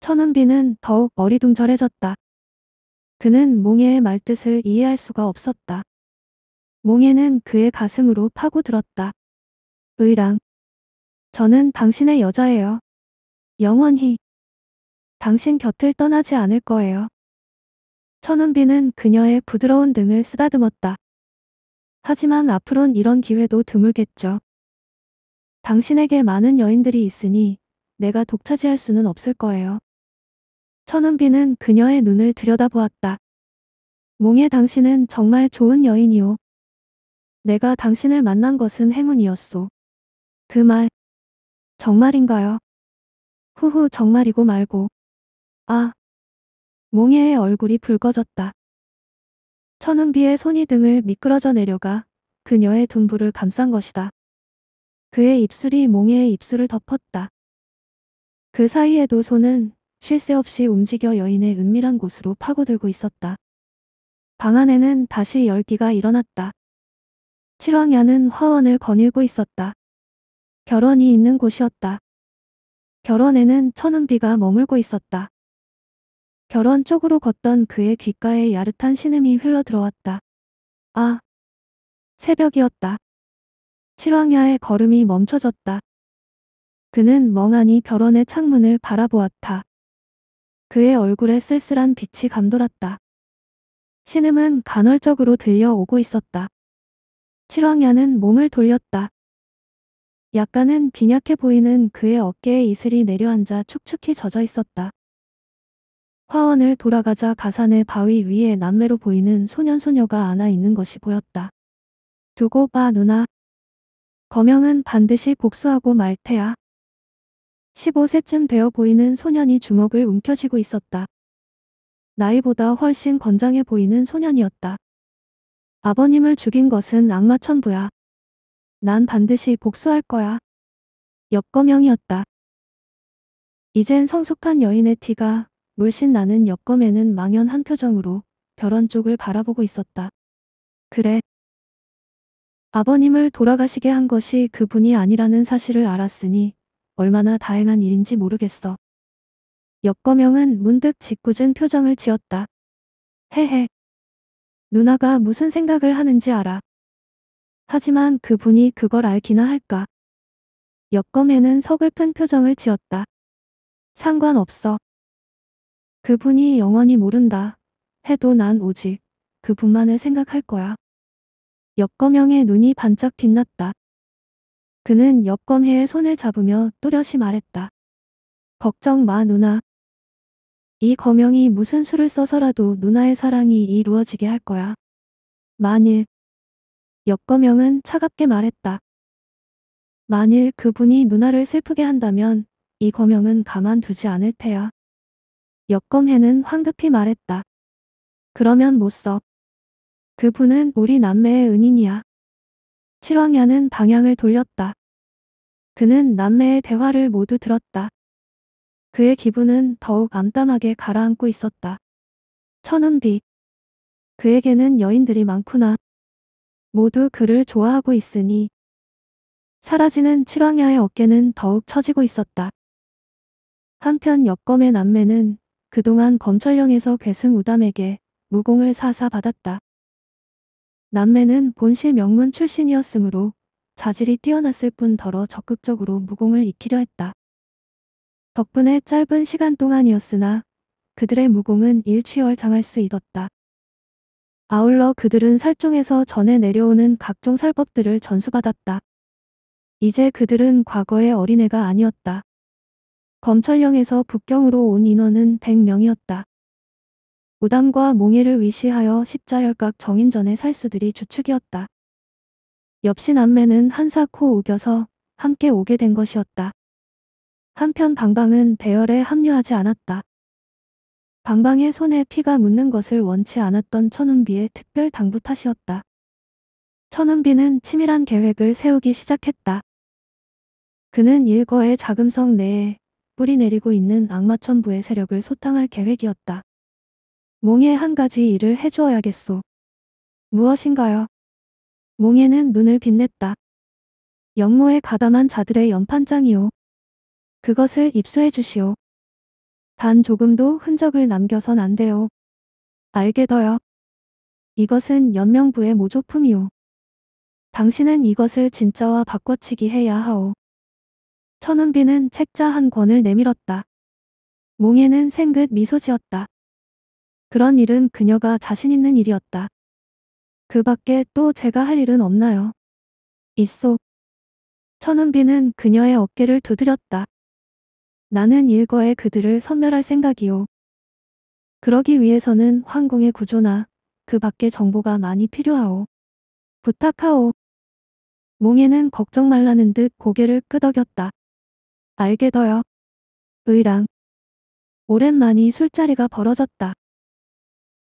천은비는 더욱 어리둥절해졌다. 그는 몽예의 말뜻을 이해할 수가 없었다. 몽예는 그의 가슴으로 파고들었다. 의랑. 저는 당신의 여자예요. 영원히. 당신 곁을 떠나지 않을 거예요. 천은비는 그녀의 부드러운 등을 쓰다듬었다. 하지만 앞으론 이런 기회도 드물겠죠. 당신에게 많은 여인들이 있으니 내가 독차지할 수는 없을 거예요. 천은비는 그녀의 눈을 들여다보았다. 몽의 당신은 정말 좋은 여인이오. 내가 당신을 만난 것은 행운이었소. 그 말, 정말인가요? 후후 정말이고 말고. 아. 몽예의 얼굴이 붉어졌다. 천은비의 손이 등을 미끄러져 내려가 그녀의 둔부를 감싼 것이다. 그의 입술이 몽예의 입술을 덮었다. 그 사이에도 손은 쉴 새 없이 움직여 여인의 은밀한 곳으로 파고들고 있었다. 방 안에는 다시 열기가 일어났다. 칠왕야는 화원을 거닐고 있었다. 결혼이 있는 곳이었다. 결혼에는 천은비가 머물고 있었다. 결혼 쪽으로 걷던 그의 귓가에 야릇한 신음이 흘러들어왔다. 아! 새벽이었다. 칠왕야의 걸음이 멈춰졌다. 그는 멍하니 벼런의 창문을 바라보았다. 그의 얼굴에 쓸쓸한 빛이 감돌았다. 신음은 간헐적으로 들려오고 있었다. 칠왕야는 몸을 돌렸다. 약간은 빈약해 보이는 그의 어깨에 이슬이 내려앉아 축축히 젖어 있었다. 화원을 돌아가자 가산의 바위 위에 남매로 보이는 소년소녀가 안아 있는 것이 보였다. 두고 봐 누나. 거명은 반드시 복수하고 말 테야. 15세쯤 되어 보이는 소년이 주먹을 움켜쥐고 있었다. 나이보다 훨씬 건장해 보이는 소년이었다. 아버님을 죽인 것은 악마 천부야. 난 반드시 복수할 거야. 역검형이었다. 이젠 성숙한 여인의 티가 물씬 나는 역검에는 망연한 표정으로 별원 쪽을 바라보고 있었다. 그래. 아버님을 돌아가시게 한 것이 그분이 아니라는 사실을 알았으니 얼마나 다행한 일인지 모르겠어. 역검형은 문득 짓궂은 표정을 지었다. 헤헤. 누나가 무슨 생각을 하는지 알아. 하지만 그분이 그걸 알기나 할까. 역검에는 서글픈 표정을 지었다. 상관없어. 그분이 영원히 모른다. 해도 난 오직 그분만을 생각할 거야. 역검형의 눈이 반짝 빛났다. 그는 역검해의 손을 잡으며 또렷이 말했다. 걱정 마 누나. 이 검형이 무슨 수를 써서라도 누나의 사랑이 이루어지게 할 거야. 만일 역거명은 차갑게 말했다. 만일 그분이 누나를 슬프게 한다면 이 거명은 가만두지 않을 테야. 역검해는 황급히 말했다. 그러면 못 써. 그분은 우리 남매의 은인이야. 칠왕야는 방향을 돌렸다. 그는 남매의 대화를 모두 들었다. 그의 기분은 더욱 암담하게 가라앉고 있었다. 천은비. 그에게는 여인들이 많구나. 모두 그를 좋아하고 있으니 사라지는 칠왕야의 어깨는 더욱 처지고 있었다. 한편 옆검의 남매는 그동안 검철령에서 괴승 우담에게 무공을 사사 받았다. 남매는 본시 명문 출신이었으므로 자질이 뛰어났을 뿐더러 적극적으로 무공을 익히려 했다. 덕분에 짧은 시간 동안이었으나 그들의 무공은 일취월장할 수 있었다. 아울러 그들은 살종에서 전해 내려오는 각종 살법들을 전수받았다. 이제 그들은 과거의 어린애가 아니었다. 검철령에서 북경으로 온 인원은 100명이었다. 우담과 몽예를 위시하여 십자열각 정인전의 살수들이 주축이었다. 엽시 남매는 한사 코 우겨서 함께 오게 된 것이었다. 한편 방방은 대열에 합류하지 않았다. 방방의 손에 피가 묻는 것을 원치 않았던 천운비의 특별 당부 탓이었다. 천운비는 치밀한 계획을 세우기 시작했다. 그는 일거의 자금성 내에 뿌리 내리고 있는 악마천부의 세력을 소탕할 계획이었다. 몽의 한 가지 일을 해주어야겠소. 무엇인가요? 몽에는 눈을 빛냈다. 영모에 가담한 자들의 연판장이오. 그것을 입수해 주시오. 단 조금도 흔적을 남겨선 안 돼요. 알게더요. 이것은 연명부의 모조품이오. 당신은 이것을 진짜와 바꿔치기 해야 하오. 천은비는 책자 한 권을 내밀었다. 몽에는 생긋 미소 지었다. 그런 일은 그녀가 자신 있는 일이었다. 그 밖에 또 제가 할 일은 없나요? 있소. 천은비는 그녀의 어깨를 두드렸다. 나는 일거에 그들을 섬멸할 생각이요. 그러기 위해서는 황궁의 구조나 그 밖의 정보가 많이 필요하오. 부탁하오. 몽에는 걱정 말라는 듯 고개를 끄덕였다. 알게 더요. 의랑. 오랜만이 술자리가 벌어졌다.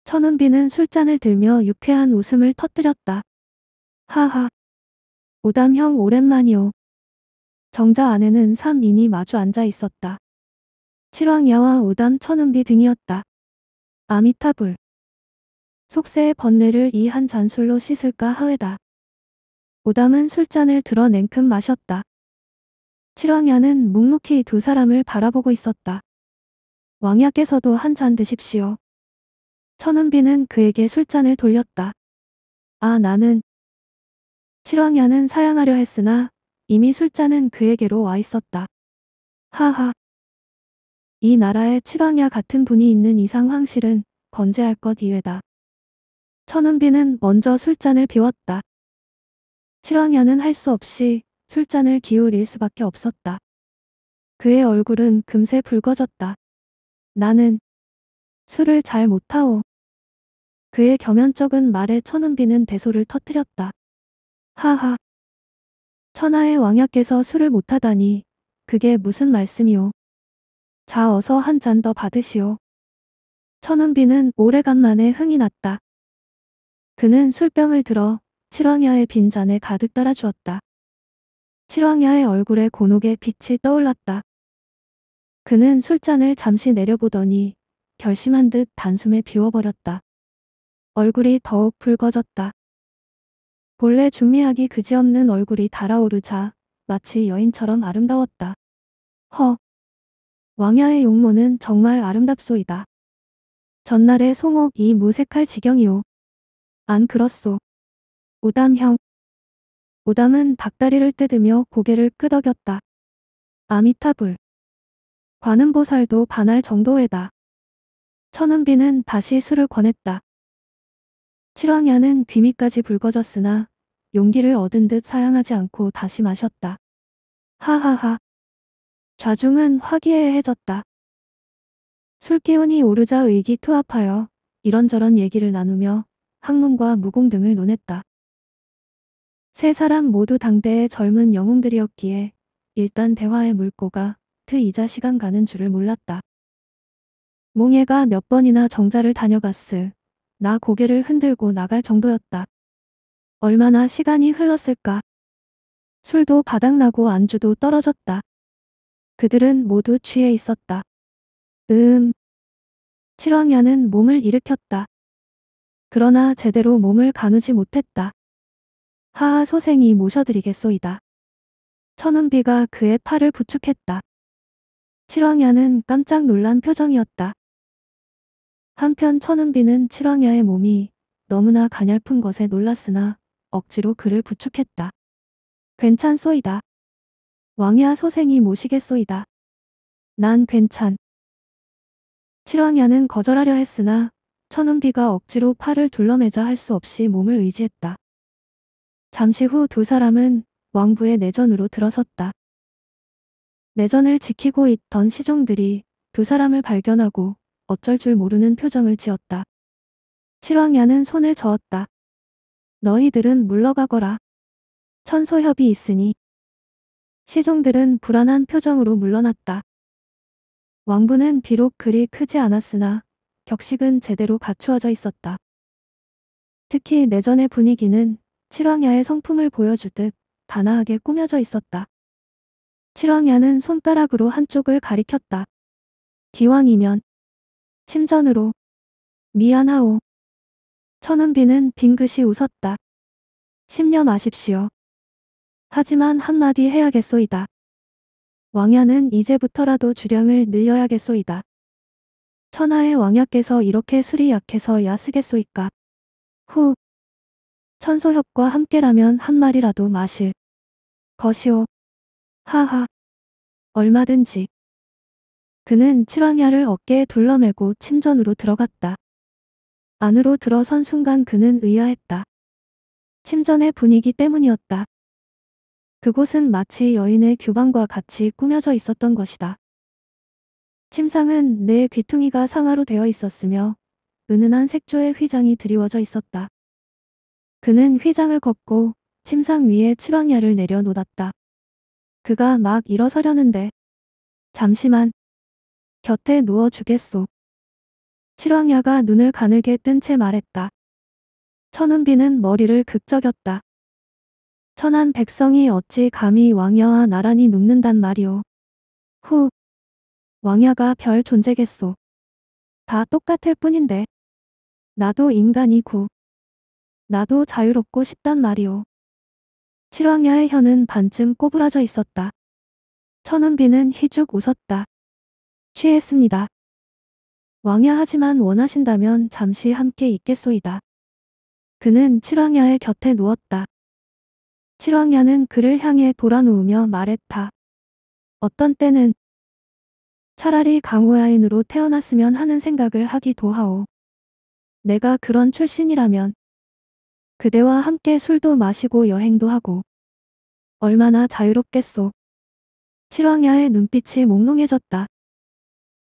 천은비는 술잔을 들며 유쾌한 웃음을 터뜨렸다. 하하. 오담형 오랜만이오. 정자 안에는 산인이 마주 앉아 있었다. 칠왕야와 우단 천음비 등이었다. 아미타불. 속세의 번뇌를 이 한 잔술로 씻을까 하외다. 우담은 술잔을 들어 냉큼 마셨다. 칠왕야는 묵묵히 두 사람을 바라보고 있었다. 왕야께서도 한 잔 드십시오. 천은비는 그에게 술잔을 돌렸다. 아 나는 칠왕야는 사양하려 했으나 이미 술자는 그에게로 와 있었다. 하하. 이 나라에 칠왕야 같은 분이 있는 이상 황실은 건재할 것 이외다. 천은비는 먼저 술잔을 비웠다. 칠왕야는 할 수 없이 술잔을 기울일 수밖에 없었다. 그의 얼굴은 금세 붉어졌다. 나는 술을 잘 못하오. 그의 겸연쩍은 말에 천은비는 대소를 터뜨렸다. 하하. 천하의 왕약께서 술을 못하다니 그게 무슨 말씀이오. 자 어서 한 잔 더 받으시오. 천은비는 오래간만에 흥이 났다. 그는 술병을 들어 칠왕야의 빈잔에 가득 따라주었다. 칠왕야의 얼굴에 곤혹의 빛이 떠올랐다. 그는 술잔을 잠시 내려보더니 결심한 듯 단숨에 비워버렸다. 얼굴이 더욱 붉어졌다. 본래 중미하기 그지없는 얼굴이 달아오르자 마치 여인처럼 아름다웠다. 허. 왕야의 용모는 정말 아름답소이다. 전날의 송옥이 무색할 지경이오. 안 그렇소. 우담형. 우담은 닭다리를 뜯으며 고개를 끄덕였다. 아미타불. 관음보살도 반할 정도에다. 천은비는 다시 술을 권했다. 칠왕야는 귀밑까지 붉어졌으나 용기를 얻은 듯 사양하지 않고 다시 마셨다. 하하하. 좌중은 화기애애해졌다. 술기운이 오르자 의기투합하여 이런저런 얘기를 나누며 학문과 무공 등을 논했다. 세 사람 모두 당대의 젊은 영웅들이었기에 일단 대화의 물꼬가 트이자 시간 가는 줄을 몰랐다. 몽예가 몇 번이나 정자를 다녀갔을 나 고개를 흔들고 나갈 정도였다. 얼마나 시간이 흘렀을까. 술도 바닥나고 안주도 떨어졌다. 그들은 모두 취해 있었다. 음. 칠왕야는 몸을 일으켰다. 그러나 제대로 몸을 가누지 못했다. 하하 소생이 모셔드리겠소이다. 천은비가 그의 팔을 부축했다. 칠왕야는 깜짝 놀란 표정이었다. 한편 천은비는 칠왕야의 몸이 너무나 가냘픈 것에 놀랐으나 억지로 그를 부축했다. 괜찮소이다. 왕야 소생이 모시겠소이다. 난 괜찮. 칠왕야는 거절하려 했으나 천은비가 억지로 팔을 둘러매자 할 수 없이 몸을 의지했다. 잠시 후 두 사람은 왕부의 내전으로 들어섰다. 내전을 지키고 있던 시종들이 두 사람을 발견하고 어쩔 줄 모르는 표정을 지었다. 칠왕야는 손을 저었다. 너희들은 물러가거라. 천소협이 있으니. 시종들은 불안한 표정으로 물러났다. 왕부는 비록 그리 크지 않았으나 격식은 제대로 갖추어져 있었다. 특히 내전의 분위기는 칠왕야의 성품을 보여주듯 단아하게 꾸며져 있었다. 칠왕야는 손가락으로 한쪽을 가리켰다. 기왕이면 침전으로 미안하오. 천은비는 빙긋이 웃었다. 심려 마십시오. 하지만 한마디 해야겠소이다. 왕야는 이제부터라도 주량을 늘려야겠소이다. 천하의 왕야께서 이렇게 술이 약해서 야쓰겠소이까. 후. 천소협과 함께라면 한 말이라도 마실. 것이오. 하하. 얼마든지. 그는 칠왕야를 어깨에 둘러매고 침전으로 들어갔다. 안으로 들어선 순간 그는 의아했다. 침전의 분위기 때문이었다. 그곳은 마치 여인의 규방과 같이 꾸며져 있었던 것이다. 침상은 내 귀퉁이가 상하로 되어 있었으며 은은한 색조의 휘장이 드리워져 있었다. 그는 휘장을 걷고 침상 위에 칠왕야를 내려놓았다. 그가 막 일어서려는데 잠시만 곁에 누워주겠소. 칠왕야가 눈을 가늘게 뜬 채 말했다. 천은비는 머리를 극적였다. 천한 백성이 어찌 감히 왕야와 나란히 눕는단 말이오. 후. 왕야가 별 존재겠소. 다 똑같을 뿐인데. 나도 인간이구 나도 자유롭고 싶단 말이오. 칠왕야의 혀는 반쯤 꼬부라져 있었다. 천은비는 희죽 웃었다. 취했습니다. 왕야하지만 원하신다면 잠시 함께 있겠소이다. 그는 칠왕야의 곁에 누웠다. 칠왕야는 그를 향해 돌아누우며 말했다. 어떤 때는 차라리 강호야인으로 태어났으면 하는 생각을 하기도 하오. 내가 그런 출신이라면 그대와 함께 술도 마시고 여행도 하고 얼마나 자유롭겠소. 칠왕야의 눈빛이 몽롱해졌다.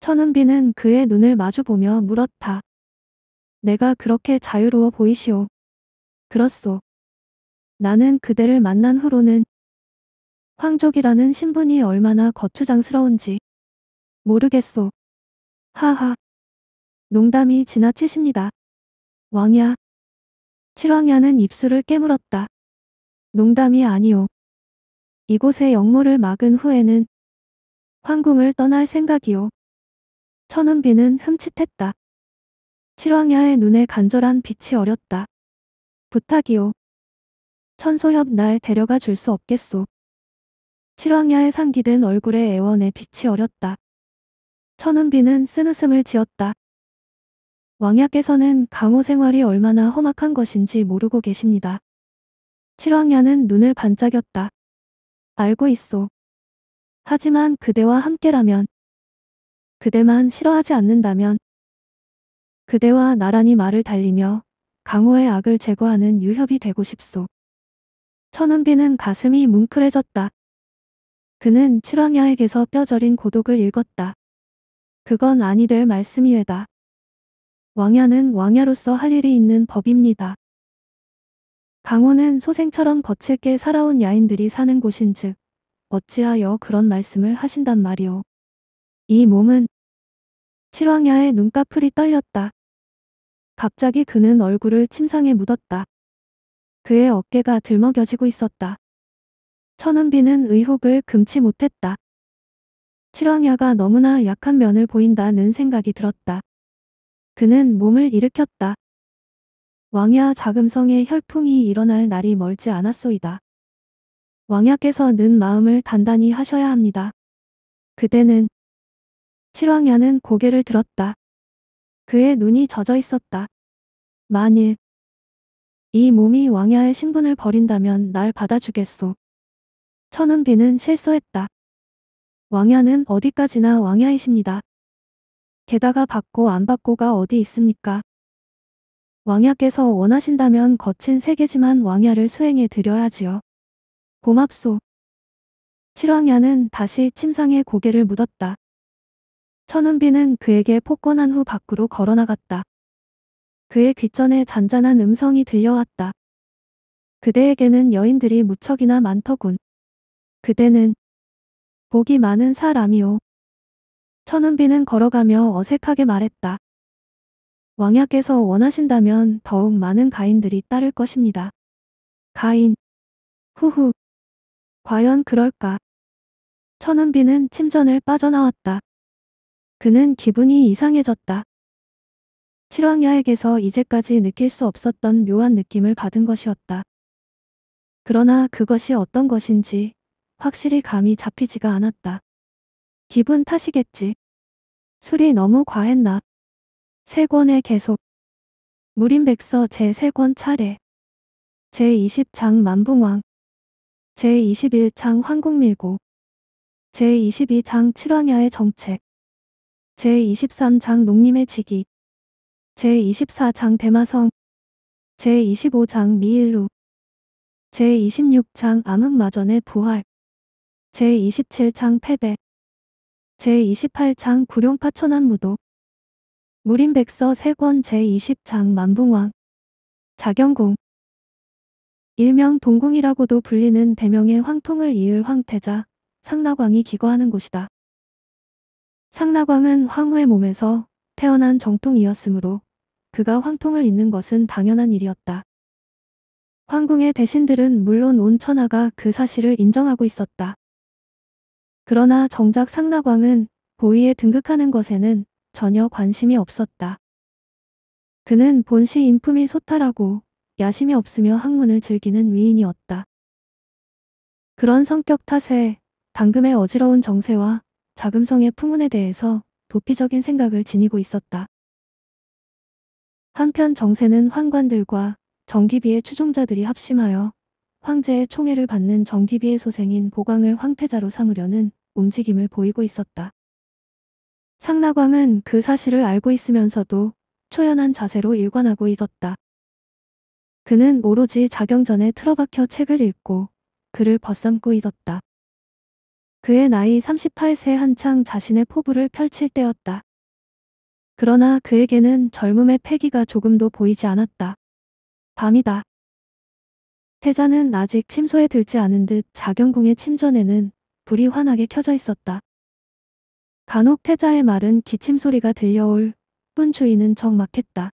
천은비는 그의 눈을 마주보며 물었다. 내가 그렇게 자유로워 보이시오. 그렇소. 나는 그대를 만난 후로는 황족이라는 신분이 얼마나 거추장스러운지 모르겠소. 하하. 농담이 지나치십니다. 왕야. 칠왕야는 입술을 깨물었다. 농담이 아니오. 이곳의 역모를 막은 후에는 황궁을 떠날 생각이오. 천은비는 흠칫했다. 칠왕야의 눈에 간절한 빛이 어렸다. 부탁이오. 천소협 날 데려가 줄 수 없겠소. 칠왕야의 상기된 얼굴에 애원의 빛이 어렸다. 천은비는 쓴웃음을 지었다. 왕야께서는 강호 생활이 얼마나 험악한 것인지 모르고 계십니다. 칠왕야는 눈을 반짝였다. 알고 있소. 하지만 그대와 함께라면 그대만 싫어하지 않는다면 그대와 나란히 말을 달리며 강호의 악을 제거하는 유협이 되고 싶소. 천은비는 가슴이 뭉클해졌다. 그는 칠왕야에게서 뼈저린 고독을 읽었다. 그건 아니 될말씀이에다 왕야는 왕야로서 할 일이 있는 법입니다. 강호는 소생처럼 거칠게 살아온 야인들이 사는 곳인즉 어찌하여 그런 말씀을 하신단 말이오. 이 몸은 칠왕야의 눈꺼풀이 떨렸다. 갑자기 그는 얼굴을 침상에 묻었다. 그의 어깨가 들먹여지고 있었다. 천은비는 의혹을 금치 못했다. 칠왕야가 너무나 약한 면을 보인다는 생각이 들었다. 그는 몸을 일으켰다. 왕야 자금성의 혈풍이 일어날 날이 멀지 않았소이다. 왕야께서 는 마음을 단단히 하셔야 합니다. 그대는 칠왕야는 고개를 들었다. 그의 눈이 젖어 있었다. 만일 이 몸이 왕야의 신분을 버린다면 날 받아주겠소. 천은비는 실수했다. 왕야는 어디까지나 왕야이십니다. 게다가 받고 안 받고가 어디 있습니까? 왕야께서 원하신다면 거친 세계지만 왕야를 수행해 드려야지요. 고맙소. 칠왕야는 다시 침상에 고개를 묻었다. 천은비는 그에게 폭권한 후 밖으로 걸어나갔다. 그의 귀전에 잔잔한 음성이 들려왔다. 그대에게는 여인들이 무척이나 많더군. 그대는 복이 많은 사람이오. 천은비는 걸어가며 어색하게 말했다. 왕야께서 원하신다면 더욱 많은 가인들이 따를 것입니다. 가인. 후후. 과연 그럴까? 천은비는 침전을 빠져나왔다. 그는 기분이 이상해졌다. 칠왕야에게서 이제까지 느낄 수 없었던 묘한 느낌을 받은 것이었다. 그러나 그것이 어떤 것인지 확실히 감이 잡히지가 않았다. 기분 탓이겠지. 술이 너무 과했나. 세권의 계속. 무림백서 제 세권 차례. 제20장 만붕왕. 제21장 황국밀고. 제22장 칠왕야의 정책. 제23장 농림의 지기 제24장 대마성 제25장 미일루 제26장 암흑마전의 부활 제27장 패배 제28장 구룡파천한 무도 무림백서 세권 제20장 만붕왕 자경궁 일명 동궁이라고도 불리는 대명의 황통을 이을 황태자 상나광이 기거하는 곳이다. 상나광은 황후의 몸에서 태어난 정통이었으므로 그가 황통을 잇는 것은 당연한 일이었다. 황궁의 대신들은 물론 온 천하가 그 사실을 인정하고 있었다. 그러나 정작 상나광은 보위에 등극하는 것에는 전혀 관심이 없었다. 그는 본시 인품이 소탈하고 야심이 없으며 학문을 즐기는 위인이었다. 그런 성격 탓에 당금의 어지러운 정세와 자금성의 풍운에 대해서 도피적인 생각을 지니고 있었다. 한편 정세는 환관들과 정기비의 추종자들이 합심하여 황제의 총애를 받는 정기비의 소생인 보광을 황태자로 삼으려는 움직임을 보이고 있었다. 상나광은 그 사실을 알고 있으면서도 초연한 자세로 일관하고 있었다. 그는 오로지 자경전에 틀어박혀 책을 읽고 그를 벗삼고 있었다. 그의 나이 38세 한창 자신의 포부를 펼칠 때였다. 그러나 그에게는 젊음의 패기가 조금도 보이지 않았다. 밤이다. 태자는 아직 침소에 들지 않은 듯 자경궁의 침전에는 불이 환하게 켜져 있었다. 간혹 태자의 말은 기침 소리가 들려올 뿐 주인은 적막했다.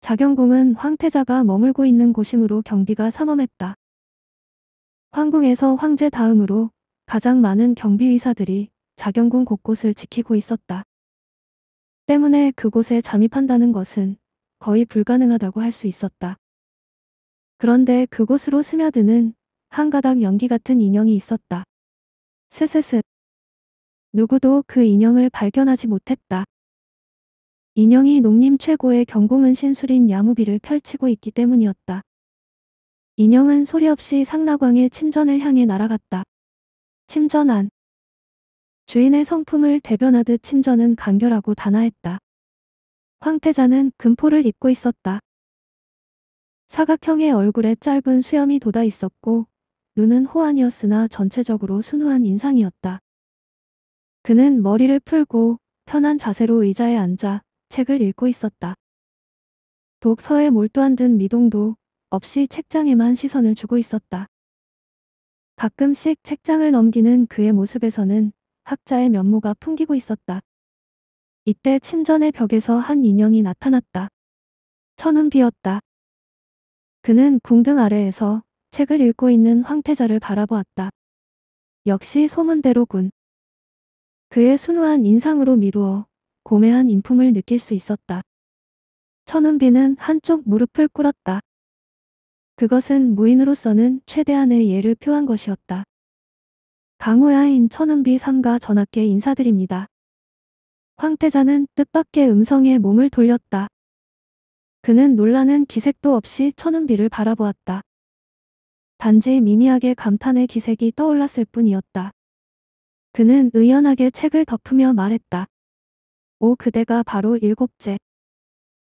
자경궁은 황태자가 머물고 있는 곳이므로 경비가 삼엄했다. 황궁에서 황제 다음으로 가장 많은 경비의사들이 자경군 곳곳을 지키고 있었다. 때문에 그곳에 잠입한다는 것은 거의 불가능하다고 할 수 있었다. 그런데 그곳으로 스며드는 한 가닥 연기 같은 인형이 있었다. 스스스. 누구도 그 인형을 발견하지 못했다. 인형이 농림 최고의 경공은 신술인 야무비를 펼치고 있기 때문이었다. 인형은 소리 없이 상나광의 침전을 향해 날아갔다. 침전한 주인의 성품을 대변하듯 침전은 간결하고 단아했다. 황태자는 금포를 입고 있었다. 사각형의 얼굴에 짧은 수염이 돋아 있었고 눈은 호안이었으나 전체적으로 순후한 인상이었다. 그는 머리를 풀고 편한 자세로 의자에 앉아 책을 읽고 있었다. 독서에 몰두한 듯 미동도 없이 책장에만 시선을 주고 있었다. 가끔씩 책장을 넘기는 그의 모습에서는 학자의 면모가 풍기고 있었다. 이때 침전의 벽에서 한 인형이 나타났다. 천은 비였다 그는 궁등 아래에서 책을 읽고 있는 황태자를 바라보았다. 역시 소문대로군. 그의 순우한 인상으로 미루어 고매한 인품을 느낄 수 있었다. 천은비는 한쪽 무릎을 꿇었다. 그것은 무인으로서는 최대한의 예를 표한 것이었다. 강호야인 천운비 삼가 전하께 인사드립니다. 황태자는 뜻밖의 음성에 몸을 돌렸다. 그는 놀라는 기색도 없이 천운비를 바라보았다. 단지 미미하게 감탄의 기색이 떠올랐을 뿐이었다. 그는 의연하게 책을 덮으며 말했다. 오 그대가 바로 일곱째.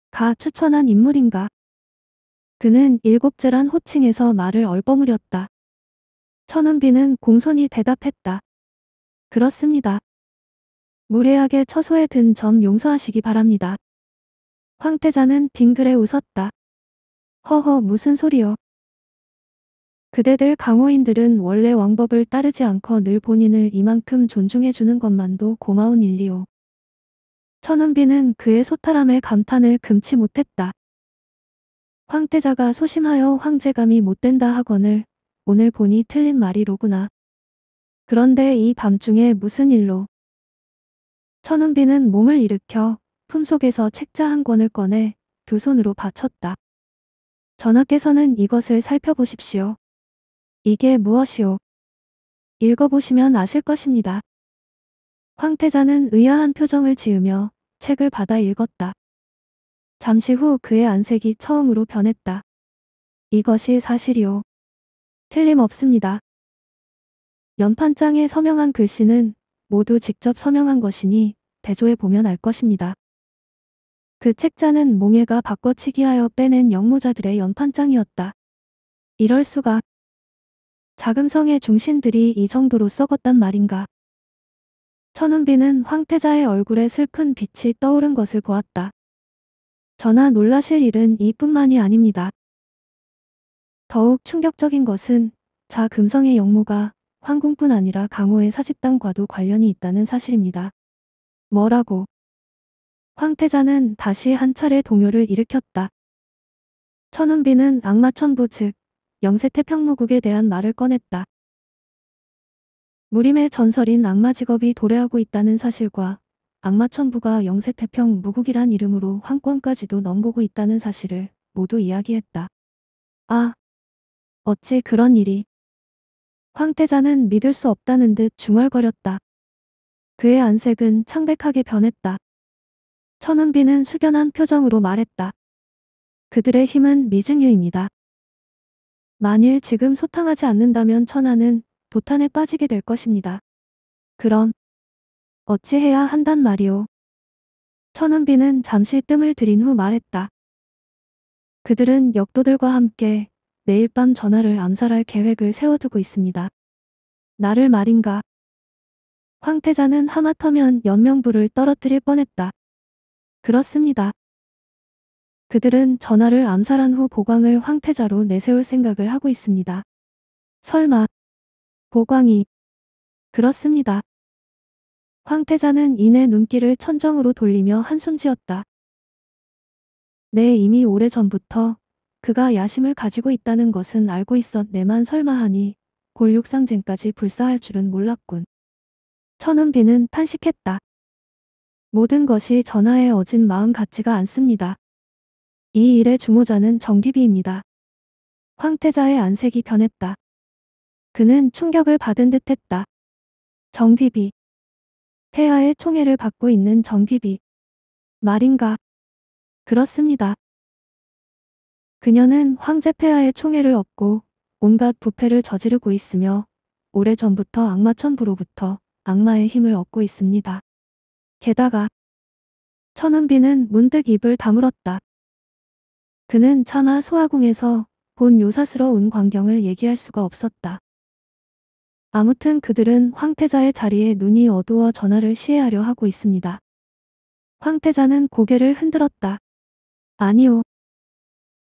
가 추천한 인물인가? 그는 일곱째란 호칭에서 말을 얼버무렸다. 천은비는 공손히 대답했다. 그렇습니다. 무례하게 처소에 든 점 용서하시기 바랍니다. 황태자는 빙글에 웃었다. 허허 무슨 소리요. 그대들 강호인들은 원래 왕법을 따르지 않고 늘 본인을 이만큼 존중해주는 것만도 고마운 일리오 천은비는 그의 소탈함에 감탄을 금치 못했다. 황태자가 소심하여 황제감이 못된다 하거늘 오늘 보니 틀린 말이로구나. 그런데 이 밤중에 무슨 일로? 천은비는 몸을 일으켜 품속에서 책자 한 권을 꺼내 두 손으로 받쳤다. 전하께서는 이것을 살펴보십시오. 이게 무엇이오? 읽어보시면 아실 것입니다. 황태자는 의아한 표정을 지으며 책을 받아 읽었다. 잠시 후 그의 안색이 처음으로 변했다. 이것이 사실이오. 틀림없습니다. 연판장에 서명한 글씨는 모두 직접 서명한 것이니 대조해 보면 알 것입니다. 그 책자는 몽예가 바꿔치기하여 빼낸 영모자들의 연판장이었다. 이럴 수가. 자금성의 중신들이 이 정도로 썩었단 말인가. 천운비는 황태자의 얼굴에 슬픈 빛이 떠오른 것을 보았다. 전나 놀라실 일은 이뿐만이 아닙니다. 더욱 충격적인 것은 자 금성의 역모가 황궁뿐 아니라 강호의 사집당과도 관련이 있다는 사실입니다. 뭐라고? 황태자는 다시 한 차례 동요를 일으켰다. 천운비는 악마천부 즉 영세태평무국에 대한 말을 꺼냈다. 무림의 전설인 악마 직업이 도래하고 있다는 사실과 악마천부가 영세태평 무국이란 이름으로 황권까지도 넘보고 있다는 사실을 모두 이야기했다. 아, 어찌 그런 일이. 황태자는 믿을 수 없다는 듯 중얼거렸다. 그의 안색은 창백하게 변했다. 천은비는 숙연한 표정으로 말했다. 그들의 힘은 미증유입니다. 만일 지금 소탕하지 않는다면 천하는 도탄에 빠지게 될 것입니다. 그럼 어찌해야 한단 말이오. 천은비는 잠시 뜸을 들인 후 말했다. 그들은 역도들과 함께 내일 밤 전화를 암살할 계획을 세워두고 있습니다. 나를 말인가. 황태자는 하마터면 연명부를 떨어뜨릴 뻔했다. 그렇습니다. 그들은 전화를 암살한 후 보광을 황태자로 내세울 생각을 하고 있습니다. 설마. 보광이. 그렇습니다. 황태자는 이내 눈길을 천정으로 돌리며 한숨 지었다. 내 네, 이미 오래전부터 그가 야심을 가지고 있다는 것은 알고 있었내만 설마하니 골육상쟁까지 불사할 줄은 몰랐군. 천은비는 탄식했다. 모든 것이 전하의 어진 마음 같지가 않습니다. 이 일의 주모자는 정기비입니다. 황태자의 안색이 변했다. 그는 충격을 받은 듯 했다. 정기비. 태아의 총애를 받고 있는 정비비. 말인가? 그렇습니다. 그녀는 황제 폐하의 총애를 얻고 온갖 부패를 저지르고 있으며 오래전부터 악마천부로부터 악마의 힘을 얻고 있습니다. 게다가 천은비는 문득 입을 다물었다. 그는 차마 소화궁에서 본 요사스러운 광경을 얘기할 수가 없었다. 아무튼 그들은 황태자의 자리에 눈이 어두워 전화를 시해하려 하고 있습니다. 황태자는 고개를 흔들었다. 아니요.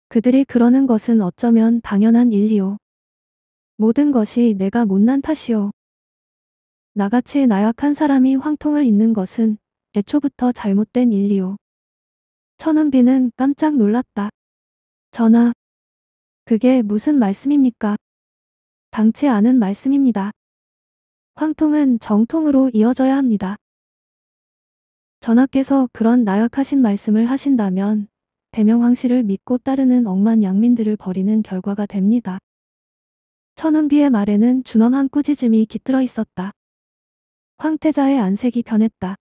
그들이 그러는 것은 어쩌면 당연한 일이요. 모든 것이 내가 못난 탓이요. 나같이 나약한 사람이 황통을 잇는 것은 애초부터 잘못된 일이요. 천은비는 깜짝 놀랐다. 전하. 그게 무슨 말씀입니까? 당치 않은 말씀입니다. 황통은 정통으로 이어져야 합니다. 전하께서 그런 나약하신 말씀을 하신다면 대명황실을 믿고 따르는 억만 양민들을 버리는 결과가 됩니다. 천은비의 말에는 준엄한 꾸짖음이 깃들어 있었다. 황태자의 안색이 변했다.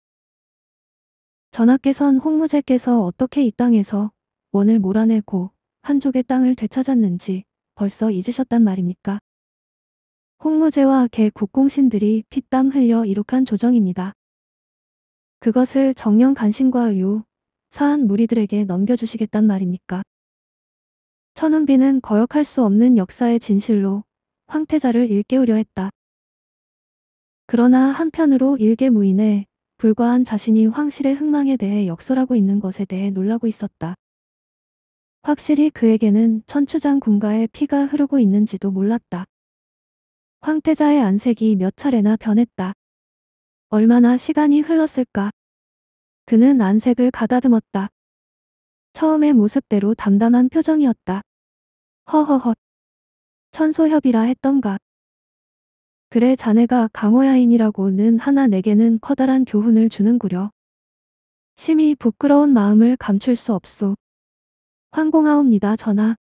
전하께선 홍무제께서 어떻게 이 땅에서 원을 몰아내고 한족의 땅을 되찾았는지 벌써 잊으셨단 말입니까? 홍무제와 개 국공신들이 피땀 흘려 이룩한 조정입니다. 그것을 정령 간신과 유, 사한 무리들에게 넘겨주시겠단 말입니까? 천운비는 거역할 수 없는 역사의 진실로 황태자를 일깨우려 했다. 그러나 한편으로 일개 무인에 불과한 자신이 황실의 흥망에 대해 역설하고 있는 것에 대해 놀라고 있었다. 확실히 그에게는 천추장 군가의 피가 흐르고 있는지도 몰랐다. 황태자의 안색이 몇 차례나 변했다. 얼마나 시간이 흘렀을까. 그는 안색을 가다듬었다. 처음의 모습대로 담담한 표정이었다. 허허허 천소협이라 했던가. 그래 자네가 강호야인이라고는 하나 내게는 커다란 교훈을 주는구려. 심히 부끄러운 마음을 감출 수 없소. 황공하옵니다 전하.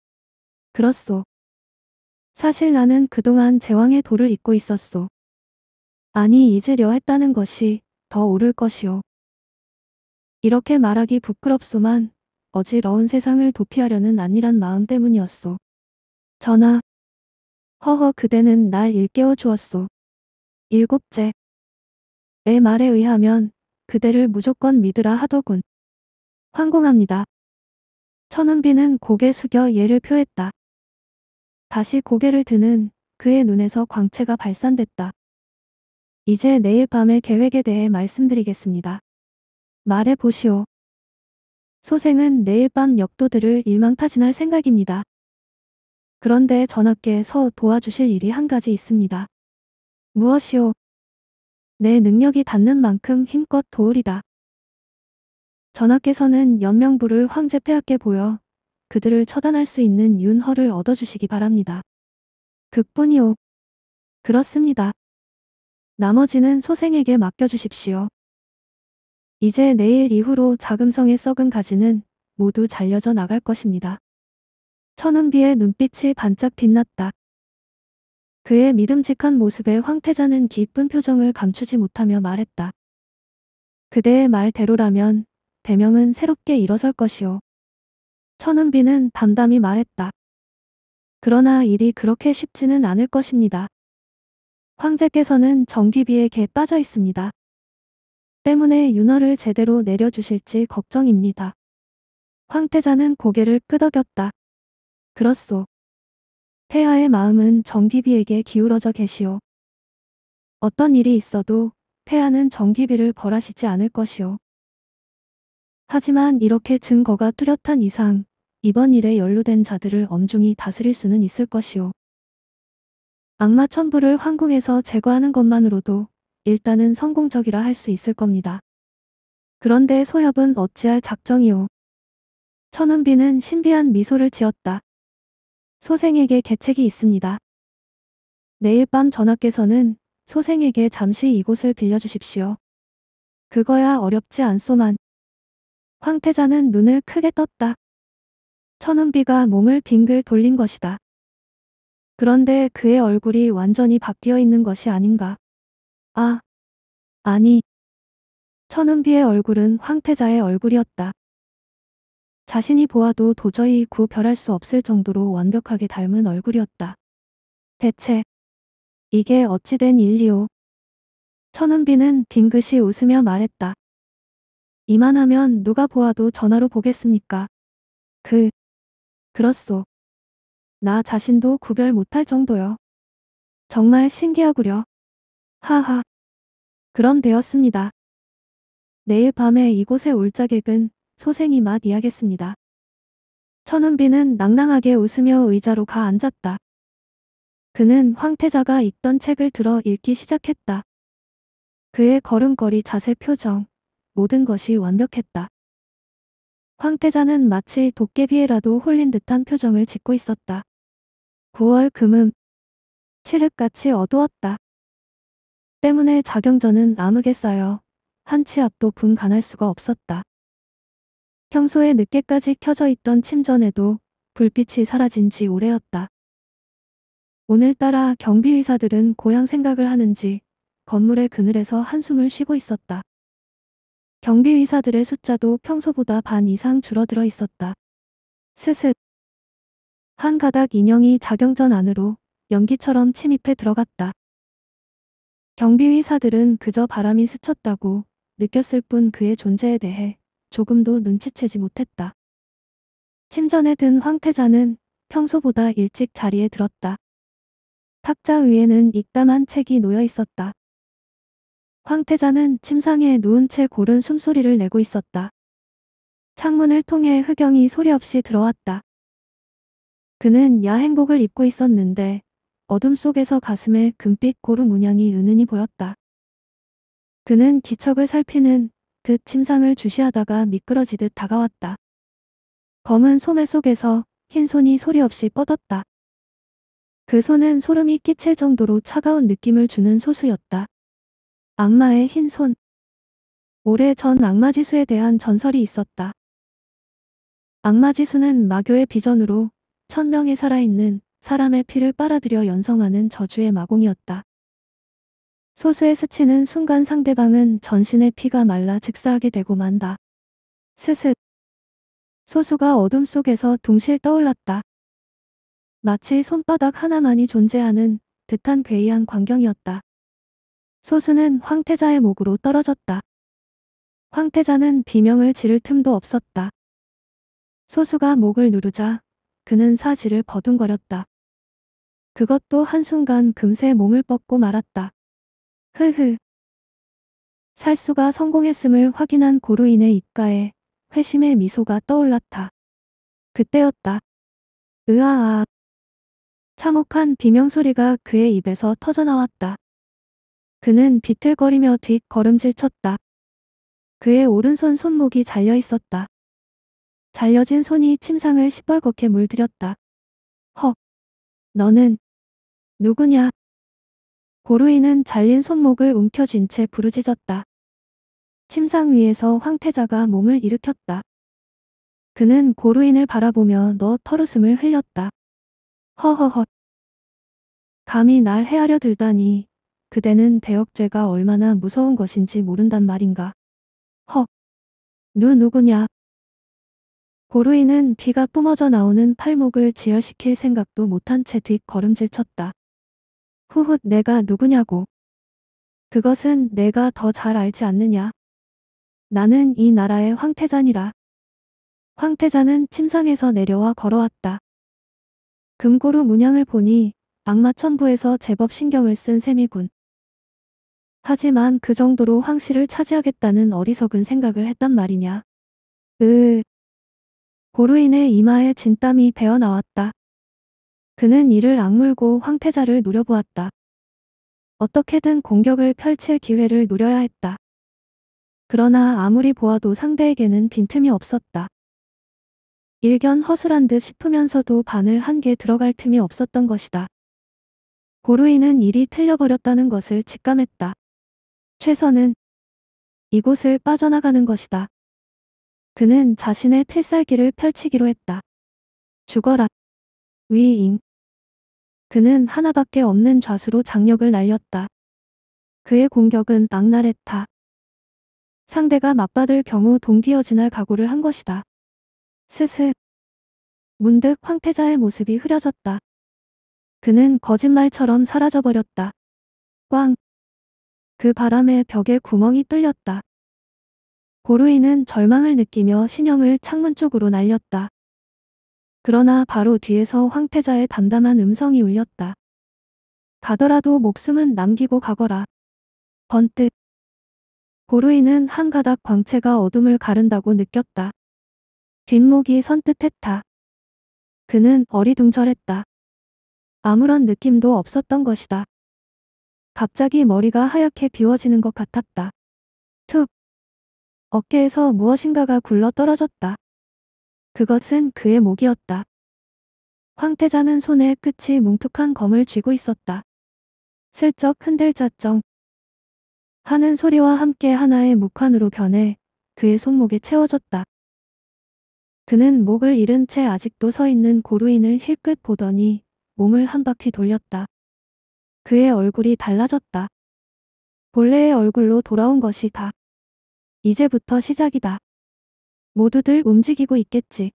그렇소. 사실 나는 그동안 제왕의 도를 잊고 있었소. 아니 잊으려 했다는 것이 더 옳을 것이오. 이렇게 말하기 부끄럽소만 어지러운 세상을 도피하려는 안일한 마음 때문이었소. 전하. 허허 그대는 날 일깨워 주었소. 일곱째. 내 말에 의하면 그대를 무조건 믿으라 하더군. 황공합니다. 천은비는 고개 숙여 예를 표했다. 다시 고개를 드는 그의 눈에서 광채가 발산됐다. 이제 내일 밤의 계획에 대해 말씀드리겠습니다. 말해 보시오. 소생은 내일 밤 역도들을 일망타진할 생각입니다. 그런데 전하께서 도와주실 일이 한 가지 있습니다. 무엇이오? 내 능력이 닿는 만큼 힘껏 도울이다 전하께서는 연명부를 황제 폐하께 보여 그들을 처단할 수 있는 윤허를 얻어주시기 바랍니다. 그뿐이오. 그렇습니다. 나머지는 소생에게 맡겨주십시오. 이제 내일 이후로 자금성의 썩은 가지는 모두 잘려져 나갈 것입니다. 천은비의 눈빛이 반짝 빛났다. 그의 믿음직한 모습에 황태자는 기쁜 표정을 감추지 못하며 말했다. 그대의 말대로라면 대명은 새롭게 일어설 것이오. 천은비는 담담히 말했다. 그러나 일이 그렇게 쉽지는 않을 것입니다. 황제께서는 정기비에 개 빠져 있습니다. 때문에 윤어를 제대로 내려주실지 걱정입니다. 황태자는 고개를 끄덕였다. 그렇소. 태하의 마음은 정기비에게 기울어져 계시오. 어떤 일이 있어도 태하는 정기비를 벌하시지 않을 것이오. 하지만 이렇게 증거가 뚜렷한 이상 이번 일에 연루된 자들을 엄중히 다스릴 수는 있을 것이오. 악마 천부를 황궁에서 제거하는 것만으로도 일단은 성공적이라 할 수 있을 겁니다. 그런데 소협은 어찌할 작정이오. 천은비는 신비한 미소를 지었다. 소생에게 계책이 있습니다. 내일 밤 전하께서는 소생에게 잠시 이곳을 빌려주십시오. 그거야 어렵지 않소만. 황태자는 눈을 크게 떴다. 천은비가 몸을 빙글 돌린 것이다. 그런데 그의 얼굴이 완전히 바뀌어 있는 것이 아닌가. 아, 아니. 천은비의 얼굴은 황태자의 얼굴이었다. 자신이 보아도 도저히 구별할 수 없을 정도로 완벽하게 닮은 얼굴이었다. 대체 이게 어찌된 일이오? 천은비는 빙긋이 웃으며 말했다. 이만하면 누가 보아도 전화로 보겠습니까? 그 그렇소나 자신도 구별 못할 정도요. 정말 신기하구려. 하하. 그럼 되었습니다. 내일 밤에 이곳에 올 자객은 소생이 맞이하겠습니다. 천은비는 낭낭하게 웃으며 의자로 가 앉았다. 그는 황태자가 읽던 책을 들어 읽기 시작했다. 그의 걸음걸이 자세 표정, 모든 것이 완벽했다. 황태자는 마치 도깨비에라도 홀린 듯한 표정을 짓고 있었다. 9월 금음. 칠흑같이 어두웠다. 때문에 자경전은 암흑에 쌓여 한치 앞도 분간할 수가 없었다. 평소에 늦게까지 켜져 있던 침전에도 불빛이 사라진 지 오래였다. 오늘따라 경비의사들은 고향 생각을 하는지 건물의 그늘에서 한숨을 쉬고 있었다. 경비 의사들의 숫자도 평소보다 반 이상 줄어들어 있었다. 스습. 한 가닥 인형이 자경전 안으로 연기처럼 침입해 들어갔다. 경비 의사들은 그저 바람이 스쳤다고 느꼈을 뿐 그의 존재에 대해 조금도 눈치채지 못했다. 침전에 든 황태자는 평소보다 일찍 자리에 들었다. 탁자 위에는 익담한 책이 놓여 있었다. 황태자는 침상에 누운 채 고른 숨소리를 내고 있었다. 창문을 통해 흑영이 소리 없이 들어왔다. 그는 야행복을 입고 있었는데 어둠 속에서 가슴에 금빛 고루 문양이 은은히 보였다. 그는 기척을 살피는 듯 침상을 주시하다가 미끄러지듯 다가왔다. 검은 소매 속에서 흰 손이 소리 없이 뻗었다. 그 손은 소름이 끼칠 정도로 차가운 느낌을 주는 소수였다. 악마의 흰 손. 오래 전 악마지수에 대한 전설이 있었다. 악마지수는 마교의 비전으로 천명이 살아있는 사람의 피를 빨아들여 연성하는 저주의 마공이었다. 소수에 스치는 순간 상대방은 전신의 피가 말라 즉사하게 되고 만다. 스스 소수가 어둠 속에서 둥실 떠올랐다. 마치 손바닥 하나만이 존재하는 듯한 괴이한 광경이었다. 소수는 황태자의 목으로 떨어졌다. 황태자는 비명을 지를 틈도 없었다. 소수가 목을 누르자 그는 사지를 버둥거렸다. 그것도 한순간 금세 몸을 뻗고 말았다. 흐흐. 살수가 성공했음을 확인한 고루인의 입가에 회심의 미소가 떠올랐다. 그때였다. 으아아. 참혹한 비명소리가 그의 입에서 터져나왔다. 그는 비틀거리며 뒷걸음질 쳤다. 그의 오른손 손목이 잘려 있었다. 잘려진 손이 침상을 시뻘겋게 물들였다. 헉! 너는 누구냐? 고루이는 잘린 손목을 움켜쥔 채 부르짖었다. 침상 위에서 황태자가 몸을 일으켰다. 그는 고루인을 바라보며 너 털웃음을 흘렸다. 허허헛. 감히 날 헤아려 들다니 그대는 대역죄가 얼마나 무서운 것인지 모른단 말인가. 헉. 누 누구냐. 고루이는 피가 뿜어져 나오는 팔목을 지혈시킬 생각도 못한 채 뒷걸음질 쳤다. 후훗 내가 누구냐고. 그것은 내가 더 잘 알지 않느냐. 나는 이 나라의 황태잔이라. 황태자는 침상에서 내려와 걸어왔다. 금고루 문양을 보니 악마 천부에서 제법 신경을 쓴 셈이군. 하지만 그 정도로 황실을 차지하겠다는 어리석은 생각을 했단 말이냐. 으... 고루인의 이마에 진땀이 배어나왔다. 그는 이를 악물고 황태자를 노려보았다. 어떻게든 공격을 펼칠 기회를 노려야 했다. 그러나 아무리 보아도 상대에게는 빈틈이 없었다. 일견 허술한 듯 싶으면서도 반을 한 개 들어갈 틈이 없었던 것이다. 고루인은 일이 틀려버렸다는 것을 직감했다. 최선은 이곳을 빠져나가는 것이다. 그는 자신의 필살기를 펼치기로 했다. 죽어라. 위잉. 그는 하나밖에 없는 좌수로 장력을 날렸다. 그의 공격은 악랄했다. 상대가 맞받을 경우 동기어 진할 각오를 한 것이다. 스스. 문득 황태자의 모습이 흐려졌다. 그는 거짓말처럼 사라져버렸다. 꽝. 그 바람에 벽에 구멍이 뚫렸다. 고루이는 절망을 느끼며 신형을 창문 쪽으로 날렸다. 그러나 바로 뒤에서 황태자의 담담한 음성이 울렸다. 가더라도 목숨은 남기고 가거라. 번뜩. 고루이는 한 가닥 광채가 어둠을 가른다고 느꼈다. 뒷목이 선뜻했다. 그는 어리둥절했다. 아무런 느낌도 없었던 것이다. 갑자기 머리가 하얗게 비워지는 것 같았다. 툭! 어깨에서 무엇인가가 굴러 떨어졌다. 그것은 그의 목이었다. 황태자는 손에 끝이 뭉툭한 검을 쥐고 있었다. 슬쩍 흔들자정 하는 소리와 함께 하나의 묵환으로 변해 그의 손목에 채워졌다. 그는 목을 잃은 채 아직도 서 있는 고루인을 힐끗 보더니 몸을 한 바퀴 돌렸다. 그의 얼굴이 달라졌다. 본래의 얼굴로 돌아온 것이다. 이제부터 시작이다. 모두들 움직이고 있겠지.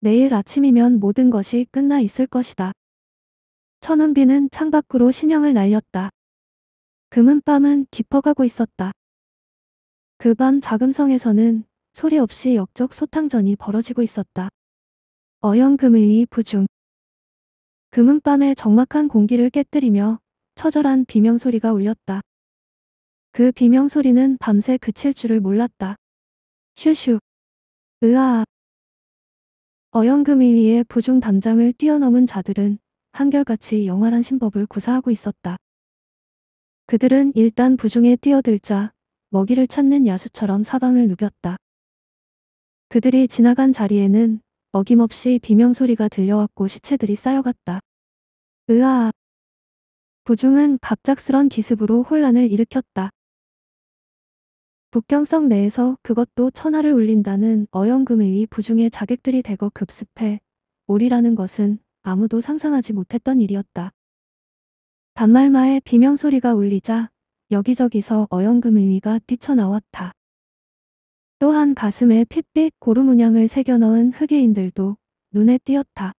내일 아침이면 모든 것이 끝나 있을 것이다. 천운비는 창밖으로 신형을 날렸다. 금은밤은 깊어가고 있었다. 그 밤 자금성에서는 소리 없이 역적 소탕전이 벌어지고 있었다. 어영금의이 부중 금은밤의 적막한 공기를 깨뜨리며 처절한 비명소리가 울렸다. 그 비명소리는 밤새 그칠 줄을 몰랐다. 슈슈. 으아. 어영금이 위에 부중 담장을 뛰어넘은 자들은 한결같이 영활한 신법을 구사하고 있었다. 그들은 일단 부중에 뛰어들자 먹이를 찾는 야수처럼 사방을 누볐다. 그들이 지나간 자리에는 어김없이 비명소리가 들려왔고 시체들이 쌓여갔다. 으아. 부중은 갑작스런 기습으로 혼란을 일으켰다. 북경성 내에서 그것도 천하를 울린다는 어영금에 의 부중의 자객들이 대거 급습해 오리라는 것은 아무도 상상하지 못했던 일이었다. 단말마의 비명소리가 울리자 여기저기서 어영금의의가 뛰쳐나왔다. 또한 가슴에 핏빛 고루문양을 새겨넣은 흑인들도 눈에 띄었다.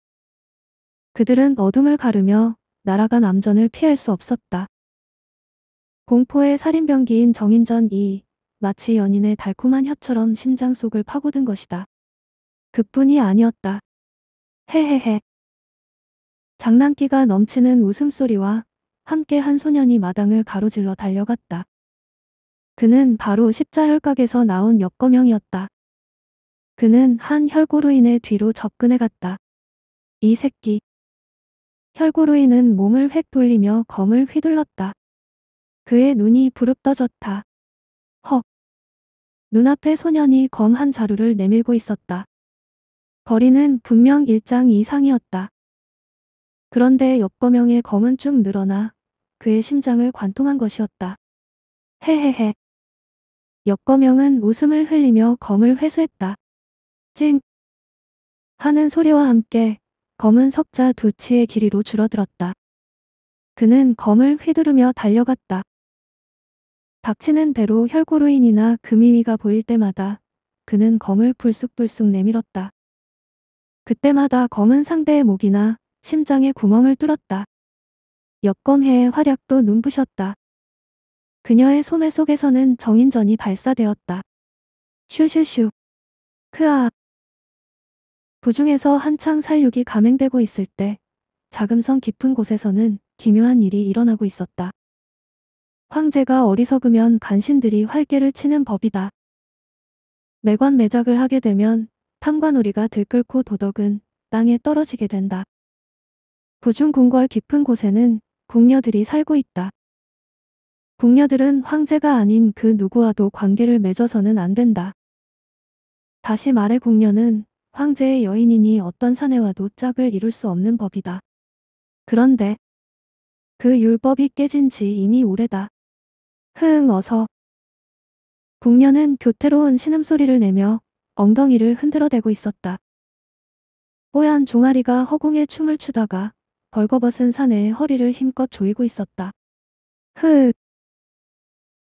그들은 어둠을 가르며 날아간 암전을 피할 수 없었다. 공포의 살인병기인 정인전이 마치 연인의 달콤한 혀처럼 심장 속을 파고든 것이다. 그뿐이 아니었다. 헤헤헤. 장난기가 넘치는 웃음소리와 함께 한 소년이 마당을 가로질러 달려갔다. 그는 바로 십자혈각에서 나온 역거명이었다. 그는 한 혈고루인의 뒤로 접근해갔다. 이 새끼. 혈고루인은 몸을 획 돌리며 검을 휘둘렀다. 그의 눈이 부릅떠졌다. 헉. 눈앞에 소년이 검 한 자루를 내밀고 있었다. 거리는 분명 일장 이상이었다. 그런데 옆거명의 검은 쭉 늘어나 그의 심장을 관통한 것이었다. 헤헤헤. 역검영은 웃음을 흘리며 검을 회수했다. 찡! 하는 소리와 함께 검은 석자 두 치의 길이로 줄어들었다. 그는 검을 휘두르며 달려갔다. 닥치는 대로 혈고루인이나 금이위가 보일 때마다 그는 검을 불쑥불쑥 내밀었다. 그때마다 검은 상대의 목이나 심장의 구멍을 뚫었다. 역검해의 활약도 눈부셨다. 그녀의 소매 속에서는 정인전이 발사되었다. 슈슈슈. 크아. 부중에서 한창 살육이 감행되고 있을 때 자금성 깊은 곳에서는 기묘한 일이 일어나고 있었다. 황제가 어리석으면 간신들이 활개를 치는 법이다. 매관 매작을 하게 되면 탐관오리가 들끓고 도덕은 땅에 떨어지게 된다. 부중 궁궐 깊은 곳에는 궁녀들이 살고 있다. 궁녀들은 황제가 아닌 그 누구와도 관계를 맺어서는 안 된다. 다시 말해 궁녀는 황제의 여인이니 어떤 사내와도 짝을 이룰 수 없는 법이다. 그런데 그 율법이 깨진 지 이미 오래다. 흐응 어서. 궁녀는 교태로운 신음소리를 내며 엉덩이를 흔들어대고 있었다. 뽀얀 종아리가 허공에 춤을 추다가 벌거벗은 사내의 허리를 힘껏 조이고 있었다. 흐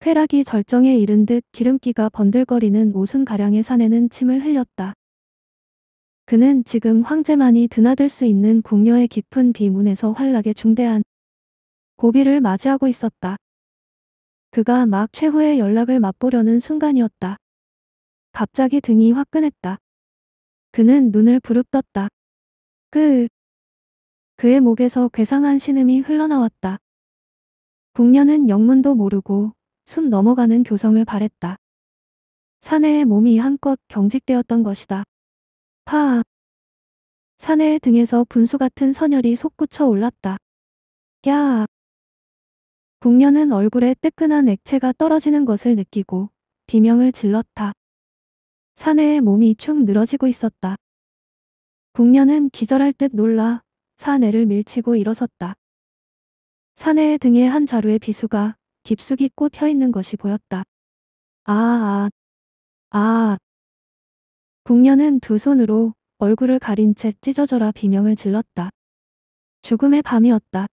쾌락이 절정에 이른 듯 기름기가 번들거리는 오순가량의 산에는 침을 흘렸다. 그는 지금 황제만이 드나들 수 있는 궁녀의 깊은 비문에서 활락의 중대한 고비를 맞이하고 있었다. 그가 막 최후의 연락을 맛보려는 순간이었다. 갑자기 등이 화끈했다. 그는 눈을 부릅떴다. 끄. 그의 목에서 괴상한 신음이 흘러나왔다. 궁녀는 영문도 모르고 숨 넘어가는 교성을 바랬다. 사내의 몸이 한껏 경직되었던 것이다. 파아. 사내의 등에서 분수 같은 선혈이 솟구쳐 올랐다. 야. 궁녀는 얼굴에 뜨끈한 액체가 떨어지는 것을 느끼고 비명을 질렀다. 사내의 몸이 축 늘어지고 있었다. 궁녀는 기절할 듯 놀라 사내를 밀치고 일어섰다. 사내의 등에 한 자루의 비수가 깊숙이 꽂혀 있는 것이 보였다. 아, 아, 아. 궁녀는 두 손으로 얼굴을 가린 채 찢어져라 비명을 질렀다. 죽음의 밤이었다.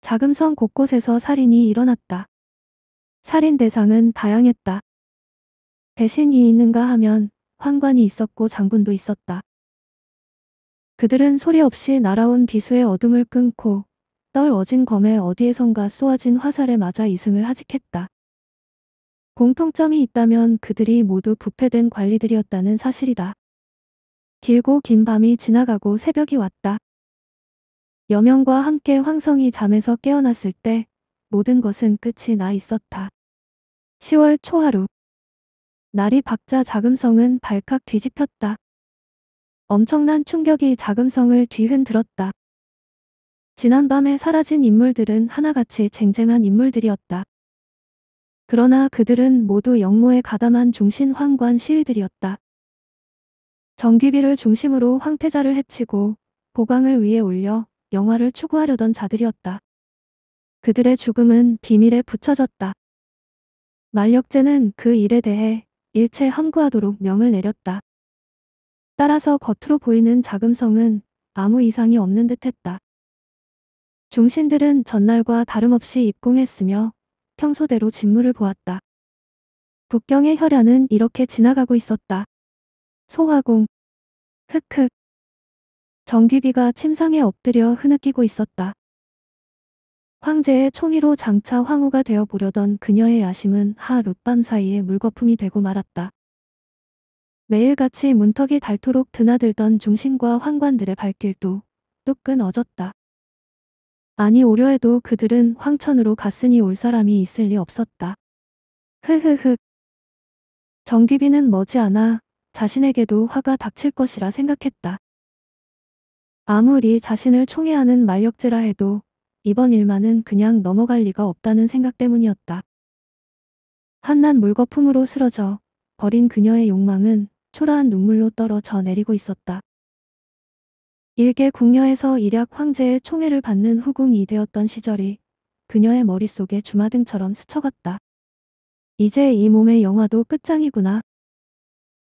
자금성 곳곳에서 살인이 일어났다. 살인 대상은 다양했다. 대신 이 있는가 하면 환관이 있었고 장군도 있었다. 그들은 소리 없이 날아온 비수의 어둠을 끊고 떨어진 검에 어디에선가 쏘아진 화살에 맞아 이승을 하직했다. 공통점이 있다면 그들이 모두 부패된 관리들이었다는 사실이다. 길고 긴 밤이 지나가고 새벽이 왔다. 여명과 함께 황성이 잠에서 깨어났을 때 모든 것은 끝이 나 있었다. 10월 초하루 날이 박자 자금성은 발칵 뒤집혔다. 엄청난 충격이 자금성을 뒤흔들었다. 지난밤에 사라진 인물들은 하나같이 쟁쟁한 인물들이었다. 그러나 그들은 모두 영모에 가담한 중신 황관 시위들이었다. 정기비를 중심으로 황태자를 해치고 보강을 위에 올려 영화를 추구하려던 자들이었다. 그들의 죽음은 비밀에 붙여졌다. 만력제는 그 일에 대해 일체 함구하도록 명을 내렸다. 따라서 겉으로 보이는 자금성은 아무 이상이 없는 듯했다. 중신들은 전날과 다름없이 입궁했으며 평소대로 진물을 보았다. 북경의 혈연은 이렇게 지나가고 있었다. 소화공. 흑흑. 정귀비가 침상에 엎드려 흐느끼고 있었다. 황제의 총의로 장차 황후가 되어 보려던 그녀의 야심은 하룻밤 사이에 물거품이 되고 말았다. 매일같이 문턱이 닳도록 드나들던 중신과 환관들의 발길도 뚝끈어졌다 아니 오려 해도 그들은 황천으로 갔으니 올 사람이 있을 리 없었다. 흐흐흐. 정기비는 머지않아 자신에게도 화가 닥칠 것이라 생각했다. 아무리 자신을 총애하는 말역제라 해도 이번 일만은 그냥 넘어갈 리가 없다는 생각 때문이었다. 한낱 물거품으로 쓰러져 버린 그녀의 욕망은 초라한 눈물로 떨어져 내리고 있었다. 일개 궁녀에서 일약 황제의 총애를 받는 후궁이 되었던 시절이 그녀의 머릿속에 주마등처럼 스쳐갔다. 이제 이 몸의 영화도 끝장이구나.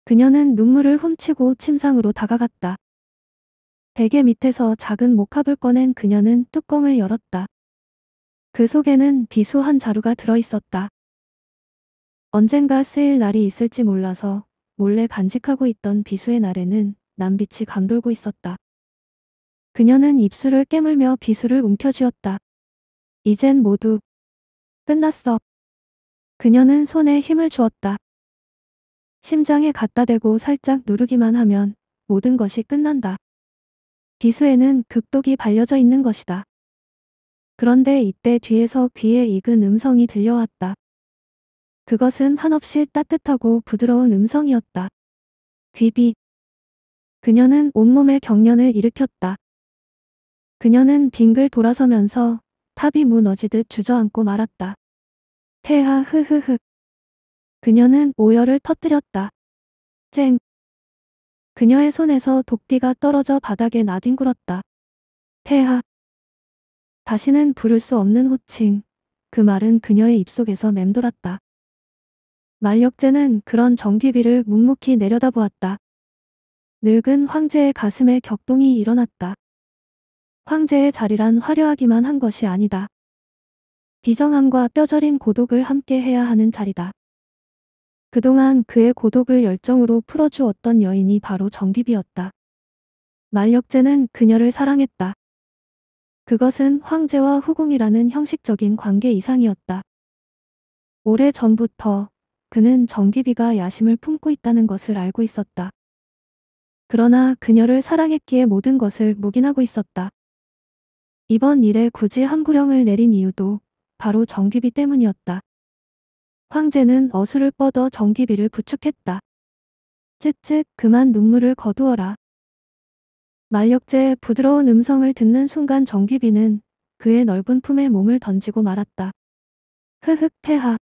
그녀는 눈물을 훔치고 침상으로 다가갔다. 베개 밑에서 작은 목합을 꺼낸 그녀는 뚜껑을 열었다. 그 속에는 비수 한 자루가 들어있었다. 언젠가 쓰일 날이 있을지 몰라서 몰래 간직하고 있던 비수의 날에는 남빛이 감돌고 있었다. 그녀는 입술을 깨물며 비수를 움켜쥐었다. 이젠 모두 끝났어. 그녀는 손에 힘을 주었다. 심장에 갖다 대고 살짝 누르기만 하면 모든 것이 끝난다. 비수에는 극독이 발려져 있는 것이다. 그런데 이때 뒤에서 귀에 익은 음성이 들려왔다. 그것은 한없이 따뜻하고 부드러운 음성이었다. 귀비. 그녀는 온몸의 경련을 일으켰다. 그녀는 빙글 돌아서면서 탑이 무너지듯 주저앉고 말았다. 태하 흐흐흐. 그녀는 오열을 터뜨렸다. 쨍. 그녀의 손에서 독비가 떨어져 바닥에 나뒹굴었다. 태하. 다시는 부를 수 없는 호칭. 그 말은 그녀의 입속에서 맴돌았다. 말력제는 그런 정귀비를 묵묵히 내려다보았다. 늙은 황제의 가슴에 격동이 일어났다. 황제의 자리란 화려하기만 한 것이 아니다. 비정함과 뼈저린 고독을 함께 해야 하는 자리다. 그동안 그의 고독을 열정으로 풀어주었던 여인이 바로 정비비였다. 만력제는 그녀를 사랑했다. 그것은 황제와 후궁이라는 형식적인 관계 이상이었다. 오래 전부터 그는 정기비가 야심을 품고 있다는 것을 알고 있었다. 그러나 그녀를 사랑했기에 모든 것을 묵인하고 있었다. 이번 일에 굳이 함구령을 내린 이유도 바로 정기비 때문이었다. 황제는 어수를 뻗어 정기비를 부축했다. 쯧쯧 그만 눈물을 거두어라. 말력제의 부드러운 음성을 듣는 순간 정기비는 그의 넓은 품에 몸을 던지고 말았다. 흐흑 폐하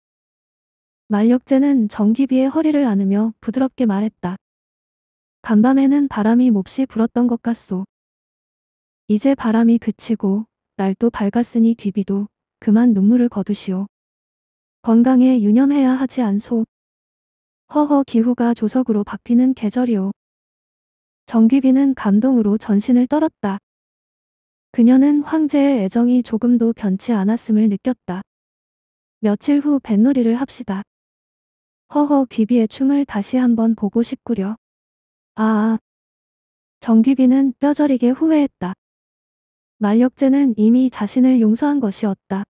말력제는 정기비의 허리를 안으며 부드럽게 말했다. 간밤에는 바람이 몹시 불었던 것 같소. 이제 바람이 그치고 날도 밝았으니 귀비도 그만 눈물을 거두시오. 건강에 유념해야 하지 않소. 허허 기후가 조석으로 바뀌는 계절이오. 정귀비는 감동으로 전신을 떨었다. 그녀는 황제의 애정이 조금도 변치 않았음을 느꼈다. 며칠 후 뱃놀이를 합시다. 허허 귀비의 춤을 다시 한번 보고 싶구려. 아아. 정귀비는 뼈저리게 후회했다. 만력제는 이미 자신을 용서한 것이었다.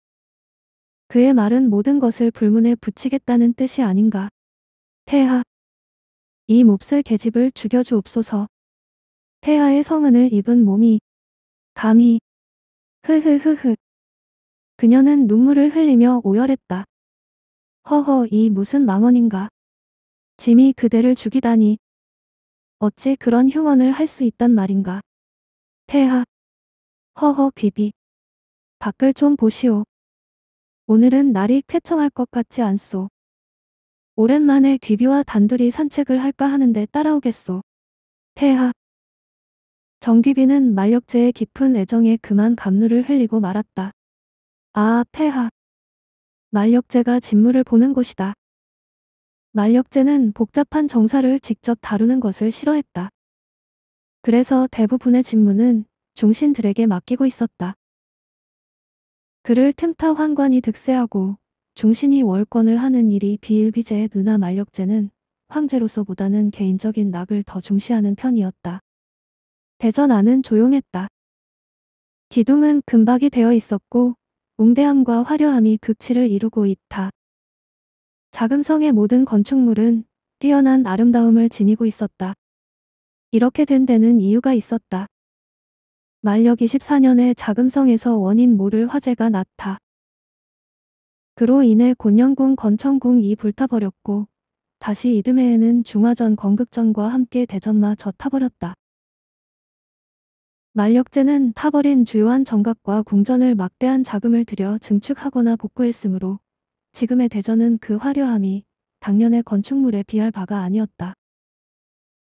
그의 말은 모든 것을 불문에 붙이겠다는 뜻이 아닌가. 태하. 이 몹쓸 계집을 죽여주옵소서. 태하의 성은을 입은 몸이 감히 흐흐흐흐 그녀는 눈물을 흘리며 오열했다. 허허 이 무슨 망언인가. 짐이 그대를 죽이다니. 어찌 그런 흉언을 할 수 있단 말인가. 태하. 허허 귀비. 밖을 좀 보시오. 오늘은 날이 쾌청할 것 같지 않소. 오랜만에 귀비와 단둘이 산책을 할까 하는데 따라오겠소. 태하. 정귀비는 말력제의 깊은 애정에 그만 감누를 흘리고 말았다. 아, 폐하. 말력제가 진물을 보는 곳이다. 말력제는 복잡한 정사를 직접 다루는 것을 싫어했다. 그래서 대부분의 진무은 중신들에게 맡기고 있었다. 그를 틈타 환관이 득세하고 중신이 월권을 하는 일이 비일비재의 누나 말력제는 황제로서보다는 개인적인 낙을 더 중시하는 편이었다. 대전 안은 조용했다. 기둥은 금박이 되어 있었고 웅대함과 화려함이 극치를 이루고 있다. 자금성의 모든 건축물은 뛰어난 아름다움을 지니고 있었다. 이렇게 된 데는 이유가 있었다. 만력 2 4년의 자금성에서 원인 모를 화재가 났다. 그로 인해 곤영궁 건천궁이 불타버렸고 다시 이듬해에는 중화전 건극전과 함께 대전마저 타버렸다. 만력제는 타버린 주요한 정각과 궁전을 막대한 자금을 들여 증축하거나 복구했으므로 지금의 대전은 그 화려함이 당년의 건축물에 비할 바가 아니었다.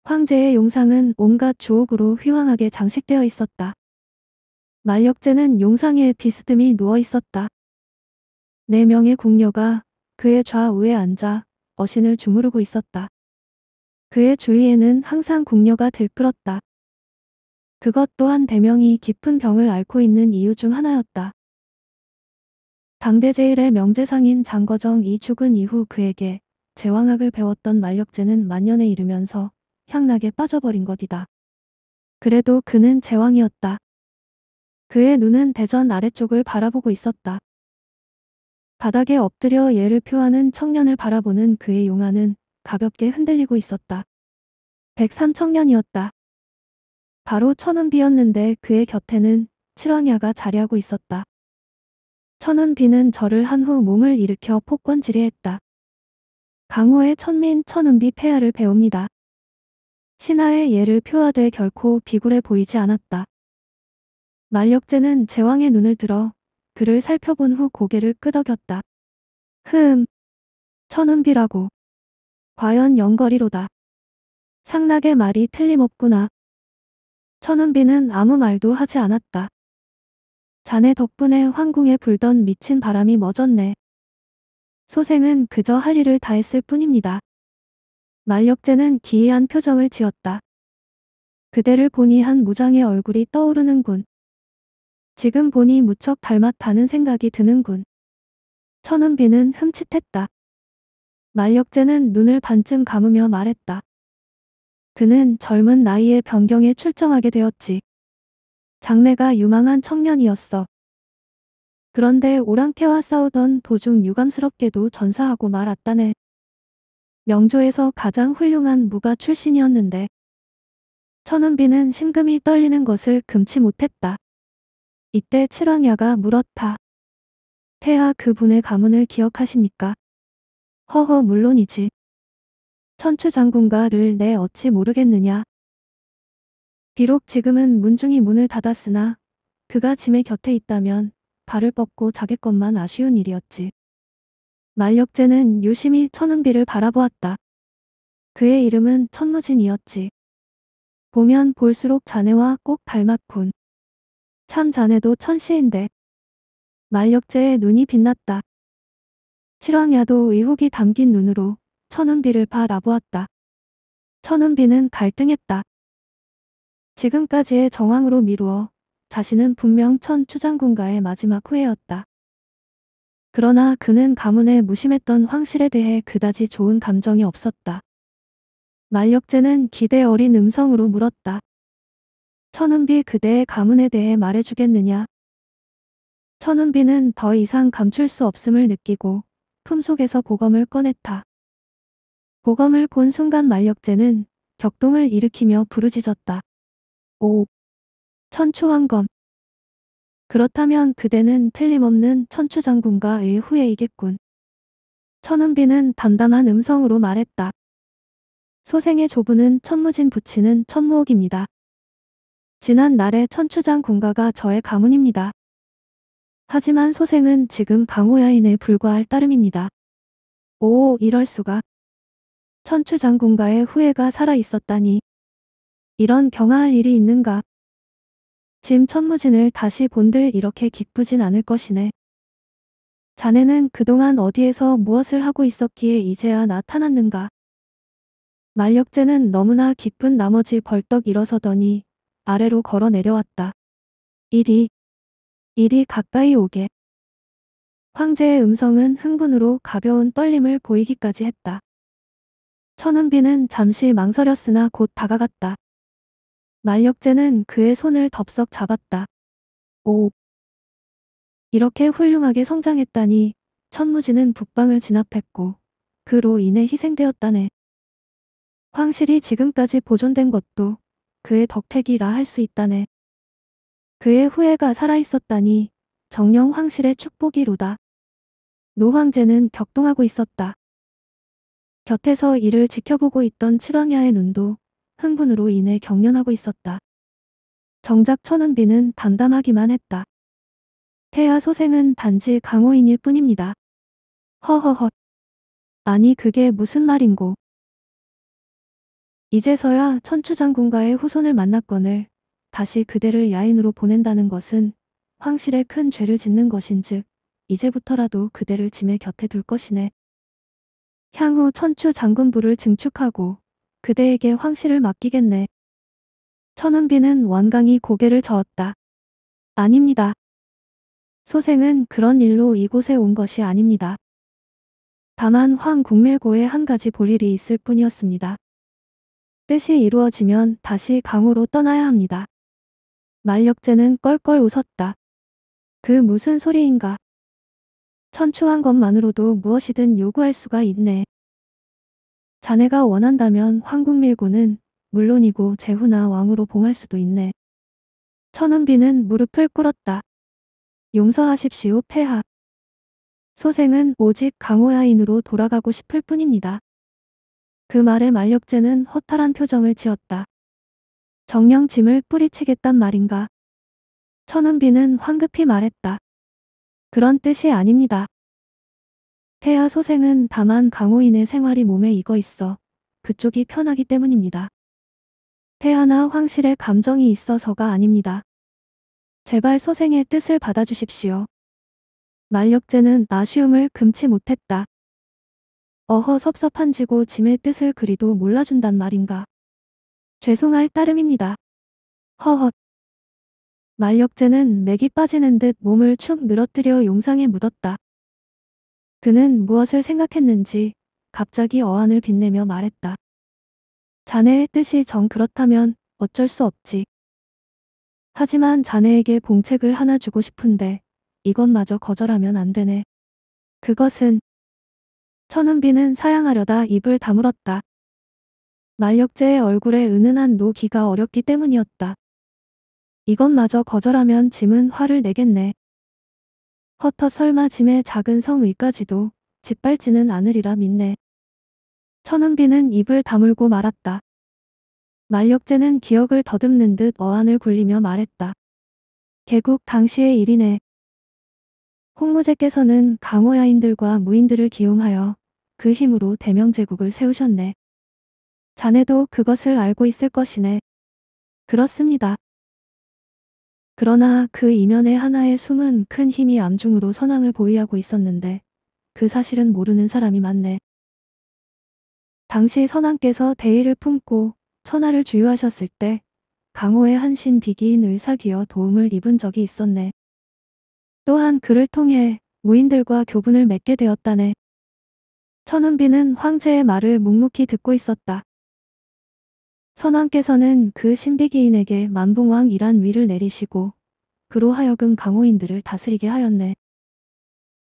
황제의 용상은 온갖 주옥으로 휘황하게 장식되어 있었다. 만력제는 용상에 비스듬히 누워 있었다. 네 명의 궁녀가 그의 좌우에 앉아 어신을 주무르고 있었다. 그의 주위에는 항상 궁녀가 들끓었다. 그것 또한 대명이 깊은 병을 앓고 있는 이유 중 하나였다. 당대 제일의 명제상인 장거정 이축은 이후 그에게 제왕학을 배웠던 만력제는 만년에 이르면서 향락에 빠져버린 것이다. 그래도 그는 제왕이었다. 그의 눈은 대전 아래쪽을 바라보고 있었다. 바닥에 엎드려 예를 표하는 청년을 바라보는 그의 용안은 가볍게 흔들리고 있었다. 103 청년이었다. 바로 천운비였는데 그의 곁에는 칠왕야가 자리하고 있었다. 천운비는 절을 한 후 몸을 일으켜 폭권지의했다 강호의 천민 천운비 폐하를 배웁니다. 신하의 예를 표하되 결코 비굴해 보이지 않았다. 만력제는 제왕의 눈을 들어 그를 살펴본 후 고개를 끄덕였다. 흠. 천은비라고. 과연 영거리로다. 상락의 말이 틀림없구나. 천은비는 아무 말도 하지 않았다. 자네 덕분에 황궁에 불던 미친 바람이 멎었네. 소생은 그저 할 일을 다했을 뿐입니다. 만력제는 기이한 표정을 지었다. 그대를 보니 한 무장의 얼굴이 떠오르는군. 지금 보니 무척 닮았다는 생각이 드는군. 천은비는 흠칫했다. 만력제는 눈을 반쯤 감으며 말했다. 그는 젊은 나이에 변경에 출정하게 되었지. 장래가 유망한 청년이었어. 그런데 오랑캐와 싸우던 도중 유감스럽게도 전사하고 말았다네. 명조에서 가장 훌륭한 무가 출신이었는데 천은비는 심금이 떨리는 것을 금치 못했다. 이때 칠왕야가 물었다. 태하 그분의 가문을 기억하십니까? 허허 물론이지. 천추 장군가를 내 어찌 모르겠느냐. 비록 지금은 문중이 문을 닫았으나 그가 짐의 곁에 있다면 발을 뻗고 자기 것만 아쉬운 일이었지. 말력제는 유심히 천은비를 바라보았다. 그의 이름은 천무진이었지. 보면 볼수록 자네와 꼭 닮았군. 참 자네도 천시인데. 말력제의 눈이 빛났다. 칠왕야도 의혹이 담긴 눈으로 천운비를 바라보았다. 천운비는 갈등했다. 지금까지의 정황으로 미루어 자신은 분명 천추장군가의 마지막 후회였다. 그러나 그는 가문에 무심했던 황실에 대해 그다지 좋은 감정이 없었다. 말력제는 기대 어린 음성으로 물었다. 천은비 그대의 가문에 대해 말해주겠느냐. 천은비는 더 이상 감출 수 없음을 느끼고 품속에서 보검을 꺼냈다. 보검을 본 순간 말력제는 격동을 일으키며 부르짖었다. 오! 천추왕검! 그렇다면 그대는 틀림없는 천추장군과의 후예이겠군. 천은비는 담담한 음성으로 말했다. 소생의 조부는 천무진 부치는 천무옥입니다. 지난 날의 천추장 공가가 저의 가문입니다. 하지만 소생은 지금 강호야인에 불과할 따름입니다. 오, 이럴 수가. 천추장 공가의 후예가 살아 있었다니. 이런 경아할 일이 있는가. 짐 천무진을 다시 본들 이렇게 기쁘진 않을 것이네. 자네는 그동안 어디에서 무엇을 하고 있었기에 이제야 나타났는가. 말력제는 너무나 기쁜 나머지 벌떡 일어서더니 아래로 걸어 내려왔다. 이리, 이리 가까이 오게. 황제의 음성은 흥분으로 가벼운 떨림을 보이기까지 했다. 천은비는 잠시 망설였으나 곧 다가갔다. 만력제는 그의 손을 덥석 잡았다. 오. 이렇게 훌륭하게 성장했다니 천무지는 북방을 진압했고 그로 인해 희생되었다네. 황실이 지금까지 보존된 것도 그의 덕택이라 할 수 있다네. 그의 후예가 살아있었다니 정령 황실의 축복이로다. 노황제는 격동하고 있었다. 곁에서 이를 지켜보고 있던 칠왕야의 눈도 흥분으로 인해 경련하고 있었다. 정작 천운비는 담담하기만 했다. 태아 소생은 단지 강호인일 뿐입니다. 허허헛. 아니 그게 무슨 말인고. 이제서야 천추장군과의 후손을 만났건을 다시 그대를 야인으로 보낸다는 것은 황실에 큰 죄를 짓는 것인즉 이제부터라도 그대를 짐의 곁에 둘 것이네. 향후 천추 장군부를 증축하고 그대에게 황실을 맡기겠네. 천은비는 완강히 고개를 저었다. 아닙니다. 소생은 그런 일로 이곳에 온 것이 아닙니다. 다만 황 국밀고에 한 가지 볼일이 있을 뿐이었습니다. 뜻이 이루어지면 다시 강으로 떠나야 합니다. 말력제는 껄껄 웃었다. 그 무슨 소리인가. 천추한 것만으로도 무엇이든 요구할 수가 있네. 자네가 원한다면 황국밀고는 물론이고 제후나 왕으로 봉할 수도 있네. 천운비는 무릎을 꿇었다. 용서하십시오 폐하. 소생은 오직 강호야인으로 돌아가고 싶을 뿐입니다. 그 말에 만력제는 허탈한 표정을 지었다. 정령 짐을 뿌리치겠단 말인가. 천은비는 황급히 말했다. 그런 뜻이 아닙니다. 태아 소생은 다만 강호인의 생활이 몸에 익어 있어 그쪽이 편하기 때문입니다. 태아나 황실의 감정이 있어서가 아닙니다. 제발 소생의 뜻을 받아주십시오. 만력제는 아쉬움을 금치 못했다. 어허 섭섭한지고 짐의 뜻을 그리도 몰라준단 말인가. 죄송할 따름입니다. 허헛. 말력제는 맥이 빠지는 듯 몸을 축 늘어뜨려 용상에 묻었다. 그는 무엇을 생각했는지 갑자기 어안을 빛내며 말했다. 자네의 뜻이 정 그렇다면 어쩔 수 없지. 하지만 자네에게 봉책을 하나 주고 싶은데 이것마저 거절하면 안 되네. 그것은 천은비는 사양하려다 입을 다물었다. 만력제의 얼굴에 은은한 노기가 어렵기 때문이었다. 이것마저 거절하면 짐은 화를 내겠네. 허터 설마 짐의 작은 성의까지도 짓밟지는 않으리라 믿네. 천은비는 입을 다물고 말았다. 만력제는 기억을 더듬는 듯 어안을 굴리며 말했다. 개국 당시의 일이네. 홍무제께서는 강호야인들과 무인들을 기용하여 그 힘으로 대명제국을 세우셨네. 자네도 그것을 알고 있을 것이네. 그렇습니다. 그러나 그 이면에 하나의 숨은 큰 힘이 암중으로 선왕을 보위하고 있었는데 그 사실은 모르는 사람이 많네. 당시 선왕께서 대의를 품고 천하를 주유하셨을 때 강호의 한신 비기인 을사기여 도움을 입은 적이 있었네. 또한 그를 통해 무인들과 교분을 맺게 되었다네. 천운비는 황제의 말을 묵묵히 듣고 있었다. 선왕께서는 그 신비기인에게 만붕왕이란 위를 내리시고 그로 하여금 강호인들을 다스리게 하였네.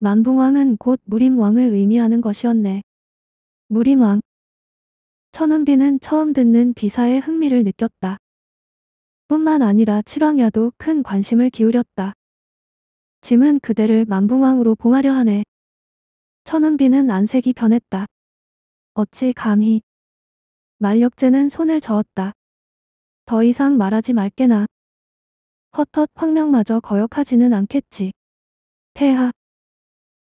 만붕왕은 곧 무림왕을 의미하는 것이었네. 무림왕. 천운비는 처음 듣는 비사의 흥미를 느꼈다. 뿐만 아니라 칠왕야도 큰 관심을 기울였다. 짐은 그대를 만붕왕으로 봉하려 하네. 천은비는 안색이 변했다. 어찌 감히. 말력제는 손을 저었다. 더 이상 말하지 말게나. 헛헛 황명마저 거역하지는 않겠지. 태하.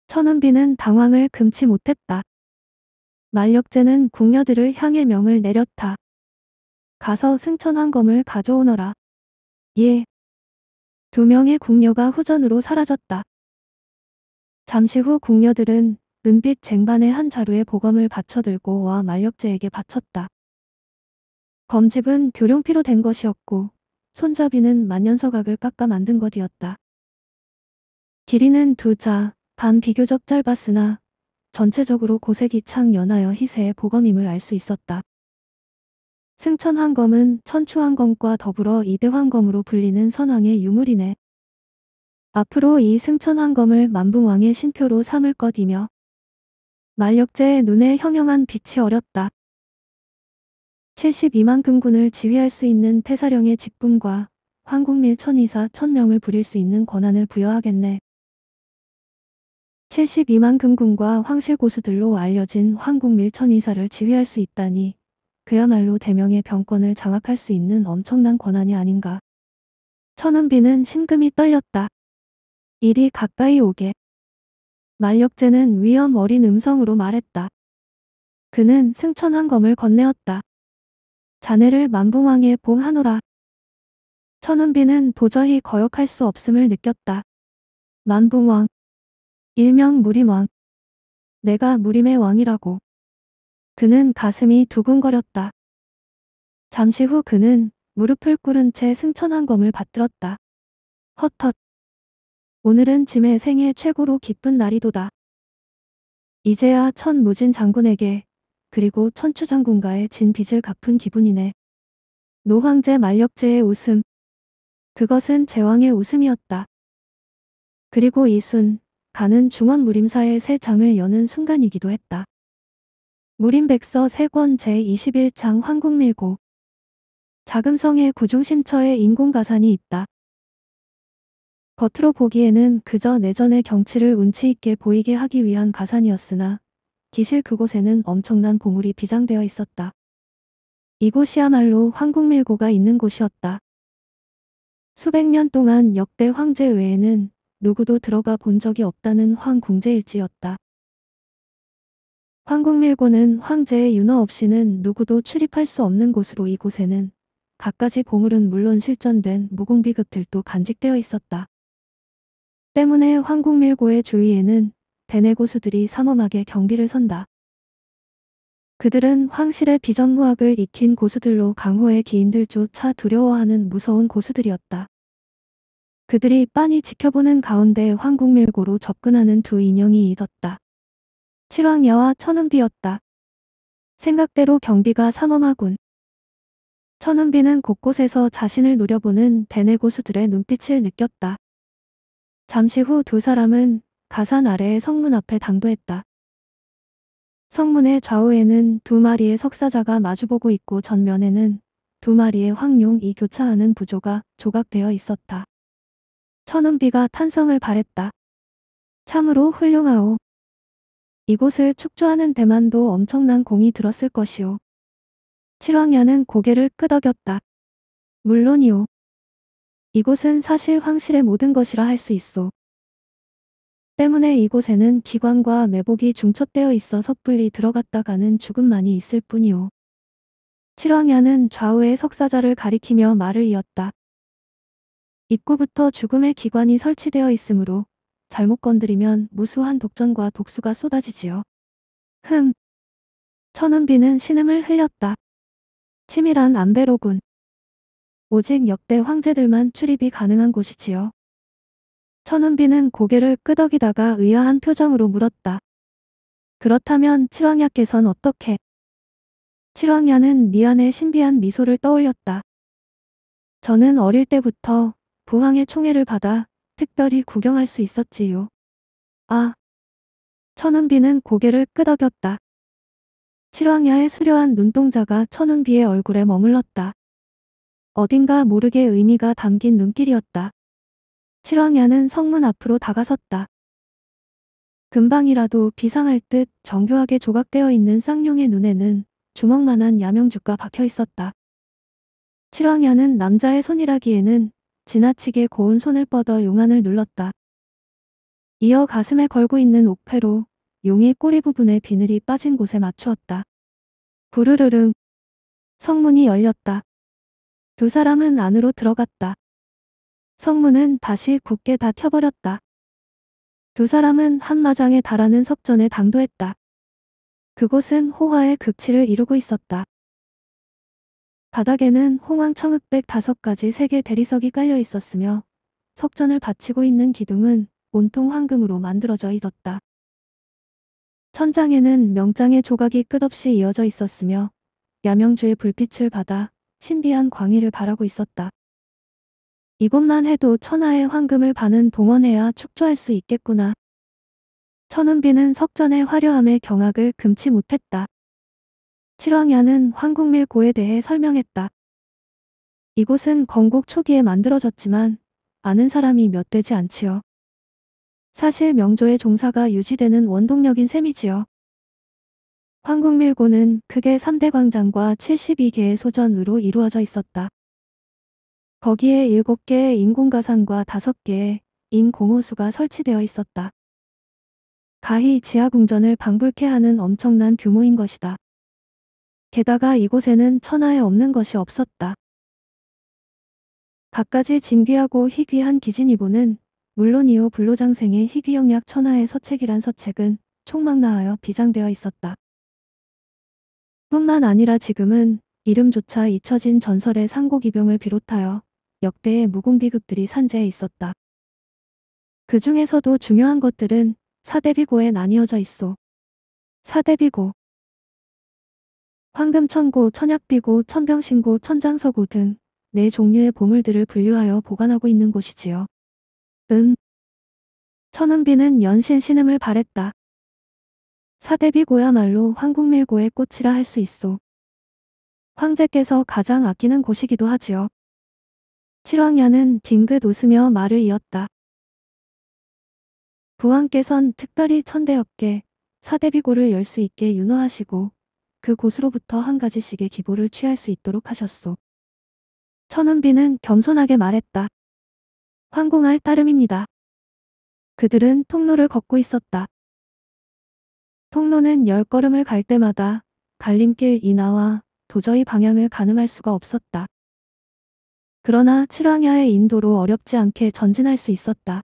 천은비는 당황을 금치 못했다. 말력제는 궁녀들을 향해 명을 내렸다. 가서 승천환검을 가져오너라. 예. 두 명의 궁녀가 후전으로 사라졌다. 잠시 후 궁녀들은 은빛 쟁반의 한 자루에 보검을 받쳐들고 와말력제에게 바쳤다. 검집은 교룡피로 된 것이었고 손잡이는 만년서각을 깎아 만든 것이었다. 길이는 두 자, 반 비교적 짧았으나 전체적으로 고색이 창 연하여 희세의 보검임을 알 수 있었다. 승천황검은 천추황검과 더불어 이대황검으로 불리는 선왕의 유물이네. 앞으로 이승천황검을 만붕왕의 신표로 삼을 것이며 만력제의 눈에 형형한 빛이 어렸다. 72만 금군을 지휘할 수 있는 태사령의 직분과 황국밀 천이사 천명을 부릴 수 있는 권한을 부여하겠네. 72만 금군과 황실 고수들로 알려진 황국밀 천이사를 지휘할 수 있다니 그야말로 대명의 병권을 장악할 수 있는 엄청난 권한이 아닌가. 천은비는 심금이 떨렸다. 이리 가까이 오게. 만력제는 위험 어린 음성으로 말했다. 그는 승천한 검을 건네었다. 자네를 만붕왕에 봉하노라. 천운비는 도저히 거역할 수 없음을 느꼈다. 만붕왕. 일명 무림왕. 내가 무림의 왕이라고. 그는 가슴이 두근거렸다. 잠시 후 그는 무릎을 꿇은 채 승천한 검을 받들었다. 헛헛. 오늘은 짐의 생애 최고로 기쁜 날이도다. 이제야 천 무진 장군에게 그리고 천추 장군과의 진 빚을 갚은 기분이네. 노황제 만력제의 웃음. 그것은 제왕의 웃음이었다. 그리고 이순, 가는 중원 무림사의 새 장을 여는 순간이기도 했다. 무림백서 세권 제21장 황국밀고 자금성의 구중심처에 인공가산이 있다. 겉으로 보기에는 그저 내전의 경치를 운치 있게 보이게 하기 위한 가산이었으나 기실 그곳에는 엄청난 보물이 비장되어 있었다. 이곳이야말로 황국밀고가 있는 곳이었다. 수백 년 동안 역대 황제 외에는 누구도 들어가 본 적이 없다는 황궁제일지였다. 황국밀고는 황제의 윤허 없이는 누구도 출입할 수 없는 곳으로 이곳에는 갖가지 보물은 물론 실전된 무공비급들도 간직되어 있었다. 때문에 황궁밀고의 주위에는 대내 고수들이 삼엄하게 경비를 선다. 그들은 황실의 비전무학을 익힌 고수들로 강호의 기인들조차 두려워하는 무서운 고수들이었다. 그들이 빤히 지켜보는 가운데 황궁밀고로 접근하는 두 인형이 있었다. 칠왕야와 천은비였다. 생각대로 경비가 삼엄하군. 천은비는 곳곳에서 자신을 노려보는 대내 고수들의 눈빛을 느꼈다. 잠시 후 두 사람은 가산 아래의 성문 앞에 당도했다. 성문의 좌우에는 두 마리의 석사자가 마주보고 있고 전면에는 두 마리의 황룡이 교차하는 부조가 조각되어 있었다. 천은비가 탄성을 바랬다. 참으로 훌륭하오. 이곳을 축조하는 대만도 엄청난 공이 들었을 것이오. 칠왕야는 고개를 끄덕였다. 물론이오. 이곳은 사실 황실의 모든 것이라 할 수 있어. 때문에 이곳에는 기관과 매복이 중첩되어 있어 섣불리 들어갔다가는 죽음만이 있을 뿐이오. 칠왕야는 좌우의 석사자를 가리키며 말을 이었다. 입구부터 죽음의 기관이 설치되어 있으므로 잘못 건드리면 무수한 독전과 독수가 쏟아지지요. 흠. 천운비는 신음을 흘렸다. 치밀한 안배로군. 오직 역대 황제들만 출입이 가능한 곳이지요. 천운비는 고개를 끄덕이다가 의아한 표정으로 물었다. 그렇다면 칠왕야께선 어떻게? 칠왕야는 미안해 신비한 미소를 떠올렸다. 저는 어릴 때부터 부황의 총애를 받아 특별히 구경할 수 있었지요. 아. 천운비는 고개를 끄덕였다. 칠왕야의 수려한 눈동자가 천운비의 얼굴에 머물렀다. 어딘가 모르게 의미가 담긴 눈길이었다. 칠왕야는 성문 앞으로 다가섰다. 금방이라도 비상할 듯 정교하게 조각되어 있는 쌍용의 눈에는 주먹만한 야명주가 박혀 있었다. 칠왕야는 남자의 손이라기에는 지나치게 고운 손을 뻗어 용안을 눌렀다. 이어 가슴에 걸고 있는 옥패로 용의 꼬리 부분에 비늘이 빠진 곳에 맞추었다. 부르르릉 성문이 열렸다. 두 사람은 안으로 들어갔다. 성문은 다시 굳게 닫혀버렸다. 두 사람은 한마장에 달하는 석전에 당도했다. 그곳은 호화의 극치를 이루고 있었다. 바닥에는 홍황 청흑백 다섯 가지 색의 대리석이 깔려 있었으며 석전을 받치고 있는 기둥은 온통 황금으로 만들어져 있었다. 천장에는 명장의 조각이 끝없이 이어져 있었으며 야명주의 불빛을 받아 신비한 광희를 바라고 있었다. 이것만 해도 천하의 황금을 반은 동원해야 축조할 수 있겠구나. 천은비는 석전의 화려함의 경악을 금치 못했다. 칠왕야는 황국밀고에 대해 설명했다. 이곳은 건국 초기에 만들어졌지만 아는 사람이 몇 되지 않지요. 사실 명조의 종사가 유지되는 원동력인 셈이지요. 황궁밀고는 크게 3대 광장과 72개의 소전으로 이루어져 있었다. 거기에 7개의 인공가상과 5개의 인공호수가 설치되어 있었다. 가히 지하궁전을 방불케 하는 엄청난 규모인 것이다. 게다가 이곳에는 천하에 없는 것이 없었다. 갖가지 진귀하고 희귀한 기진이보는 물론 이후 불로장생의 희귀영약 천하의 서책이란 서책은 총망나하여 비장되어 있었다. 뿐만 아니라 지금은 이름조차 잊혀진 전설의 상고기병을 비롯하여 역대의 무공비급들이 산재해 있었다. 그 중에서도 중요한 것들은 사대비고에 나뉘어져 있어. 사대비고 황금천고, 천약비고, 천병신고, 천장서고 등 네 종류의 보물들을 분류하여 보관하고 있는 곳이지요. 음. 천은비는 연신 신음을 바랬다. 사대비고야말로 황궁밀고의 꽃이라 할 수 있어. 황제께서 가장 아끼는 곳이기도 하지요. 칠왕야는 빙긋 웃으며 말을 이었다. 부왕께선 특별히 천대엽게 사대비고를 열 수 있게 윤호하시고 그 곳으로부터 한 가지씩의 기보를 취할 수 있도록 하셨소. 천은비는 겸손하게 말했다. 황궁할 따름입니다. 그들은 통로를 걷고 있었다. 통로는 열 걸음을 갈 때마다 갈림길 인하와 도저히 방향을 가늠할 수가 없었다. 그러나 칠왕야의 인도로 어렵지 않게 전진할 수 있었다.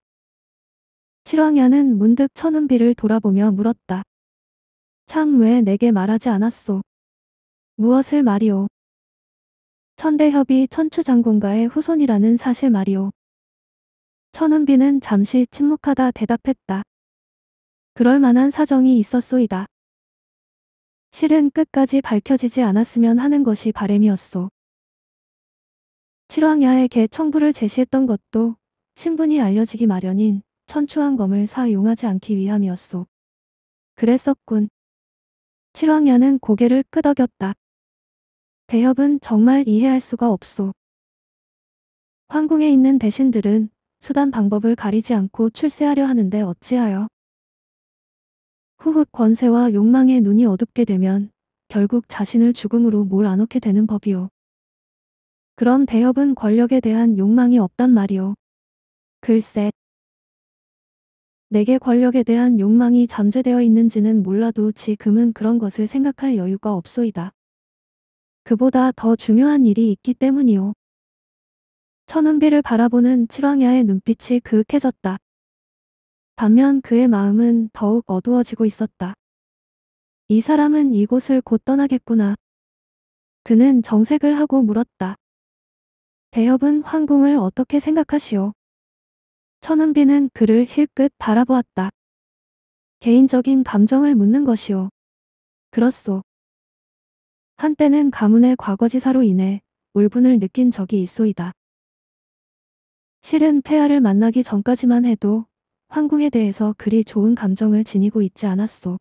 칠왕야는 문득 천운비를 돌아보며 물었다. 참 왜 내게 말하지 않았소? 무엇을 말이오? 천대협이 천추장군과의 후손이라는 사실 말이오. 천운비는 잠시 침묵하다 대답했다. 그럴 만한 사정이 있었소이다. 실은 끝까지 밝혀지지 않았으면 하는 것이 바램이었소. 칠왕야에게 청부를 제시했던 것도 신분이 알려지기 마련인 천추왕검을 사용하지 않기 위함이었소. 그랬었군. 칠왕야는 고개를 끄덕였다. 대협은 정말 이해할 수가 없소. 황궁에 있는 대신들은 수단 방법을 가리지 않고 출세하려 하는데 어찌하여 후흑 권세와 욕망의 눈이 어둡게 되면 결국 자신을 죽음으로 몰아넣게 되는 법이오. 그럼 대협은 권력에 대한 욕망이 없단 말이오. 글쎄. 내게 권력에 대한 욕망이 잠재되어 있는지는 몰라도 지금은 그런 것을 생각할 여유가 없소이다. 그보다 더 중요한 일이 있기 때문이오. 천은비를 바라보는 칠왕야의 눈빛이 그윽해졌다. 반면 그의 마음은 더욱 어두워지고 있었다. 이 사람은 이곳을 곧 떠나겠구나. 그는 정색을 하고 물었다. 대협은 황궁을 어떻게 생각하시오? 천은비는 그를 힐끗 바라보았다. 개인적인 감정을 묻는 것이오. 그렇소. 한때는 가문의 과거지사로 인해 울분을 느낀 적이 있소이다. 실은 폐하를 만나기 전까지만 해도 황궁에 대해서 그리 좋은 감정을 지니고 있지 않았소.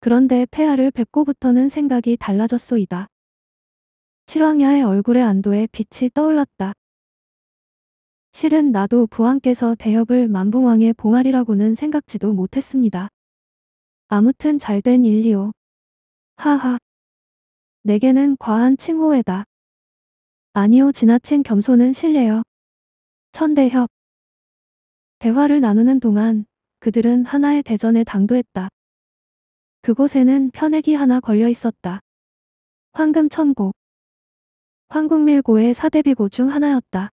그런데 폐하를 뵙고부터는 생각이 달라졌소이다. 칠왕야의 얼굴의 안도에 빛이 떠올랐다. 실은 나도 부왕께서 대협을 만봉왕의 봉알이라고는 생각지도 못했습니다. 아무튼 잘된 일이오. 하하. 내게는 과한 칭호에다. 아니오 지나친 겸손은 실례요. 천대협. 대화를 나누는 동안 그들은 하나의 대전에 당도했다. 그곳에는 편액이 하나 걸려 있었다. 황금천고. 황국밀고의 사대비고 중 하나였다.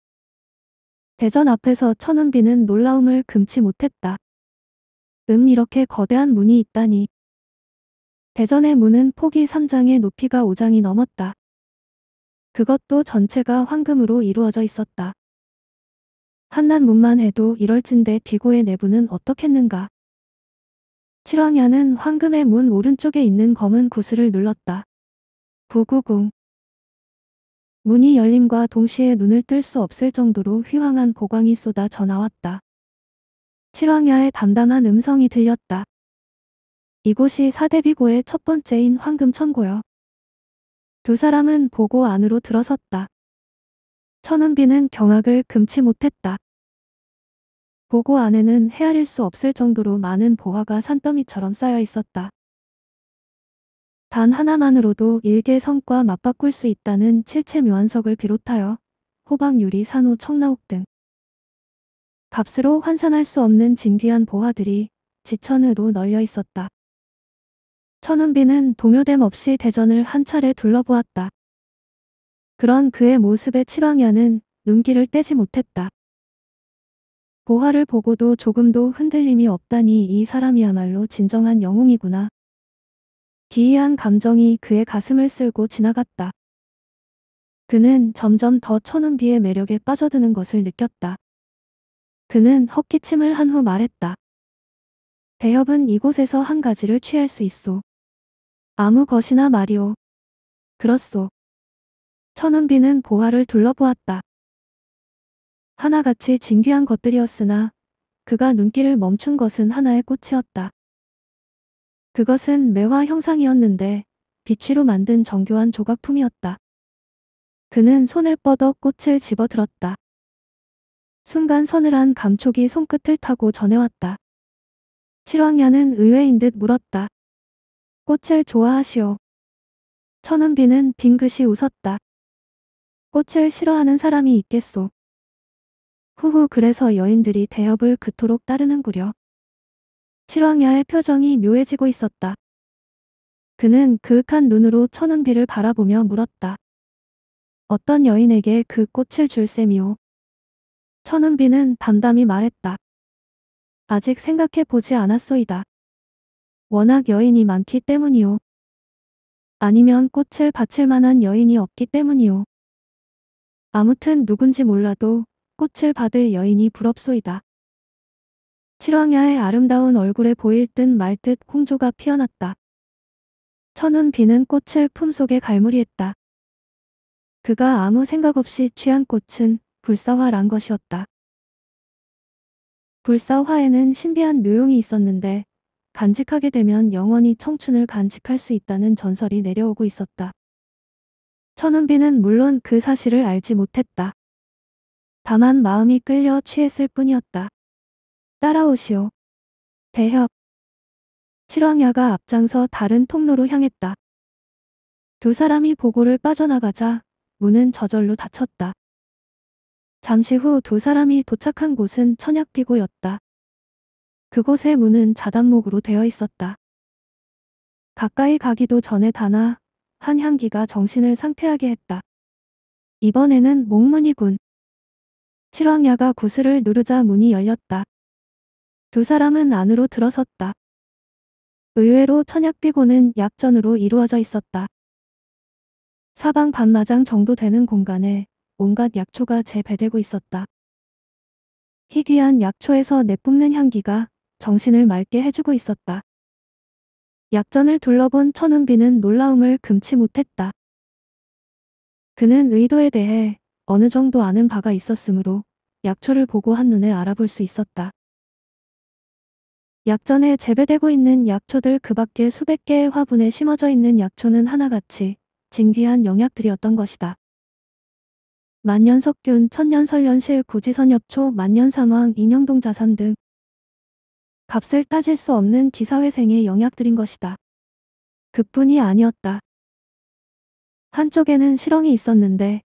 대전 앞에서 천운비는 놀라움을 금치 못했다. 음 이렇게 거대한 문이 있다니. 대전의 문은 폭이 3장의 높이가 5장이 넘었다. 그것도 전체가 황금으로 이루어져 있었다. 한낱문만 해도 이럴진데 비고의 내부는 어떻겠는가. 칠왕야는 황금의 문 오른쪽에 있는 검은 구슬을 눌렀다. 구구궁. 문이 열림과 동시에 눈을 뜰 수 없을 정도로 휘황한 보광이 쏟아져 나왔다. 칠왕야의 담담한 음성이 들렸다. 이곳이 사대비고의 첫 번째인 황금천고요. 두 사람은 보고 안으로 들어섰다. 천은비는 경악을 금치 못했다. 보고 안에는 헤아릴 수 없을 정도로 많은 보화가 산더미처럼 쌓여 있었다. 단 하나만으로도 일개 성과 맞바꿀 수 있다는 칠체 묘한석을 비롯하여 호박, 유리, 산호, 청나옥 등 값으로 환산할 수 없는 진귀한 보화들이 지천으로 널려 있었다. 천은비는 동요됨 없이 대전을 한 차례 둘러보았다. 그런 그의 모습에 칠왕야는 눈길을 떼지 못했다. 보화를 보고도 조금도 흔들림이 없다니 이 사람이야말로 진정한 영웅이구나. 기이한 감정이 그의 가슴을 쓸고 지나갔다. 그는 점점 더 천운비의 매력에 빠져드는 것을 느꼈다. 그는 헛기침을 한 후 말했다. 대협은 이곳에서 한 가지를 취할 수 있소. 아무 것이나 말이오. 그렇소. 천운비는 보화를 둘러보았다. 하나같이 진귀한 것들이었으나 그가 눈길을 멈춘 것은 하나의 꽃이었다. 그것은 매화 형상이었는데 빛으로 만든 정교한 조각품이었다. 그는 손을 뻗어 꽃을 집어들었다. 순간 서늘한 감촉이 손끝을 타고 전해왔다. 칠왕야는 의외인 듯 물었다. 꽃을 좋아하시오. 천은비는 빙긋이 웃었다. 꽃을 싫어하는 사람이 있겠소. 후후 그래서 여인들이 대협을 그토록 따르는구려. 칠왕야의 표정이 묘해지고 있었다. 그는 그윽한 눈으로 천은비를 바라보며 물었다. 어떤 여인에게 그 꽃을 줄 셈이오. 천은비는 담담히 말했다. 아직 생각해 보지 않았소이다. 워낙 여인이 많기 때문이오. 아니면 꽃을 바칠 만한 여인이 없기 때문이오. 아무튼 누군지 몰라도 꽃을 받을 여인이 부럽소이다. 칠왕야의 아름다운 얼굴에 보일 듯 말 듯 홍조가 피어났다. 천운 비는 꽃을 품속에 갈무리했다. 그가 아무 생각 없이 취한 꽃은 불사화란 것이었다. 불사화에는 신비한 묘용이 있었는데 간직하게 되면 영원히 청춘을 간직할 수 있다는 전설이 내려오고 있었다. 천운비는 물론 그 사실을 알지 못했다. 다만 마음이 끌려 취했을 뿐이었다. 따라오시오. 대협. 칠왕야가 앞장서 다른 통로로 향했다. 두 사람이 보고를 빠져나가자 문은 저절로 닫혔다. 잠시 후 두 사람이 도착한 곳은 천약비고였다. 그곳의 문은 자단목으로 되어 있었다. 가까이 가기도 전에 다나 한 향기가 정신을 상쾌하게 했다. 이번에는 목문이군. 칠왕야가 구슬을 누르자 문이 열렸다. 두 사람은 안으로 들어섰다. 의외로 천약비고는 약전으로 이루어져 있었다. 사방 반마장 정도 되는 공간에 온갖 약초가 재배되고 있었다. 희귀한 약초에서 내뿜는 향기가 정신을 맑게 해주고 있었다. 약전을 둘러본 천운비는 놀라움을 금치 못했다. 그는 의도에 대해 어느 정도 아는 바가 있었으므로 약초를 보고 한눈에 알아볼 수 있었다. 약전에 재배되고 있는 약초들 그 밖에 수백 개의 화분에 심어져 있는 약초는 하나같이 진귀한 영약들이었던 것이다. 만년석균, 천년설련실, 구지선엽초, 만년삼황, 인형동자삼 등 값을 따질 수 없는 기사회생의 영약들인 것이다. 그뿐이 아니었다. 한쪽에는 실렁이 있었는데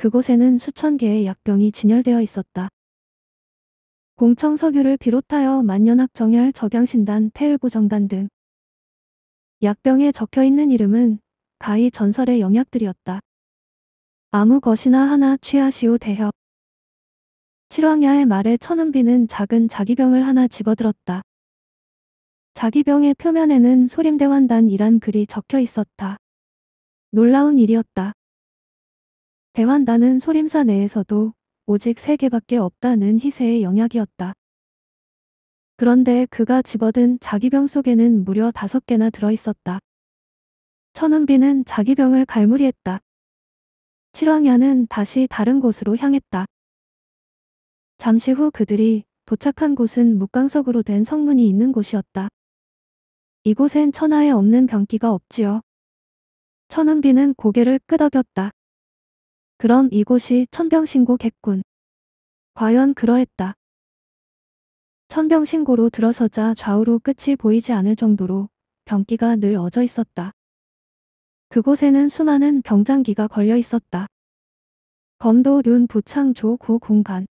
그곳에는 수천 개의 약병이 진열되어 있었다. 공청석유를 비롯하여 만년학 정열 적양신단 태일보정단등 약병에 적혀있는 이름은 가히 전설의 영약들이었다. 아무 것이나 하나 취하시오 대협. 칠왕야의 말에 천은비는 작은 자기병을 하나 집어들었다. 자기병의 표면에는 소림대환단이란 글이 적혀 있었다. 놀라운 일이었다. 대환단은 소림사 내에서도 오직 세 개밖에 없다는 희세의 영약이었다. 그런데 그가 집어든 자기병 속에는 무려 다섯 개나 들어있었다. 천은비는 자기병을 갈무리했다. 칠왕야는 다시 다른 곳으로 향했다. 잠시 후 그들이 도착한 곳은 묵강석으로 된 성문이 있는 곳이었다. 이곳엔 천하에 없는 병기가 없지요. 천은비는 고개를 끄덕였다. 그럼 이곳이 천병신고객군 과연 그러했다. 천병신고로 들어서자 좌우로 끝이 보이지 않을 정도로 병기가 늘 어져 있었다. 그곳에는 수많은 병장기가 걸려 있었다. 검도 륜 부창조 구 공간.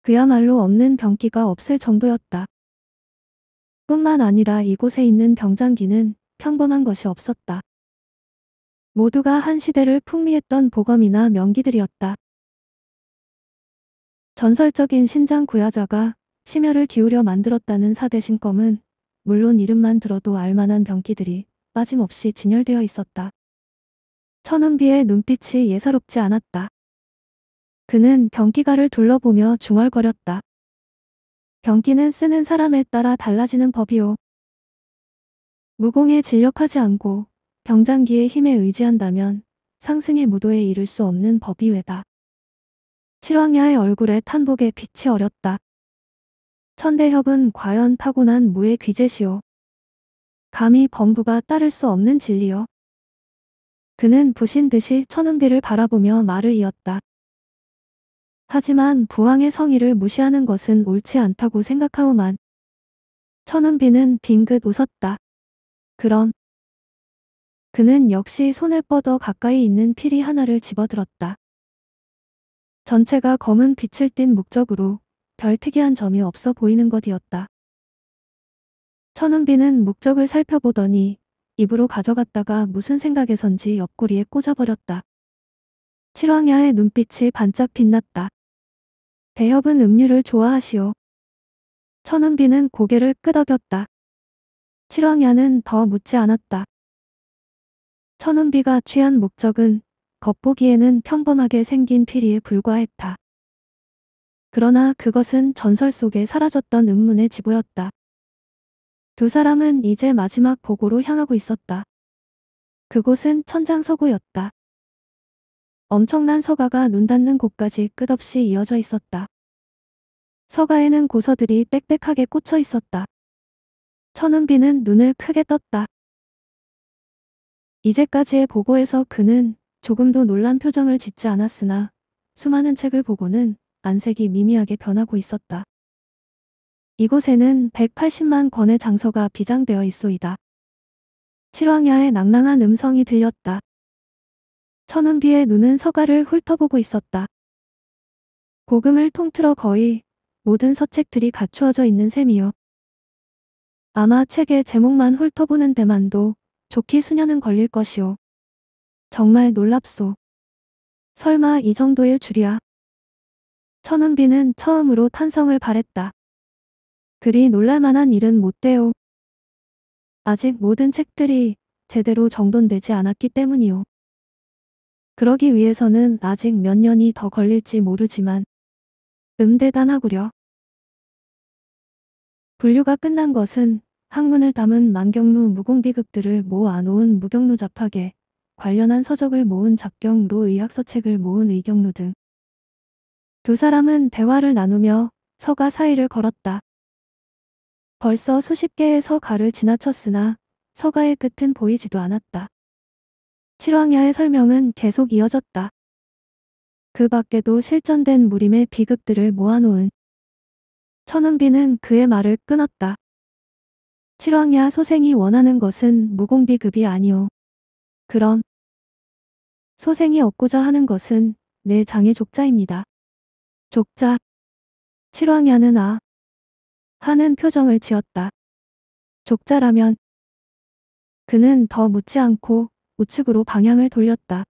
그야말로 없는 병기가 없을 정도였다. 뿐만 아니라 이곳에 있는 병장기는 평범한 것이 없었다. 모두가 한 시대를 풍미했던 보검이나 명기들이었다. 전설적인 신장 구야자가 심혈을 기울여 만들었다는 사대 신검은 물론 이름만 들어도 알만한 병기들이 빠짐없이 진열되어 있었다. 천은비의 눈빛이 예사롭지 않았다. 그는 병기가를 둘러보며 중얼거렸다. 병기는 쓰는 사람에 따라 달라지는 법이오. 무공에 진력하지 않고 병장기의 힘에 의지한다면 상승의 무도에 이를 수 없는 법이 외다. 칠왕야의 얼굴에 탄복의 빛이 어렸다. 천대협은 과연 타고난 무의 귀재시오. 감히 범부가 따를 수 없는 진리요. 그는 부신 듯이 천은비를 바라보며 말을 이었다. 하지만 부왕의 성의를 무시하는 것은 옳지 않다고 생각하오만. 천은비는 빙긋 웃었다. 그럼 그는 역시 손을 뻗어 가까이 있는 피리 하나를 집어들었다. 전체가 검은 빛을 띤 목적으로 별 특이한 점이 없어 보이는 것이었다. 천운비는 목적을 살펴보더니 입으로 가져갔다가 무슨 생각에선지 옆구리에 꽂아버렸다. 칠왕야의 눈빛이 반짝 빛났다. 대협은 음료를 좋아하시오. 천운비는 고개를 끄덕였다. 칠왕야는 더 묻지 않았다. 천운비가 취한 목적은 겉보기에는 평범하게 생긴 피리에 불과했다. 그러나 그것은 전설 속에 사라졌던 음문의 지보였다. 두 사람은 이제 마지막 보고로 향하고 있었다. 그곳은 천장서구였다. 엄청난 서가가 눈 닿는 곳까지 끝없이 이어져 있었다. 서가에는 고서들이 빽빽하게 꽂혀 있었다. 천은비는 눈을 크게 떴다. 이제까지의 보고에서 그는 조금도 놀란 표정을 짓지 않았으나 수많은 책을 보고는 안색이 미미하게 변하고 있었다. 이곳에는 180만 권의 장서가 비장되어 있소이다. 칠왕야의 낭낭한 음성이 들렸다. 천은비의 눈은 서가를 훑어보고 있었다. 고금을 통틀어 거의 모든 서책들이 갖추어져 있는 셈이요. 아마 책의 제목만 훑어보는 데만도 좋게 수년은 걸릴 것이오. 정말 놀랍소. 설마 이 정도일 줄이야. 천은비는 처음으로 탄성을 바랬다. 그리 놀랄만한 일은 못 돼요. 아직 모든 책들이 제대로 정돈되지 않았기 때문이요. 그러기 위해서는 아직 몇 년이 더 걸릴지 모르지만 음대단하구려. 분류가 끝난 것은 학문을 담은 만경루 무공비급들을 모아 놓은 무경루 잡학에 관련한 서적을 모은 잡경루 의학서책을 모은 의경루 등 두 사람은 대화를 나누며 서가 사이를 걸었다. 벌써 수십 개의 서가를 지나쳤으나 서가의 끝은 보이지도 않았다. 칠왕야의 설명은 계속 이어졌다. 그 밖에도 실전된 무림의 비급들을 모아놓은 천은비는 그의 말을 끊었다. 칠왕야 소생이 원하는 것은 무공비급이 아니오. 그럼 소생이 얻고자 하는 것은 내 장의 족자입니다. 족자 칠왕야는 아 하는 표정을 지었다. 족자라면 그는 더 묻지 않고 우측으로 방향을 돌렸다.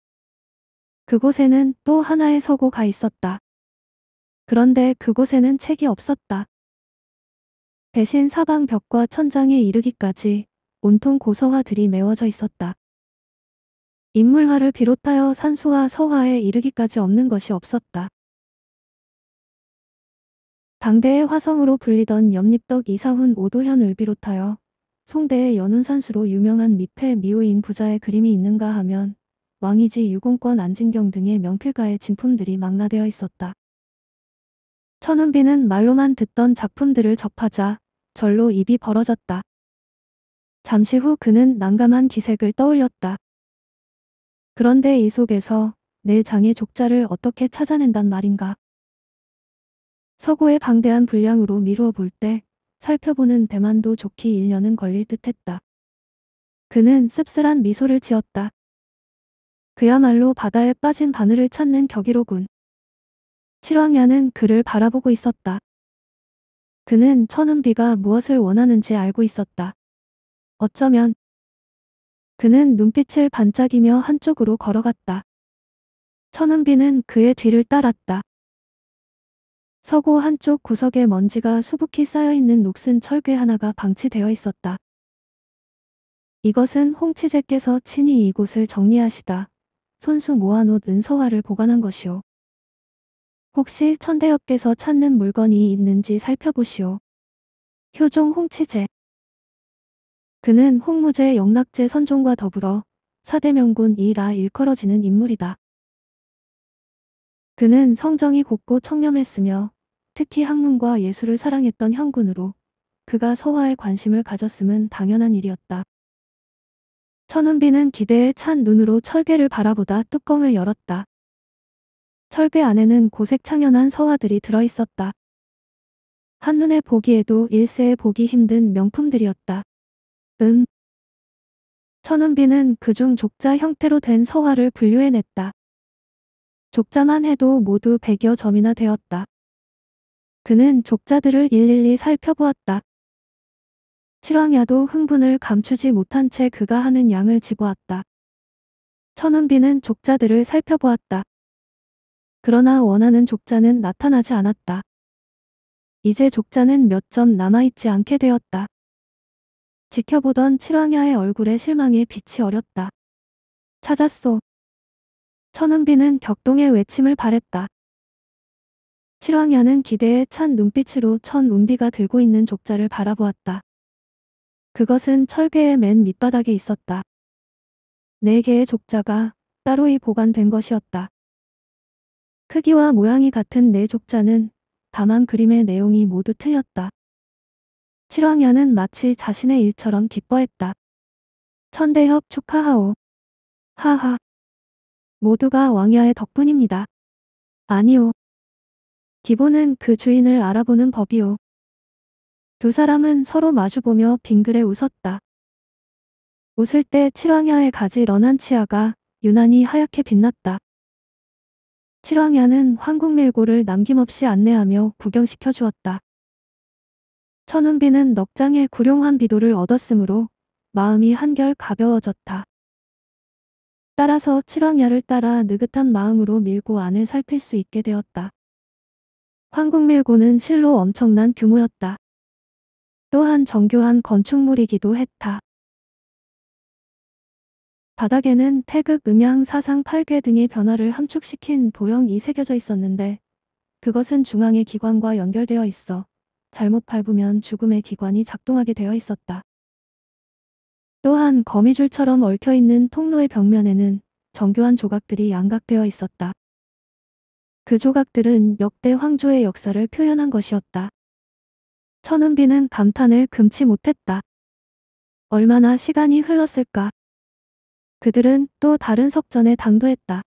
그곳에는 또 하나의 서고가 있었다. 그런데 그곳에는 책이 없었다. 대신 사방 벽과 천장에 이르기까지 온통 고서화들이 메워져 있었다. 인물화를 비롯하여 산수와 서화에 이르기까지 없는 것이 없었다. 당대의 화성으로 불리던 염립덕 이사훈 오도현을 비롯하여 송대의 연운산수로 유명한 미패 미우인 부자의 그림이 있는가 하면 왕이지 유공권 안진경 등의 명필가의 진품들이 망라되어 있었다. 천운비는 말로만 듣던 작품들을 접하자 절로 입이 벌어졌다. 잠시 후 그는 난감한 기색을 떠올렸다. 그런데 이 속에서 내 장의 족자를 어떻게 찾아낸단 말인가. 서구의 방대한 분량으로 미루어 볼 때 살펴보는 대만도 좋기 1년은 걸릴 듯했다. 그는 씁쓸한 미소를 지었다. 그야말로 바다에 빠진 바늘을 찾는 격이로군. 칠왕야는 그를 바라보고 있었다. 그는 천운비가 무엇을 원하는지 알고 있었다. 어쩌면 그는 눈빛을 반짝이며 한쪽으로 걸어갔다. 천운비는 그의 뒤를 따랐다. 서고 한쪽 구석에 먼지가 수북히 쌓여있는 녹슨 철괴 하나가 방치되어 있었다. 이것은 홍치제께서 친히 이곳을 정리하시다. 손수 모아놓 은서화를 보관한 것이오. 혹시 천대엽께서 찾는 물건이 있는지 살펴보시오. 효종 홍치제 그는 홍무제 영락제 선종과 더불어 사대명군이라 일컬어지는 인물이다. 그는 성정이 곱고 청렴했으며 특히 학문과 예술을 사랑했던 형군으로 그가 서화에 관심을 가졌음은 당연한 일이었다. 천운비는 기대에 찬 눈으로 철계를 바라보다 뚜껑을 열었다. 철괴 안에는 고색 창연한 서화들이 들어있었다. 한눈에 보기에도 일세에 보기 힘든 명품들이었다. 음. 천은비는 그 중 족자 형태로 된 서화를 분류해냈다. 족자만 해도 모두 백여 점이나 되었다. 그는 족자들을 일일이 살펴보았다. 칠왕야도 흥분을 감추지 못한 채 그가 하는 양을 집어왔다. 천은비는 족자들을 살펴보았다. 그러나 원하는 족자는 나타나지 않았다. 이제 족자는 몇 점 남아있지 않게 되었다. 지켜보던 칠왕야의 얼굴에 실망의 빛이 어렸다. 찾았소. 천은비는 격동의 외침을 바랬다. 칠왕야는 기대에 찬 눈빛으로 천운비가 들고 있는 족자를 바라보았다. 그것은 철괴의 맨 밑바닥에 있었다. 네 개의 족자가 따로 이 보관된 것이었다. 크기와 모양이 같은 네 족자는 다만 그림의 내용이 모두 틀렸다. 칠왕년은 마치 자신의 일처럼 기뻐했다. 천대협 축하하오. 하하. 모두가 왕야의 덕분입니다. 아니오. 기본은 그 주인을 알아보는 법이오. 두 사람은 서로 마주보며 빙글에 웃었다. 웃을 때 칠왕야의 가지 런한 치아가 유난히 하얗게 빛났다. 칠왕야는 황궁밀고를 남김없이 안내하며 구경시켜 주었다. 천운비는 넉장의 구룡한 비도를 얻었으므로 마음이 한결 가벼워졌다. 따라서 칠왕야를 따라 느긋한 마음으로 밀고 안을 살필 수 있게 되었다. 황궁밀고는 실로 엄청난 규모였다. 또한 정교한 건축물이기도 했다. 바닥에는 태극, 음양, 사상, 팔괘 등의 변화를 함축시킨 도형이 새겨져 있었는데 그것은 중앙의 기관과 연결되어 있어 잘못 밟으면 죽음의 기관이 작동하게 되어 있었다. 또한 거미줄처럼 얽혀있는 통로의 벽면에는 정교한 조각들이 양각되어 있었다. 그 조각들은 역대 황조의 역사를 표현한 것이었다. 천은비는 감탄을 금치 못했다. 얼마나 시간이 흘렀을까? 그들은 또 다른 석전에 당도했다.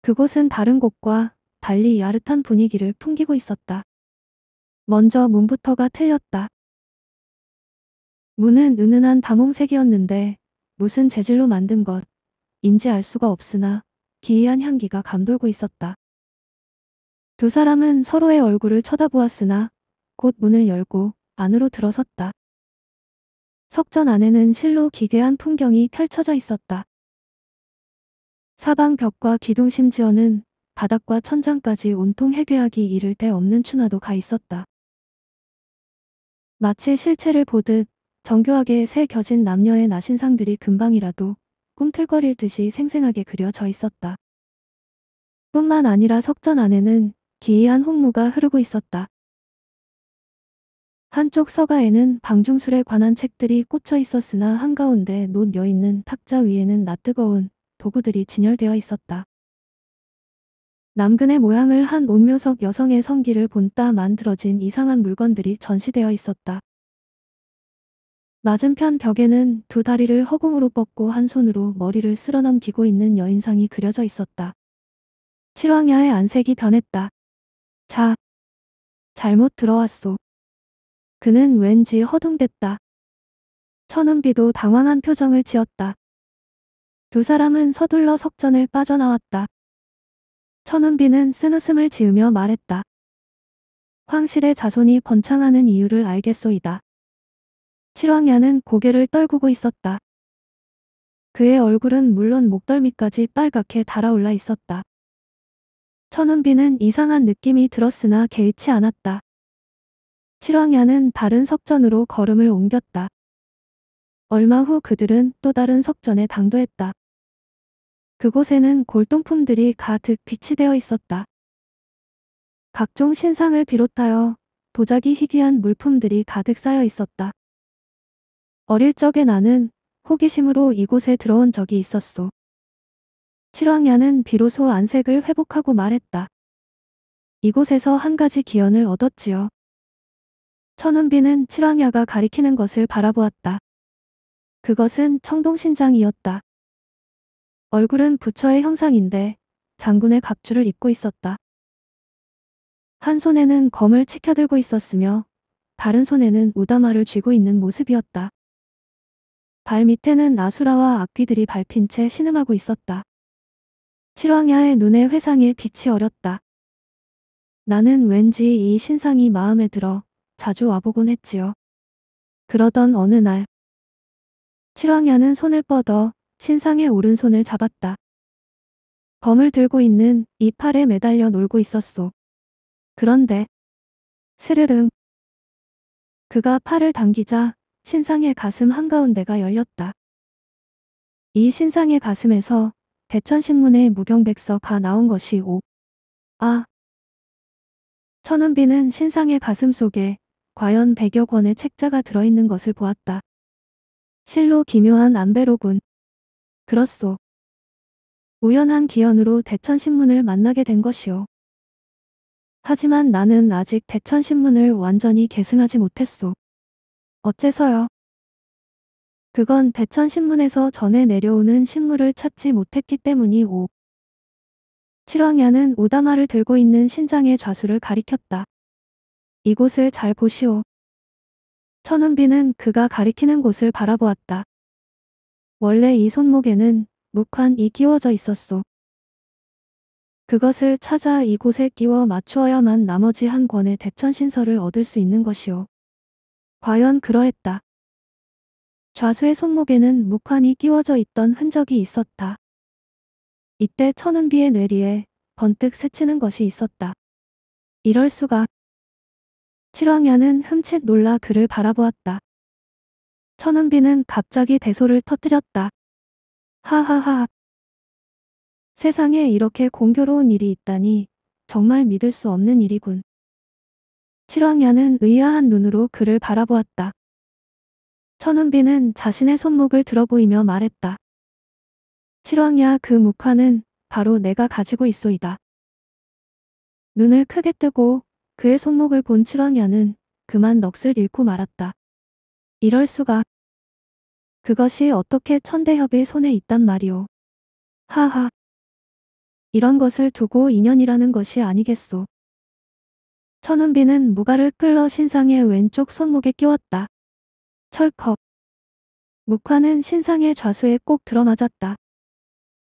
그곳은 다른 곳과 달리 야릇한 분위기를 풍기고 있었다. 먼저 문부터가 틀렸다. 문은 은은한 다홍색이었는데 무슨 재질로 만든 것인지 알 수가 없으나 기이한 향기가 감돌고 있었다. 두 사람은 서로의 얼굴을 쳐다보았으나 곧 문을 열고 안으로 들어섰다. 석전 안에는 실로 기괴한 풍경이 펼쳐져 있었다. 사방 벽과 기둥 심지어는 바닥과 천장까지 온통 해괴하기 이를 데 없는 추나도 가 있었다. 마치 실체를 보듯 정교하게 새 겨진 남녀의 나신상들이 금방이라도 꿈틀거릴 듯이 생생하게 그려져 있었다. 뿐만 아니라 석전 안에는 기이한 홍무가 흐르고 있었다. 한쪽 서가에는 방중술에 관한 책들이 꽂혀 있었으나 한가운데 놓여 있는 탁자 위에는 낯뜨거운 도구들이 진열되어 있었다. 남근의 모양을 한 온묘석 여성의 성기를 본따 만들어진 이상한 물건들이 전시되어 있었다. 맞은편 벽에는 두 다리를 허공으로 뻗고 한 손으로 머리를 쓸어넘기고 있는 여인상이 그려져 있었다. 칠왕야의 안색이 변했다. 자, 잘못 들어왔소. 그는 왠지 허둥댔다. 천은비도 당황한 표정을 지었다. 두 사람은 서둘러 석전을 빠져나왔다. 천은비는 쓴웃음을 지으며 말했다. 황실의 자손이 번창하는 이유를 알겠소이다. 칠왕야는 고개를 떨구고 있었다. 그의 얼굴은 물론 목덜미까지 빨갛게 달아올라 있었다. 천은비는 이상한 느낌이 들었으나 개의치 않았다. 칠왕야는 다른 석전으로 걸음을 옮겼다. 얼마 후 그들은 또 다른 석전에 당도했다. 그곳에는 골동품들이 가득 비치되어 있었다. 각종 신상을 비롯하여 도자기 희귀한 물품들이 가득 쌓여 있었다. 어릴 적에 나는 호기심으로 이곳에 들어온 적이 있었소. 칠왕야는 비로소 안색을 회복하고 말했다. 이곳에서 한 가지 기연을 얻었지요. 천은비는 칠왕야가 가리키는 것을 바라보았다. 그것은 청동신장이었다. 얼굴은 부처의 형상인데 장군의 갑주를 입고 있었다. 한 손에는 검을 치켜들고 있었으며 다른 손에는 우다마를 쥐고 있는 모습이었다. 발 밑에는 아수라와 악귀들이 밟힌 채 신음하고 있었다. 칠왕야의 눈에 회상에 빛이 어렸다. 나는 왠지 이 신상이 마음에 들어 자주 와보곤 했지요. 그러던 어느 날 칠왕야는 손을 뻗어 신상의 오른손을 잡았다. 검을 들고 있는 이 팔에 매달려 놀고 있었소. 그런데 스르릉 그가 팔을 당기자 신상의 가슴 한가운데가 열렸다. 이 신상의 가슴에서 대천신문의 무경백서가 나온 것이 오. 아. 천은비는 신상의 가슴 속에 과연 100여 권의 책자가 들어있는 것을 보았다. 실로 기묘한 안배로군. 그렇소. 우연한 기연으로 대천신문을 만나게 된 것이오. 하지만 나는 아직 대천신문을 완전히 계승하지 못했소. 어째서요? 그건 대천신문에서 전해 내려오는 신물을 찾지 못했기 때문이오. 칠왕야는 오다마를 들고 있는 신장의 좌수를 가리켰다. 이곳을 잘 보시오. 천운비는 그가 가리키는 곳을 바라보았다. 원래 이 손목에는 묵환이 끼워져 있었소. 그것을 찾아 이곳에 끼워 맞추어야만 나머지 한 권의 대천신서를 얻을 수 있는 것이오. 과연 그러했다. 좌수의 손목에는 묵환이 끼워져 있던 흔적이 있었다. 이때 천운비의 뇌리에 번뜩 새치는 것이 있었다. 이럴 수가. 칠왕야는 흠칫 놀라 그를 바라보았다. 천은비는 갑자기 대소를 터뜨렸다. 하하하. 세상에 이렇게 공교로운 일이 있다니 정말 믿을 수 없는 일이군. 칠왕야는 의아한 눈으로 그를 바라보았다. 천은비는 자신의 손목을 들어보이며 말했다. 칠왕야 그묵화는 바로 내가 가지고 있소이다. 눈을 크게 뜨고 그의 손목을 본칠왕년은 그만 넋을 잃고 말았다. 이럴 수가. 그것이 어떻게 천대협의 손에 있단 말이오. 하하. 이런 것을 두고 인연이라는 것이 아니겠소. 천운비는 무가를 끌러 신상의 왼쪽 손목에 끼웠다. 철컥. 무화는 신상의 좌수에 꼭 들어맞았다.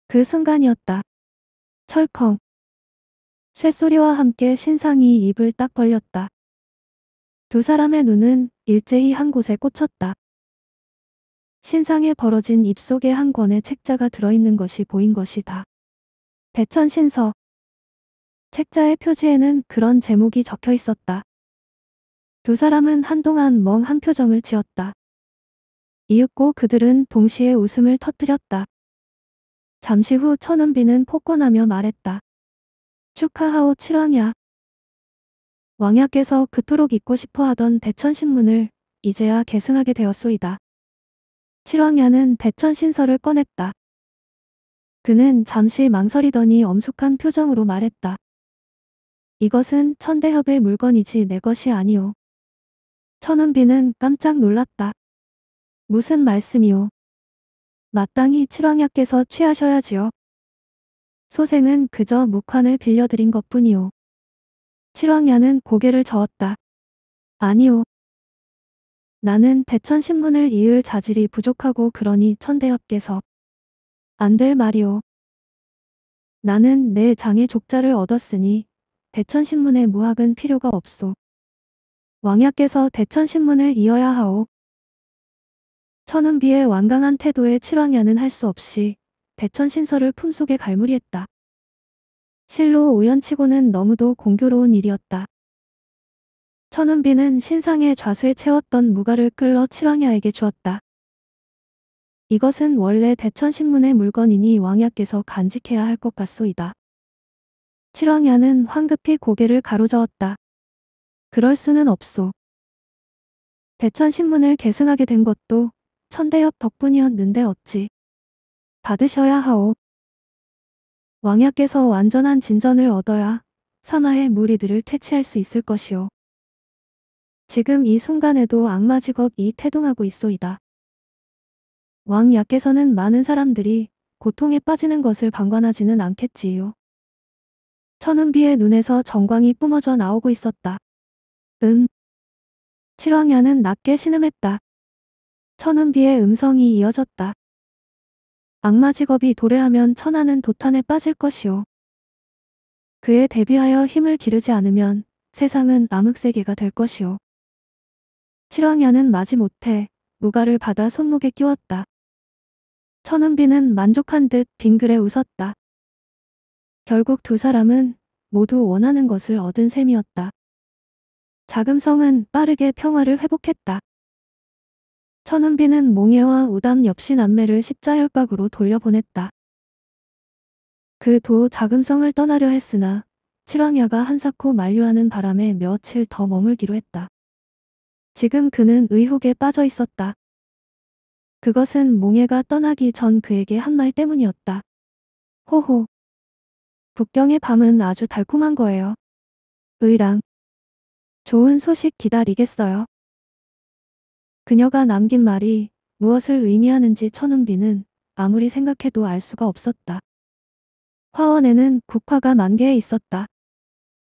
그 순간이었다. 철컹. 쇠소리와 함께 신상이 입을 딱 벌렸다. 두 사람의 눈은 일제히 한 곳에 꽂혔다. 신상에 벌어진 입속에 한 권의 책자가 들어있는 것이 보인 것이다. 대천신서 책자의 표지에는 그런 제목이 적혀 있었다. 두 사람은 한동안 멍한 표정을 지었다. 이윽고 그들은 동시에 웃음을 터뜨렸다. 잠시 후 천은비는 폭권하며 말했다. 축하하오 칠왕야. 왕야께서 그토록 잊고 싶어하던 대천신문을 이제야 계승하게 되었소이다. 칠왕야는 대천신서를 꺼냈다. 그는 잠시 망설이더니 엄숙한 표정으로 말했다. 이것은 천대협의 물건이지 내 것이 아니오. 천은비는 깜짝 놀랐다. 무슨 말씀이오. 마땅히 칠왕야께서 취하셔야지요. 소생은 그저 묵환을 빌려드린 것뿐이오. 칠왕야는 고개를 저었다. 아니오. 나는 대천신문을 이을 자질이 부족하고 그러니 천대엽께서 안 될 말이오. 나는 내 장의 족자를 얻었으니 대천신문의 무학은 필요가 없소. 왕야께서 대천신문을 이어야 하오. 천은비의 완강한 태도에 칠왕야는 할 수 없이 대천신서를 품속에 갈무리했다. 실로 우연치고는 너무도 공교로운 일이었다. 천운비는 신상의 좌수에 채웠던 무가를 끌러 칠왕야에게 주었다. 이것은 원래 대천신문의 물건이니 왕야께서 간직해야 할 것 같소이다. 칠왕야는 황급히 고개를 가로저었다. 그럴 수는 없소. 대천신문을 계승하게 된 것도 천대엽 덕분이었는데 어찌 받으셔야 하오. 왕야께서 완전한 진전을 얻어야 산하의 무리들을 퇴치할 수 있을 것이오. 지금 이 순간에도 악마 직업이 태동하고 있소이다. 왕야께서는 많은 사람들이 고통에 빠지는 것을 방관하지는 않겠지요. 천은비의 눈에서 정광이 뿜어져 나오고 있었다. 음. 칠왕야는 낮게 신음했다. 천은비의 음성이 이어졌다. 악마 직업이 도래하면 천하는 도탄에 빠질 것이오. 그에 대비하여 힘을 기르지 않으면 세상은 암흑세계가 될 것이오. 칠왕야는 마지못해 무가를 받아 손목에 끼웠다. 천은비는 만족한 듯 빙그레 웃었다. 결국 두 사람은 모두 원하는 것을 얻은 셈이었다. 자금성은 빠르게 평화를 회복했다. 천은비는 몽예와 우담 역시 남매를 십자혈각으로 돌려보냈다. 그 도 자금성을 떠나려 했으나 칠왕야가 한사코 만류하는 바람에 며칠 더 머물기로 했다. 지금 그는 의혹에 빠져 있었다. 그것은 몽예가 떠나기 전 그에게 한 말 때문이었다. 호호. 북경의 밤은 아주 달콤한 거예요. 의랑. 좋은 소식 기다리겠어요. 그녀가 남긴 말이 무엇을 의미하는지 천은비는 아무리 생각해도 알 수가 없었다. 화원에는 국화가 만개해 있었다.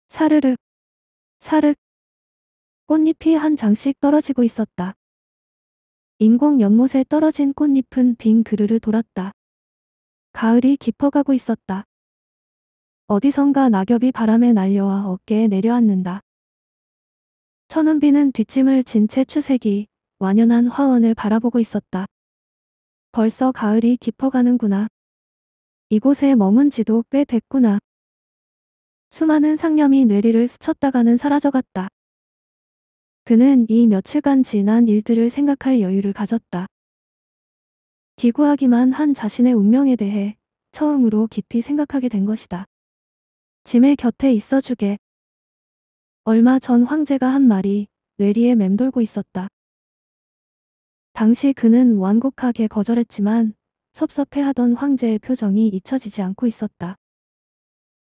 사르륵 사륵 꽃잎이 한 장씩 떨어지고 있었다. 인공 연못에 떨어진 꽃잎은 빈 그르르 돌았다. 가을이 깊어가고 있었다. 어디선가 낙엽이 바람에 날려와 어깨에 내려앉는다. 천은비는 뒷짐을 진 채 추색이 완연한 화원을 바라보고 있었다. 벌써 가을이 깊어가는구나. 이곳에 머문 지도 꽤 됐구나. 수많은 상념이 뇌리를 스쳤다가는 사라져갔다. 그는 이 며칠간 지난 일들을 생각할 여유를 가졌다. 기구하기만 한 자신의 운명에 대해 처음으로 깊이 생각하게 된 것이다. 짐의 곁에 있어주게. 얼마 전 황제가 한 말이 뇌리에 맴돌고 있었다. 당시 그는 완곡하게 거절했지만 섭섭해하던 황제의 표정이 잊혀지지 않고 있었다.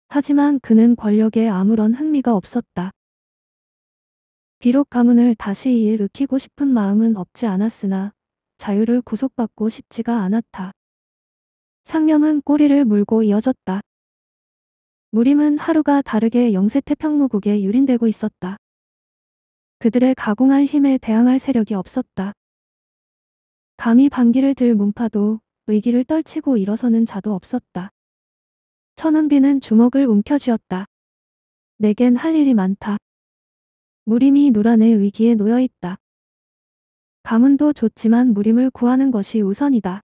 하지만 그는 권력에 아무런 흥미가 없었다. 비록 가문을 다시 일으키고 싶은 마음은 없지 않았으나 자유를 구속받고 싶지가 않았다. 상념은 꼬리를 물고 이어졌다. 무림은 하루가 다르게 영세태평무국에 유린되고 있었다. 그들의 가공할 힘에 대항할 세력이 없었다. 감히 방귀를들 문파도 의기를 떨치고 일어서는 자도 없었다. 천은비는 주먹을 움켜쥐었다. 내겐 할 일이 많다. 무림이 노란의 위기에 놓여 있다. 가문도 좋지만 무림을 구하는 것이 우선이다.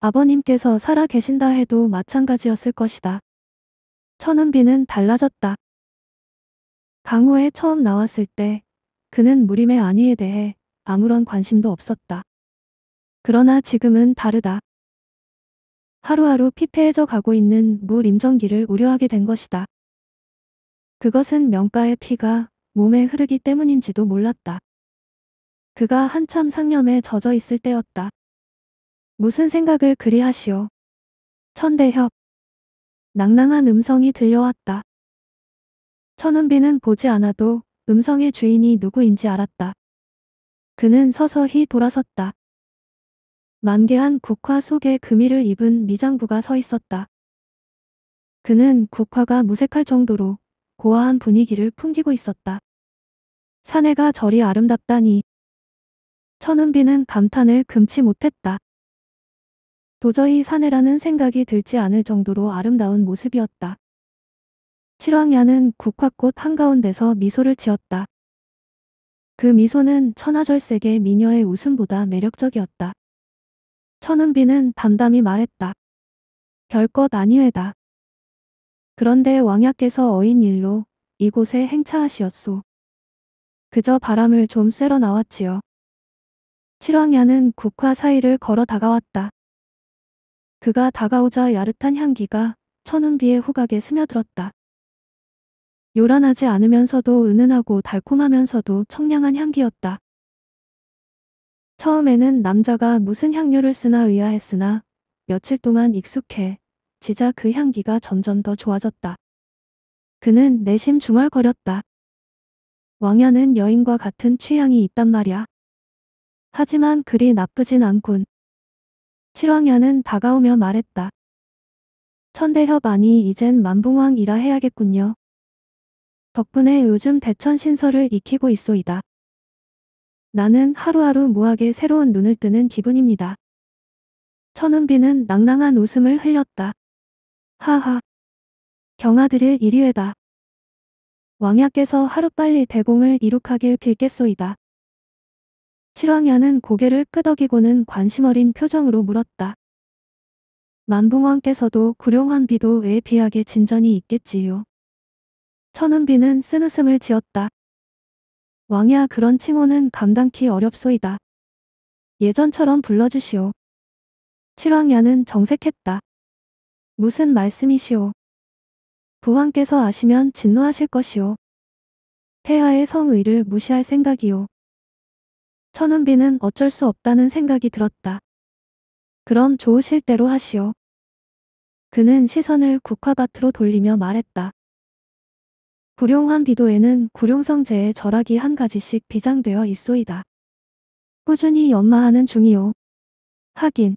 아버님께서 살아 계신다 해도 마찬가지였을 것이다. 천은비는 달라졌다. 강호에 처음 나왔을 때 그는 무림의 안위에 대해 아무런 관심도 없었다. 그러나 지금은 다르다. 하루하루 피폐해져 가고 있는 무림정기를 우려하게 된 것이다. 그것은 명가의 피가 몸에 흐르기 때문인지도 몰랐다. 그가 한참 상념에 젖어 있을 때였다. 무슨 생각을 그리하시오. 천대협. 낭낭한 음성이 들려왔다. 천은비는 보지 않아도 음성의 주인이 누구인지 알았다. 그는 서서히 돌아섰다. 만개한 국화 속에 금이를 입은 미장부가 서 있었다. 그는 국화가 무색할 정도로 고아한 분위기를 풍기고 있었다. 사내가 저리 아름답다니. 천은비는 감탄을 금치 못했다. 도저히 사내라는 생각이 들지 않을 정도로 아름다운 모습이었다. 칠왕야는 국화꽃 한가운데서 미소를 지었다. 그 미소는 천하절색의 미녀의 웃음보다 매력적이었다. 천은비는 담담히 말했다. 별것 아니에다 그런데 왕야께서 어인 일로 이곳에 행차하시었소. 그저 바람을 좀 쐬러 나왔지요. 칠왕야는 국화 사이를 걸어 다가왔다. 그가 다가오자 야릇한 향기가 천은비의 후각에 스며들었다. 요란하지 않으면서도 은은하고 달콤하면서도 청량한 향기였다. 처음에는 남자가 무슨 향료를 쓰나 의아했으나 며칠 동안 익숙해 지자 그 향기가 점점 더 좋아졌다. 그는 내심 중얼거렸다. 왕야는 여인과 같은 취향이 있단 말이야. 하지만 그리 나쁘진 않군. 칠왕야는 다가오며 말했다. 천대협 아니 이젠 만봉왕이라 해야겠군요. 덕분에 요즘 대천 신서를 익히고 있소이다. 나는 하루하루 무하게 새로운 눈을 뜨는 기분입니다. 천은비는 낭낭한 웃음을 흘렸다. 하하. 경하드릴 이리회다 왕야께서 하루빨리 대공을 이룩하길 빌겠소이다. 칠왕야는 고개를 끄덕이고는 관심 어린 표정으로 물었다. 만붕왕께서도 구룡환비도 에 비하게 진전이 있겠지요. 천은비는 쓴 웃음을 지었다. 왕야 그런 칭호는 감당키 어렵소이다. 예전처럼 불러주시오. 칠왕야는 정색했다. 무슨 말씀이시오. 부왕께서 아시면 진노하실 것이오. 태하의 성의를 무시할 생각이오. 천은비는 어쩔 수 없다는 생각이 들었다. 그럼 좋으실 대로 하시오. 그는 시선을 국화밭으로 돌리며 말했다. 구룡환 비도에는 구룡성제의 절약이 한 가지씩 비장되어 있소이다. 꾸준히 연마하는 중이오. 하긴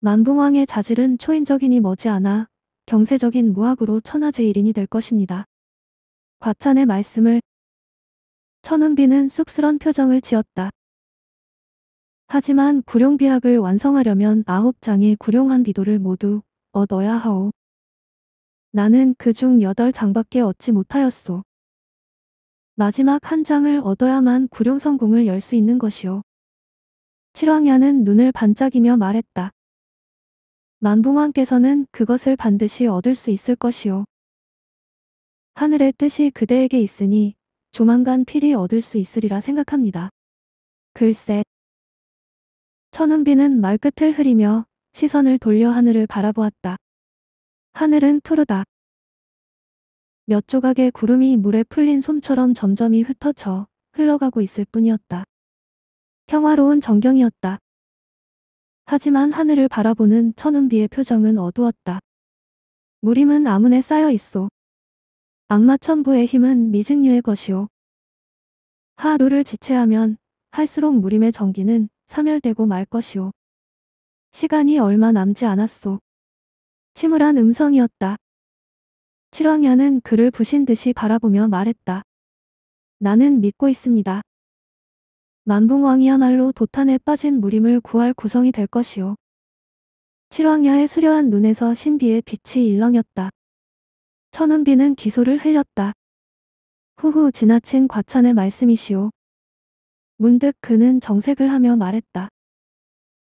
만붕왕의 자질은 초인적이니 머지않아 경세적인 무학으로 천하제일인이 될 것입니다. 과찬의 말씀을 천운비는 쑥스런 표정을 지었다. 하지만 구룡비학을 완성하려면 아홉 장의 구룡한 비도를 모두 얻어야 하오. 나는 그 중 여덟 장밖에 얻지 못하였소. 마지막 한 장을 얻어야만 구룡 성공을 열 수 있는 것이오. 칠왕야는 눈을 반짝이며 말했다. 만붕왕께서는 그것을 반드시 얻을 수 있을 것이오. 하늘의 뜻이 그대에게 있으니 조만간 필히 얻을 수 있으리라 생각합니다. 글쎄. 천운비는 말끝을 흐리며 시선을 돌려 하늘을 바라보았다. 하늘은 푸르다. 몇 조각의 구름이 물에 풀린 솜처럼 점점이 흩어져 흘러가고 있을 뿐이었다. 평화로운 전경이었다. 하지만 하늘을 바라보는 천운비의 표정은 어두웠다. 무림은 아문에 쌓여 있소. 악마 천부의 힘은 미증류의 것이오. 하루를 지체하면 할수록 무림의 정기는 사멸되고 말 것이오. 시간이 얼마 남지 않았소. 침울한 음성이었다. 칠왕년은 그를 부신 듯이 바라보며 말했다. 나는 믿고 있습니다. 만붕왕이야말로 도탄에 빠진 무림을 구할 구성이 될 것이오. 칠왕야의 수려한 눈에서 신비의 빛이 일렁였다. 천운비는 기소를 흘렸다. 후후 지나친 과찬의 말씀이시오. 문득 그는 정색을 하며 말했다.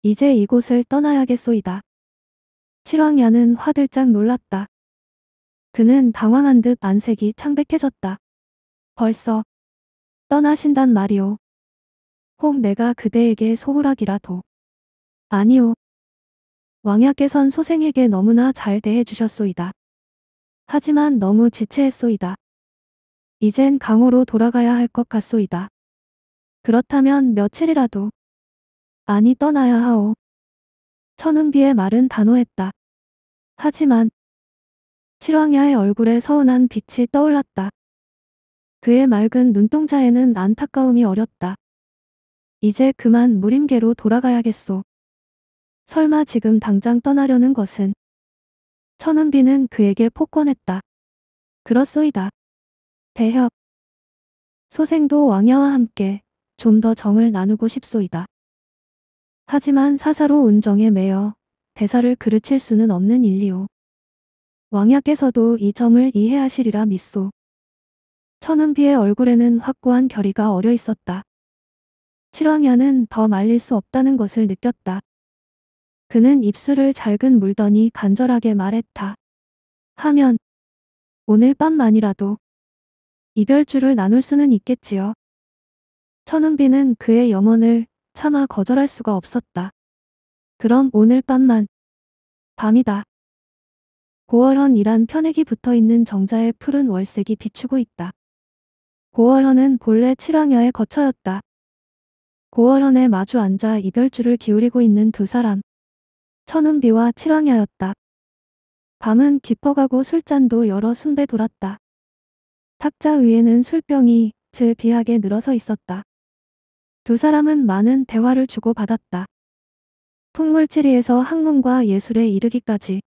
이제 이곳을 떠나야겠소이다. 칠왕야는 화들짝 놀랐다. 그는 당황한 듯 안색이 창백해졌다. 벌써 떠나신단 말이오. 혹 내가 그대에게 소홀하기라도. 아니오. 왕야께선 소생에게 너무나 잘 대해주셨소이다. 하지만 너무 지체했소이다. 이젠 강호로 돌아가야 할 것 같소이다. 그렇다면 며칠이라도. 아니 떠나야 하오. 천은비의 말은 단호했다. 하지만 칠왕야의 얼굴에 서운한 빛이 떠올랐다. 그의 맑은 눈동자에는 안타까움이 어렸다. 이제 그만 무림계로 돌아가야겠소. 설마 지금 당장 떠나려는 것은 천은비는 그에게 폭권했다. 그렇소이다. 대협. 소생도 왕야와 함께 좀 더 정을 나누고 싶소이다. 하지만 사사로 운정에 매여 대사를 그르칠 수는 없는 일리오 왕야께서도 이 점을 이해하시리라 믿소. 천은비의 얼굴에는 확고한 결의가 어려 있었다. 칠왕야는 더 말릴 수 없다는 것을 느꼈다. 그는 입술을 잘근 물더니 간절하게 말했다. 하면 오늘 밤만이라도 이별주를 나눌 수는 있겠지요. 천은비는 그의 염원을 차마 거절할 수가 없었다. 그럼 오늘 밤만. 밤이다. 고월헌이란 편액이 붙어있는 정자에 푸른 월색이 비추고 있다. 고월헌은 본래 칠왕녀의 거처였다. 고월헌에 마주 앉아 이별주를 기울이고 있는 두 사람. 천운비와 칠왕녀였다. 밤은 깊어가고 술잔도 여러 순배 돌았다. 탁자 위에는 술병이 즐비하게 늘어서 있었다. 두 사람은 많은 대화를 주고받았다. 풍물치리에서 학문과 예술에 이르기까지.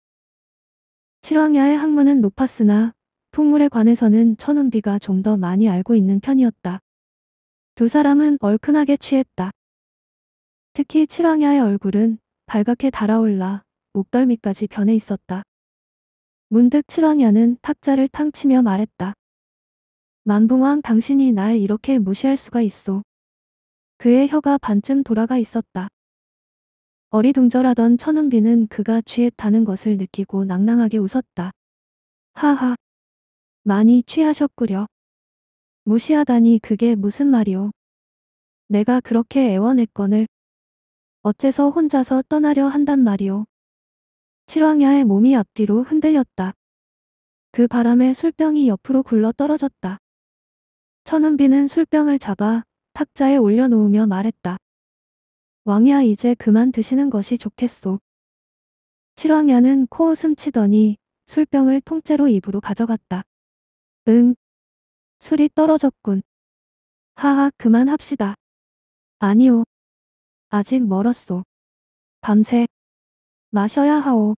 칠왕야의 학문은 높았으나 풍물에 관해서는 천운비가 좀 더 많이 알고 있는 편이었다. 두 사람은 얼큰하게 취했다. 특히 칠왕야의 얼굴은 발갛게 달아올라 목덜미까지 변해 있었다. 문득 칠왕야는 탁자를 탕치며 말했다. 만붕왕 당신이 날 이렇게 무시할 수가 있어. 그의 혀가 반쯤 돌아가 있었다. 어리둥절하던 천은비는 그가 취했다는 것을 느끼고 낭낭하게 웃었다. 하하. 많이 취하셨구려. 무시하다니 그게 무슨 말이오. 내가 그렇게 애원했건을 어째서 혼자서 떠나려 한단 말이오. 칠왕야의 몸이 앞뒤로 흔들렸다. 그 바람에 술병이 옆으로 굴러 떨어졌다. 천은비는 술병을 잡아 탁자에 올려놓으며 말했다. 왕야 이제 그만 드시는 것이 좋겠소. 칠왕야는 코웃음 치더니 술병을 통째로 입으로 가져갔다. 응. 술이 떨어졌군. 하하 그만 합시다. 아니오. 아직 멀었소. 밤새 마셔야 하오.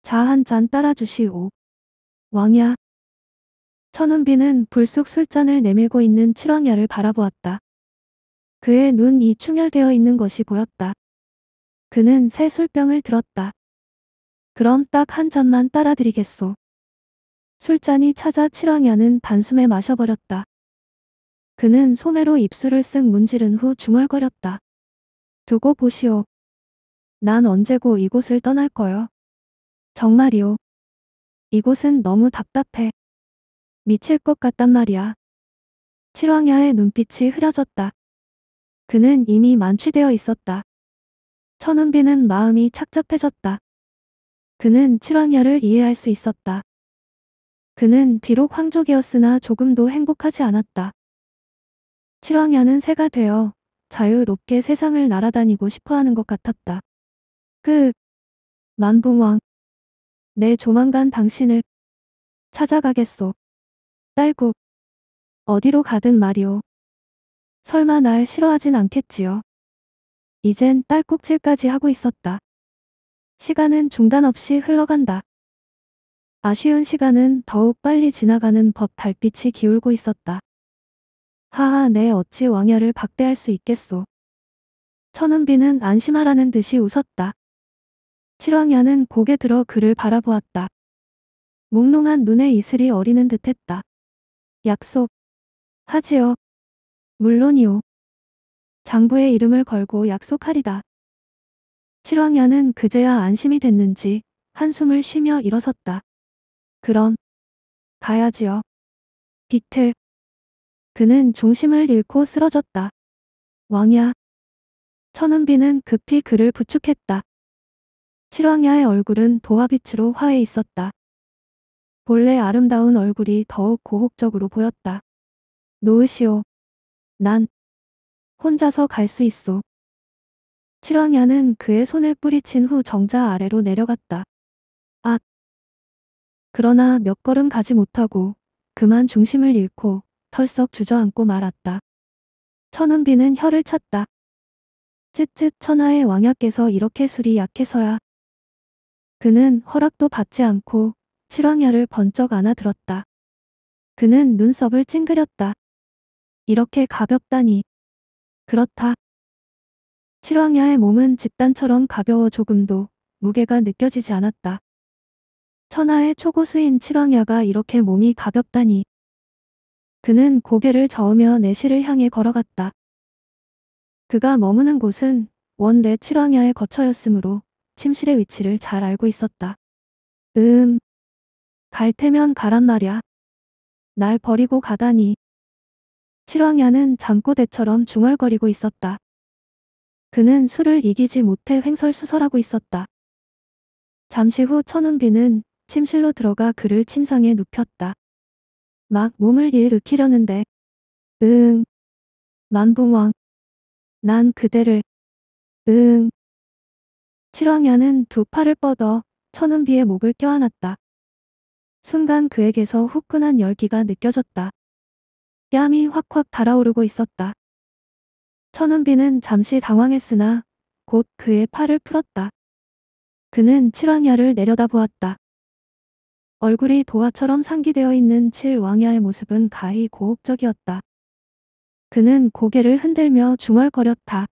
자 한 잔 따라주시오. 왕야. 천운비는 불쑥 술잔을 내밀고 있는 칠왕야를 바라보았다. 그의 눈이 충혈되어 있는 것이 보였다. 그는 새 술병을 들었다. 그럼 딱 한 잔만 따라드리겠소. 술잔이 찾아 칠왕야는 단숨에 마셔버렸다. 그는 소매로 입술을 쓱 문지른 후 중얼거렸다. 두고 보시오. 난 언제고 이곳을 떠날 거요. 정말이오. 이곳은 너무 답답해. 미칠 것 같단 말이야. 칠왕야의 눈빛이 흐려졌다. 그는 이미 만취되어 있었다. 천은비는 마음이 착잡해졌다. 그는 칠왕야를 이해할 수 있었다. 그는 비록 황족이었으나 조금도 행복하지 않았다. 칠왕야는 새가 되어 자유롭게 세상을 날아다니고 싶어하는 것 같았다. 그 만붕왕 내 조만간 당신을 찾아가겠소. 딸국 어디로 가든 말이오. 설마 날 싫어하진 않겠지요. 이젠 딸꾹질까지 하고 있었다. 시간은 중단 없이 흘러간다. 아쉬운 시간은 더욱 빨리 지나가는 법 달빛이 기울고 있었다. 하하 내 어찌 왕야를 박대할 수 있겠소. 천은비는 안심하라는 듯이 웃었다. 칠왕야는 고개 들어 그를 바라보았다. 몽롱한 눈에 이슬이 어리는 듯했다. 약속. 하지요. 물론이오. 장부의 이름을 걸고 약속하리다. 칠왕야는 그제야 안심이 됐는지 한숨을 쉬며 일어섰다. 그럼 가야지요. 비틀. 그는 중심을 잃고 쓰러졌다. 왕야. 천은비는 급히 그를 부축했다. 칠왕야의 얼굴은 도화빛으로 화해 있었다. 본래 아름다운 얼굴이 더욱 고혹적으로 보였다. 놓으시오. 난 혼자서 갈 수 있어. 칠왕야는 그의 손을 뿌리친 후 정자 아래로 내려갔다. 아! 그러나 몇 걸음 가지 못하고 그만 중심을 잃고 털썩 주저앉고 말았다. 천은비는 혀를 찼다. 쯧쯧 천하의 왕야께서 이렇게 술이 약해서야. 그는 허락도 받지 않고 칠왕야를 번쩍 안아들었다. 그는 눈썹을 찡그렸다. 이렇게 가볍다니. 그렇다. 칠왕야의 몸은 집단처럼 가벼워 조금도 무게가 느껴지지 않았다. 천하의 초고수인 칠왕야가 이렇게 몸이 가볍다니. 그는 고개를 저으며 내실을 향해 걸어갔다. 그가 머무는 곳은 원래 칠왕야의 거처였으므로 침실의 위치를 잘 알고 있었다. 음. 갈 테면 가란 말야. 날 버리고 가다니. 칠왕야는 잠꼬대처럼 중얼거리고 있었다. 그는 술을 이기지 못해 횡설수설하고 있었다. 잠시 후 천운비는 침실로 들어가 그를 침상에 눕혔다. 막 몸을 일으키려는데 응 만붕왕 난 그대를 응 칠왕야는 두 팔을 뻗어 천운비의 목을 껴안았다. 순간 그에게서 후끈한 열기가 느껴졌다. 뺨이 확확 달아오르고 있었다. 천은비는 잠시 당황했으나 곧 그의 팔을 풀었다. 그는 칠왕야를 내려다보았다. 얼굴이 도화처럼 상기되어 있는 칠왕야의 모습은 가히 고혹적이었다. 그는 고개를 흔들며 중얼거렸다.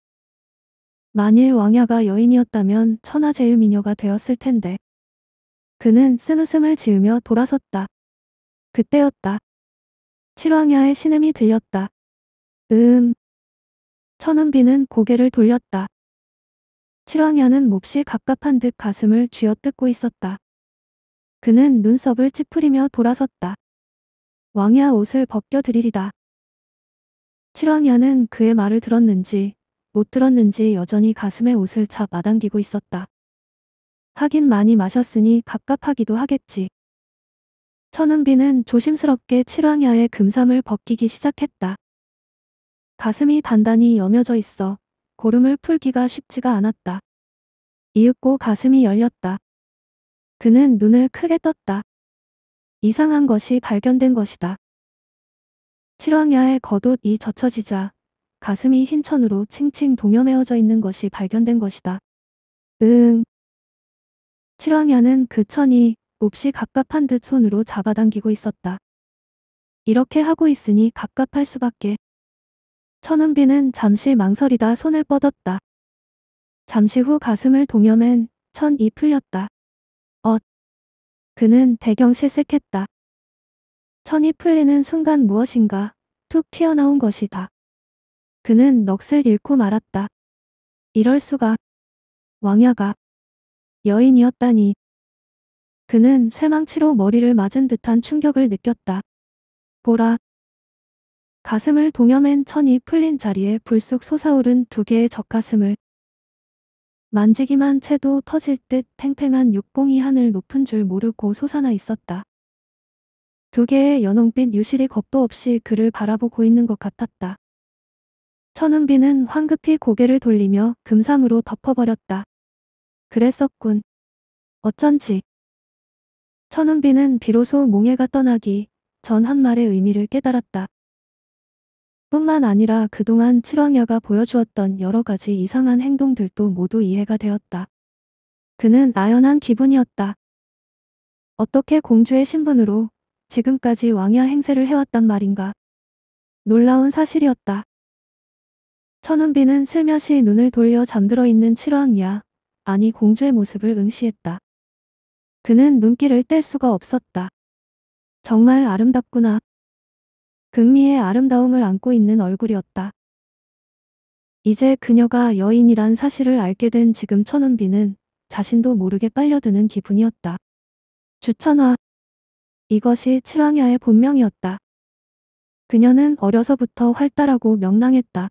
만일 왕야가 여인이었다면 천하제일 미녀가 되었을 텐데. 그는 쓴 웃음을 지으며 돌아섰다. 그때였다. 칠왕야의 신음이 들렸다. 음. 천은비는 고개를 돌렸다. 칠왕야는 몹시 갑갑한 듯 가슴을 쥐어뜯고 있었다. 그는 눈썹을 찌푸리며 돌아섰다. 왕야 옷을 벗겨드리리다. 칠왕야는 그의 말을 들었는지 못 들었는지 여전히 가슴에 옷을 차 마당기고 있었다. 하긴 많이 마셨으니 갑갑하기도 하겠지. 천은비는 조심스럽게 칠왕야의 금삼을 벗기기 시작했다. 가슴이 단단히 여며져 있어 고름을 풀기가 쉽지가 않았다. 이윽고 가슴이 열렸다. 그는 눈을 크게 떴다. 이상한 것이 발견된 것이다. 칠왕야의 겉옷이 젖혀지자 가슴이 흰 천으로 칭칭 동여매어져 있는 것이 발견된 것이다. 응. 칠왕야는 그 천이 몹시 갑갑한 듯 손으로 잡아당기고 있었다. 이렇게 하고 있으니 갑갑할 수밖에. 천은비는 잠시 망설이다 손을 뻗었다. 잠시 후 가슴을 동여맨 천이 풀렸다. 엇. 그는 대경 실색했다. 천이 풀리는 순간 무엇인가 툭 튀어나온 것이다. 그는 넋을 잃고 말았다. 이럴 수가. 왕야가 여인이었다니. 그는 쇠망치로 머리를 맞은 듯한 충격을 느꼈다. 보라. 가슴을 동여맨 천이 풀린 자리에 불쑥 솟아오른 두 개의 젖가슴을 만지기만 채도 터질 듯 팽팽한 육봉이 하늘 높은 줄 모르고 솟아나 있었다. 두 개의 연홍빛 유실이 겁도 없이 그를 바라보고 있는 것 같았다. 천은비는 황급히 고개를 돌리며 금상으로 덮어버렸다. 그랬었군. 어쩐지 천은비는 비로소 몽해가 떠나기 전 한 말의 의미를 깨달았다. 뿐만 아니라 그동안 칠왕야가 보여주었던 여러 가지 이상한 행동들도 모두 이해가 되었다. 그는 아연한 기분이었다. 어떻게 공주의 신분으로 지금까지 왕야 행세를 해왔단 말인가. 놀라운 사실이었다. 천은비는 슬며시 눈을 돌려 잠들어 있는 칠왕야, 아니 공주의 모습을 응시했다. 그는 눈길을 뗄 수가 없었다. 정말 아름답구나. 극미의 아름다움을 안고 있는 얼굴이었다. 이제 그녀가 여인이란 사실을 알게 된 지금 천은비는 자신도 모르게 빨려드는 기분이었다. 주천화. 이것이 칠왕야의 본명이었다. 그녀는 어려서부터 활달하고 명랑했다.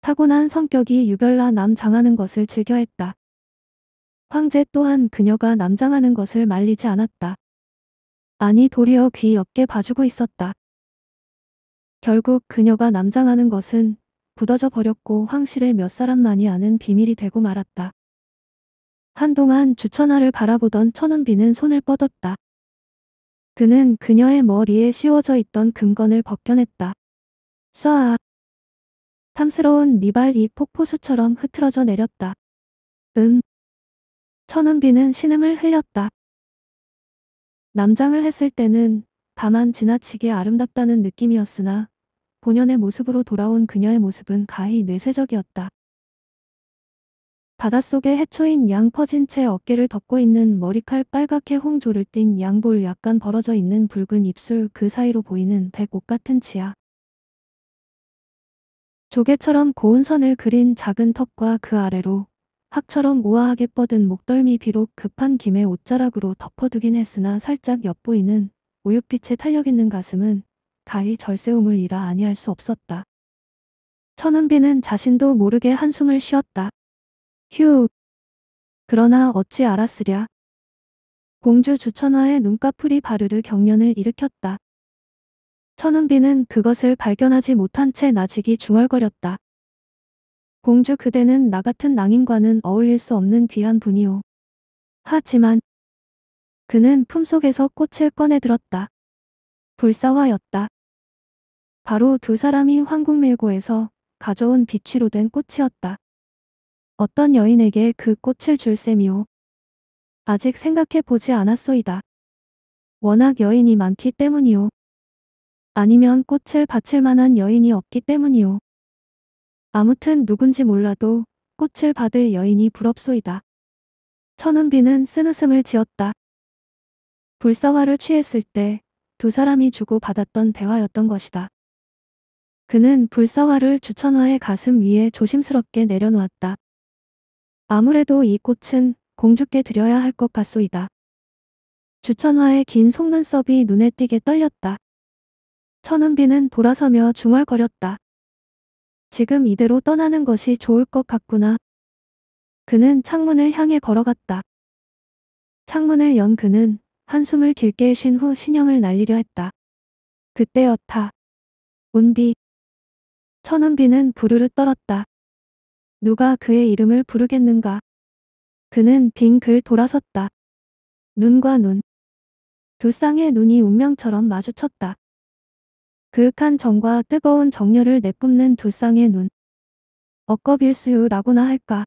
타고난 성격이 유별나 남장하는 것을 즐겨했다. 황제 또한 그녀가 남장하는 것을 말리지 않았다. 아니 도리어 귀 옆게 봐주고 있었다. 결국 그녀가 남장하는 것은 굳어져 버렸고 황실의 몇 사람만이 아는 비밀이 되고 말았다. 한동안 주천하를 바라보던 천은비는 손을 뻗었다. 그는 그녀의 머리에 씌워져 있던 금건을 벗겨냈다. 쏴아! 탐스러운 미발이 폭포수처럼 흐트러져 내렸다. 음. 천은비는 신음을 흘렸다. 남장을 했을 때는 다만 지나치게 아름답다는 느낌이었으나 본연의 모습으로 돌아온 그녀의 모습은 가히 뇌쇄적이었다. 바닷속에 해초인 양 퍼진 채 어깨를 덮고 있는 머리칼 빨갛게 홍조를 띤 양볼 약간 벌어져 있는 붉은 입술 그 사이로 보이는 백옷 같은 치아. 조개처럼 고운 선을 그린 작은 턱과 그 아래로 학처럼 우아하게 뻗은 목덜미 비록 급한 김에 옷자락으로 덮어두긴 했으나 살짝 엿보이는 우윳빛의 탄력있는 가슴은 가히 절세움을 이라 아니할 수 없었다. 천은비는 자신도 모르게 한숨을 쉬었다. 휴. 그러나 어찌 알았으랴. 공주 주천화의 눈꺼풀이 바르르 경련을 일으켰다. 천은비는 그것을 발견하지 못한 채 나직이 중얼거렸다. 공주 그대는 나 같은 낭인과는 어울릴 수 없는 귀한 분이오. 하지만 그는 품속에서 꽃을 꺼내들었다. 불사화였다. 바로 두 사람이 황궁밀고에서 가져온 비취로 된 꽃이었다. 어떤 여인에게 그 꽃을 줄 셈이오. 아직 생각해 보지 않았소이다. 워낙 여인이 많기 때문이오. 아니면 꽃을 바칠 만한 여인이 없기 때문이오. 아무튼 누군지 몰라도 꽃을 받을 여인이 부럽소이다. 천은비는 쓴웃음을 지었다. 불사화를 취했을 때 두 사람이 주고받았던 대화였던 것이다. 그는 불사화를 주천화의 가슴 위에 조심스럽게 내려놓았다. 아무래도 이 꽃은 공주께 드려야 할 것 같소이다. 주천화의 긴 속눈썹이 눈에 띄게 떨렸다. 천은비는 돌아서며 중얼거렸다. 지금 이대로 떠나는 것이 좋을 것 같구나. 그는 창문을 향해 걸어갔다. 창문을 연 그는 한숨을 길게 쉰 후 신형을 날리려 했다. 그때였다. 운비. 천운비는 부르르 떨었다. 누가 그의 이름을 부르겠는가. 그는 빙글 돌아섰다. 눈과 눈. 두 쌍의 눈이 운명처럼 마주쳤다. 그윽한 정과 뜨거운 정열을 내뿜는 두 쌍의 눈. 억겁일수유라고나 할까.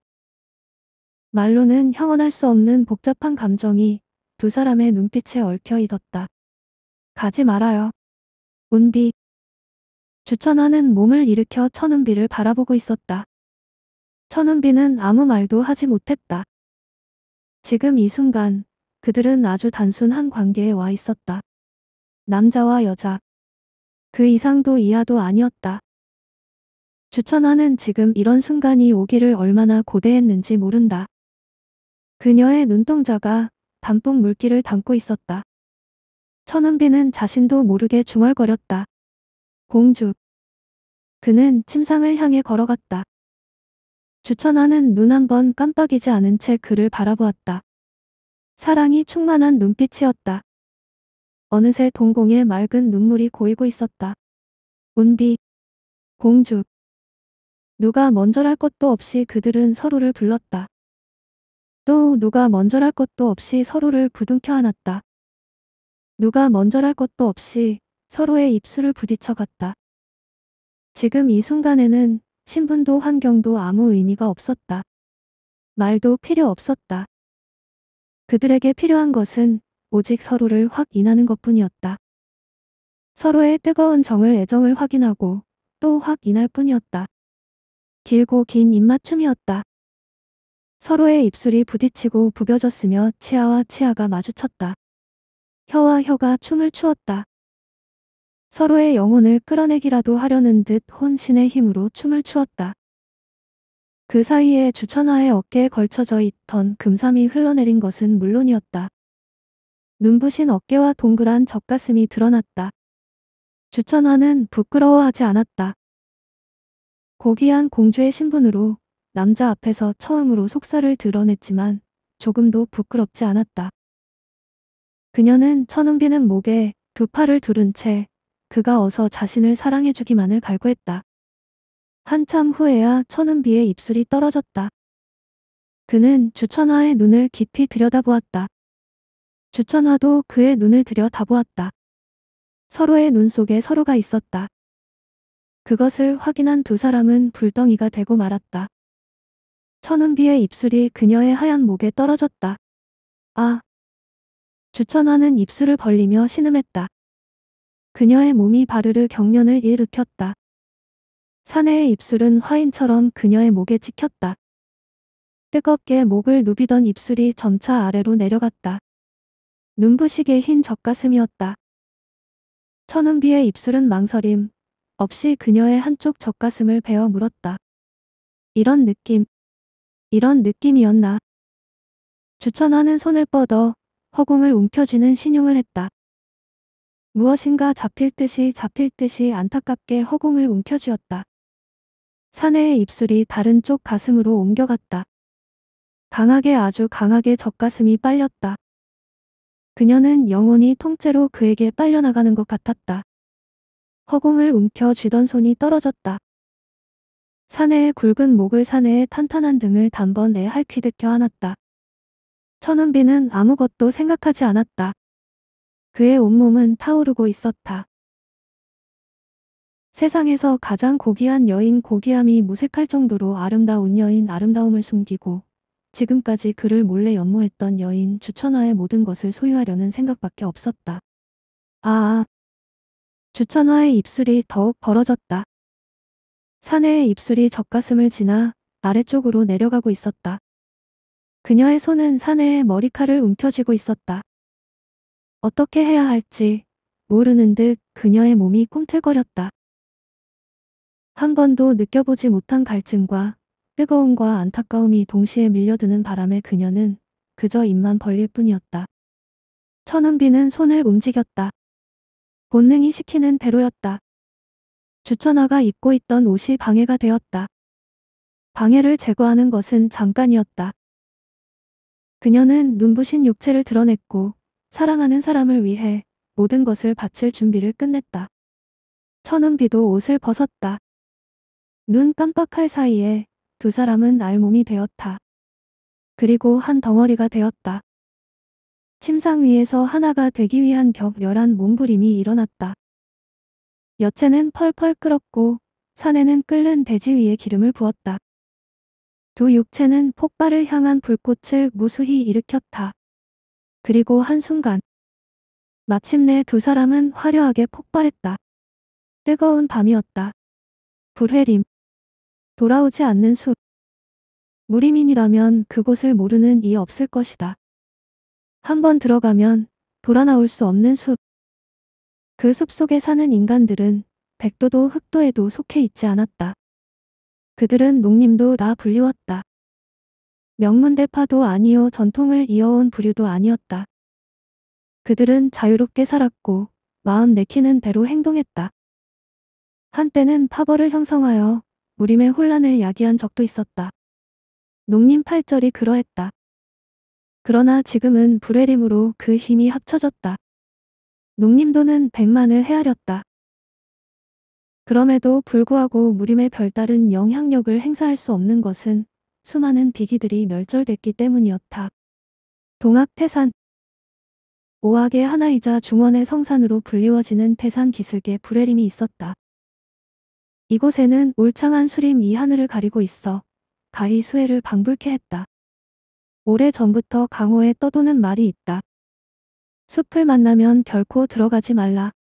말로는 형언할 수 없는 복잡한 감정이 두 사람의 눈빛에 얽혀 있었다. 가지 말아요. 운비. 주천화는 몸을 일으켜 천운비를 바라보고 있었다. 천운비는 아무 말도 하지 못했다. 지금 이 순간 그들은 아주 단순한 관계에 와 있었다. 남자와 여자, 그 이상도 이하도 아니었다. 주천화는 지금 이런 순간이 오기를 얼마나 고대했는지 모른다. 그녀의 눈동자가 단풍 물기를 담고 있었다. 천은비는 자신도 모르게 중얼거렸다. 공주. 그는 침상을 향해 걸어갔다. 주천화는 눈 한번 깜빡이지 않은 채 그를 바라보았다. 사랑이 충만한 눈빛이었다. 어느새 동공에 맑은 눈물이 고이고 있었다. 운비, 공주. 누가 먼저랄 것도 없이 그들은 서로를 불렀다. 또 누가 먼저랄 것도 없이 서로를 부둥켜 안았다. 누가 먼저랄 것도 없이 서로의 입술을 부딪혀 갔다. 지금 이 순간에는 신분도 환경도 아무 의미가 없었다. 말도 필요 없었다. 그들에게 필요한 것은 오직 서로를 확인하는 것뿐이었다. 서로의 뜨거운 정을 애정을 확인하고 또 확인할 뿐이었다. 길고 긴 입맞춤이었다. 서로의 입술이 부딪히고 부벼졌으며 치아와 치아가 마주쳤다. 혀와 혀가 춤을 추었다. 서로의 영혼을 끌어내기라도 하려는 듯 혼신의 힘으로 춤을 추었다. 그 사이에 주천화의 어깨에 걸쳐져 있던 금삼이 흘러내린 것은 물론이었다. 눈부신 어깨와 동그란 젖가슴이 드러났다. 주천화는 부끄러워하지 않았다. 고귀한 공주의 신분으로 남자 앞에서 처음으로 속살을 드러냈지만 조금도 부끄럽지 않았다. 그녀는 천은비는 목에 두 팔을 두른 채 그가 어서 자신을 사랑해주기만을 갈구했다. 한참 후에야 천은비의 입술이 떨어졌다. 그는 주천화의 눈을 깊이 들여다보았다. 주천화도 그의 눈을 들여다보았다. 서로의 눈 속에 서로가 있었다. 그것을 확인한 두 사람은 불덩이가 되고 말았다. 천은비의 입술이 그녀의 하얀 목에 떨어졌다. 아. 주천화는 입술을 벌리며 신음했다. 그녀의 몸이 바르르 경련을 일으켰다. 사내의 입술은 화인처럼 그녀의 목에 찍혔다. 뜨겁게 목을 누비던 입술이 점차 아래로 내려갔다. 눈부시게 흰 젖가슴이었다. 천은비의 입술은 망설임 없이 그녀의 한쪽 젖가슴을 베어 물었다. 이런 느낌, 이런 느낌이었나. 주천하는 손을 뻗어 허공을 움켜쥐는 신용을 했다. 무엇인가 잡힐 듯이 잡힐 듯이 안타깝게 허공을 움켜쥐었다. 사내의 입술이 다른 쪽 가슴으로 옮겨갔다. 강하게 아주 강하게 젖가슴이 빨렸다. 그녀는 영혼이 통째로 그에게 빨려나가는 것 같았다. 허공을 움켜쥐던 손이 떨어졌다. 사내의 굵은 목을 사내의 탄탄한 등을 단번에 할퀴듯 껴안았다. 천은비는 아무것도 생각하지 않았다. 그의 온몸은 타오르고 있었다. 세상에서 가장 고귀한 여인 고귀함이 무색할 정도로 아름다운 여인 아름다움을 숨기고 지금까지 그를 몰래 연모했던 여인 주천화의 모든 것을 소유하려는 생각밖에 없었다. 아 주천화의 입술이 더욱 벌어졌다. 사내의 입술이 젖가슴을 지나 아래쪽으로 내려가고 있었다. 그녀의 손은 사내의 머리칼을 움켜쥐고 있었다. 어떻게 해야 할지 모르는 듯 그녀의 몸이 꿈틀거렸다. 한 번도 느껴보지 못한 갈증과 뜨거움과 안타까움이 동시에 밀려드는 바람에 그녀는 그저 입만 벌릴 뿐이었다. 천은비는 손을 움직였다. 본능이 시키는 대로였다. 주천아가 입고 있던 옷이 방해가 되었다. 방해를 제거하는 것은 잠깐이었다. 그녀는 눈부신 육체를 드러냈고 사랑하는 사람을 위해 모든 것을 바칠 준비를 끝냈다. 천은비도 옷을 벗었다. 눈 깜빡할 사이에 두 사람은 알몸이 되었다. 그리고 한 덩어리가 되었다. 침상 위에서 하나가 되기 위한 격렬한 몸부림이 일어났다. 여체는 펄펄 끓었고 산에는 끓는 돼지 위에 기름을 부었다. 두 육체는 폭발을 향한 불꽃을 무수히 일으켰다. 그리고 한순간 마침내 두 사람은 화려하게 폭발했다. 뜨거운 밤이었다. 불회림 돌아오지 않는 숲. 무리민이라면 그곳을 모르는 이 없을 것이다. 한 번 들어가면 돌아 나올 수 없는 숲. 그 숲 속에 사는 인간들은 백도도 흑도에도 속해 있지 않았다. 그들은 농림도라 불리웠다. 명문대파도 아니요 전통을 이어온 부류도 아니었다. 그들은 자유롭게 살았고 마음 내키는 대로 행동했다. 한때는 파벌을 형성하여 우림의 혼란을 야기한 적도 있었다. 농림 팔절이 그러했다. 그러나 지금은 불의림으로그 힘이 합쳐졌다. 농림도는 백만을 헤아렸다. 그럼에도 불구하고 무림의 별다른 영향력을 행사할 수 없는 것은 수많은 비기들이 멸절됐기 때문이었다. 동학 태산 오악의 하나이자 중원의 성산으로 불리워지는 태산 기슭에 불의림이 있었다. 이곳에는 울창한 수림 이 하늘을 가리고 있어 가히 수해를 방불케 했다. 오래 전부터 강호에 떠도는 말이 있다. 숲을 만나면 결코 들어가지 말라.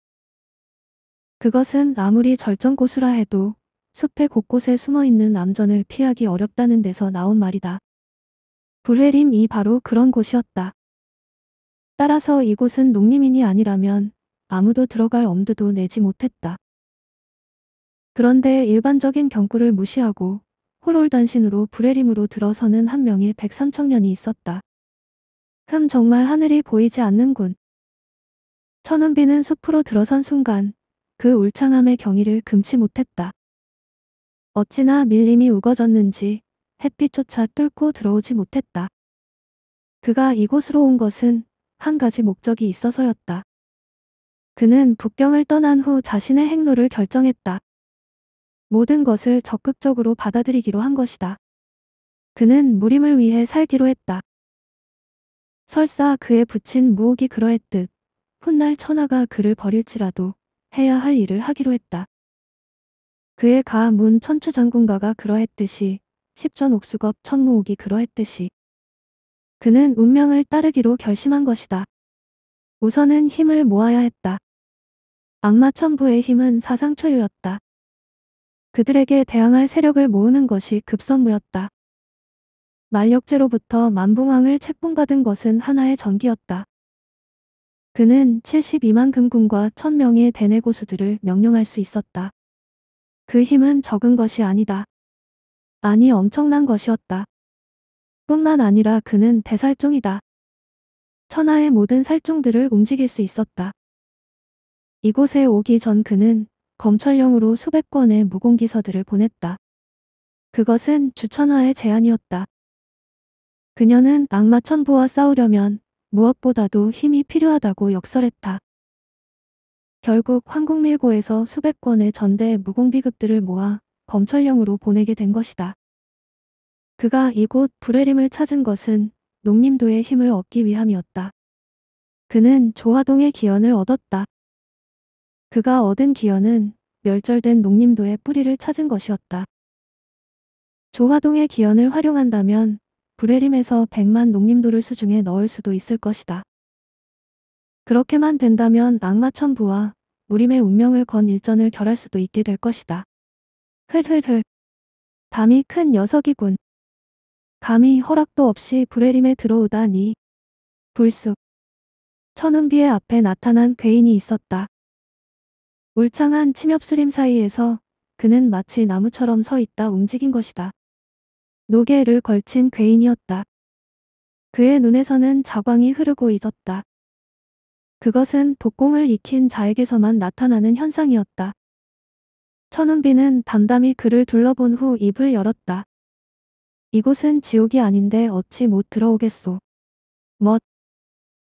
그것은 아무리 절정고수라 해도 숲의 곳곳에 숨어있는 암전을 피하기 어렵다는 데서 나온 말이다. 불회림이 바로 그런 곳이었다. 따라서 이곳은 농림인이 아니라면 아무도 들어갈 엄두도 내지 못했다. 그런데 일반적인 경구를 무시하고 호롤단신으로 불해림으로 들어서는 한 명의 백삼청년이 있었다. 흠 정말 하늘이 보이지 않는군. 천운비는 숲으로 들어선 순간 그 울창함의 경이를 금치 못했다. 어찌나 밀림이 우거졌는지 햇빛조차 뚫고 들어오지 못했다. 그가 이곳으로 온 것은 한 가지 목적이 있어서였다. 그는 북경을 떠난 후 자신의 행로를 결정했다. 모든 것을 적극적으로 받아들이기로 한 것이다. 그는 무림을 위해 살기로 했다. 설사 그의 붙인 무옥이 그러했듯 훗날 천하가 그를 버릴지라도 해야 할 일을 하기로 했다. 그의 가문 천추장군가가 그러했듯이 십전 옥수겁 천무옥이 그러했듯이 그는 운명을 따르기로 결심한 것이다. 우선은 힘을 모아야 했다. 악마 천부의 힘은 사상 초유였다. 그들에게 대항할 세력을 모으는 것이 급선무였다. 만력제로부터 만봉왕을 책봉받은 것은 하나의 전기였다. 그는 72만 금군과 1000명의 대내고수들을 명령할 수 있었다. 그 힘은 적은 것이 아니다. 아니 엄청난 것이었다. 뿐만 아니라 그는 대살종이다. 천하의 모든 살종들을 움직일 수 있었다. 이곳에 오기 전 그는 검찰령으로 수백 건의 무공기서들을 보냈다. 그것은 주천하의 제안이었다. 그녀는 악마 천부와 싸우려면 무엇보다도 힘이 필요하다고 역설했다. 결국 황국밀고에서 수백 건의 전대 무공비급들을 모아 검찰령으로 보내게 된 것이다. 그가 이곳 불해림을 찾은 것은 농림도의 힘을 얻기 위함이었다. 그는 조화동의 기원을 얻었다. 그가 얻은 기여는 멸절된 농림도의 뿌리를 찾은 것이었다. 조화동의 기연을 활용한다면 불레림에서 100만 농림도를 수중에 넣을 수도 있을 것이다. 그렇게만 된다면 악마천부와 무림의 운명을 건 일전을 결할 수도 있게 될 것이다. 흘흘흘. 담이 큰 녀석이군. 감히 허락도 없이 불레림에 들어오다니. 불쑥. 천운비의 앞에 나타난 괴인이 있었다. 울창한 침엽수림 사이에서 그는 마치 나무처럼 서 있다 움직인 것이다. 노개를 걸친 괴인이었다. 그의 눈에서는 자광이 흐르고 있었다. 그것은 독공을 익힌 자에게서만 나타나는 현상이었다. 천운비는 담담히 그를 둘러본 후 입을 열었다. 이곳은 지옥이 아닌데 어찌 못 들어오겠소. 멋.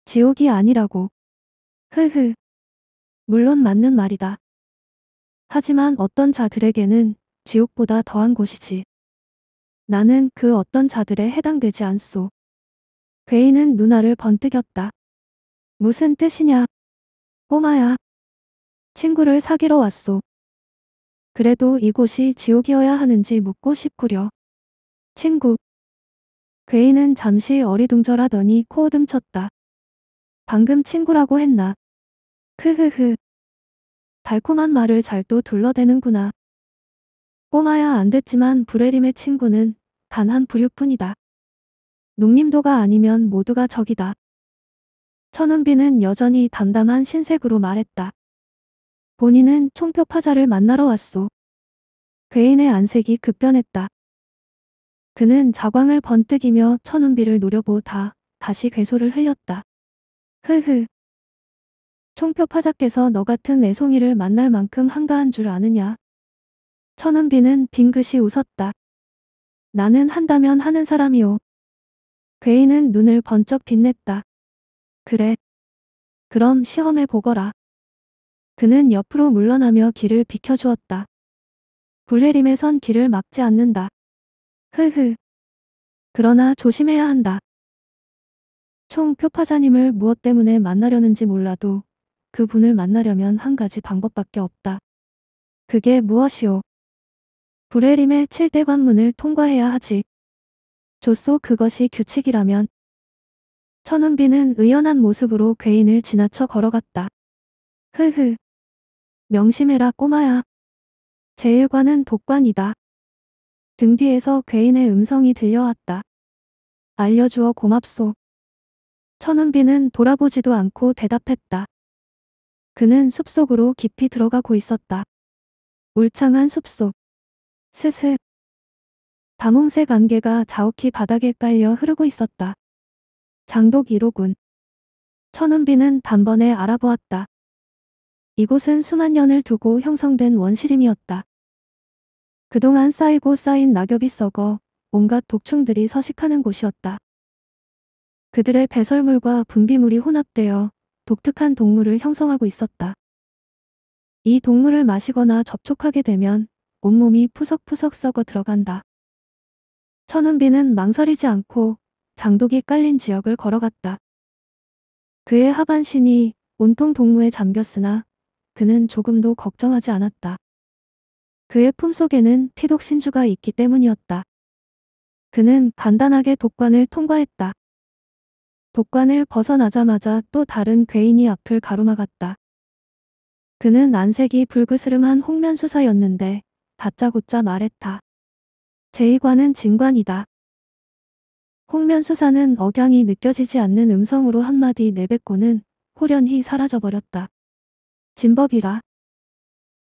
지옥이 아니라고. 흐흐. 물론 맞는 말이다. 하지만 어떤 자들에게는 지옥보다 더한 곳이지. 나는 그 어떤 자들에 해당되지 않소. 괴인은 누나를 번뜩였다. 무슨 뜻이냐? 꼬마야. 친구를 사귀러 왔소. 그래도 이곳이 지옥이어야 하는지 묻고 싶구려. 친구. 괴인은 잠시 어리둥절하더니 코어듬쳤다. 방금 친구라고 했나? 흐흐흐 달콤한 말을 잘 또 둘러대는구나. 꼬마야 안 됐지만 브레림의 친구는 단 한 부류뿐이다. 농림도가 아니면 모두가 적이다. 천운비는 여전히 담담한 신색으로 말했다. 본인은 총표파자를 만나러 왔소. 괴인의 안색이 급변했다. 그는 자광을 번뜩이며 천운비를 노려보다 다시 괴소를 흘렸다. 흐흐. 총표 파자께서 너 같은 애송이를 만날 만큼 한가한 줄 아느냐. 천은비는 빙긋이 웃었다. 나는 한다면 하는 사람이오. 괴인은 눈을 번쩍 빛냈다. 그래. 그럼 시험해 보거라. 그는 옆으로 물러나며 길을 비켜주었다. 불해림에선 길을 막지 않는다. 흐흐. 그러나 조심해야 한다. 총 표파자님을 무엇 때문에 만나려는지 몰라도 그분을 만나려면 한 가지 방법밖에 없다. 그게 무엇이오? 브레림의 7대 관문을 통과해야 하지. 조소 그것이 규칙이라면. 천은비는 의연한 모습으로 괴인을 지나쳐 걸어갔다. 흐흐. 명심해라 꼬마야. 제일관은 독관이다. 등 뒤에서 괴인의 음성이 들려왔다. 알려주어 고맙소. 천은비는 돌아보지도 않고 대답했다. 그는 숲속으로 깊이 들어가고 있었다. 울창한 숲속. 스스. 다홍색 안개가 자욱히 바닥에 깔려 흐르고 있었다. 장독 1호군. 천은비는 단번에 알아보았다. 이곳은 수만 년을 두고 형성된 원시림이었다. 그동안 쌓이고 쌓인 낙엽이 썩어 온갖 독충들이 서식하는 곳이었다. 그들의 배설물과 분비물이 혼합되어 독특한 동물을 형성하고 있었다. 이 동물을 마시거나 접촉하게 되면 온몸이 푸석푸석 썩어 들어간다. 천운비는 망설이지 않고 장독이 깔린 지역을 걸어갔다. 그의 하반신이 온통 동무에 잠겼으나 그는 조금도 걱정하지 않았다. 그의 품속에는 피독신주가 있기 때문이었다. 그는 간단하게 독관을 통과했다. 독관을 벗어나자마자 또 다른 괴인이 앞을 가로막았다. 그는 안색이 불그스름한 홍면수사였는데 다짜고짜 말했다. 제의관은 진관이다. 홍면수사는 억양이 느껴지지 않는 음성으로 한마디 내뱉고는 호련히 사라져버렸다. 진법이라.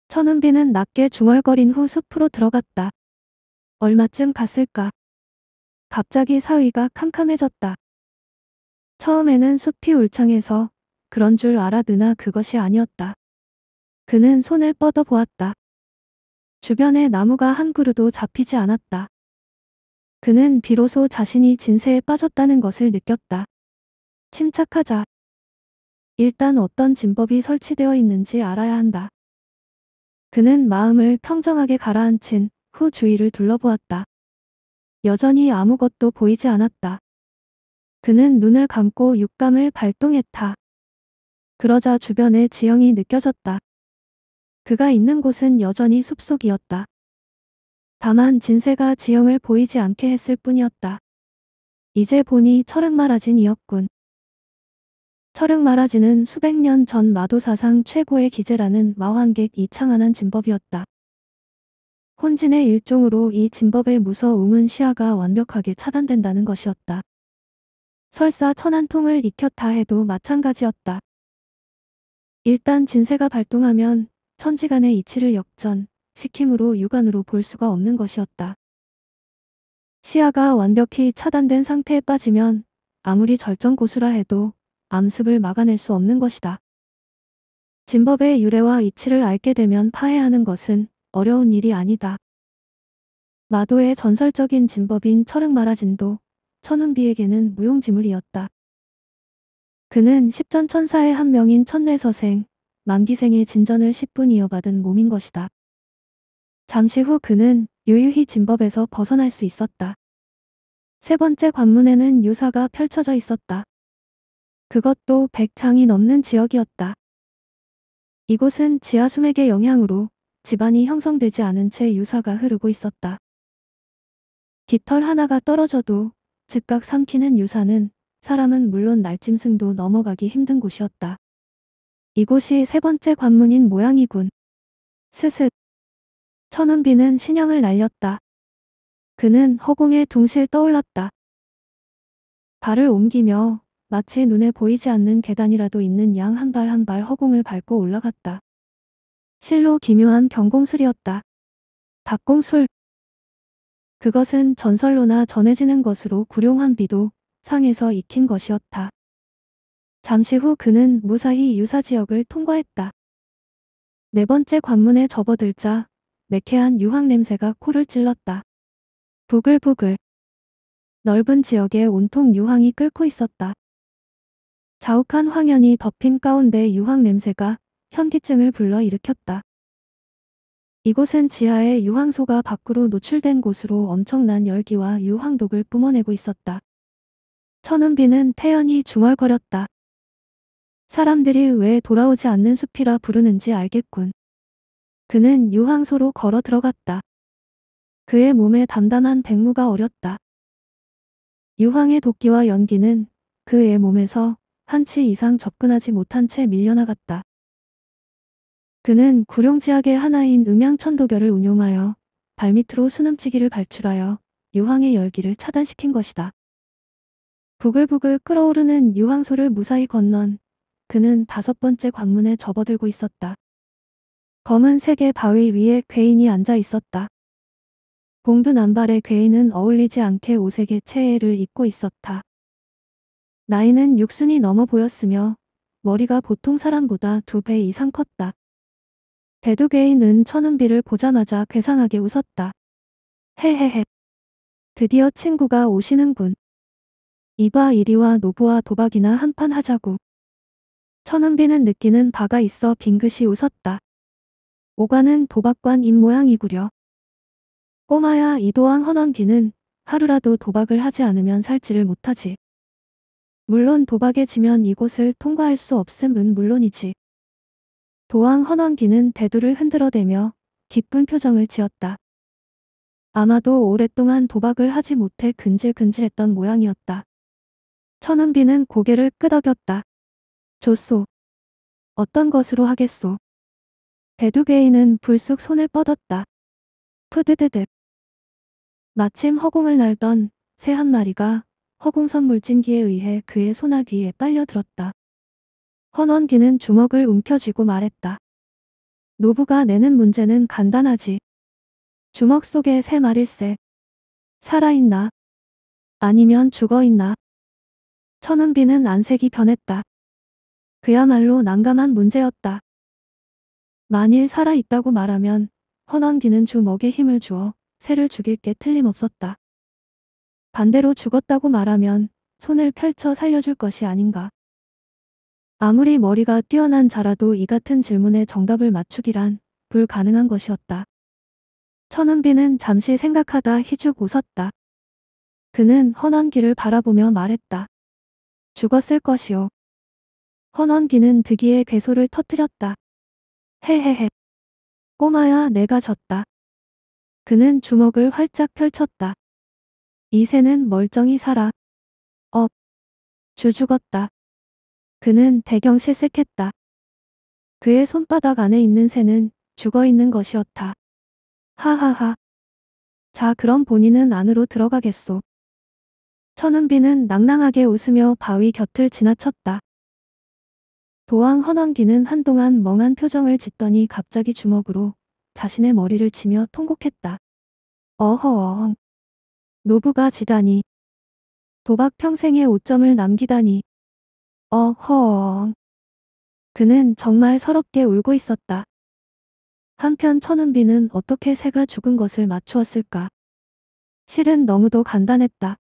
천은비는 낮게 중얼거린 후 숲으로 들어갔다. 얼마쯤 갔을까. 갑자기 사위가 캄캄해졌다. 처음에는 숲이 울창해서 그런 줄알아으나 그것이 아니었다. 그는 손을 뻗어 보았다. 주변에 나무가 한 그루도 잡히지 않았다. 그는 비로소 자신이 진세에 빠졌다는 것을 느꼈다. 침착하자. 일단 어떤 진법이 설치되어 있는지 알아야 한다. 그는 마음을 평정하게 가라앉힌 후 주위를 둘러보았다. 여전히 아무것도 보이지 않았다. 그는 눈을 감고 육감을 발동했다. 그러자 주변에 지형이 느껴졌다. 그가 있는 곳은 여전히 숲속이었다. 다만 진세가 지형을 보이지 않게 했을 뿐이었다. 이제 보니 철흑마라진이었군. 철흑마라진은 수백 년 전 마도사상 최고의 기재라는 마환객 이창한한 진법이었다. 혼진의 일종으로 이 진법의 무서움은 시야가 완벽하게 차단된다는 것이었다. 설사 천안 통을 익혔다 해도 마찬가지였다. 일단 진세가 발동하면 천지간의 이치를 역전시킴으로 육안으로 볼 수가 없는 것이었다. 시야가 완벽히 차단된 상태에 빠지면 아무리 절정 고수라 해도 암습을 막아낼 수 없는 것이다. 진법의 유래와 이치를 알게 되면 파해하는 것은 어려운 일이 아니다. 마도의 전설적인 진법인 철흥마라진도 천운비에게는 무용지물이었다. 그는 십전 천사의 한 명인 천뇌서생, 만기생의 진전을 10분 이어받은 몸인 것이다. 잠시 후 그는 유유히 진법에서 벗어날 수 있었다. 세 번째 관문에는 유사가 펼쳐져 있었다. 그것도 100창이 넘는 지역이었다. 이곳은 지하수맥의 영향으로 집안이 형성되지 않은 채 유사가 흐르고 있었다. 깃털 하나가 떨어져도 즉각 삼키는 유산은 사람은 물론 날짐승도 넘어가기 힘든 곳이었다. 이곳이 세 번째 관문인 모양이군. 스습. 천운비는 신형을 날렸다. 그는 허공에 둥실 떠올랐다. 발을 옮기며 마치 눈에 보이지 않는 계단이라도 있는 양 한 발 한 발 허공을 밟고 올라갔다. 실로 기묘한 경공술이었다. 박공술. 그것은 전설로나 전해지는 것으로 구룡한 비도 상에서 익힌 것이었다. 잠시 후 그는 무사히 유사 지역을 통과했다. 네 번째 관문에 접어들자 매캐한 유황 냄새가 코를 찔렀다. 부글부글. 넓은 지역에 온통 유황이 끓고 있었다. 자욱한 황연이 덮인 가운데 유황 냄새가 현기증을 불러일으켰다. 이곳은 지하에 유황소가 밖으로 노출된 곳으로 엄청난 열기와 유황독을 뿜어내고 있었다. 천은비는 태연히 중얼거렸다. 사람들이 왜 돌아오지 않는 숲이라 부르는지 알겠군. 그는 유황소로 걸어 들어갔다. 그의 몸에 담담한 백무가 어렸다. 유황의 도끼와 연기는 그의 몸에서 한치 이상 접근하지 못한 채 밀려나갔다. 그는 구룡지학의 하나인 음양천도결을 운용하여 발밑으로 수능치기를 발출하여 유황의 열기를 차단시킨 것이다. 부글부글 끓어오르는 유황소를 무사히 건넌 그는 다섯 번째 관문에 접어들고 있었다. 검은 색의 바위 위에 괴인이 앉아 있었다. 봉두 남발의 괴인은 어울리지 않게 오색의 체해를 입고 있었다. 나이는 육순이 넘어 보였으며 머리가 보통 사람보다 두 배 이상 컸다. 배두개인은 천은비를 보자마자 괴상하게 웃었다. 헤헤헤. 드디어 친구가 오시는군. 이봐 이리와 노부와 도박이나 한판 하자고. 천은비는 느끼는 바가 있어 빙긋이 웃었다. 오가는 도박관 입 모양이구려. 꼬마야 이도왕 헌원기는 하루라도 도박을 하지 않으면 살지를 못하지. 물론 도박에 지면 이곳을 통과할 수 없음은 물론이지. 도왕 헌왕기는 대두를 흔들어대며 기쁜 표정을 지었다. 아마도 오랫동안 도박을 하지 못해 근질근질했던 모양이었다. 천은비는 고개를 끄덕였다. 조소. 어떤 것으로 하겠소. 대두개인은 불쑥 손을 뻗었다. 푸드드득. 마침 허공을 날던 새 한 마리가 허공선 물진기에 의해 그의 소나귀에 빨려들었다. 헌원기는 주먹을 움켜쥐고 말했다. 노부가 내는 문제는 간단하지. 주먹 속에 새 말일세. 살아있나? 아니면 죽어있나? 천은비는 안색이 변했다. 그야말로 난감한 문제였다. 만일 살아있다고 말하면 헌원기는 주먹에 힘을 주어 새를 죽일 게 틀림없었다. 반대로 죽었다고 말하면 손을 펼쳐 살려줄 것이 아닌가. 아무리 머리가 뛰어난 자라도 이 같은 질문에 정답을 맞추기란 불가능한 것이었다. 천은비는 잠시 생각하다 희죽 웃었다. 그는 헌원기를 바라보며 말했다. 죽었을 것이오. 헌원기는 득이의 괴소를 터뜨렸다. 헤헤헤. 꼬마야 내가 졌다. 그는 주먹을 활짝 펼쳤다. 이새는 멀쩡히 살아. 업. 주 죽었다. 그는 대경 실색했다. 그의 손바닥 안에 있는 새는 죽어있는 것이었다. 하하하. 자 그럼 본인은 안으로 들어가겠소. 천은비는 낭낭하게 웃으며 바위 곁을 지나쳤다. 도왕 헌왕기는 한동안 멍한 표정을 짓더니 갑자기 주먹으로 자신의 머리를 치며 통곡했다. 어허엉. 어 노부가 지다니. 도박 평생에 오점을 남기다니. 어허. 그는 정말 서럽게 울고 있었다. 한편 천은비는 어떻게 새가 죽은 것을 맞추었을까. 실은 너무도 간단했다.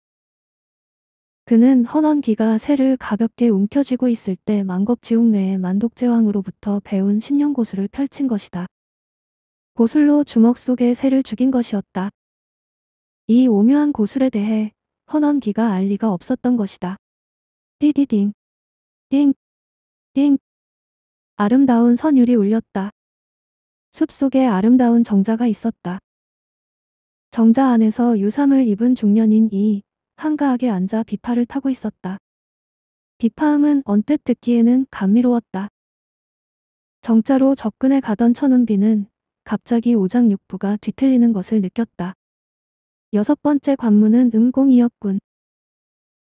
그는 헌원 기가 새를 가볍게 움켜쥐고 있을 때만겁지옥내에 만독제왕으로부터 배운 십령 고수를 펼친 것이다. 고술로 주먹 속에 새를 죽인 것이었다. 이 오묘한 고술에 대해 헌원기가 알 리가 없었던 것이다. 띠디딩 띵, 띵. 아름다운 선율이 울렸다. 숲속에 아름다운 정자가 있었다. 정자 안에서 유삼을 입은 중년인 이 한가하게 앉아 비파를 타고 있었다. 비파음은 언뜻 듣기에는 감미로웠다. 정자로 접근해 가던 천운비는 갑자기 오장육부가 뒤틀리는 것을 느꼈다. 여섯 번째 관문은 음공이었군.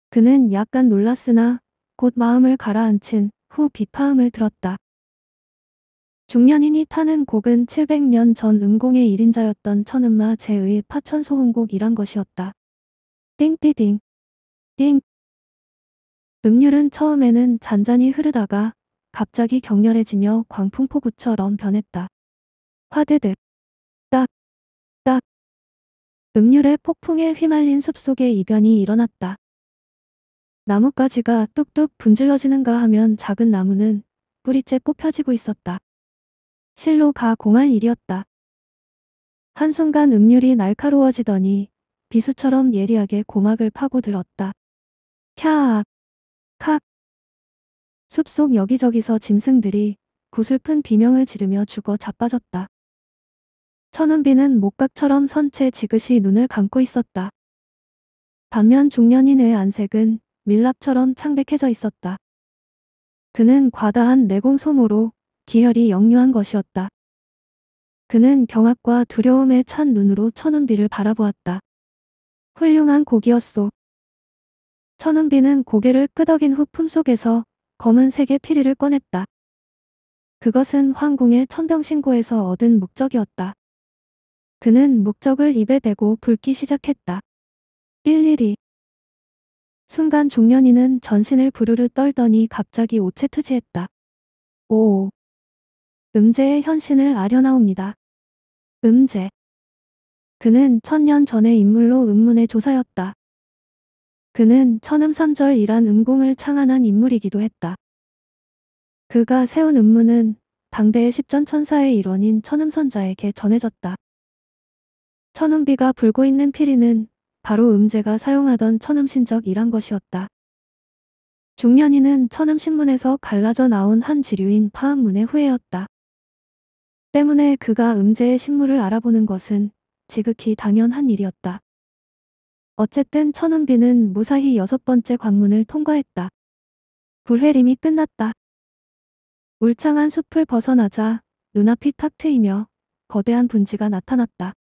그는 약간 놀랐으나 곧 마음을 가라앉힌 후 비파음을 들었다. 중년인이 타는 곡은 700년 전 음공의 1인자였던 천음마 제의 파천소음곡이란 것이었다. 띵띠띵 띵 음률은 처음에는 잔잔히 흐르다가 갑자기 격렬해지며 광풍포구처럼 변했다. 화드득 딱딱 음률의 폭풍에 휘말린 숲속에 이변이 일어났다. 나뭇가지가 뚝뚝 분질러지는가 하면 작은 나무는 뿌리째 뽑혀지고 있었다. 실로 가 공할 일이었다. 한순간 음률이 날카로워지더니 비수처럼 예리하게 고막을 파고들었다. 캬악! 칵! 숲속 여기저기서 짐승들이 구슬픈 비명을 지르며 죽어 자빠졌다. 천운비는 목각처럼 선체 지그시 눈을 감고 있었다. 반면 중년인의 안색은 밀랍처럼 창백해져 있었다. 그는 과다한 내공 소모로 기혈이 역류한 것이었다. 그는 경악과 두려움에 찬 눈으로 천은비를 바라보았다. 훌륭한 곡이었소. 천은비는 고개를 끄덕인 후 품속에서 검은색의 피리를 꺼냈다. 그것은 황궁의 천병신고에서 얻은 목적이었다. 그는 목적을 입에 대고 붉기 시작했다. 일일이 순간 중년인은 전신을 부르르 떨더니 갑자기 오체투지했다. 오. 음재의 현신을 아려나옵니다. 음재. 그는 천년 전의 인물로 음문의 조사였다. 그는 천음삼절이란 음공을 창안한 인물이기도 했다. 그가 세운 음문은 당대의 십전 천사의 일원인 천음선자에게 전해졌다. 천음비가 불고 있는 피리는 바로 음제가 사용하던 천음신적이란 것이었다. 중년이는 천음신문에서 갈라져 나온 한 지류인 파음문의 후예였다. 때문에 그가 음제의 신물을 알아보는 것은 지극히 당연한 일이었다. 어쨌든 천음비는 무사히 여섯 번째 관문을 통과했다. 불회림이 끝났다. 울창한 숲을 벗어나자 눈앞이 탁 트이며 거대한 분지가 나타났다.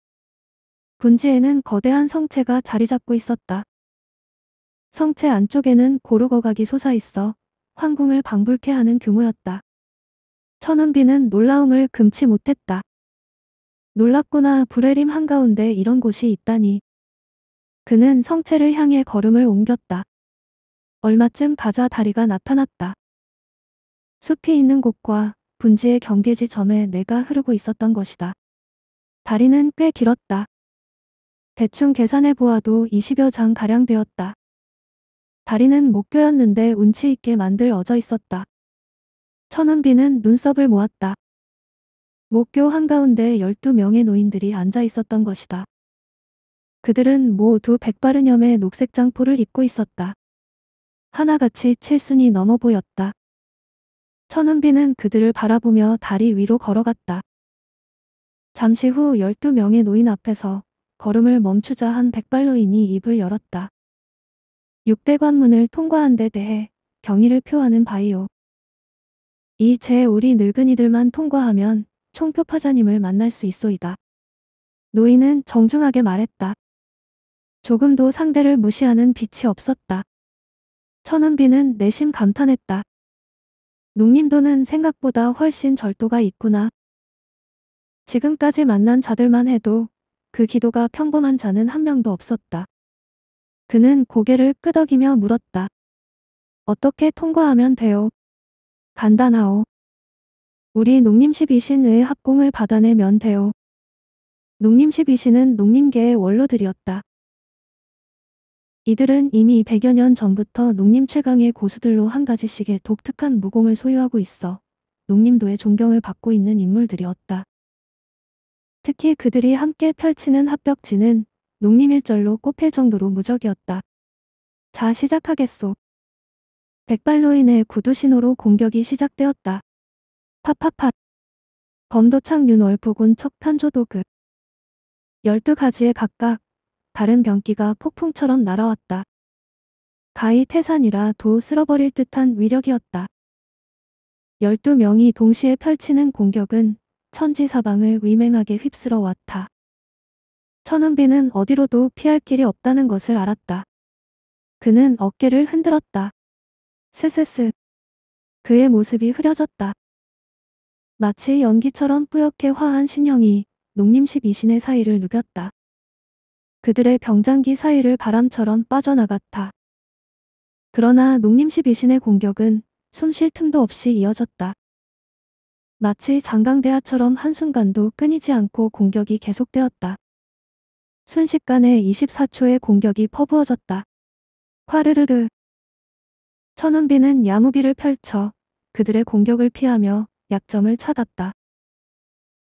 분지에는 거대한 성체가 자리 잡고 있었다. 성체 안쪽에는 고루거각이 솟아있어 황궁을 방불케 하는 규모였다. 천은비는 놀라움을 금치 못했다. 놀랍구나 불해림 한가운데 이런 곳이 있다니. 그는 성체를 향해 걸음을 옮겼다. 얼마쯤 가자 다리가 나타났다. 숲이 있는 곳과 분지의 경계지 점에 내가 흐르고 있었던 것이다. 다리는 꽤 길었다. 대충 계산해 보아도 20여 장 가량 되었다. 다리는 목교였는데 운치 있게 만들 어져 있었다. 천운비는 눈썹을 모았다. 목교 한가운데 12명의 노인들이 앉아 있었던 것이다. 그들은 모두 백바른 염의 녹색 장포를 입고 있었다. 하나같이 칠순이 넘어 보였다. 천운비는 그들을 바라보며 다리 위로 걸어갔다. 잠시 후 12명의 노인 앞에서 걸음을 멈추자 한 백발로인이 입을 열었다. 6대관문을 통과한 데 대해 경의를 표하는 바이오. 이 제 우리 늙은이들만 통과하면 총표파자님을 만날 수 있소이다. 노인은 정중하게 말했다. 조금도 상대를 무시하는 빛이 없었다. 천은비는 내심 감탄했다. 농림도는 생각보다 훨씬 절도가 있구나. 지금까지 만난 자들만 해도 그 기도가 평범한 자는 한 명도 없었다. 그는 고개를 끄덕이며 물었다. 어떻게 통과하면 돼요? 간단하오. 우리 농림시비신의 합공을 받아내면 돼요. 농림시비신은 농림계의 원로들이었다. 이들은 이미 100여 년 전부터 농림 최강의 고수들로 한 가지씩의 독특한 무공을 소유하고 있어 농림도의 존경을 받고 있는 인물들이었다. 특히 그들이 함께 펼치는 합벽지는 농림일절로 꼽힐 정도로 무적이었다. 자 시작하겠소. 백발로 인해 구두 신호로 공격이 시작되었다. 팟팟팟. 검도창 윤월부군 척편조도그. 12가지에 각각 다른 병기가 폭풍처럼 날아왔다. 가히 태산이라 도 쓸어버릴 듯한 위력이었다. 12명이 동시에 펼치는 공격은 천지사방을 위맹하게 휩쓸어 왔다. 천은비는 어디로도 피할 길이 없다는 것을 알았다. 그는 어깨를 흔들었다. 스스스. 그의 모습이 흐려졌다. 마치 연기처럼 뿌옇게 화한 신형이 농림식 이신의 사이를 누볐다. 그들의 병장기 사이를 바람처럼 빠져나갔다. 그러나 농림식 이신의 공격은 숨 쉴 틈도 없이 이어졌다. 마치 장강대하처럼 한순간도 끊이지 않고 공격이 계속되었다. 순식간에 24초의 공격이 퍼부어졌다. 화르르르 천운비는 야무비를 펼쳐 그들의 공격을 피하며 약점을 찾았다.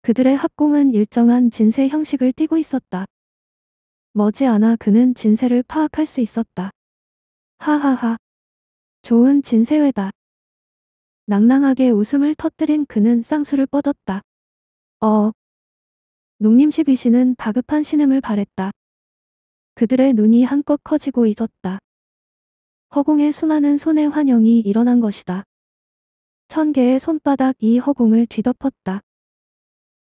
그들의 합공은 일정한 진세 형식을 띠고 있었다. 머지않아 그는 진세를 파악할 수 있었다. 하하하. 좋은 진세회다. 낭낭하게 웃음을 터뜨린 그는 쌍수를 뻗었다. 어. 농림시비씨는 다급한 신음을 바랬다. 그들의 눈이 한껏 커지고 있었다. 허공에 수많은 손의 환영이 일어난 것이다. 천 개의 손바닥이 허공을 뒤덮었다.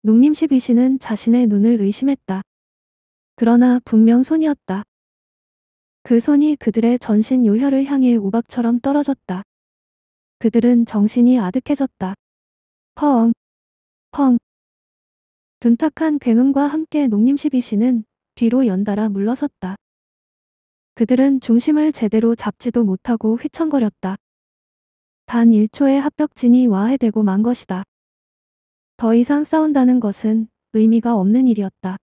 농림시비씨는 자신의 눈을 의심했다. 그러나 분명 손이었다. 그 손이 그들의 전신 요혈을 향해 우박처럼 떨어졌다. 그들은 정신이 아득해졌다. 펑, 펑. 둔탁한 굉음과 함께 농림시비시는 뒤로 연달아 물러섰다. 그들은 중심을 제대로 잡지도 못하고 휘청거렸다. 단 1초의 합격진이 와해되고 만 것이다. 더 이상 싸운다는 것은 의미가 없는 일이었다.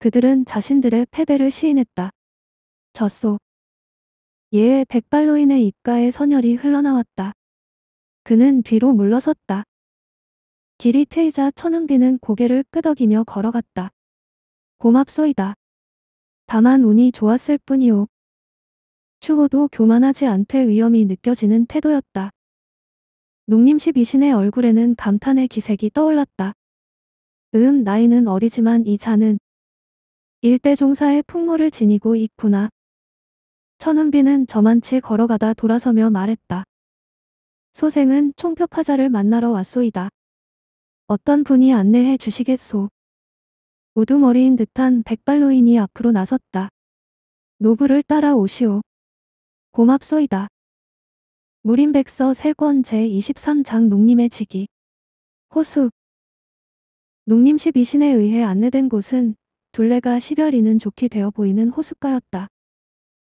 그들은 자신들의 패배를 시인했다. 졌소. 예에 백발로 인해 입가에 선혈이 흘러나왔다. 그는 뒤로 물러섰다. 길이 트이자 천흥비는 고개를 끄덕이며 걸어갔다. 고맙소이다. 다만 운이 좋았을 뿐이오. 추고도 교만하지 않되 위험이 느껴지는 태도였다. 농림시 미신의 얼굴에는 감탄의 기색이 떠올랐다. 음 나이는 어리지만 이 자는 일대 종사의 풍모를 지니고 있구나. 천은비는 저만치 걸어가다 돌아서며 말했다. 소생은 총표파자를 만나러 왔소이다. 어떤 분이 안내해 주시겠소. 우두머리인 듯한 백발노인이 앞으로 나섰다. 노부를 따라오시오. 고맙소이다. 무림백서 세권 제23장 농림의 지기. 호수 농림시 미신에 의해 안내된 곳은 둘레가 시별이는 좋게 되어 보이는 호숫가였다.